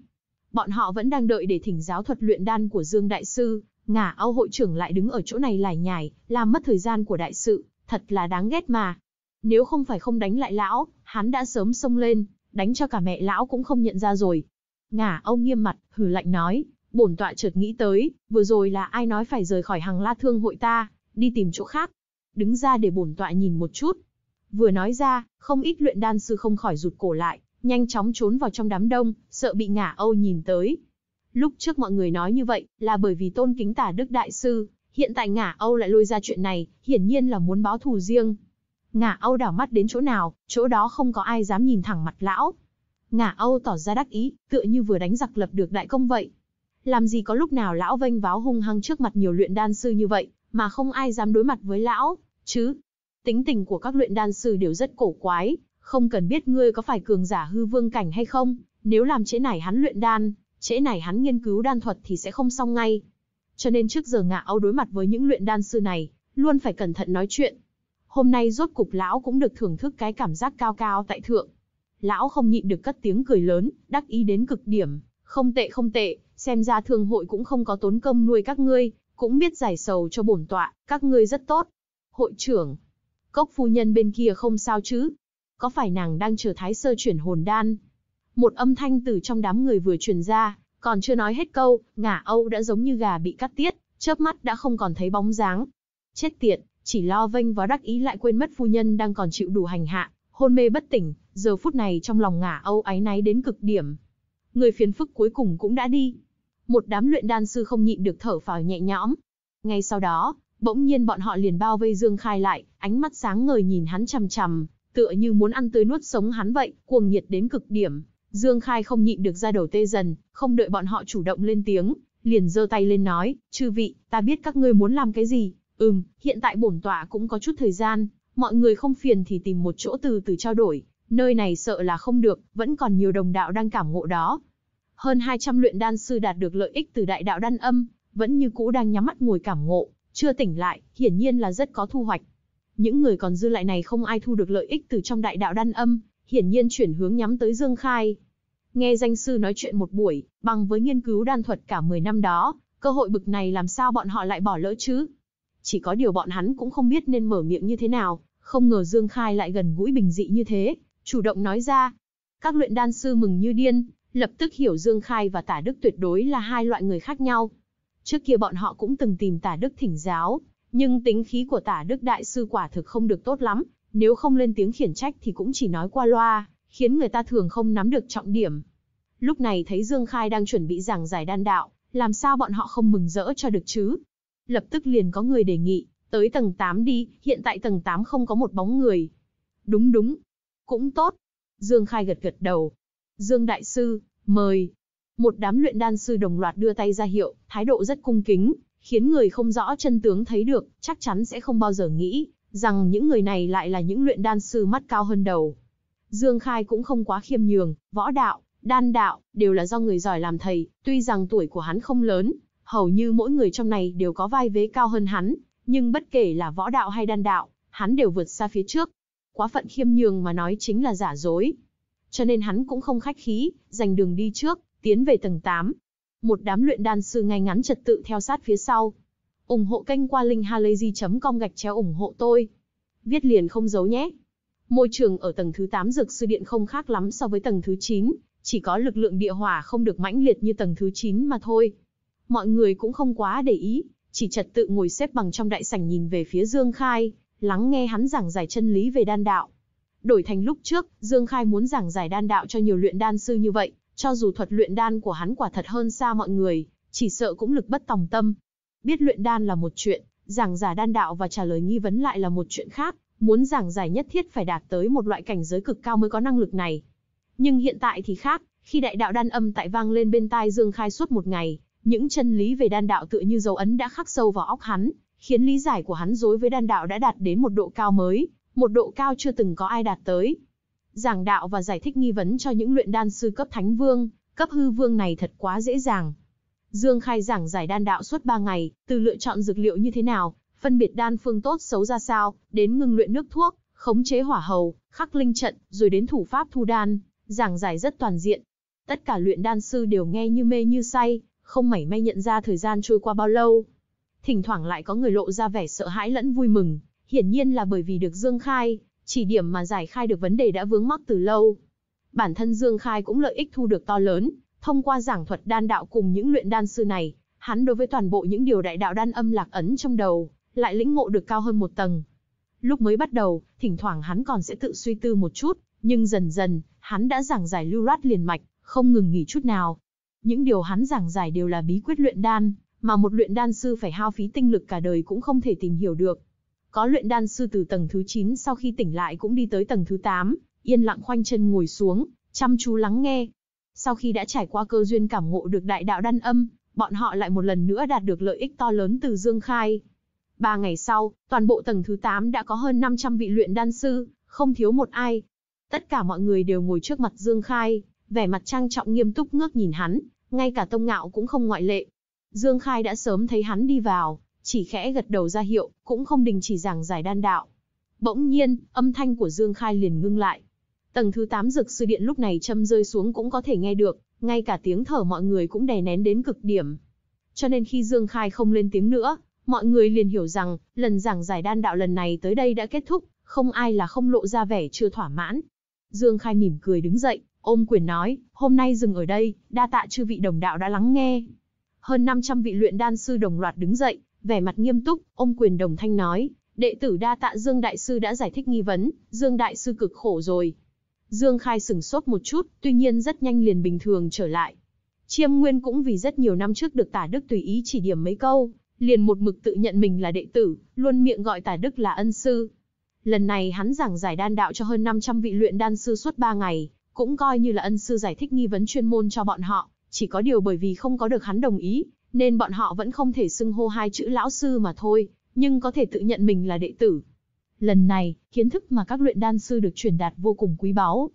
Bọn họ vẫn đang đợi để thỉnh giáo thuật luyện đan của Dương Đại Sư, ngả Âu hội trưởng lại đứng ở chỗ này lải nhải, làm mất thời gian của đại sự, thật là đáng ghét mà. Nếu không phải không đánh lại lão, hắn đã sớm xông lên, đánh cho cả mẹ lão cũng không nhận ra rồi. Ngả Âu nghiêm mặt, hừ lạnh nói, bổn tọa chợt nghĩ tới, vừa rồi là ai nói phải rời khỏi hằng la thương hội ta, đi tìm chỗ khác. Đứng ra để bổn tọa nhìn một chút. Vừa nói ra, không ít luyện đan sư không khỏi rụt cổ lại, nhanh chóng trốn vào trong đám đông, sợ bị ngả Âu nhìn tới. Lúc trước mọi người nói như vậy, là bởi vì tôn kính tả Đức Đại Sư, hiện tại ngả Âu lại lôi ra chuyện này, hiển nhiên là muốn báo thù riêng. Ngả Âu đảo mắt đến chỗ nào, chỗ đó không có ai dám nhìn thẳng mặt lão. Ngả Âu tỏ ra đắc ý, tựa như vừa đánh giặc lập được đại công vậy làm gì có lúc nào lão vênh váo hung hăng trước mặt nhiều luyện đan sư như vậy, mà không ai dám đối mặt với lão, chứ. Tính tình của các luyện đan sư đều rất cổ quái, không cần biết ngươi có phải cường giả hư vương cảnh hay không, nếu làm trễ nải hắn luyện đan, trễ nải hắn nghiên cứu đan thuật thì sẽ không xong ngay. Cho nên trước giờ ngạ âu đối mặt với những luyện đan sư này, luôn phải cẩn thận nói chuyện. Hôm nay rốt cục lão cũng được thưởng thức cái cảm giác cao cao tại thượng. Lão không nhịn được cất tiếng cười lớn, đắc ý đến cực điểm, không tệ không tệ, xem ra thương hội cũng không có tốn công nuôi các ngươi, cũng biết giải sầu cho bổn tọa, các ngươi rất tốt. Hội trưởng, cốc phu nhân bên kia không sao chứ? Có phải nàng đang chờ thái sơ chuyển hồn đan? Một âm thanh từ trong đám người vừa truyền ra, còn chưa nói hết câu, ngả Âu đã giống như gà bị cắt tiết, chớp mắt đã không còn thấy bóng dáng. Chết tiệt chỉ lo vênh vó đắc ý lại quên mất phu nhân đang còn chịu đủ hành hạ, hôn mê bất tỉnh, giờ phút này trong lòng ngả Âu áy náy đến cực điểm người phiền phức cuối cùng cũng đã đi. Một đám luyện đan sư không nhịn được thở phào nhẹ nhõm. Ngay sau đó, bỗng nhiên bọn họ liền bao vây Dương Khai lại, ánh mắt sáng ngời nhìn hắn chằm chằm, tựa như muốn ăn tươi nuốt sống hắn vậy, cuồng nhiệt đến cực điểm. Dương Khai không nhịn được ra đầu tê dần, không đợi bọn họ chủ động lên tiếng, liền giơ tay lên nói, "Chư vị, ta biết các ngươi muốn làm cái gì, ừm, hiện tại bổn tọa cũng có chút thời gian, mọi người không phiền thì tìm một chỗ từ từ trao đổi, Nơi này sợ là không được, vẫn còn nhiều đồng đạo đang cảm ngộ đó. Hơn 200 luyện đan sư đạt được lợi ích từ đại đạo đan âm, vẫn như cũ đang nhắm mắt ngồi cảm ngộ, chưa tỉnh lại, hiển nhiên là rất có thu hoạch. Những người còn dư lại này không ai thu được lợi ích từ trong đại đạo đan âm, hiển nhiên chuyển hướng nhắm tới Dương Khai. Nghe danh sư nói chuyện một buổi, bằng với nghiên cứu đan thuật cả 10 năm đó, cơ hội bực này làm sao bọn họ lại bỏ lỡ chứ? Chỉ có điều bọn hắn cũng không biết nên mở miệng như thế nào, không ngờ Dương Khai lại gần gũi bình dị như thế, chủ động nói ra. Các luyện đan sư mừng như điên, lập tức hiểu Dương Khai và Tả Đức tuyệt đối là hai loại người khác nhau. Trước kia bọn họ cũng từng tìm Tả Đức thỉnh giáo, nhưng tính khí của Tả Đức đại sư quả thực không được tốt lắm, nếu không lên tiếng khiển trách thì cũng chỉ nói qua loa, khiến người ta thường không nắm được trọng điểm. Lúc này thấy Dương Khai đang chuẩn bị giảng giải đan đạo, làm sao bọn họ không mừng rỡ cho được chứ? Lập tức liền có người đề nghị, tới tầng 8 đi, hiện tại tầng 8 không có một bóng người. Đúng đúng, cũng tốt. Dương Khai gật gật đầu. Dương Đại Sư, mời. Một đám luyện đan sư đồng loạt đưa tay ra hiệu, thái độ rất cung kính, khiến người không rõ chân tướng thấy được, chắc chắn sẽ không bao giờ nghĩ rằng những người này lại là những luyện đan sư mắt cao hơn đầu. Dương Khai cũng không quá khiêm nhường, võ đạo, đan đạo, đều là do người giỏi làm thầy, tuy rằng tuổi của hắn không lớn, hầu như mỗi người trong này đều có vai vế cao hơn hắn, nhưng bất kể là võ đạo hay đan đạo, hắn đều vượt xa phía trước, quá phận khiêm nhường mà nói chính là giả dối. Cho nên hắn cũng không khách khí, giành đường đi trước, tiến về tầng 8. Một đám luyện đan sư ngay ngắn trật tự theo sát phía sau. ủng hộ kênh qua linkhalazy.com gạch chéo ủng hộ tôi. Viết liền không giấu nhé. Môi trường ở tầng thứ 8 dược sư điện không khác lắm so với tầng thứ 9, chỉ có lực lượng địa hỏa không được mãnh liệt như tầng thứ 9 mà thôi. Mọi người cũng không quá để ý, chỉ trật tự ngồi xếp bằng trong đại sảnh nhìn về phía Dương Khai, lắng nghe hắn giảng giải chân lý về đan đạo. Đổi thành lúc trước, Dương Khai muốn giảng giải đan đạo cho nhiều luyện đan sư như vậy, cho dù thuật luyện đan của hắn quả thật hơn xa mọi người, chỉ sợ cũng lực bất tòng tâm. Biết luyện đan là một chuyện, giảng giả đan đạo và trả lời nghi vấn lại là một chuyện khác, muốn giảng giải nhất thiết phải đạt tới một loại cảnh giới cực cao mới có năng lực này. Nhưng hiện tại thì khác, khi đại đạo đan âm tại vang lên bên tai Dương Khai suốt một ngày, những chân lý về đan đạo tựa như dấu ấn đã khắc sâu vào óc hắn, khiến lý giải của hắn đối với đan đạo đã đạt đến một độ cao mới, một độ cao chưa từng có ai đạt tới. Giảng đạo và giải thích nghi vấn cho những luyện đan sư cấp thánh vương, cấp hư vương này thật quá dễ dàng. Dương Khai giảng giải đan đạo suốt 3 ngày, từ lựa chọn dược liệu như thế nào, phân biệt đan phương tốt xấu ra sao, đến ngưng luyện nước thuốc, khống chế hỏa hầu, khắc linh trận, rồi đến thủ pháp thu đan, giảng giải rất toàn diện. Tất cả luyện đan sư đều nghe như mê như say, không mảy may nhận ra thời gian trôi qua bao lâu thỉnh thoảng lại có người lộ ra vẻ sợ hãi lẫn vui mừng, hiển nhiên là bởi vì được Dương Khai, chỉ điểm mà giải khai được vấn đề đã vướng mắc từ lâu. Bản thân Dương Khai cũng lợi ích thu được to lớn, thông qua giảng thuật đan đạo cùng những luyện đan sư này, hắn đối với toàn bộ những điều đại đạo đan âm lạc ấn trong đầu, lại lĩnh ngộ được cao hơn một tầng. Lúc mới bắt đầu, thỉnh thoảng hắn còn sẽ tự suy tư một chút, nhưng dần dần, hắn đã giảng giải lưu loát liền mạch, không ngừng nghỉ chút nào. Những điều hắn giảng giải đều là bí quyết luyện đan, mà một luyện đan sư phải hao phí tinh lực cả đời cũng không thể tìm hiểu được. Có luyện đan sư từ tầng thứ 9 sau khi tỉnh lại cũng đi tới tầng thứ 8, yên lặng khoanh chân ngồi xuống, chăm chú lắng nghe. Sau khi đã trải qua cơ duyên cảm ngộ được đại đạo đan âm, bọn họ lại một lần nữa đạt được lợi ích to lớn từ Dương Khai. Ba ngày sau, toàn bộ tầng thứ 8 đã có hơn 500 vị luyện đan sư, không thiếu một ai. Tất cả mọi người đều ngồi trước mặt Dương Khai, vẻ mặt trang trọng nghiêm túc ngước nhìn hắn, ngay cả Tông Ngạo cũng không ngoại lệ. Dương Khai đã sớm thấy hắn đi vào, chỉ khẽ gật đầu ra hiệu, cũng không đình chỉ giảng giải đan đạo. Bỗng nhiên, âm thanh của Dương Khai liền ngưng lại. Tầng thứ 8 dực sư điện lúc này châm rơi xuống cũng có thể nghe được, ngay cả tiếng thở mọi người cũng đè nén đến cực điểm. Cho nên khi Dương Khai không lên tiếng nữa, mọi người liền hiểu rằng, lần giảng giải đan đạo lần này tới đây đã kết thúc, không ai là không lộ ra vẻ chưa thỏa mãn. Dương Khai mỉm cười đứng dậy, ôm quyền nói, hôm nay dừng ở đây, đa tạ chư vị đồng đạo đã lắng nghe. Hơn 500 vị luyện đan sư đồng loạt đứng dậy, vẻ mặt nghiêm túc, ông quyền đồng thanh nói, đệ tử đa tạ Dương Đại Sư đã giải thích nghi vấn, Dương Đại Sư cực khổ rồi. Dương Khai sửng sốt một chút, tuy nhiên rất nhanh liền bình thường trở lại. Chiêm Nguyên cũng vì rất nhiều năm trước được Tả Đức tùy ý chỉ điểm mấy câu, liền một mực tự nhận mình là đệ tử, luôn miệng gọi Tả Đức là ân sư. Lần này hắn giảng giải đan đạo cho hơn 500 vị luyện đan sư suốt 3 ngày, cũng coi như là ân sư giải thích nghi vấn chuyên môn cho bọn họ chỉ có điều bởi vì không có được hắn đồng ý, nên bọn họ vẫn không thể xưng hô hai chữ lão sư mà thôi, nhưng có thể tự nhận mình là đệ tử. Lần này, kiến thức mà các luyện đan sư được truyền đạt vô cùng quý báu.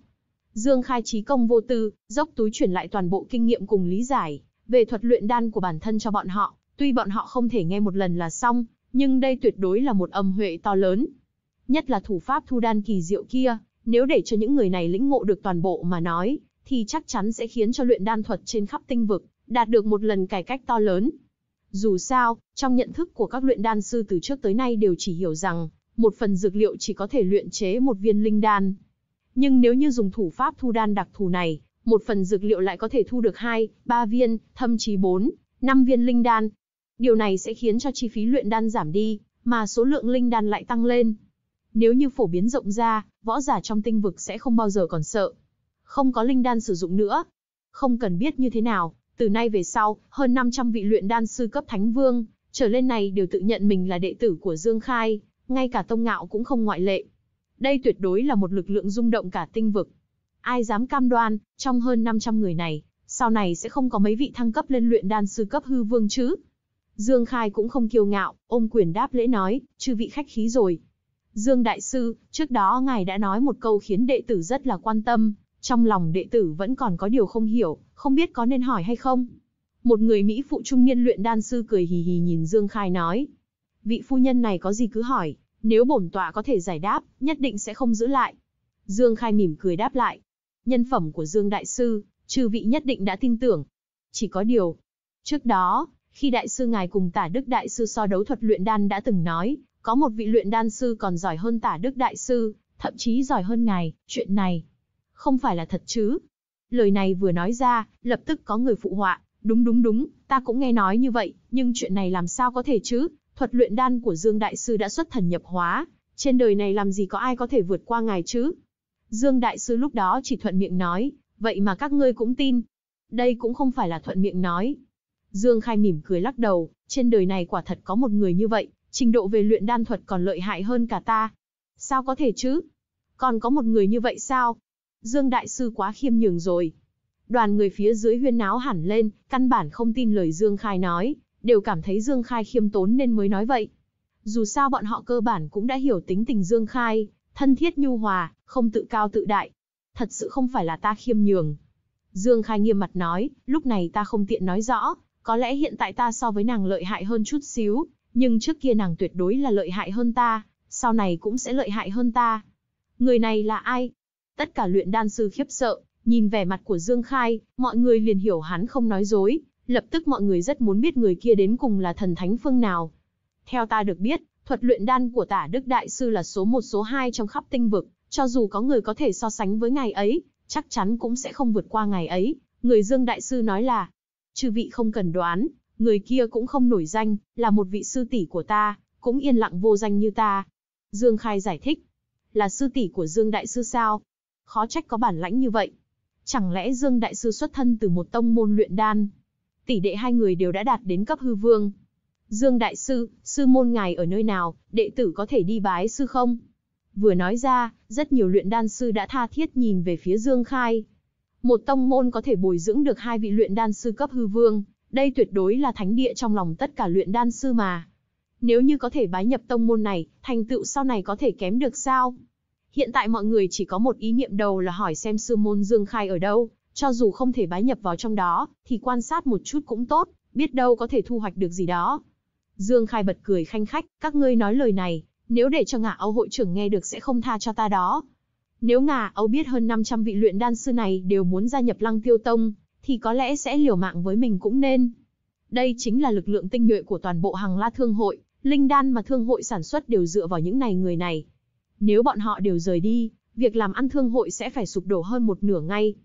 Dương khai trí công vô tư, dốc túi chuyển lại toàn bộ kinh nghiệm cùng lý giải về thuật luyện đan của bản thân cho bọn họ, tuy bọn họ không thể nghe một lần là xong, nhưng đây tuyệt đối là một âm huệ to lớn. Nhất là thủ pháp thu đan kỳ diệu kia, nếu để cho những người này lĩnh ngộ được toàn bộ mà nói, thì chắc chắn sẽ khiến cho luyện đan thuật trên khắp tinh vực đạt được một lần cải cách to lớn. Dù sao, trong nhận thức của các luyện đan sư từ trước tới nay đều chỉ hiểu rằng, một phần dược liệu chỉ có thể luyện chế một viên linh đan. Nhưng nếu như dùng thủ pháp thu đan đặc thù này, một phần dược liệu lại có thể thu được 2, 3 viên, thậm chí 4, 5 viên linh đan. Điều này sẽ khiến cho chi phí luyện đan giảm đi, mà số lượng linh đan lại tăng lên. Nếu như phổ biến rộng ra, võ giả trong tinh vực sẽ không bao giờ còn sợ, không có linh đan sử dụng nữa. Không cần biết như thế nào, từ nay về sau, hơn 500 vị luyện đan sư cấp Thánh Vương, trở lên này đều tự nhận mình là đệ tử của Dương Khai, ngay cả Tông Ngạo cũng không ngoại lệ. Đây tuyệt đối là một lực lượng rung động cả tinh vực. Ai dám cam đoan, trong hơn 500 người này, sau này sẽ không có mấy vị thăng cấp lên luyện đan sư cấp hư vương chứ. Dương Khai cũng không kiêu ngạo, ôm quyền đáp lễ nói, chư vị khách khí rồi. Dương Đại Sư, trước đó ngài đã nói một câu khiến đệ tử rất là quan tâm, trong lòng đệ tử vẫn còn có điều không hiểu, không biết có nên hỏi hay không. Một người Mỹ phụ trung niên luyện đan sư cười hì hì nhìn Dương Khai nói. Vị phu nhân này có gì cứ hỏi, nếu bổn tọa có thể giải đáp, nhất định sẽ không giữ lại. Dương Khai mỉm cười đáp lại. Nhân phẩm của Dương Đại Sư, trừ vị nhất định đã tin tưởng. Chỉ có điều, trước đó, khi Đại Sư Ngài cùng Tả Đức Đại Sư so đấu thuật luyện đan đã từng nói, có một vị luyện đan sư còn giỏi hơn Tả Đức Đại Sư, thậm chí giỏi hơn Ngài, chuyện này, không phải là thật chứ? Lời này vừa nói ra, lập tức có người phụ họa, đúng đúng đúng, ta cũng nghe nói như vậy, nhưng chuyện này làm sao có thể chứ? Thuật luyện đan của Dương Đại Sư đã xuất thần nhập hóa, trên đời này làm gì có ai có thể vượt qua ngài chứ? Dương Đại Sư lúc đó chỉ thuận miệng nói, vậy mà các ngươi cũng tin. Đây cũng không phải là thuận miệng nói. Dương Khai mỉm cười lắc đầu, trên đời này quả thật có một người như vậy, trình độ về luyện đan thuật còn lợi hại hơn cả ta. Sao có thể chứ? Còn có một người như vậy sao? Dương Đại Sư quá khiêm nhường rồi. Đoàn người phía dưới huyên náo hẳn lên, căn bản không tin lời Dương Khai nói, đều cảm thấy Dương Khai khiêm tốn nên mới nói vậy. Dù sao bọn họ cơ bản cũng đã hiểu tính tình Dương Khai, thân thiết nhu hòa, không tự cao tự đại. Thật sự không phải là ta khiêm nhường. Dương Khai nghiêm mặt nói, lúc này ta không tiện nói rõ, có lẽ hiện tại ta so với nàng lợi hại hơn chút xíu, nhưng trước kia nàng tuyệt đối là lợi hại hơn ta, sau này cũng sẽ lợi hại hơn ta. Người này là ai? Tất cả luyện đan sư khiếp sợ, nhìn vẻ mặt của Dương Khai, mọi người liền hiểu hắn không nói dối, lập tức mọi người rất muốn biết người kia đến cùng là thần thánh phương nào. Theo ta được biết, thuật luyện đan của tả Đức Đại Sư là số một số hai trong khắp tinh vực, cho dù có người có thể so sánh với ngày ấy, chắc chắn cũng sẽ không vượt qua ngày ấy. Người Dương Đại Sư nói là, chư vị không cần đoán, người kia cũng không nổi danh, là một vị sư tỷ của ta, cũng yên lặng vô danh như ta. Dương Khai giải thích, là sư tỷ của Dương Đại Sư sao? khó trách có bản lãnh như vậy. Chẳng lẽ Dương Đại Sư xuất thân từ một tông môn luyện đan? Tỷ đệ hai người đều đã đạt đến cấp hư vương. Dương Đại Sư, sư môn ngài ở nơi nào, đệ tử có thể đi bái sư không? Vừa nói ra, rất nhiều luyện đan sư đã tha thiết nhìn về phía Dương Khai. Một tông môn có thể bồi dưỡng được hai vị luyện đan sư cấp hư vương, đây tuyệt đối là thánh địa trong lòng tất cả luyện đan sư mà. Nếu như có thể bái nhập tông môn này, thành tựu sau này có thể kém được sao? Hiện tại mọi người chỉ có một ý niệm đầu là hỏi xem sư môn Dương Khai ở đâu, cho dù không thể bái nhập vào trong đó, thì quan sát một chút cũng tốt, biết đâu có thể thu hoạch được gì đó. Dương Khai bật cười khanh khách, các ngươi nói lời này, nếu để cho ngả Âu hội trưởng nghe được sẽ không tha cho ta đó. Nếu ngà Âu biết hơn 500 vị luyện đan sư này đều muốn gia nhập Lăng Tiêu Tông, thì có lẽ sẽ liều mạng với mình cũng nên. Đây chính là lực lượng tinh nhuệ của toàn bộ hàng la thương hội, linh đan mà thương hội sản xuất đều dựa vào những này người này. Nếu bọn họ đều rời đi, việc làm ăn thương hội sẽ phải sụp đổ hơn một nửa ngay.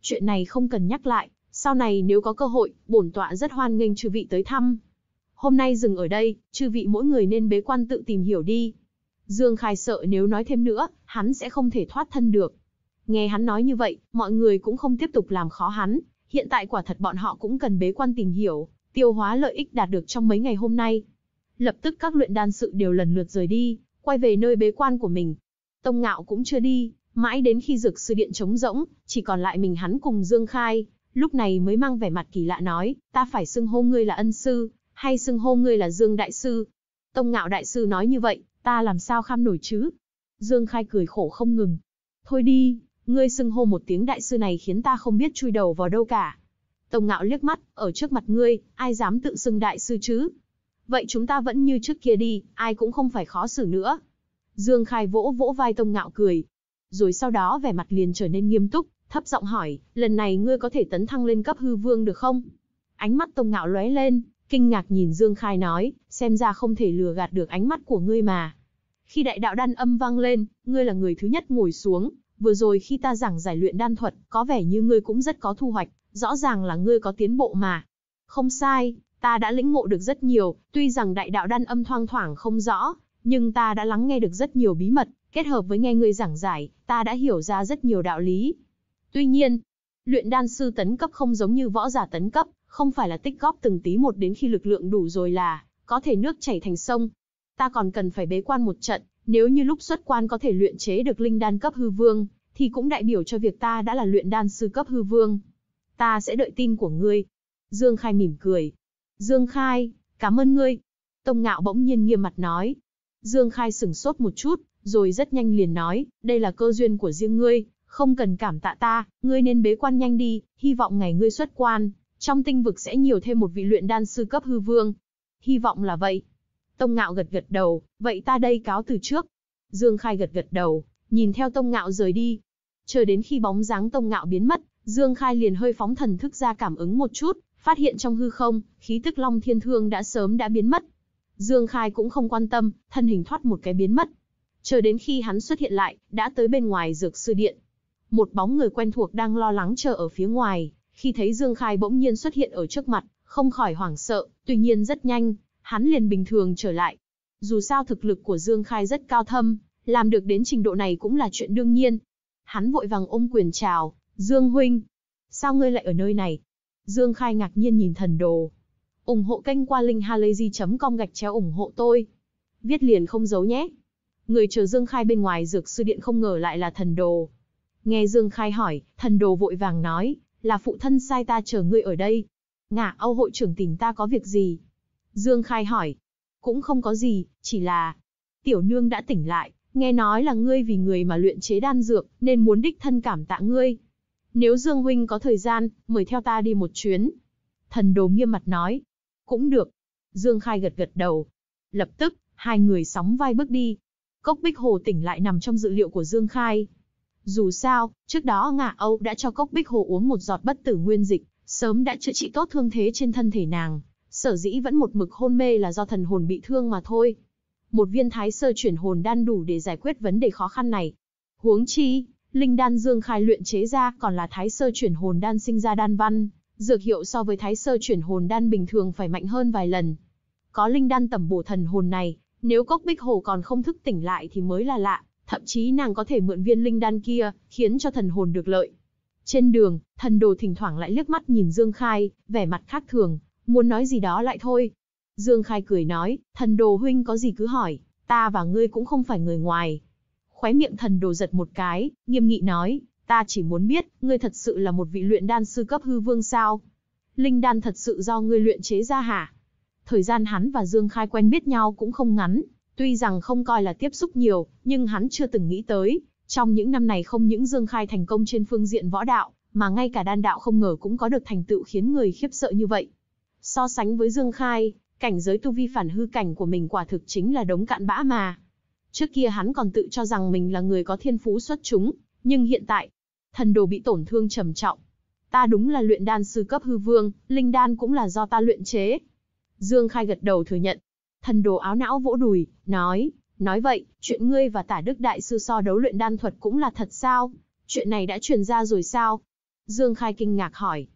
Chuyện này không cần nhắc lại, sau này nếu có cơ hội, bổn tọa rất hoan nghênh chư vị tới thăm. Hôm nay dừng ở đây, chư vị mỗi người nên bế quan tự tìm hiểu đi. Dương Khai sợ nếu nói thêm nữa, hắn sẽ không thể thoát thân được. Nghe hắn nói như vậy, mọi người cũng không tiếp tục làm khó hắn. Hiện tại quả thật bọn họ cũng cần bế quan tìm hiểu, tiêu hóa lợi ích đạt được trong mấy ngày hôm nay. Lập tức các luyện đan sự đều lần lượt rời đi, quay về nơi bế quan của mình. Tông Ngạo cũng chưa đi, mãi đến khi dược sư điện trống rỗng, chỉ còn lại mình hắn cùng Dương Khai, lúc này mới mang vẻ mặt kỳ lạ nói, ta phải xưng hô ngươi là ân sư, hay xưng hô ngươi là Dương Đại Sư. Tông Ngạo Đại Sư nói như vậy, ta làm sao kham nổi chứ? Dương Khai cười khổ không ngừng. Thôi đi, ngươi xưng hô một tiếng đại sư này khiến ta không biết chui đầu vào đâu cả. Tông Ngạo liếc mắt, ở trước mặt ngươi, ai dám tự xưng đại sư chứ? Vậy chúng ta vẫn như trước kia đi, ai cũng không phải khó xử nữa. Dương Khai vỗ vỗ vai Tông Ngạo cười. Rồi sau đó vẻ mặt liền trở nên nghiêm túc, thấp giọng hỏi, lần này ngươi có thể tấn thăng lên cấp hư vương được không? Ánh mắt Tông Ngạo lóe lên, kinh ngạc nhìn Dương Khai nói, xem ra không thể lừa gạt được ánh mắt của ngươi mà. Khi đại đạo đan âm vang lên, ngươi là người thứ nhất ngồi xuống, vừa rồi khi ta giảng giải luyện đan thuật, có vẻ như ngươi cũng rất có thu hoạch, rõ ràng là ngươi có tiến bộ mà. Không sai, Ta đã lĩnh ngộ được rất nhiều, tuy rằng đại đạo đan âm thoang thoảng không rõ, nhưng ta đã lắng nghe được rất nhiều bí mật, kết hợp với nghe ngươi giảng giải, ta đã hiểu ra rất nhiều đạo lý. Tuy nhiên, luyện đan sư tấn cấp không giống như võ giả tấn cấp, không phải là tích góp từng tí một đến khi lực lượng đủ rồi là có thể nước chảy thành sông. Ta còn cần phải bế quan một trận, nếu như lúc xuất quan có thể luyện chế được linh đan cấp hư vương, thì cũng đại biểu cho việc ta đã là luyện đan sư cấp hư vương. Ta sẽ đợi tin của ngươi. Dương Khai mỉm cười, Dương Khai, cảm ơn ngươi. Tông Ngạo bỗng nhiên nghiêm mặt nói. Dương Khai sửng sốt một chút, rồi rất nhanh liền nói, đây là cơ duyên của riêng ngươi, không cần cảm tạ ta, ngươi nên bế quan nhanh đi, hy vọng ngày ngươi xuất quan, trong tinh vực sẽ nhiều thêm một vị luyện đan sư cấp hư vương. Hy vọng là vậy. Tông Ngạo gật gật đầu, vậy ta đây cáo từ trước. Dương Khai gật gật đầu, nhìn theo Tông Ngạo rời đi. Chờ đến khi bóng dáng Tông Ngạo biến mất, Dương Khai liền hơi phóng thần thức ra cảm ứng một chút, Phát hiện trong hư không, khí tức Long Thiên Thương đã sớm đã biến mất. Dương Khai cũng không quan tâm, thân hình thoát một cái biến mất. Chờ đến khi hắn xuất hiện lại, đã tới bên ngoài dược sư điện. Một bóng người quen thuộc đang lo lắng chờ ở phía ngoài, khi thấy Dương Khai bỗng nhiên xuất hiện ở trước mặt, không khỏi hoảng sợ, tuy nhiên rất nhanh, hắn liền bình thường trở lại. Dù sao thực lực của Dương Khai rất cao thâm, làm được đến trình độ này cũng là chuyện đương nhiên. Hắn vội vàng ôm quyền chào, Dương Huynh. Sao ngươi lại ở nơi này? Dương Khai ngạc nhiên nhìn thần đồ. ủng hộ kênh qua linkhalazy.com gạch chéo ủng hộ tôi. Viết liền không giấu nhé. Người chờ Dương Khai bên ngoài dược sư điện không ngờ lại là thần đồ. Nghe Dương Khai hỏi, thần đồ vội vàng nói, là phụ thân sai ta chờ ngươi ở đây. Ngả Âu hội trưởng tìm ta có việc gì? Dương Khai hỏi. Cũng không có gì, chỉ là... Tiểu nương đã tỉnh lại, nghe nói là ngươi vì người mà luyện chế đan dược, nên muốn đích thân cảm tạ ngươi. Nếu Dương Huynh có thời gian, mời theo ta đi một chuyến. Thần đồ nghiêm mặt nói. Cũng được. Dương Khai gật gật đầu. Lập tức, hai người sóng vai bước đi. Cốc Bích Hồ tỉnh lại nằm trong dự liệu của Dương Khai. Dù sao, trước đó Ngạ Âu đã cho Cốc Bích Hồ uống một giọt bất tử nguyên dịch, sớm đã chữa trị tốt thương thế trên thân thể nàng. Sở dĩ vẫn một mực hôn mê là do thần hồn bị thương mà thôi. Một viên thái sơ chuyển hồn đan đủ để giải quyết vấn đề khó khăn này. Huống chi, linh đan dương khai luyện chế ra còn là thái sơ chuyển hồn đan sinh ra đan văn, dược hiệu so với thái sơ chuyển hồn đan bình thường phải mạnh hơn vài lần. Có linh đan tẩm bổ thần hồn này, nếu Cốc Bích Hồ còn không thức tỉnh lại thì mới là lạ, thậm chí nàng có thể mượn viên linh đan kia, khiến cho thần hồn được lợi. Trên đường, thần đồ thỉnh thoảng lại liếc mắt nhìn Dương Khai, vẻ mặt khác thường, muốn nói gì đó lại thôi. Dương Khai cười nói, thần đồ huynh có gì cứ hỏi, ta và ngươi cũng không phải người ngoài, Khóe miệng thần đồ giật một cái, nghiêm nghị nói, ta chỉ muốn biết, ngươi thật sự là một vị luyện đan sư cấp hư vương sao? Linh đan thật sự do ngươi luyện chế ra hả? Thời gian hắn và Dương Khai quen biết nhau cũng không ngắn, tuy rằng không coi là tiếp xúc nhiều, nhưng hắn chưa từng nghĩ tới. Trong những năm này không những Dương Khai thành công trên phương diện võ đạo, mà ngay cả đan đạo không ngờ cũng có được thành tựu khiến người khiếp sợ như vậy. So sánh với Dương Khai, cảnh giới tu vi phản hư cảnh của mình quả thực chính là đống cạn bã mà. Trước kia hắn còn tự cho rằng mình là người có thiên phú xuất chúng, nhưng hiện tại, thần đồ bị tổn thương trầm trọng. Ta đúng là luyện đan sư cấp hư vương, linh đan cũng là do ta luyện chế. Dương Khai gật đầu thừa nhận. Thần đồ áo não vỗ đùi, nói, nói vậy, chuyện ngươi và tả đức đại sư so đấu luyện đan thuật cũng là thật sao? Chuyện này đã truyền ra rồi sao? Dương Khai kinh ngạc hỏi.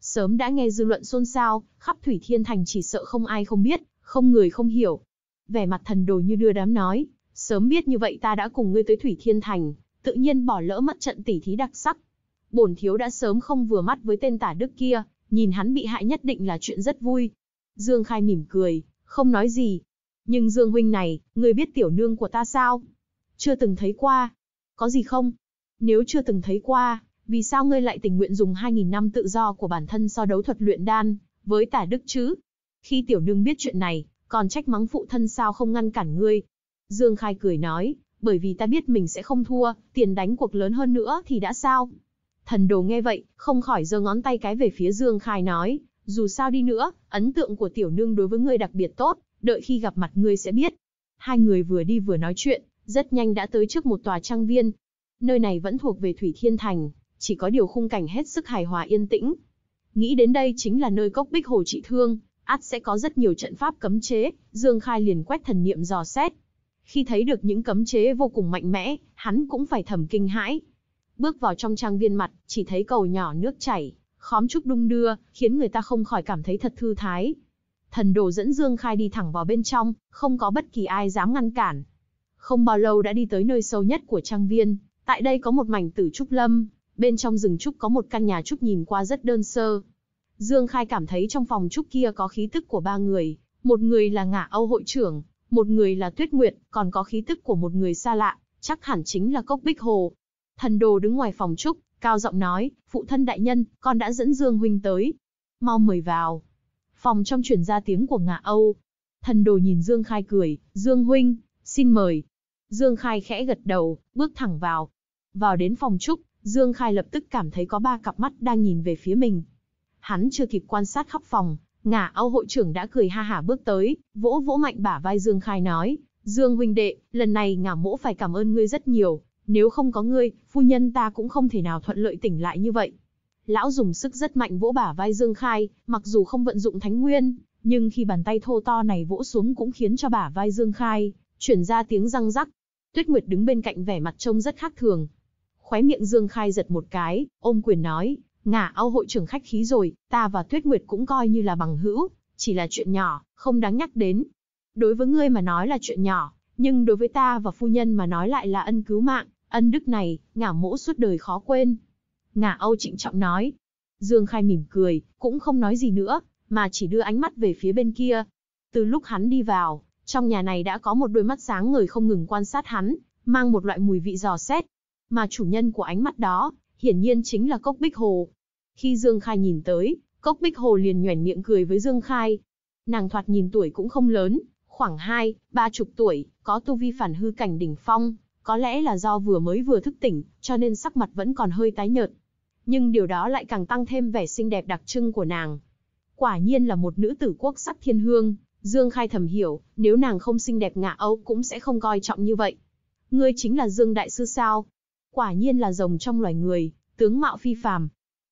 Sớm đã nghe dư luận xôn xao, khắp Thủy Thiên Thành chỉ sợ không ai không biết, không người không hiểu. Vẻ mặt thần đồ như đưa đám nói, Sớm biết như vậy ta đã cùng ngươi tới Thủy Thiên Thành, tự nhiên bỏ lỡ mất trận tỷ thí đặc sắc. Bổn thiếu đã sớm không vừa mắt với tên tả đức kia, nhìn hắn bị hại nhất định là chuyện rất vui. Dương Khai mỉm cười, không nói gì. Nhưng Dương Huynh này, ngươi biết tiểu nương của ta sao? Chưa từng thấy qua. Có gì không? Nếu chưa từng thấy qua, vì sao ngươi lại tình nguyện dùng 2.000 năm tự do của bản thân so đấu thuật luyện đan, với tả đức chứ? Khi tiểu nương biết chuyện này, còn trách mắng phụ thân sao không ngăn cản ngươi, Dương Khai cười nói, bởi vì ta biết mình sẽ không thua, tiền đánh cuộc lớn hơn nữa thì đã sao? Thần đồ nghe vậy, không khỏi giơ ngón tay cái về phía Dương Khai nói, dù sao đi nữa, ấn tượng của tiểu nương đối với ngươi đặc biệt tốt, đợi khi gặp mặt ngươi sẽ biết. Hai người vừa đi vừa nói chuyện, rất nhanh đã tới trước một tòa trang viên. Nơi này vẫn thuộc về Thủy Thiên Thành, chỉ có điều khung cảnh hết sức hài hòa yên tĩnh. Nghĩ đến đây chính là nơi cốc bích hồ trị thương, ắt sẽ có rất nhiều trận pháp cấm chế, Dương Khai liền quét thần niệm dò xét, khi thấy được những cấm chế vô cùng mạnh mẽ, hắn cũng phải thầm kinh hãi. Bước vào trong trang viên mặt, chỉ thấy cầu nhỏ nước chảy, khóm trúc đung đưa, khiến người ta không khỏi cảm thấy thật thư thái. Thần đồ dẫn Dương Khai đi thẳng vào bên trong, không có bất kỳ ai dám ngăn cản. Không bao lâu đã đi tới nơi sâu nhất của trang viên, tại đây có một mảnh tử trúc lâm, bên trong rừng trúc có một căn nhà trúc nhìn qua rất đơn sơ. Dương Khai cảm thấy trong phòng trúc kia có khí tức của ba người, một người là Ngạ Âu hội trưởng, một người là Tuyết Nguyệt, còn có khí tức của một người xa lạ, chắc hẳn chính là Cốc Bích Hồ. Thần đồ đứng ngoài phòng trúc, cao giọng nói, phụ thân đại nhân, con đã dẫn Dương Huynh tới. Mau mời vào. Phòng trong truyền ra tiếng của ngạ Âu. Thần đồ nhìn Dương Khai cười, Dương Huynh, xin mời. Dương Khai khẽ gật đầu, bước thẳng vào. Vào đến phòng trúc, Dương Khai lập tức cảm thấy có ba cặp mắt đang nhìn về phía mình. Hắn chưa kịp quan sát khắp phòng, Ngả Âu hội trưởng đã cười ha hả bước tới, vỗ vỗ mạnh bả vai Dương Khai nói, Dương huynh đệ, lần này ngả mỗ phải cảm ơn ngươi rất nhiều, nếu không có ngươi, phu nhân ta cũng không thể nào thuận lợi tỉnh lại như vậy. Lão dùng sức rất mạnh vỗ bả vai Dương Khai, mặc dù không vận dụng thánh nguyên, nhưng khi bàn tay thô to này vỗ xuống cũng khiến cho bả vai Dương Khai, chuyển ra tiếng răng rắc. Tuyết Nguyệt đứng bên cạnh vẻ mặt trông rất khác thường. Khóe miệng Dương Khai giật một cái, ôm quyền nói, Ngả Âu hội trưởng khách khí rồi, ta và Tuyết Nguyệt cũng coi như là bằng hữu, chỉ là chuyện nhỏ, không đáng nhắc đến. Đối với ngươi mà nói là chuyện nhỏ, nhưng đối với ta và phu nhân mà nói lại là ân cứu mạng, ân đức này, ngả mỗ suốt đời khó quên. Ngả Âu trịnh trọng nói. Dương Khai mỉm cười, cũng không nói gì nữa, mà chỉ đưa ánh mắt về phía bên kia. Từ lúc hắn đi vào, trong nhà này đã có một đôi mắt sáng ngời không ngừng quan sát hắn, mang một loại mùi vị giò xét. Mà chủ nhân của ánh mắt đó, hiển nhiên chính là Cốc Bích Hồ. Khi Dương Khai nhìn tới, Cốc Bích Hồ liền nhoẻn miệng cười với Dương Khai. Nàng thoạt nhìn tuổi cũng không lớn, khoảng hai, ba chục tuổi, có tu vi phản hư cảnh đỉnh phong, có lẽ là do vừa mới vừa thức tỉnh, cho nên sắc mặt vẫn còn hơi tái nhợt. Nhưng điều đó lại càng tăng thêm vẻ xinh đẹp đặc trưng của nàng. Quả nhiên là một nữ tử quốc sắc thiên hương, Dương Khai thầm hiểu, nếu nàng không xinh đẹp ngạ Âu cũng sẽ không coi trọng như vậy. Ngươi chính là Dương Đại Sư sao? Quả nhiên là rồng trong loài người, tướng mạo phi phàm,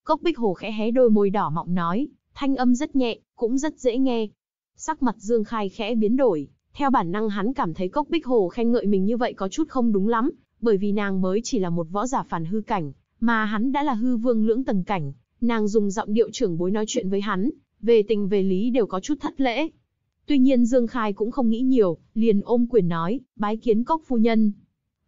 Cốc Bích Hồ khẽ hé đôi môi đỏ mọng nói, thanh âm rất nhẹ, cũng rất dễ nghe. Sắc mặt Dương Khai khẽ biến đổi, theo bản năng hắn cảm thấy Cốc Bích Hồ khen ngợi mình như vậy có chút không đúng lắm, bởi vì nàng mới chỉ là một võ giả phản hư cảnh, mà hắn đã là hư vương lưỡng tầng cảnh, nàng dùng giọng điệu trưởng bối nói chuyện với hắn, về tình về lý đều có chút thất lễ. Tuy nhiên Dương Khai cũng không nghĩ nhiều, liền ôm quyền nói, bái kiến Cốc phu nhân.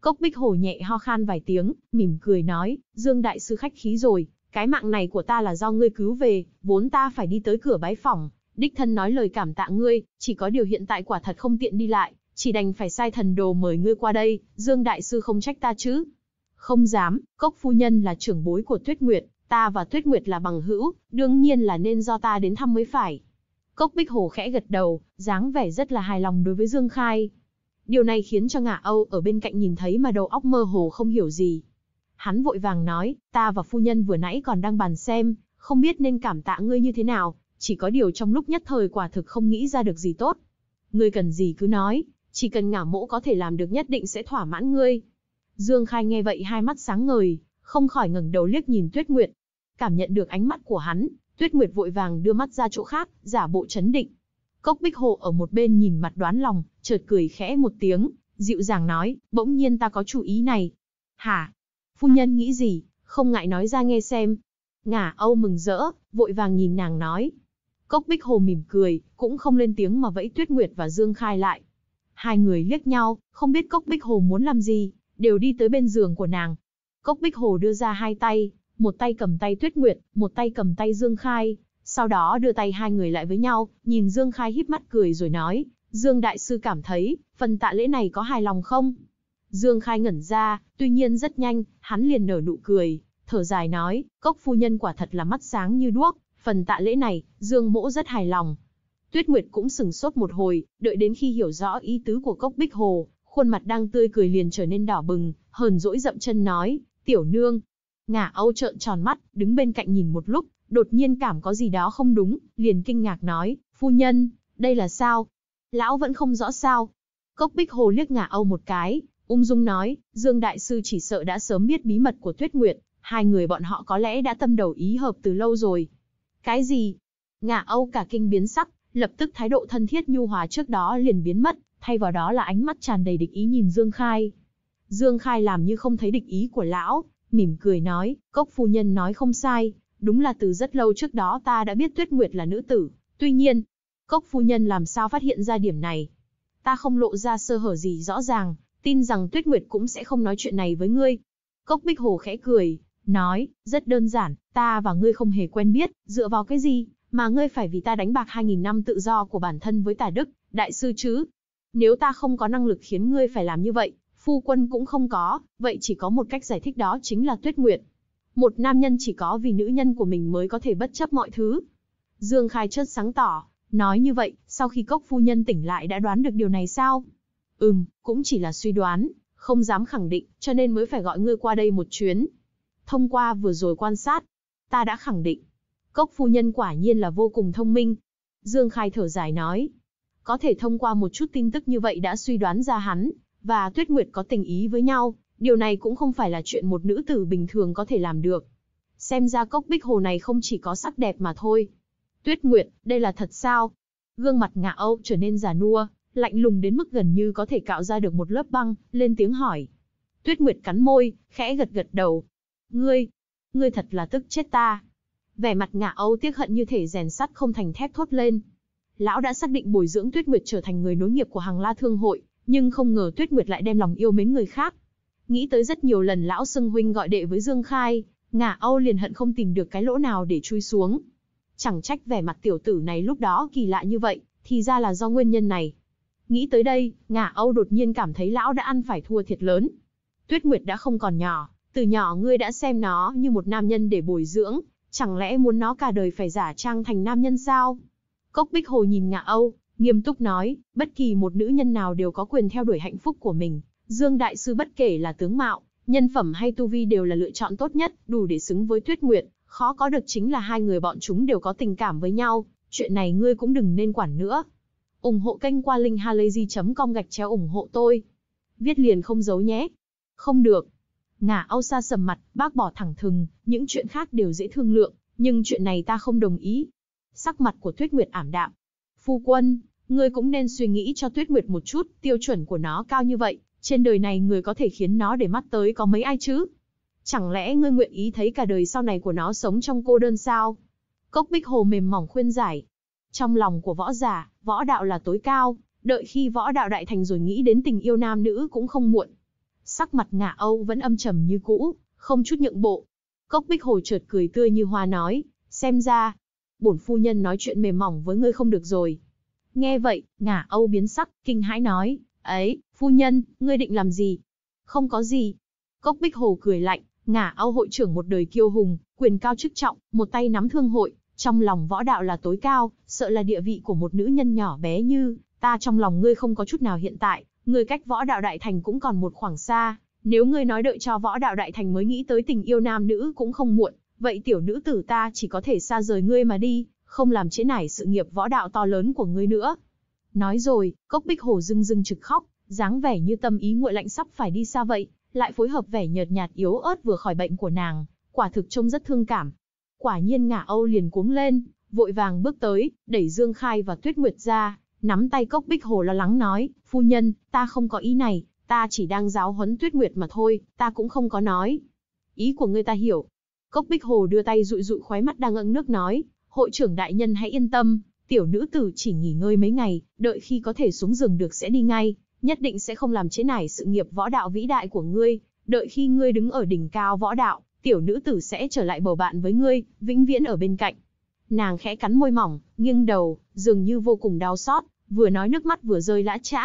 Cốc Bích Hồ nhẹ ho khan vài tiếng, mỉm cười nói, Dương đại sư khách khí rồi, cái mạng này của ta là do ngươi cứu về, vốn ta phải đi tới cửa bái phỏng, đích thân nói lời cảm tạ ngươi, chỉ có điều hiện tại quả thật không tiện đi lại, chỉ đành phải sai thần đồ mời ngươi qua đây, Dương Đại Sư không trách ta chứ. Không dám, Cốc Phu Nhân là trưởng bối của Tuyết Nguyệt, ta và Tuyết Nguyệt là bằng hữu, đương nhiên là nên do ta đến thăm mới phải. Cốc Bích Hồ khẽ gật đầu, dáng vẻ rất là hài lòng đối với Dương Khai. Điều này khiến cho Ngạ Âu ở bên cạnh nhìn thấy mà đầu óc mơ hồ không hiểu gì. Hắn vội vàng nói, ta và phu nhân vừa nãy còn đang bàn xem, không biết nên cảm tạ ngươi như thế nào, chỉ có điều trong lúc nhất thời quả thực không nghĩ ra được gì tốt. Ngươi cần gì cứ nói, chỉ cần ngả mỗ có thể làm được nhất định sẽ thỏa mãn ngươi. Dương Khai nghe vậy hai mắt sáng ngời, không khỏi ngẩng đầu liếc nhìn Tuyết Nguyệt. Cảm nhận được ánh mắt của hắn, Tuyết Nguyệt vội vàng đưa mắt ra chỗ khác, giả bộ chấn định. Cốc Bích Hồ ở một bên nhìn mặt đoán lòng, chợt cười khẽ một tiếng, dịu dàng nói, bỗng nhiên ta có chủ ý này. Hả? phu nhân nghĩ gì, không ngại nói ra nghe xem. Ngả Âu mừng rỡ, vội vàng nhìn nàng nói. Cốc Bích Hồ mỉm cười, cũng không lên tiếng mà vẫy Tuyết Nguyệt và Dương Khai lại. Hai người liếc nhau, không biết Cốc Bích Hồ muốn làm gì, đều đi tới bên giường của nàng. Cốc Bích Hồ đưa ra hai tay, một tay cầm tay Tuyết Nguyệt, một tay cầm tay Dương Khai, sau đó đưa tay hai người lại với nhau, nhìn Dương Khai híp mắt cười rồi nói, Dương Đại Sư cảm thấy, phần tạ lễ này có hài lòng không? Dương Khai ngẩn ra, tuy nhiên rất nhanh, hắn liền nở nụ cười, thở dài nói, cốc phu nhân quả thật là mắt sáng như đuốc, phần tạ lễ này, Dương mỗ rất hài lòng. Tuyết Nguyệt cũng sừng sốt một hồi, đợi đến khi hiểu rõ ý tứ của cốc bích hồ, khuôn mặt đang tươi cười liền trở nên đỏ bừng, hờn dỗi dậm chân nói, tiểu nương. Ngả Âu trợn tròn mắt, đứng bên cạnh nhìn một lúc, đột nhiên cảm có gì đó không đúng, liền kinh ngạc nói, phu nhân, đây là sao? Lão vẫn không rõ sao? Cốc bích hồ liếc ngả Âu một cái, Ung dung nói, Dương Đại Sư chỉ sợ đã sớm biết bí mật của Tuyết Nguyệt, hai người bọn họ có lẽ đã tâm đầu ý hợp từ lâu rồi. Cái gì? Ngạ Âu cả kinh biến sắc, lập tức thái độ thân thiết nhu hòa trước đó liền biến mất, thay vào đó là ánh mắt tràn đầy địch ý nhìn Dương Khai. Dương Khai làm như không thấy địch ý của lão, mỉm cười nói, cốc phu nhân nói không sai, đúng là từ rất lâu trước đó ta đã biết Tuyết Nguyệt là nữ tử, tuy nhiên, cốc phu nhân làm sao phát hiện ra điểm này? Ta không lộ ra sơ hở gì rõ ràng, tin rằng Tuyết Nguyệt cũng sẽ không nói chuyện này với ngươi. Cốc Bích Hồ khẽ cười, nói, rất đơn giản, ta và ngươi không hề quen biết, dựa vào cái gì, mà ngươi phải vì ta đánh bạc 2.000 năm tự do của bản thân với tà Đức, đại sư chứ. Nếu ta không có năng lực khiến ngươi phải làm như vậy, phu quân cũng không có, vậy chỉ có một cách giải thích đó chính là Tuyết Nguyệt. Một nam nhân chỉ có vì nữ nhân của mình mới có thể bất chấp mọi thứ. Dương Khai chớt sáng tỏ, nói như vậy, sau khi cốc phu nhân tỉnh lại đã đoán được điều này sao? Ừm, cũng chỉ là suy đoán, không dám khẳng định, cho nên mới phải gọi ngươi qua đây một chuyến. Thông qua vừa rồi quan sát, ta đã khẳng định. Cốc phu nhân quả nhiên là vô cùng thông minh. Dương Khai thở dài nói. Có thể thông qua một chút tin tức như vậy đã suy đoán ra hắn, và Tuyết Nguyệt có tình ý với nhau, điều này cũng không phải là chuyện một nữ tử bình thường có thể làm được. Xem ra cốc bích hồ này không chỉ có sắc đẹp mà thôi. Tuyết Nguyệt, đây là thật sao? Gương mặt ngạ Âu trở nên già nua, lạnh lùng đến mức gần như có thể cạo ra được một lớp băng, lên tiếng hỏi. Tuyết Nguyệt cắn môi, khẽ gật gật đầu. Ngươi, ngươi thật là tức chết ta. Vẻ mặt ngạ âu tiếc hận như thể rèn sắt không thành thép thốt lên. Lão đã xác định bồi dưỡng Tuyết Nguyệt trở thành người nối nghiệp của hàng la thương hội, nhưng không ngờ Tuyết Nguyệt lại đem lòng yêu mến người khác. Nghĩ tới rất nhiều lần lão Sưng Huynh gọi đệ với Dương Khai, ngạ Âu liền hận không tìm được cái lỗ nào để chui xuống. Chẳng trách vẻ mặt tiểu tử này lúc đó kỳ lạ như vậy, thì ra là do nguyên nhân này. Nghĩ tới đây, ngạ Âu đột nhiên cảm thấy lão đã ăn phải thua thiệt lớn. Tuyết Nguyệt đã không còn nhỏ, từ nhỏ ngươi đã xem nó như một nam nhân để bồi dưỡng, chẳng lẽ muốn nó cả đời phải giả trang thành nam nhân sao? Cốc Bích Hồ nhìn Ngạ Âu, nghiêm túc nói, bất kỳ một nữ nhân nào đều có quyền theo đuổi hạnh phúc của mình. Dương Đại Sư bất kể là tướng mạo, nhân phẩm hay tu vi đều là lựa chọn tốt nhất, đủ để xứng với Tuyết Nguyệt. Khó có được chính là hai người bọn chúng đều có tình cảm với nhau, chuyện này ngươi cũng đừng nên quản nữa, ủng hộ kênh qua linkhalazy.com gạch chéo ủng hộ tôi. Viết liền không giấu nhé. Không được. Ngả ao xa sầm mặt, bác bỏ thẳng thừng, những chuyện khác đều dễ thương lượng, nhưng chuyện này ta không đồng ý. Sắc mặt của Tuyết Nguyệt ảm đạm. Phu quân, ngươi cũng nên suy nghĩ cho Tuyết Nguyệt một chút, tiêu chuẩn của nó cao như vậy, trên đời này người có thể khiến nó để mắt tới có mấy ai chứ? Chẳng lẽ ngươi nguyện ý thấy cả đời sau này của nó sống trong cô đơn sao? Cốc Bích Hồ mềm mỏng khuyên giải, trong lòng của võ giả, võ đạo là tối cao, đợi khi võ đạo đại thành rồi nghĩ đến tình yêu nam nữ cũng không muộn. Sắc mặt ngạ Âu vẫn âm trầm như cũ, không chút nhượng bộ. Cốc bích hồ chợt cười tươi như hoa nói, xem ra, bổn phu nhân nói chuyện mềm mỏng với ngươi không được rồi. Nghe vậy, ngả Âu biến sắc, kinh hãi nói, ấy, phu nhân, ngươi định làm gì? Không có gì. Cốc bích hồ cười lạnh, ngả Âu hội trưởng một đời kiêu hùng, quyền cao chức trọng, một tay nắm thương hội, trong lòng võ đạo là tối cao, sợ là địa vị của một nữ nhân nhỏ bé như, ta trong lòng ngươi không có chút nào hiện tại, ngươi cách võ đạo đại thành cũng còn một khoảng xa, nếu ngươi nói đợi cho võ đạo đại thành mới nghĩ tới tình yêu nam nữ cũng không muộn, vậy tiểu nữ tử ta chỉ có thể xa rời ngươi mà đi, không làm chế nải sự nghiệp võ đạo to lớn của ngươi nữa. Nói rồi, cốc bích hồ dưng dưng trực khóc, dáng vẻ như tâm ý nguội lạnh sắp phải đi xa vậy, lại phối hợp vẻ nhợt nhạt yếu ớt vừa khỏi bệnh của nàng, quả thực trông rất thương cảm, Quả nhiên ngả Âu liền cuống lên, vội vàng bước tới, đẩy Dương Khai và Tuyết Nguyệt ra, nắm tay cốc bích hồ lo lắng nói, phu nhân, ta không có ý này, ta chỉ đang giáo huấn Tuyết Nguyệt mà thôi, ta cũng không có nói. Ý của ngươi ta hiểu. Cốc bích hồ đưa tay dụi dụi khóe mắt đang âng nước nói, hội trưởng đại nhân hãy yên tâm, tiểu nữ tử chỉ nghỉ ngơi mấy ngày, đợi khi có thể xuống giường được sẽ đi ngay, nhất định sẽ không làm chế nải sự nghiệp võ đạo vĩ đại của ngươi, đợi khi ngươi đứng ở đỉnh cao võ đạo, tiểu nữ tử sẽ trở lại bầu bạn với ngươi, vĩnh viễn ở bên cạnh. Nàng khẽ cắn môi mỏng, nghiêng đầu, dường như vô cùng đau xót, vừa nói nước mắt vừa rơi lã chã.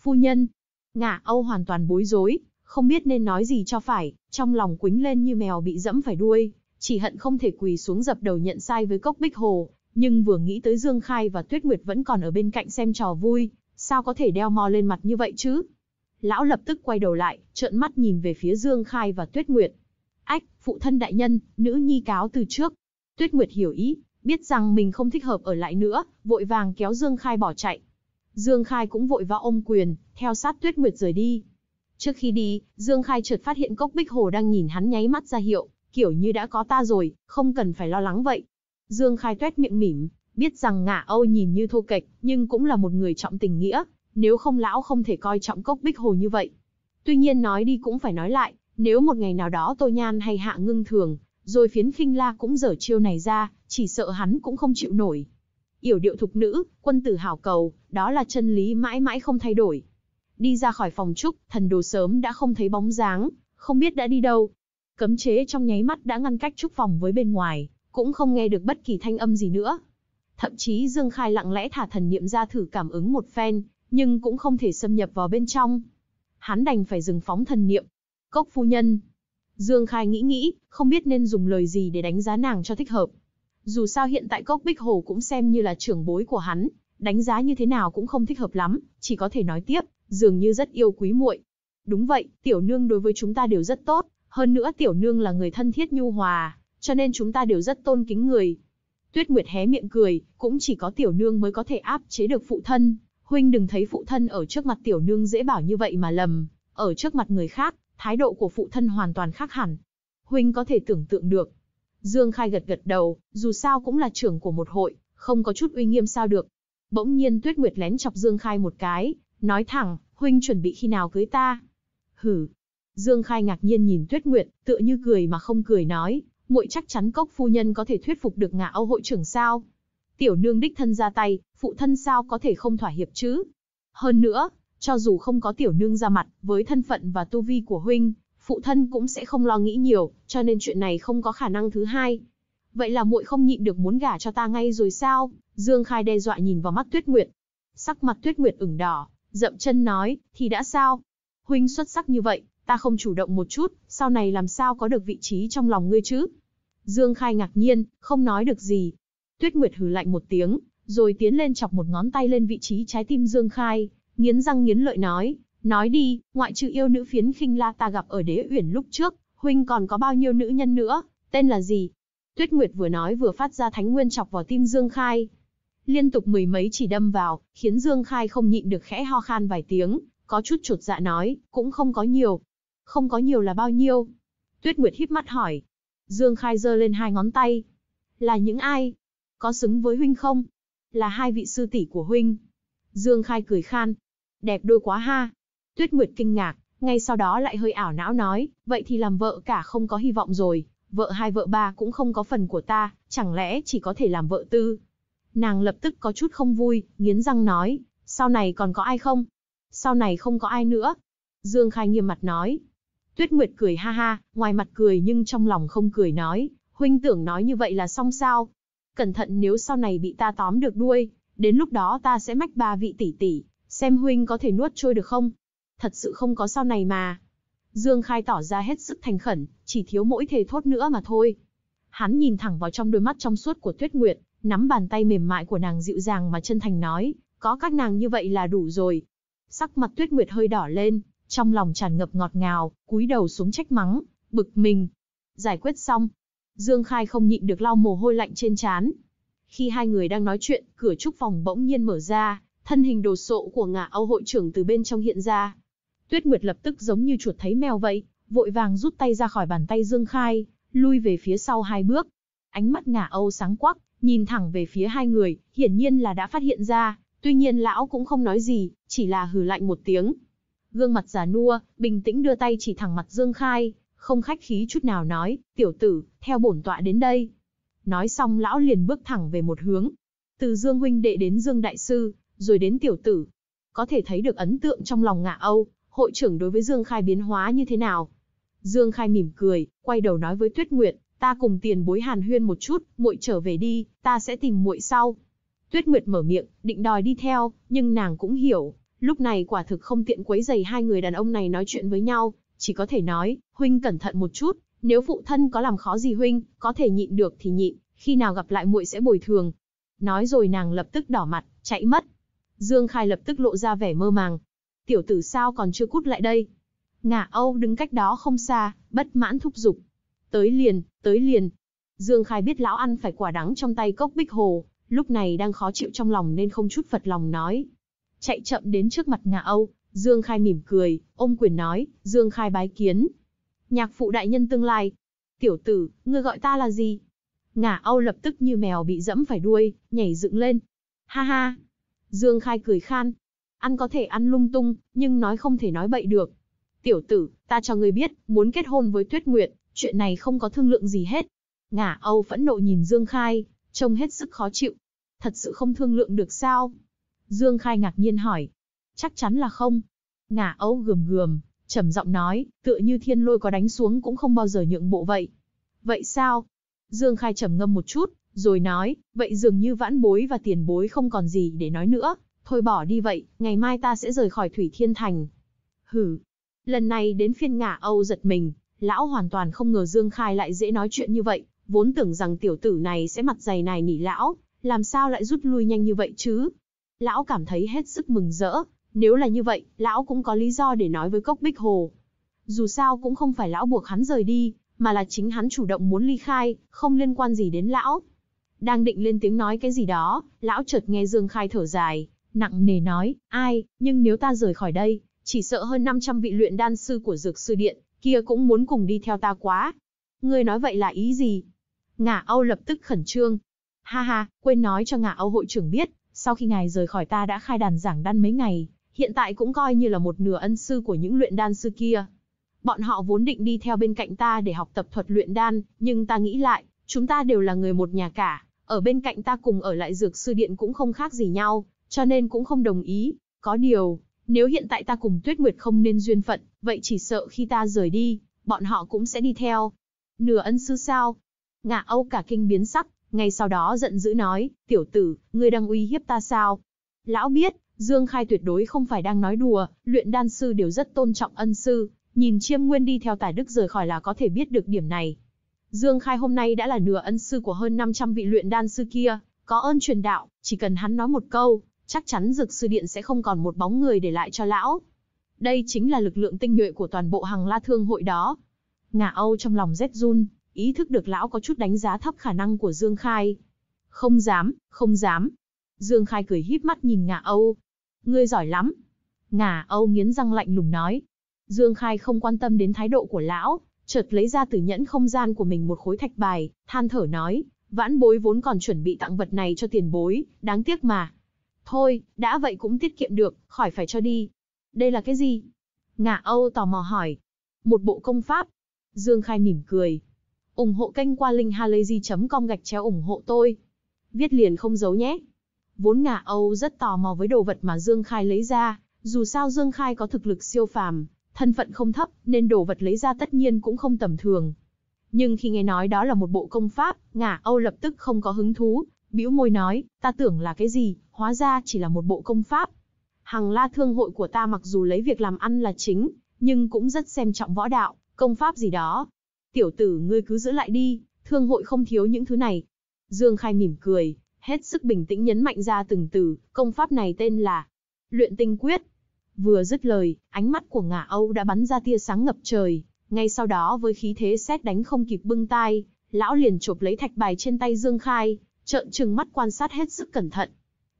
Phu nhân, ngả Âu hoàn toàn bối rối, không biết nên nói gì cho phải, trong lòng quính lên như mèo bị dẫm phải đuôi, chỉ hận không thể quỳ xuống dập đầu nhận sai với cốc bích hồ, nhưng vừa nghĩ tới Dương Khai và Tuyết Nguyệt vẫn còn ở bên cạnh xem trò vui, sao có thể đeo mò lên mặt như vậy chứ? Lão lập tức quay đầu lại, trợn mắt nhìn về phía Dương Khai và Tuyết Nguyệt, Ách, phụ thân đại nhân, nữ nhi cáo từ trước. Tuyết Nguyệt hiểu ý, biết rằng mình không thích hợp ở lại nữa, vội vàng kéo Dương Khai bỏ chạy. Dương Khai cũng vội vã ôm quyền, theo sát Tuyết Nguyệt rời đi. Trước khi đi, Dương Khai chợt phát hiện Cốc Bích Hồ đang nhìn hắn nháy mắt ra hiệu, kiểu như đã có ta rồi, không cần phải lo lắng vậy. Dương Khai tuét miệng mỉm, biết rằng Ngạ Âu nhìn như thô kệch, nhưng cũng là một người trọng tình nghĩa, nếu không lão không thể coi trọng Cốc Bích Hồ như vậy. Tuy nhiên nói đi cũng phải nói lại, nếu một ngày nào đó Tô Nhan hay Hạ Ngưng Thường, rồi phiến khinh la cũng dở chiêu này ra, chỉ sợ hắn cũng không chịu nổi. Yểu điệu thục nữ, quân tử hảo cầu, đó là chân lý mãi mãi không thay đổi. Đi ra khỏi phòng trúc, thần đồ sớm đã không thấy bóng dáng, không biết đã đi đâu. Cấm chế trong nháy mắt đã ngăn cách trúc phòng với bên ngoài, cũng không nghe được bất kỳ thanh âm gì nữa. Thậm chí Dương Khai lặng lẽ thả thần niệm ra thử cảm ứng một phen, nhưng cũng không thể xâm nhập vào bên trong. Hắn đành phải dừng phóng thần niệm, Cốc phu nhân. Dương Khai nghĩ nghĩ, không biết nên dùng lời gì để đánh giá nàng cho thích hợp. Dù sao hiện tại Cốc Bích Hồ cũng xem như là trưởng bối của hắn, đánh giá như thế nào cũng không thích hợp lắm, chỉ có thể nói tiếp, dường như rất yêu quý muội. Đúng vậy, tiểu nương đối với chúng ta đều rất tốt, hơn nữa tiểu nương là người thân thiết nhu hòa, cho nên chúng ta đều rất tôn kính người. Tuyết Nguyệt hé miệng cười, cũng chỉ có tiểu nương mới có thể áp chế được phụ thân. Huynh đừng thấy phụ thân ở trước mặt tiểu nương dễ bảo như vậy mà lầm, ở trước mặt người khác, Thái độ của phụ thân hoàn toàn khác hẳn. Huynh có thể tưởng tượng được. Dương Khai gật gật đầu, dù sao cũng là trưởng của một hội, không có chút uy nghiêm sao được. Bỗng nhiên Tuyết Nguyệt lén chọc Dương Khai một cái, nói thẳng, huynh chuẩn bị khi nào cưới ta? Hử? Dương Khai ngạc nhiên nhìn Tuyết Nguyệt, tựa như cười mà không cười nói, muội chắc chắn cốc phu nhân có thể thuyết phục được ngạ Âu hội trưởng sao? Tiểu nương đích thân ra tay, phụ thân sao có thể không thỏa hiệp chứ? Hơn nữa, cho dù không có tiểu nương ra mặt, với thân phận và tu vi của huynh, phụ thân cũng sẽ không lo nghĩ nhiều, cho nên chuyện này không có khả năng thứ hai. Vậy là muội không nhịn được muốn gả cho ta ngay rồi sao? Dương Khai đe dọa nhìn vào mắt Tuyết Nguyệt. Sắc mặt Tuyết Nguyệt ửng đỏ, dậm chân nói, thì đã sao? Huynh xuất sắc như vậy, ta không chủ động một chút, sau này làm sao có được vị trí trong lòng ngươi chứ? Dương Khai ngạc nhiên, không nói được gì. Tuyết Nguyệt hừ lạnh một tiếng, rồi tiến lên chọc một ngón tay lên vị trí trái tim Dương Khai, nghiến răng nghiến lợi nói, nói đi, ngoại trừ yêu nữ phiến khinh la ta gặp ở đế uyển lúc trước, huynh còn có bao nhiêu nữ nhân nữa, tên là gì? Tuyết Nguyệt vừa nói vừa phát ra thánh nguyên chọc vào tim Dương Khai. Liên tục mười mấy chỉ đâm vào, khiến Dương Khai không nhịn được khẽ ho khan vài tiếng, có chút chột dạ nói, cũng không có nhiều. Không có nhiều là bao nhiêu? Tuyết Nguyệt híp mắt hỏi. Dương Khai giơ lên hai ngón tay. Là những ai? Có xứng với huynh không? Là hai vị sư tỷ của huynh. Dương Khai cười khan, đẹp đôi quá ha. Tuyết Nguyệt kinh ngạc, ngay sau đó lại hơi ảo não nói, vậy thì làm vợ cả không có hy vọng rồi, vợ hai vợ ba cũng không có phần của ta, chẳng lẽ chỉ có thể làm vợ tư. Nàng lập tức có chút không vui, nghiến răng nói, sau này còn có ai không? Sau này không có ai nữa. Dương Khai nghiêm mặt nói. Tuyết Nguyệt cười ha ha, ngoài mặt cười nhưng trong lòng không cười nói, huynh tưởng nói như vậy là xong sao? Cẩn thận nếu sau này bị ta tóm được đuôi, đến lúc đó ta sẽ mách ba vị tỷ tỷ, xem huynh có thể nuốt trôi được không? Thật sự không có sau này mà. Dương Khai tỏ ra hết sức thành khẩn, chỉ thiếu mỗi thề thốt nữa mà thôi. Hắn nhìn thẳng vào trong đôi mắt trong suốt của Tuyết Nguyệt, nắm bàn tay mềm mại của nàng dịu dàng mà chân thành nói, có các nàng như vậy là đủ rồi. Sắc mặt Tuyết Nguyệt hơi đỏ lên, trong lòng tràn ngập ngọt ngào, cúi đầu xuống trách mắng, bực mình. Giải quyết xong, Dương Khai không nhịn được lau mồ hôi lạnh trên trán. Khi hai người đang nói chuyện, cửa trúc phòng bỗng nhiên mở ra, thân hình đồ sộ của ngả Âu hội trưởng từ bên trong hiện ra. Tuyết Nguyệt lập tức giống như chuột thấy mèo vậy, vội vàng rút tay ra khỏi bàn tay Dương Khai, lui về phía sau hai bước. Ánh mắt ngả Âu sáng quắc, nhìn thẳng về phía hai người, hiển nhiên là đã phát hiện ra, tuy nhiên lão cũng không nói gì, chỉ là hừ lạnh một tiếng. Gương mặt già nua, bình tĩnh đưa tay chỉ thẳng mặt Dương Khai, không khách khí chút nào nói, tiểu tử, theo bổn tọa đến đây. Nói xong lão liền bước thẳng về một hướng. Từ Dương huynh đệ đến Dương đại sư, rồi đến tiểu tử. Có thể thấy được ấn tượng trong lòng ngạ Âu, hội trưởng đối với Dương Khai biến hóa như thế nào. Dương Khai mỉm cười, quay đầu nói với Tuyết Nguyệt, ta cùng tiền bối hàn huyên một chút, muội trở về đi, ta sẽ tìm muội sau. Tuyết Nguyệt mở miệng, định đòi đi theo, nhưng nàng cũng hiểu, lúc này quả thực không tiện quấy giày hai người đàn ông này nói chuyện với nhau, chỉ có thể nói, huynh cẩn thận một chút, nếu phụ thân có làm khó gì huynh, có thể nhịn được thì nhịn, khi nào gặp lại muội sẽ bồi thường. Nói rồi nàng lập tức đỏ mặt, chạy mất. Dương Khai lập tức lộ ra vẻ mơ màng. Tiểu tử sao còn chưa cút lại đây? Ngạ Âu đứng cách đó không xa, bất mãn thúc giục. Tới liền, tới liền. Dương Khai biết lão ăn phải quả đắng trong tay cốc bích hồ, lúc này đang khó chịu trong lòng nên không chút phật lòng nói. Chạy chậm đến trước mặt Ngạ Âu, Dương Khai mỉm cười, ôm quyền nói, Dương Khai bái kiến. Nhạc phụ đại nhân tương lai. Tiểu tử, ngươi gọi ta là gì? Ngà Âu lập tức như mèo bị dẫm phải đuôi, nhảy dựng lên. Ha ha, Dương Khai cười khan. Ăn có thể ăn lung tung, nhưng nói không thể nói bậy được. Tiểu tử, ta cho ngươi biết, muốn kết hôn với Tuyết Nguyệt, chuyện này không có thương lượng gì hết. Ngả Âu phẫn nộ nhìn Dương Khai, trông hết sức khó chịu. Thật sự không thương lượng được sao? Dương Khai ngạc nhiên hỏi. Chắc chắn là không. Ngả Âu gườm gườm, trầm giọng nói, tựa như thiên lôi có đánh xuống cũng không bao giờ nhượng bộ vậy. Vậy sao? Dương Khai trầm ngâm một chút, rồi nói, vậy dường như vãn bối và tiền bối không còn gì để nói nữa, thôi bỏ đi vậy, ngày mai ta sẽ rời khỏi Thủy Thiên Thành. Hừ, lần này đến phiên ngả Âu giật mình, lão hoàn toàn không ngờ Dương Khai lại dễ nói chuyện như vậy, vốn tưởng rằng tiểu tử này sẽ mặt dày này nỉ lão, làm sao lại rút lui nhanh như vậy chứ. Lão cảm thấy hết sức mừng rỡ, nếu là như vậy, lão cũng có lý do để nói với Cốc Bích Hồ. Dù sao cũng không phải lão buộc hắn rời đi, mà là chính hắn chủ động muốn ly khai, không liên quan gì đến lão. Đang định lên tiếng nói cái gì đó, lão chợt nghe Dương Khai thở dài, nặng nề nói, ai, nhưng nếu ta rời khỏi đây, chỉ sợ hơn 500 vị luyện đan sư của dược sư điện, kia cũng muốn cùng đi theo ta quá. Ngươi nói vậy là ý gì? Ngạ Âu lập tức khẩn trương. Ha ha, quên nói cho Ngạ Âu hội trưởng biết, sau khi ngài rời khỏi ta đã khai đàn giảng đan mấy ngày, hiện tại cũng coi như là một nửa ân sư của những luyện đan sư kia. Bọn họ vốn định đi theo bên cạnh ta để học tập thuật luyện đan, nhưng ta nghĩ lại, chúng ta đều là người một nhà cả, ở bên cạnh ta cùng ở lại dược sư điện cũng không khác gì nhau, cho nên cũng không đồng ý. Có điều, nếu hiện tại ta cùng Tuyết Nguyệt không nên duyên phận, vậy chỉ sợ khi ta rời đi, bọn họ cũng sẽ đi theo. Nửa ân sư sao? Ngạ Âu cả kinh biến sắc, ngay sau đó giận dữ nói, tiểu tử, ngươi đang uy hiếp ta sao? Lão biết, Dương Khai tuyệt đối không phải đang nói đùa, luyện đan sư đều rất tôn trọng ân sư, nhìn chiêm nguyên đi theo tài đức rời khỏi là có thể biết được điểm này, Dương Khai hôm nay đã là nửa ân sư của hơn 500 vị luyện đan sư kia, có ơn truyền đạo, chỉ cần hắn nói một câu, chắc chắn dược sư điện sẽ không còn một bóng người để lại cho lão. Đây chính là lực lượng tinh nhuệ của toàn bộ hằng la thương hội đó. Ngạ Âu trong lòng rét run, ý thức được lão có chút đánh giá thấp khả năng của Dương Khai. Không dám, không dám. Dương Khai cười híp mắt nhìn Ngạ Âu. Ngươi giỏi lắm. Ngà Âu nghiến răng lạnh lùng nói. Dương Khai không quan tâm đến thái độ của lão, chợt lấy ra từ nhẫn không gian của mình một khối thạch bài, than thở nói, vãn bối vốn còn chuẩn bị tặng vật này cho tiền bối, đáng tiếc mà. Thôi, đã vậy cũng tiết kiệm được, khỏi phải cho đi. Đây là cái gì? ngạ Âu tò mò hỏi. Một bộ công pháp. Dương Khai mỉm cười. ủng hộ kênh qua linkhalazy.com gạch chéo ủng hộ tôi. Viết liền không giấu nhé. Vốn ngạ Âu rất tò mò với đồ vật mà Dương Khai lấy ra, dù sao Dương Khai có thực lực siêu phàm, Thân phận không thấp, nên đồ vật lấy ra tất nhiên cũng không tầm thường. Nhưng khi nghe nói đó là một bộ công pháp, ngả Âu lập tức không có hứng thú, bĩu môi nói, ta tưởng là cái gì, hóa ra chỉ là một bộ công pháp. Hằng la thương hội của ta mặc dù lấy việc làm ăn là chính, nhưng cũng rất xem trọng võ đạo, công pháp gì đó. Tiểu tử ngươi cứ giữ lại đi, thương hội không thiếu những thứ này. Dương Khai mỉm cười, hết sức bình tĩnh nhấn mạnh ra từng từ, công pháp này tên là Luyện Tinh Quyết. Vừa dứt lời, ánh mắt của ngả Âu đã bắn ra tia sáng ngập trời. Ngay sau đó với khí thế xét đánh không kịp bưng tai, lão liền chộp lấy thạch bài trên tay Dương Khai, trợn trừng mắt quan sát hết sức cẩn thận.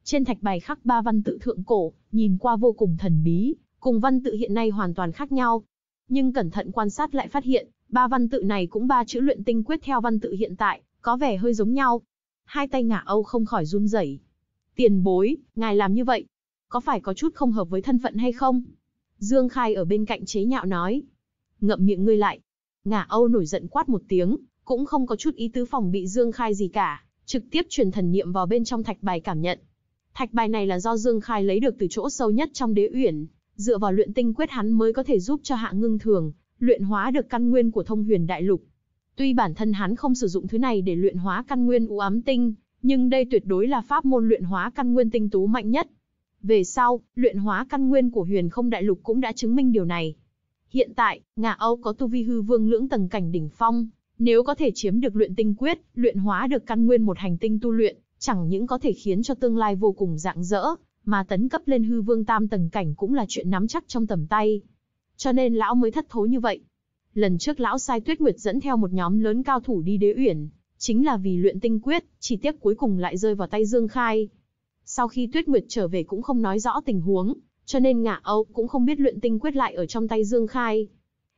Trên thạch bài khắc ba văn tự thượng cổ, nhìn qua vô cùng thần bí, cùng văn tự hiện nay hoàn toàn khác nhau. Nhưng cẩn thận quan sát lại phát hiện, ba văn tự này cũng ba chữ luyện tinh quyết theo văn tự hiện tại, có vẻ hơi giống nhau. Hai tay ngả Âu không khỏi run rẩy. Tiền bối, ngài làm như vậy, có phải có chút không hợp với thân phận hay không? Dương Khai ở bên cạnh chế nhạo nói. Ngậm miệng ngươi lại. Ngả Âu nổi giận quát một tiếng, cũng không có chút ý tứ phòng bị Dương Khai gì cả, trực tiếp truyền thần niệm vào bên trong thạch bài cảm nhận. Thạch bài này là do Dương Khai lấy được từ chỗ sâu nhất trong đế uyển, dựa vào luyện tinh quyết hắn mới có thể giúp cho hạ ngưng thường, luyện hóa được căn nguyên của thông huyền đại lục. Tuy bản thân hắn không sử dụng thứ này để luyện hóa căn nguyên u ám tinh, nhưng đây tuyệt đối là pháp môn luyện hóa căn nguyên tinh tú mạnh nhất. Về sau, luyện hóa căn nguyên của huyền không đại lục cũng đã chứng minh điều này. Hiện tại, Ngà Âu có tu vi hư vương lưỡng tầng cảnh đỉnh phong, nếu có thể chiếm được luyện tinh quyết, luyện hóa được căn nguyên một hành tinh tu luyện, chẳng những có thể khiến cho tương lai vô cùng rạng rỡ, mà tấn cấp lên hư vương tam tầng cảnh cũng là chuyện nắm chắc trong tầm tay. Cho nên lão mới thất thố như vậy. Lần trước lão sai Tuyết Nguyệt dẫn theo một nhóm lớn cao thủ đi đế uyển, chính là vì luyện tinh quyết, chỉ tiếc cuối cùng lại rơi vào tay Dương Khai. Sau khi Tuyết Nguyệt trở về cũng không nói rõ tình huống, cho nên Ngạ Âu cũng không biết luyện tinh quyết lại ở trong tay Dương Khai.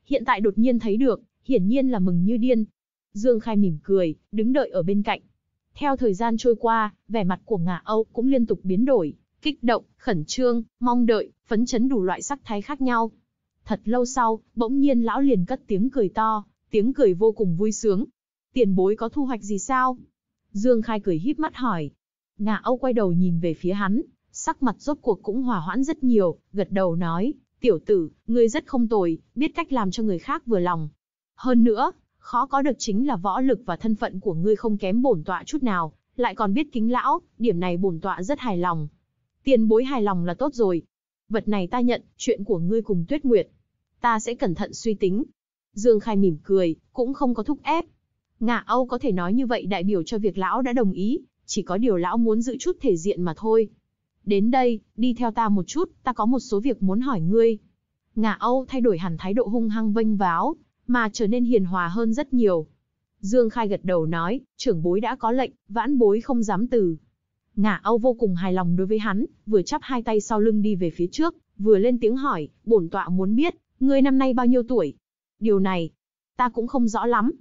Hiện tại đột nhiên thấy được, hiển nhiên là mừng như điên. Dương Khai mỉm cười, đứng đợi ở bên cạnh. Theo thời gian trôi qua, vẻ mặt của ngạ Âu cũng liên tục biến đổi, kích động, khẩn trương, mong đợi, phấn chấn đủ loại sắc thái khác nhau. Thật lâu sau, bỗng nhiên lão liền cất tiếng cười to, tiếng cười vô cùng vui sướng. Tiền bối có thu hoạch gì sao? Dương Khai cười híp mắt hỏi. Ngạ Âu quay đầu nhìn về phía hắn, sắc mặt rốt cuộc cũng hòa hoãn rất nhiều, gật đầu nói, tiểu tử, ngươi rất không tồi, biết cách làm cho người khác vừa lòng. Hơn nữa, khó có được chính là võ lực và thân phận của ngươi không kém bổn tọa chút nào, lại còn biết kính lão, điểm này bổn tọa rất hài lòng. Tiền bối hài lòng là tốt rồi. Vật này ta nhận, chuyện của ngươi cùng tuyết nguyệt. Ta sẽ cẩn thận suy tính. Dương Khai mỉm cười, cũng không có thúc ép. Ngạ Âu có thể nói như vậy đại biểu cho việc lão đã đồng ý, chỉ có điều lão muốn giữ chút thể diện mà thôi. Đến đây, đi theo ta một chút, ta có một số việc muốn hỏi ngươi. Ngà Âu thay đổi hẳn thái độ hung hăng vênh váo, mà trở nên hiền hòa hơn rất nhiều. Dương Khai gật đầu nói, trưởng bối đã có lệnh, vãn bối không dám từ. Ngà Âu vô cùng hài lòng đối với hắn, vừa chắp hai tay sau lưng đi về phía trước, vừa lên tiếng hỏi, bổn tọa muốn biết, ngươi năm nay bao nhiêu tuổi? Điều này, ta cũng không rõ lắm.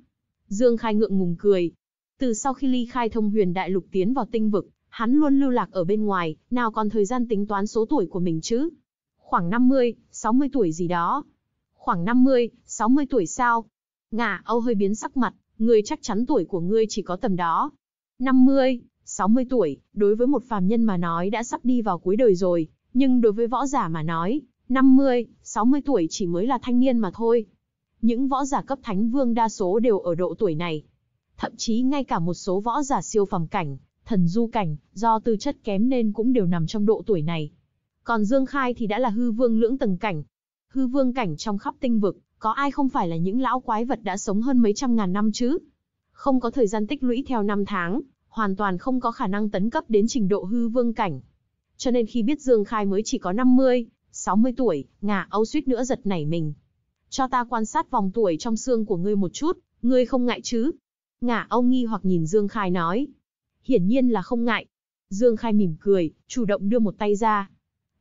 Dương Khai ngượng ngùng cười, từ sau khi ly khai thông huyền đại lục tiến vào tinh vực, hắn luôn lưu lạc ở bên ngoài, nào còn thời gian tính toán số tuổi của mình chứ? Khoảng 50, 60 tuổi gì đó. Khoảng 50, 60 tuổi sao? Ngà Âu hơi biến sắc mặt, người chắc chắn tuổi của ngươi chỉ có tầm đó. 50, 60 tuổi, đối với một phàm nhân mà nói đã sắp đi vào cuối đời rồi, nhưng đối với võ giả mà nói, 50, 60 tuổi chỉ mới là thanh niên mà thôi. Những võ giả cấp thánh vương đa số đều ở độ tuổi này, thậm chí ngay cả một số võ giả siêu phẩm cảnh, thần du cảnh, do tư chất kém nên cũng đều nằm trong độ tuổi này. Còn Dương Khai thì đã là hư vương lưỡng tầng cảnh. Hư vương cảnh trong khắp tinh vực, có ai không phải là những lão quái vật đã sống hơn mấy trăm ngàn năm chứ? Không có thời gian tích lũy theo năm tháng, hoàn toàn không có khả năng tấn cấp đến trình độ hư vương cảnh. Cho nên khi biết Dương Khai mới chỉ có 50, 60 tuổi, ngả Âu suýt nữa giật nảy mình. Cho ta quan sát vòng tuổi trong xương của ngươi một chút, ngươi không ngại chứ? Ngả ông nghi hoặc nhìn Dương Khai nói. Hiển nhiên là không ngại. Dương Khai mỉm cười, chủ động đưa một tay ra.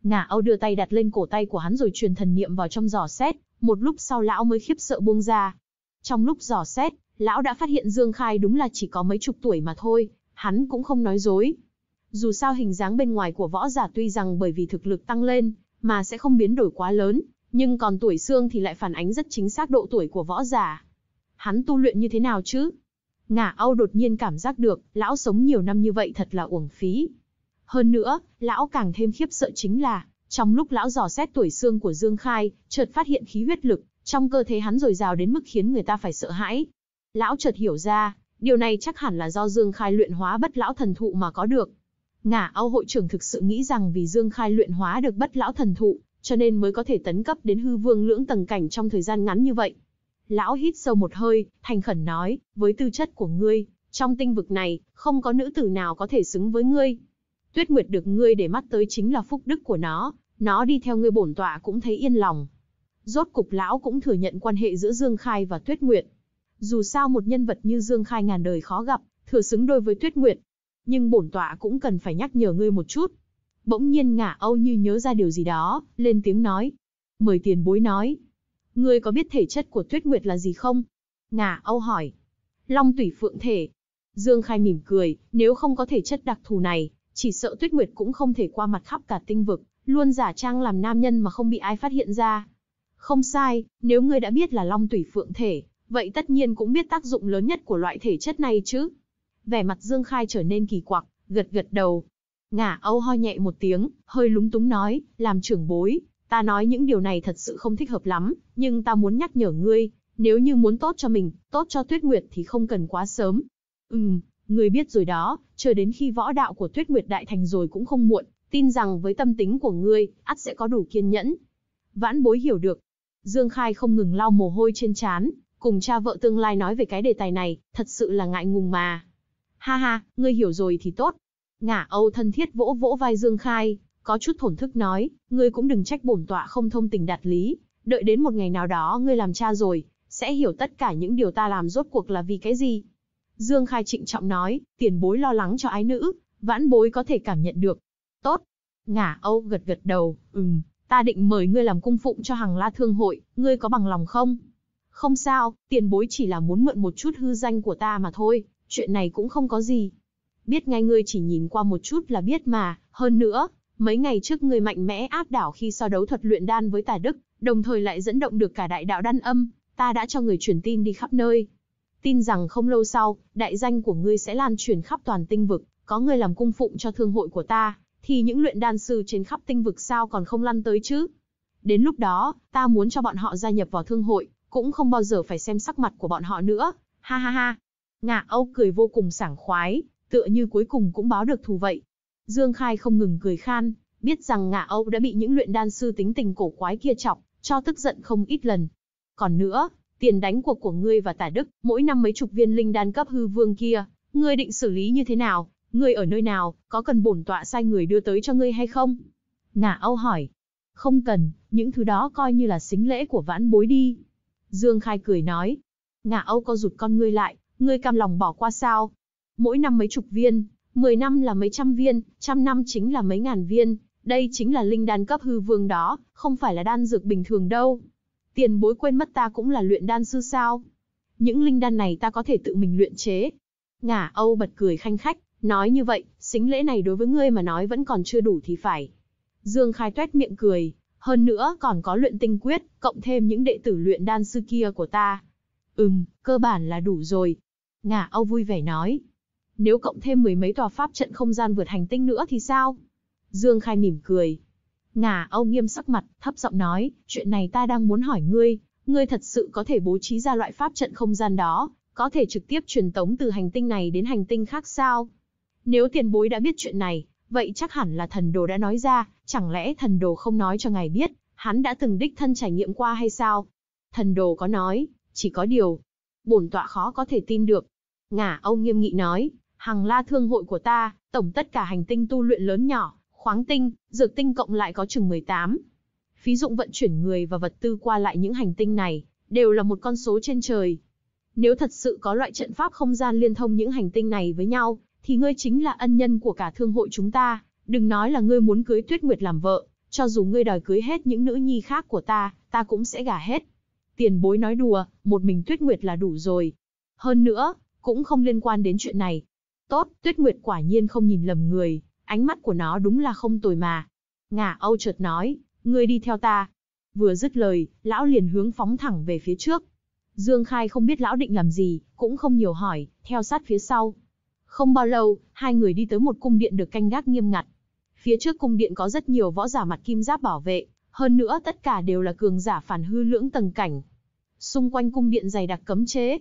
Ngả Âu đưa tay đặt lên cổ tay của hắn rồi truyền thần niệm vào trong giỏ xét, một lúc sau lão mới khiếp sợ buông ra. Trong lúc giỏ xét, lão đã phát hiện Dương Khai đúng là chỉ có mấy chục tuổi mà thôi, hắn cũng không nói dối. Dù sao hình dáng bên ngoài của võ giả tuy rằng bởi vì thực lực tăng lên, mà sẽ không biến đổi quá lớn, nhưng còn tuổi xương thì lại phản ánh rất chính xác độ tuổi của võ giả. Hắn tu luyện như thế nào chứ? Ngả Âu đột nhiên cảm giác được, lão sống nhiều năm như vậy thật là uổng phí. Hơn nữa, lão càng thêm khiếp sợ chính là, trong lúc lão dò xét tuổi xương của Dương Khai, chợt phát hiện khí huyết lực trong cơ thể hắn dồi dào đến mức khiến người ta phải sợ hãi. Lão chợt hiểu ra, điều này chắc hẳn là do Dương Khai luyện hóa bất lão thần thụ mà có được. Ngả Âu hội trưởng thực sự nghĩ rằng vì Dương Khai luyện hóa được bất lão thần thụ, cho nên mới có thể tấn cấp đến hư vương lưỡng tầng cảnh trong thời gian ngắn như vậy. Lão hít sâu một hơi, thành khẩn nói, với tư chất của ngươi, trong tinh vực này, không có nữ tử nào có thể xứng với ngươi. Tuyết Nguyệt được ngươi để mắt tới chính là phúc đức của nó, nó đi theo ngươi bổn tọa cũng thấy yên lòng. Rốt cục lão cũng thừa nhận quan hệ giữa Dương Khai và Tuyết Nguyệt. Dù sao một nhân vật như Dương Khai ngàn đời khó gặp, thừa xứng đôi với Tuyết Nguyệt. Nhưng bổn tọa cũng cần phải nhắc nhở ngươi một chút. Bỗng nhiên ngả Âu như nhớ ra điều gì đó, lên tiếng nói. Mời tiền bối nói, Ngươi có biết thể chất của Tuyết Nguyệt là gì không? Ngà Âu hỏi. Long tủy phượng thể. Dương Khai mỉm cười, nếu không có thể chất đặc thù này, chỉ sợ Tuyết Nguyệt cũng không thể qua mặt khắp cả tinh vực, luôn giả trang làm nam nhân mà không bị ai phát hiện ra. Không sai, nếu ngươi đã biết là long tủy phượng thể, vậy tất nhiên cũng biết tác dụng lớn nhất của loại thể chất này chứ. Vẻ mặt Dương Khai trở nên kỳ quặc, gật gật đầu. Ngả Âu ho nhẹ một tiếng, hơi lúng túng nói, làm trưởng bối, Ta nói những điều này thật sự không thích hợp lắm, nhưng ta muốn nhắc nhở ngươi, nếu như muốn tốt cho mình, tốt cho Tuyết Nguyệt thì không cần quá sớm. Ừm, ngươi biết rồi đó, chờ đến khi võ đạo của Tuyết Nguyệt đại thành rồi cũng không muộn, tin rằng với tâm tính của ngươi, ắt sẽ có đủ kiên nhẫn. Vãn bối hiểu được. Dương Khai không ngừng lau mồ hôi trên trán, cùng cha vợ tương lai nói về cái đề tài này, thật sự là ngại ngùng mà. Ha ha, ngươi hiểu rồi thì tốt. Ngả Âu thân thiết vỗ vỗ vai Dương Khai, có chút thổn thức nói, ngươi cũng đừng trách bổn tọa không thông tình đạt lý, đợi đến một ngày nào đó ngươi làm cha rồi, sẽ hiểu tất cả những điều ta làm rốt cuộc là vì cái gì. Dương Khai trịnh trọng nói, tiền bối lo lắng cho ái nữ, vãn bối có thể cảm nhận được. Tốt. Ngả Âu gật gật đầu, ừm, ta định mời ngươi làm cung phụng cho hàng la thương hội, ngươi có bằng lòng không? Không sao, tiền bối chỉ là muốn mượn một chút hư danh của ta mà thôi, chuyện này cũng không có gì. Biết ngay ngươi chỉ nhìn qua một chút là biết mà, hơn nữa, Mấy ngày trước người mạnh mẽ áp đảo khi so đấu thuật luyện đan với tà đức, đồng thời lại dẫn động được cả đại đạo đan âm, ta đã cho người truyền tin đi khắp nơi. Tin rằng không lâu sau, đại danh của ngươi sẽ lan truyền khắp toàn tinh vực, có ngươi làm cung phụng cho thương hội của ta, thì những luyện đan sư trên khắp tinh vực sao còn không lăn tới chứ? Đến lúc đó, ta muốn cho bọn họ gia nhập vào thương hội, cũng không bao giờ phải xem sắc mặt của bọn họ nữa. Ha ha ha. Ngạ Âu cười vô cùng sảng khoái, tựa như cuối cùng cũng báo được thù vậy. Dương Khai không ngừng cười khan, biết rằng ngạ Âu đã bị những luyện đan sư tính tình cổ quái kia chọc, cho tức giận không ít lần. Còn nữa, tiền đánh cuộc của ngươi và tả Đức, mỗi năm mấy chục viên linh đan cấp hư vương kia, ngươi định xử lý như thế nào, ngươi ở nơi nào, có cần bổn tọa sai người đưa tới cho ngươi hay không? Ngạ Âu hỏi. Không cần, những thứ đó coi như là xính lễ của vãn bối đi. Dương Khai cười nói. Ngạ Âu co rụt con ngươi lại, ngươi cam lòng bỏ qua sao? Mỗi năm mấy chục viên, 10 năm là mấy trăm viên, trăm năm chính là mấy ngàn viên, đây chính là linh đan cấp hư vương đó, không phải là đan dược bình thường đâu. Tiền bối quên mất ta cũng là luyện đan sư sao? Những linh đan này ta có thể tự mình luyện chế. Ngả Âu bật cười khanh khách, nói như vậy, xính lễ này đối với ngươi mà nói vẫn còn chưa đủ thì phải. Dương Khai tuét miệng cười, hơn nữa còn có luyện tinh quyết, cộng thêm những đệ tử luyện đan sư kia của ta. Ừm, cơ bản là đủ rồi. Ngả Âu vui vẻ nói, nếu cộng thêm mười mấy tòa pháp trận không gian vượt hành tinh nữa thì sao? Dương Khai mỉm cười. Ngả Âu nghiêm sắc mặt, thấp giọng nói, chuyện này ta đang muốn hỏi ngươi, ngươi thật sự có thể bố trí ra loại pháp trận không gian đó, có thể trực tiếp truyền tống từ hành tinh này đến hành tinh khác sao? Nếu tiền bối đã biết chuyện này, vậy chắc hẳn là thần đồ đã nói ra, chẳng lẽ thần đồ không nói cho ngài biết, hắn đã từng đích thân trải nghiệm qua hay sao? Thần đồ có nói, chỉ có điều, bổn tọa khó có thể tin được. Ngả Âu nghiêm nghị nói, hàng la thương hội của ta, tổng tất cả hành tinh tu luyện lớn nhỏ, khoáng tinh, dược tinh cộng lại có chừng 18. Phí dụng vận chuyển người và vật tư qua lại những hành tinh này, đều là một con số trên trời. Nếu thật sự có loại trận pháp không gian liên thông những hành tinh này với nhau, thì ngươi chính là ân nhân của cả thương hội chúng ta. Đừng nói là ngươi muốn cưới Tuyết Nguyệt làm vợ, cho dù ngươi đòi cưới hết những nữ nhi khác của ta, ta cũng sẽ gả hết. Tiền bối nói đùa, một mình Tuyết Nguyệt là đủ rồi. Hơn nữa, cũng không liên quan đến chuyện này, Tốt, Tuyết Nguyệt quả nhiên không nhìn lầm người, ánh mắt của nó đúng là không tồi mà. Ngả Âu chợt nói, ngươi đi theo ta. Vừa dứt lời, lão liền hướng phóng thẳng về phía trước. Dương Khai không biết lão định làm gì, cũng không nhiều hỏi, theo sát phía sau. Không bao lâu, hai người đi tới một cung điện được canh gác nghiêm ngặt. Phía trước cung điện có rất nhiều võ giả mặt kim giáp bảo vệ, hơn nữa tất cả đều là cường giả phản hư lưỡng tầng cảnh. Xung quanh cung điện dày đặc cấm chế,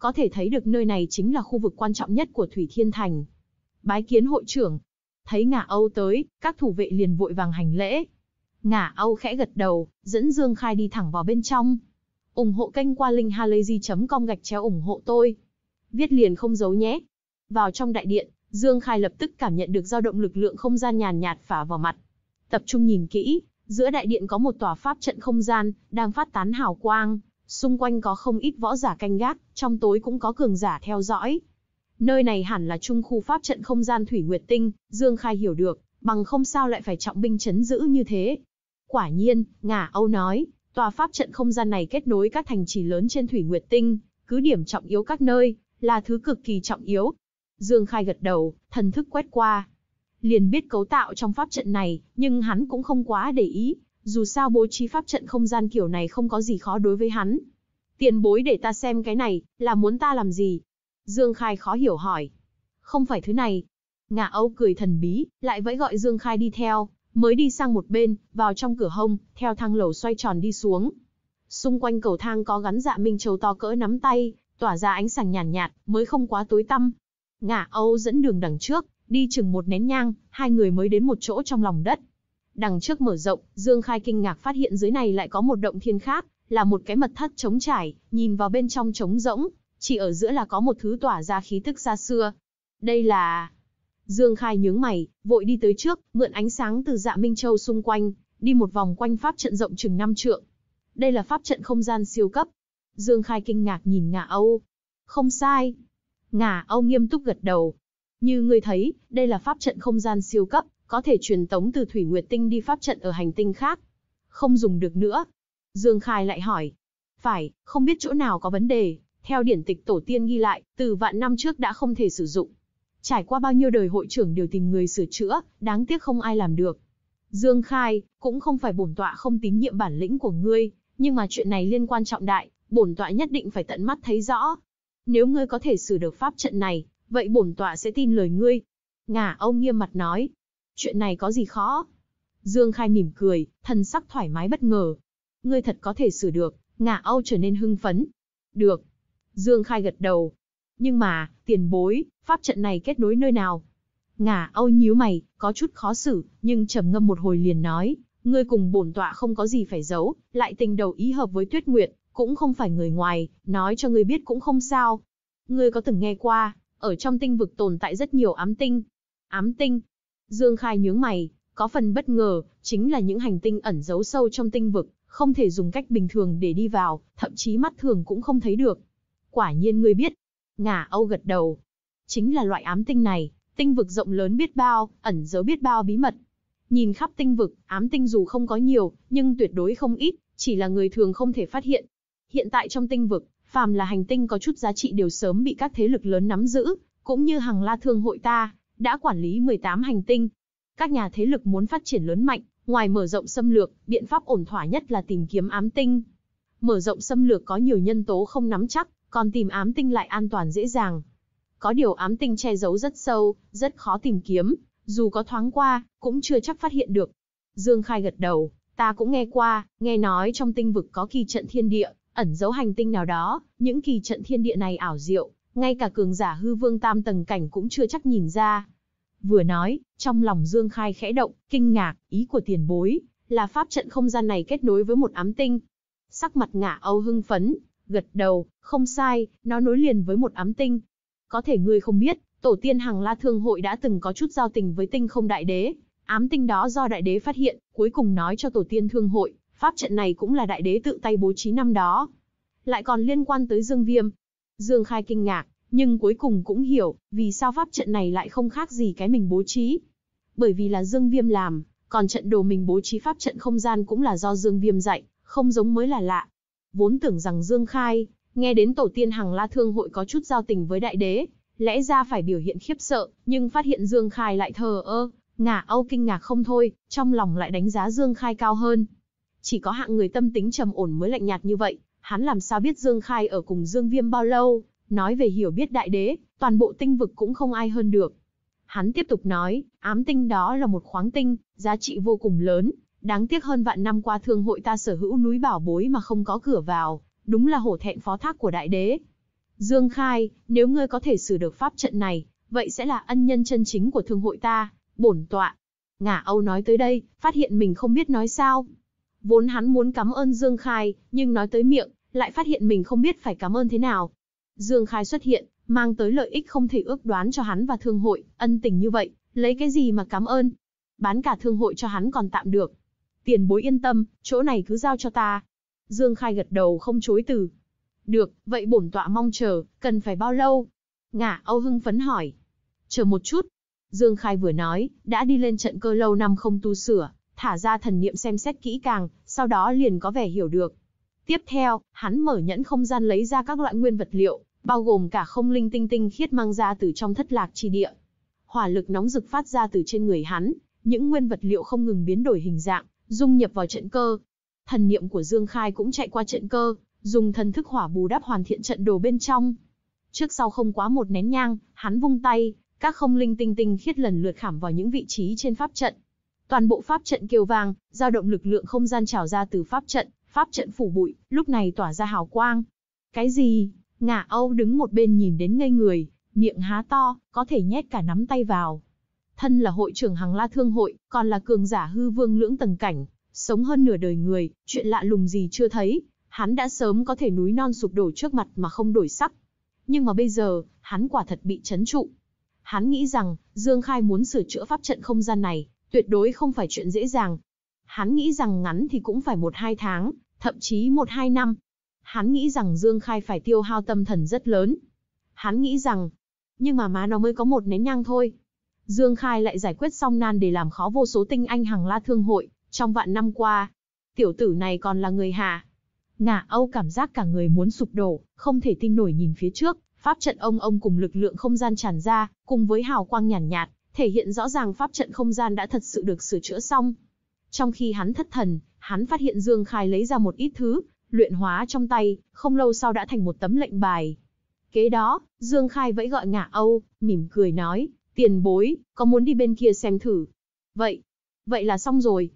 có thể thấy được nơi này chính là khu vực quan trọng nhất của Thủy Thiên Thành. Bái kiến hội trưởng. Thấy ngả Âu tới, các thủ vệ liền vội vàng hành lễ. Ngả Âu khẽ gật đầu, dẫn Dương Khai đi thẳng vào bên trong. ủng hộ kênh qua linkhalazy.com gạch chéo ủng hộ tôi. Viết liền không giấu nhé. Vào trong đại điện, Dương Khai lập tức cảm nhận được dao động lực lượng không gian nhàn nhạt phả vào mặt. Tập trung nhìn kỹ, giữa đại điện có một tòa pháp trận không gian, đang phát tán hào quang. Xung quanh có không ít võ giả canh gác, trong tối cũng có cường giả theo dõi. Nơi này hẳn là trung khu pháp trận không gian Thủy Nguyệt Tinh, Dương Khai hiểu được, bằng không sao lại phải trọng binh chấn giữ như thế. Quả nhiên, Ngả Âu nói, tòa pháp trận không gian này kết nối các thành trì lớn trên Thủy Nguyệt Tinh, cứ điểm trọng yếu các nơi, là thứ cực kỳ trọng yếu. Dương Khai gật đầu, thần thức quét qua. Liền biết cấu tạo trong pháp trận này, nhưng hắn cũng không quá để ý, dù sao bố trí pháp trận không gian kiểu này không có gì khó đối với hắn. Tiền bối để ta xem cái này, là muốn ta làm gì? Dương Khai khó hiểu hỏi. Không phải thứ này. Ngạ Âu cười thần bí, lại vẫy gọi Dương Khai đi theo, mới đi sang một bên, vào trong cửa hông, theo thang lầu xoay tròn đi xuống. Xung quanh cầu thang có gắn dạ minh châu to cỡ nắm tay, tỏa ra ánh sáng nhàn nhạt, nhạt, mới không quá tối tăm. Ngạ Âu dẫn đường đằng trước, đi chừng một nén nhang, hai người mới đến một chỗ trong lòng đất. Đằng trước mở rộng, Dương Khai kinh ngạc phát hiện dưới này lại có một động thiên khác, là một cái mật thất trống trải, nhìn vào bên trong trống rỗng, chỉ ở giữa là có một thứ tỏa ra khí tức xa xưa. Đây là... Dương Khai nhướng mày, vội đi tới trước, mượn ánh sáng từ dạ Minh Châu xung quanh, đi một vòng quanh pháp trận rộng chừng 5 trượng. Đây là pháp trận không gian siêu cấp. Dương Khai kinh ngạc nhìn ngả Âu. Không sai. Ngả Âu nghiêm túc gật đầu. Như ngươi thấy, đây là pháp trận không gian siêu cấp, có thể truyền tống từ Thủy Nguyệt Tinh đi pháp trận ở hành tinh khác. Không dùng được nữa. Dương Khai lại hỏi. Phải, không biết chỗ nào có vấn đề, theo điển tịch tổ tiên ghi lại, từ vạn năm trước đã không thể sử dụng. Trải qua bao nhiêu đời hội trưởng đều tìm người sửa chữa, đáng tiếc không ai làm được. Dương Khai, cũng không phải bổn tọa không tín nhiệm bản lĩnh của ngươi, nhưng mà chuyện này liên quan trọng đại, bổn tọa nhất định phải tận mắt thấy rõ. Nếu ngươi có thể xử được pháp trận này, vậy bổn tọa sẽ tin lời ngươi. Ngả ông nghiêm mặt nói chuyện này có gì khó? Dương Khai mỉm cười, thần sắc thoải mái bất ngờ. Ngươi thật có thể sửa được, ngả Âu trở nên hưng phấn. Được. Dương Khai gật đầu. Nhưng mà, tiền bối, pháp trận này kết nối nơi nào? Ngả Âu nhíu mày, có chút khó xử, nhưng trầm ngâm một hồi liền nói. Ngươi cùng bổn tọa không có gì phải giấu, lại tình đầu ý hợp với Tuyết Nguyệt, cũng không phải người ngoài, nói cho ngươi biết cũng không sao. Ngươi có từng nghe qua, ở trong tinh vực tồn tại rất nhiều ám tinh. Ám tinh, Dương Khai nhướng mày, có phần bất ngờ, chính là những hành tinh ẩn giấu sâu trong tinh vực, không thể dùng cách bình thường để đi vào, thậm chí mắt thường cũng không thấy được. Quả nhiên ngươi biết. Ngả Âu gật đầu. Chính là loại ám tinh này, tinh vực rộng lớn biết bao, ẩn giấu biết bao bí mật. Nhìn khắp tinh vực, ám tinh dù không có nhiều, nhưng tuyệt đối không ít, chỉ là người thường không thể phát hiện. Hiện tại trong tinh vực, phàm là hành tinh có chút giá trị đều sớm bị các thế lực lớn nắm giữ, cũng như hàng la thương hội ta, đã quản lý 18 hành tinh. Các nhà thế lực muốn phát triển lớn mạnh, ngoài mở rộng xâm lược, biện pháp ổn thỏa nhất là tìm kiếm ám tinh. Mở rộng xâm lược có nhiều nhân tố không nắm chắc, còn tìm ám tinh lại an toàn dễ dàng. Có điều ám tinh che giấu rất sâu, rất khó tìm kiếm, dù có thoáng qua, cũng chưa chắc phát hiện được. Dương Khai gật đầu, ta cũng nghe qua, nghe nói trong tinh vực có kỳ trận thiên địa, ẩn giấu hành tinh nào đó, những kỳ trận thiên địa này ảo diệu, ngay cả cường giả hư vương tam tầng cảnh cũng chưa chắc nhìn ra. Vừa nói, trong lòng Dương Khai khẽ động, kinh ngạc, ý của tiền bối, là pháp trận không gian này kết nối với một ám tinh. Sắc mặt ngả Âu hưng phấn, gật đầu, không sai, nó nối liền với một ám tinh. Có thể ngươi không biết, tổ tiên hàng la thương hội đã từng có chút giao tình với tinh không đại đế. Ám tinh đó do đại đế phát hiện, cuối cùng nói cho tổ tiên thương hội, pháp trận này cũng là đại đế tự tay bố trí năm đó. Lại còn liên quan tới Dương Viêm, Dương Khai kinh ngạc, nhưng cuối cùng cũng hiểu, vì sao pháp trận này lại không khác gì cái mình bố trí. Bởi vì là Dương Viêm làm, còn trận đồ mình bố trí pháp trận không gian cũng là do Dương Viêm dạy, không giống mới là lạ. Vốn tưởng rằng Dương Khai, nghe đến tổ tiên hàng la thương hội có chút giao tình với đại đế, lẽ ra phải biểu hiện khiếp sợ, nhưng phát hiện Dương Khai lại thờ ơ, ngả âu kinh ngạc không thôi, trong lòng lại đánh giá Dương Khai cao hơn. Chỉ có hạng người tâm tính trầm ổn mới lạnh nhạt như vậy, hắn làm sao biết Dương Khai ở cùng Dương Viêm bao lâu, nói về hiểu biết đại đế, toàn bộ tinh vực cũng không ai hơn được. Hắn tiếp tục nói, ám tinh đó là một khoáng tinh, giá trị vô cùng lớn, đáng tiếc hơn vạn năm qua thương hội ta sở hữu núi bảo bối mà không có cửa vào, đúng là hổ thẹn phó thác của đại đế. Dương Khai, nếu ngươi có thể xử được pháp trận này, vậy sẽ là ân nhân chân chính của thương hội ta, bổn tọa. Ngả Âu nói tới đây, phát hiện mình không biết nói sao. Vốn hắn muốn cảm ơn Dương Khai, nhưng nói tới miệng, lại phát hiện mình không biết phải cảm ơn thế nào. Dương Khai xuất hiện, mang tới lợi ích không thể ước đoán cho hắn và thương hội, ân tình như vậy, lấy cái gì mà cảm ơn. Bán cả thương hội cho hắn còn tạm được. Tiền bối yên tâm, chỗ này cứ giao cho ta. Dương Khai gật đầu không chối từ. Được, vậy bổn tọa mong chờ, cần phải bao lâu? Ngả Âu hưng phấn hỏi. Chờ một chút. Dương Khai vừa nói, đã đi lên trận cơ lâu năm không tu sửa, thả ra thần niệm xem xét kỹ càng, sau đó liền có vẻ hiểu được. Tiếp theo, hắn mở nhẫn không gian lấy ra các loại nguyên vật liệu, bao gồm cả không linh tinh tinh khiết mang ra từ trong thất lạc chi địa. Hỏa lực nóng rực phát ra từ trên người hắn, những nguyên vật liệu không ngừng biến đổi hình dạng, dung nhập vào trận cơ. Thần niệm của Dương Khai cũng chạy qua trận cơ, dùng thần thức hỏa bù đắp hoàn thiện trận đồ bên trong. Trước sau không quá một nén nhang, hắn vung tay, các không linh tinh tinh khiết lần lượt khảm vào những vị trí trên pháp trận. Toàn bộ pháp trận kêu vàng, dao động lực lượng không gian trào ra từ pháp trận, pháp trận phủ bụi, lúc này tỏa ra hào quang. Cái gì? ngạ Âu đứng một bên nhìn đến ngây người, miệng há to, có thể nhét cả nắm tay vào. Thân là hội trưởng hàng la thương hội, còn là cường giả hư vương lưỡng tầng cảnh, sống hơn nửa đời người, chuyện lạ lùng gì chưa thấy, hắn đã sớm có thể núi non sụp đổ trước mặt mà không đổi sắc. Nhưng mà bây giờ, hắn quả thật bị chấn trụ. Hắn nghĩ rằng, Dương Khai muốn sửa chữa pháp trận không gian này, tuyệt đối không phải chuyện dễ dàng. Hắn nghĩ rằng ngắn thì cũng phải một hai tháng, thậm chí một hai năm. Hắn nghĩ rằng Dương Khai phải tiêu hao tâm thần rất lớn. Hắn nghĩ rằng, nhưng mà má nó mới có một nén nhang thôi. Dương Khai lại giải quyết xong nan để làm khó vô số tinh anh hàng la thương hội, trong vạn năm qua. Tiểu tử này còn là người hạ. Ngạ Âu cảm giác cả người muốn sụp đổ, không thể tin nổi nhìn phía trước, pháp trận ông ông cùng lực lượng không gian tràn ra, cùng với hào quang nhàn nhạt, nhạt, thể hiện rõ ràng pháp trận không gian đã thật sự được sửa chữa xong. Trong khi hắn thất thần, hắn phát hiện Dương Khai lấy ra một ít thứ, luyện hóa trong tay, không lâu sau đã thành một tấm lệnh bài. Kế đó, Dương Khai vẫy gọi ngả Âu, mỉm cười nói, tiền bối, có muốn đi bên kia xem thử? Vậy, vậy là xong rồi.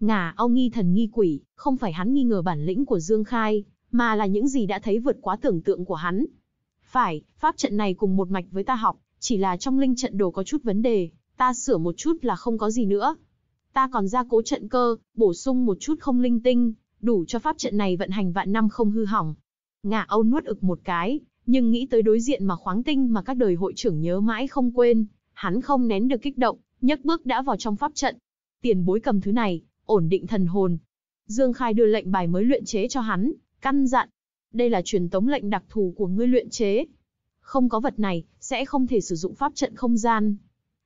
ngà Âu nghi thần nghi quỷ, không phải hắn nghi ngờ bản lĩnh của Dương Khai, mà là những gì đã thấy vượt quá tưởng tượng của hắn. Phải, pháp trận này cùng một mạch với ta học, chỉ là trong linh trận đồ có chút vấn đề, ta sửa một chút là không có gì nữa. Ta còn gia cố trận cơ, bổ sung một chút không linh tinh, đủ cho pháp trận này vận hành vạn năm không hư hỏng. Ngà Âu nuốt ực một cái, nhưng nghĩ tới đối diện mà khoáng tinh mà các đời hội trưởng nhớ mãi không quên, hắn không nén được kích động, nhấc bước đã vào trong pháp trận. Tiền bối cầm thứ này, ổn định thần hồn. Dương Khai đưa lệnh bài mới luyện chế cho hắn, căn dặn. Đây là truyền tống lệnh đặc thù của ngươi luyện chế. Không có vật này, sẽ không thể sử dụng pháp trận không gian.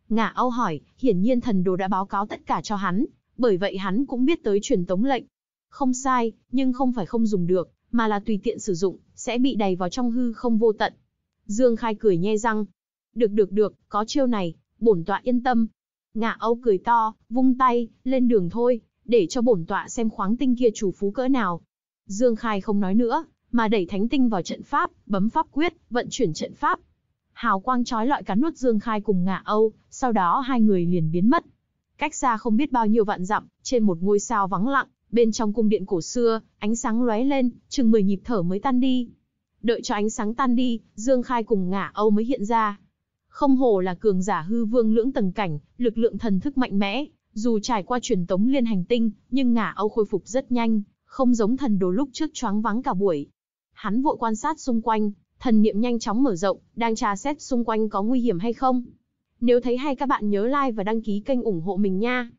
Ngả Âu hỏi, hiển nhiên thần đồ đã báo cáo tất cả cho hắn, bởi vậy hắn cũng biết tới truyền tống lệnh. Không sai, nhưng không phải không dùng được, mà là tùy tiện sử dụng, sẽ bị đầy vào trong hư không vô tận. Dương Khai cười nhe răng. Được được được, có chiêu này, bổn tọa yên tâm. Ngạ Âu cười to, vung tay, lên đường thôi, để cho bổn tọa xem khoáng tinh kia chủ phú cỡ nào. Dương Khai không nói nữa, mà đẩy thánh tinh vào trận pháp, bấm pháp quyết, vận chuyển trận pháp hào quang trói lọi cắn nuốt Dương Khai cùng Ngạ Âu, sau đó hai người liền biến mất. Cách xa không biết bao nhiêu vạn dặm, trên một ngôi sao vắng lặng, bên trong cung điện cổ xưa, ánh sáng lóe lên, chừng 10 nhịp thở mới tan đi. Đợi cho ánh sáng tan đi, Dương Khai cùng Ngạ Âu mới hiện ra. Không hồ là cường giả hư vương lưỡng tầng cảnh, lực lượng thần thức mạnh mẽ, dù trải qua truyền tống liên hành tinh, nhưng Ngạ Âu khôi phục rất nhanh, không giống thần đồ lúc trước choáng vắng cả buổi. Hắn vội quan sát xung quanh, Thần niệm nhanh chóng mở rộng, đang tra xét xung quanh có nguy hiểm hay không. Nếu thấy hay các bạn nhớ like và đăng ký kênh ủng hộ mình nha.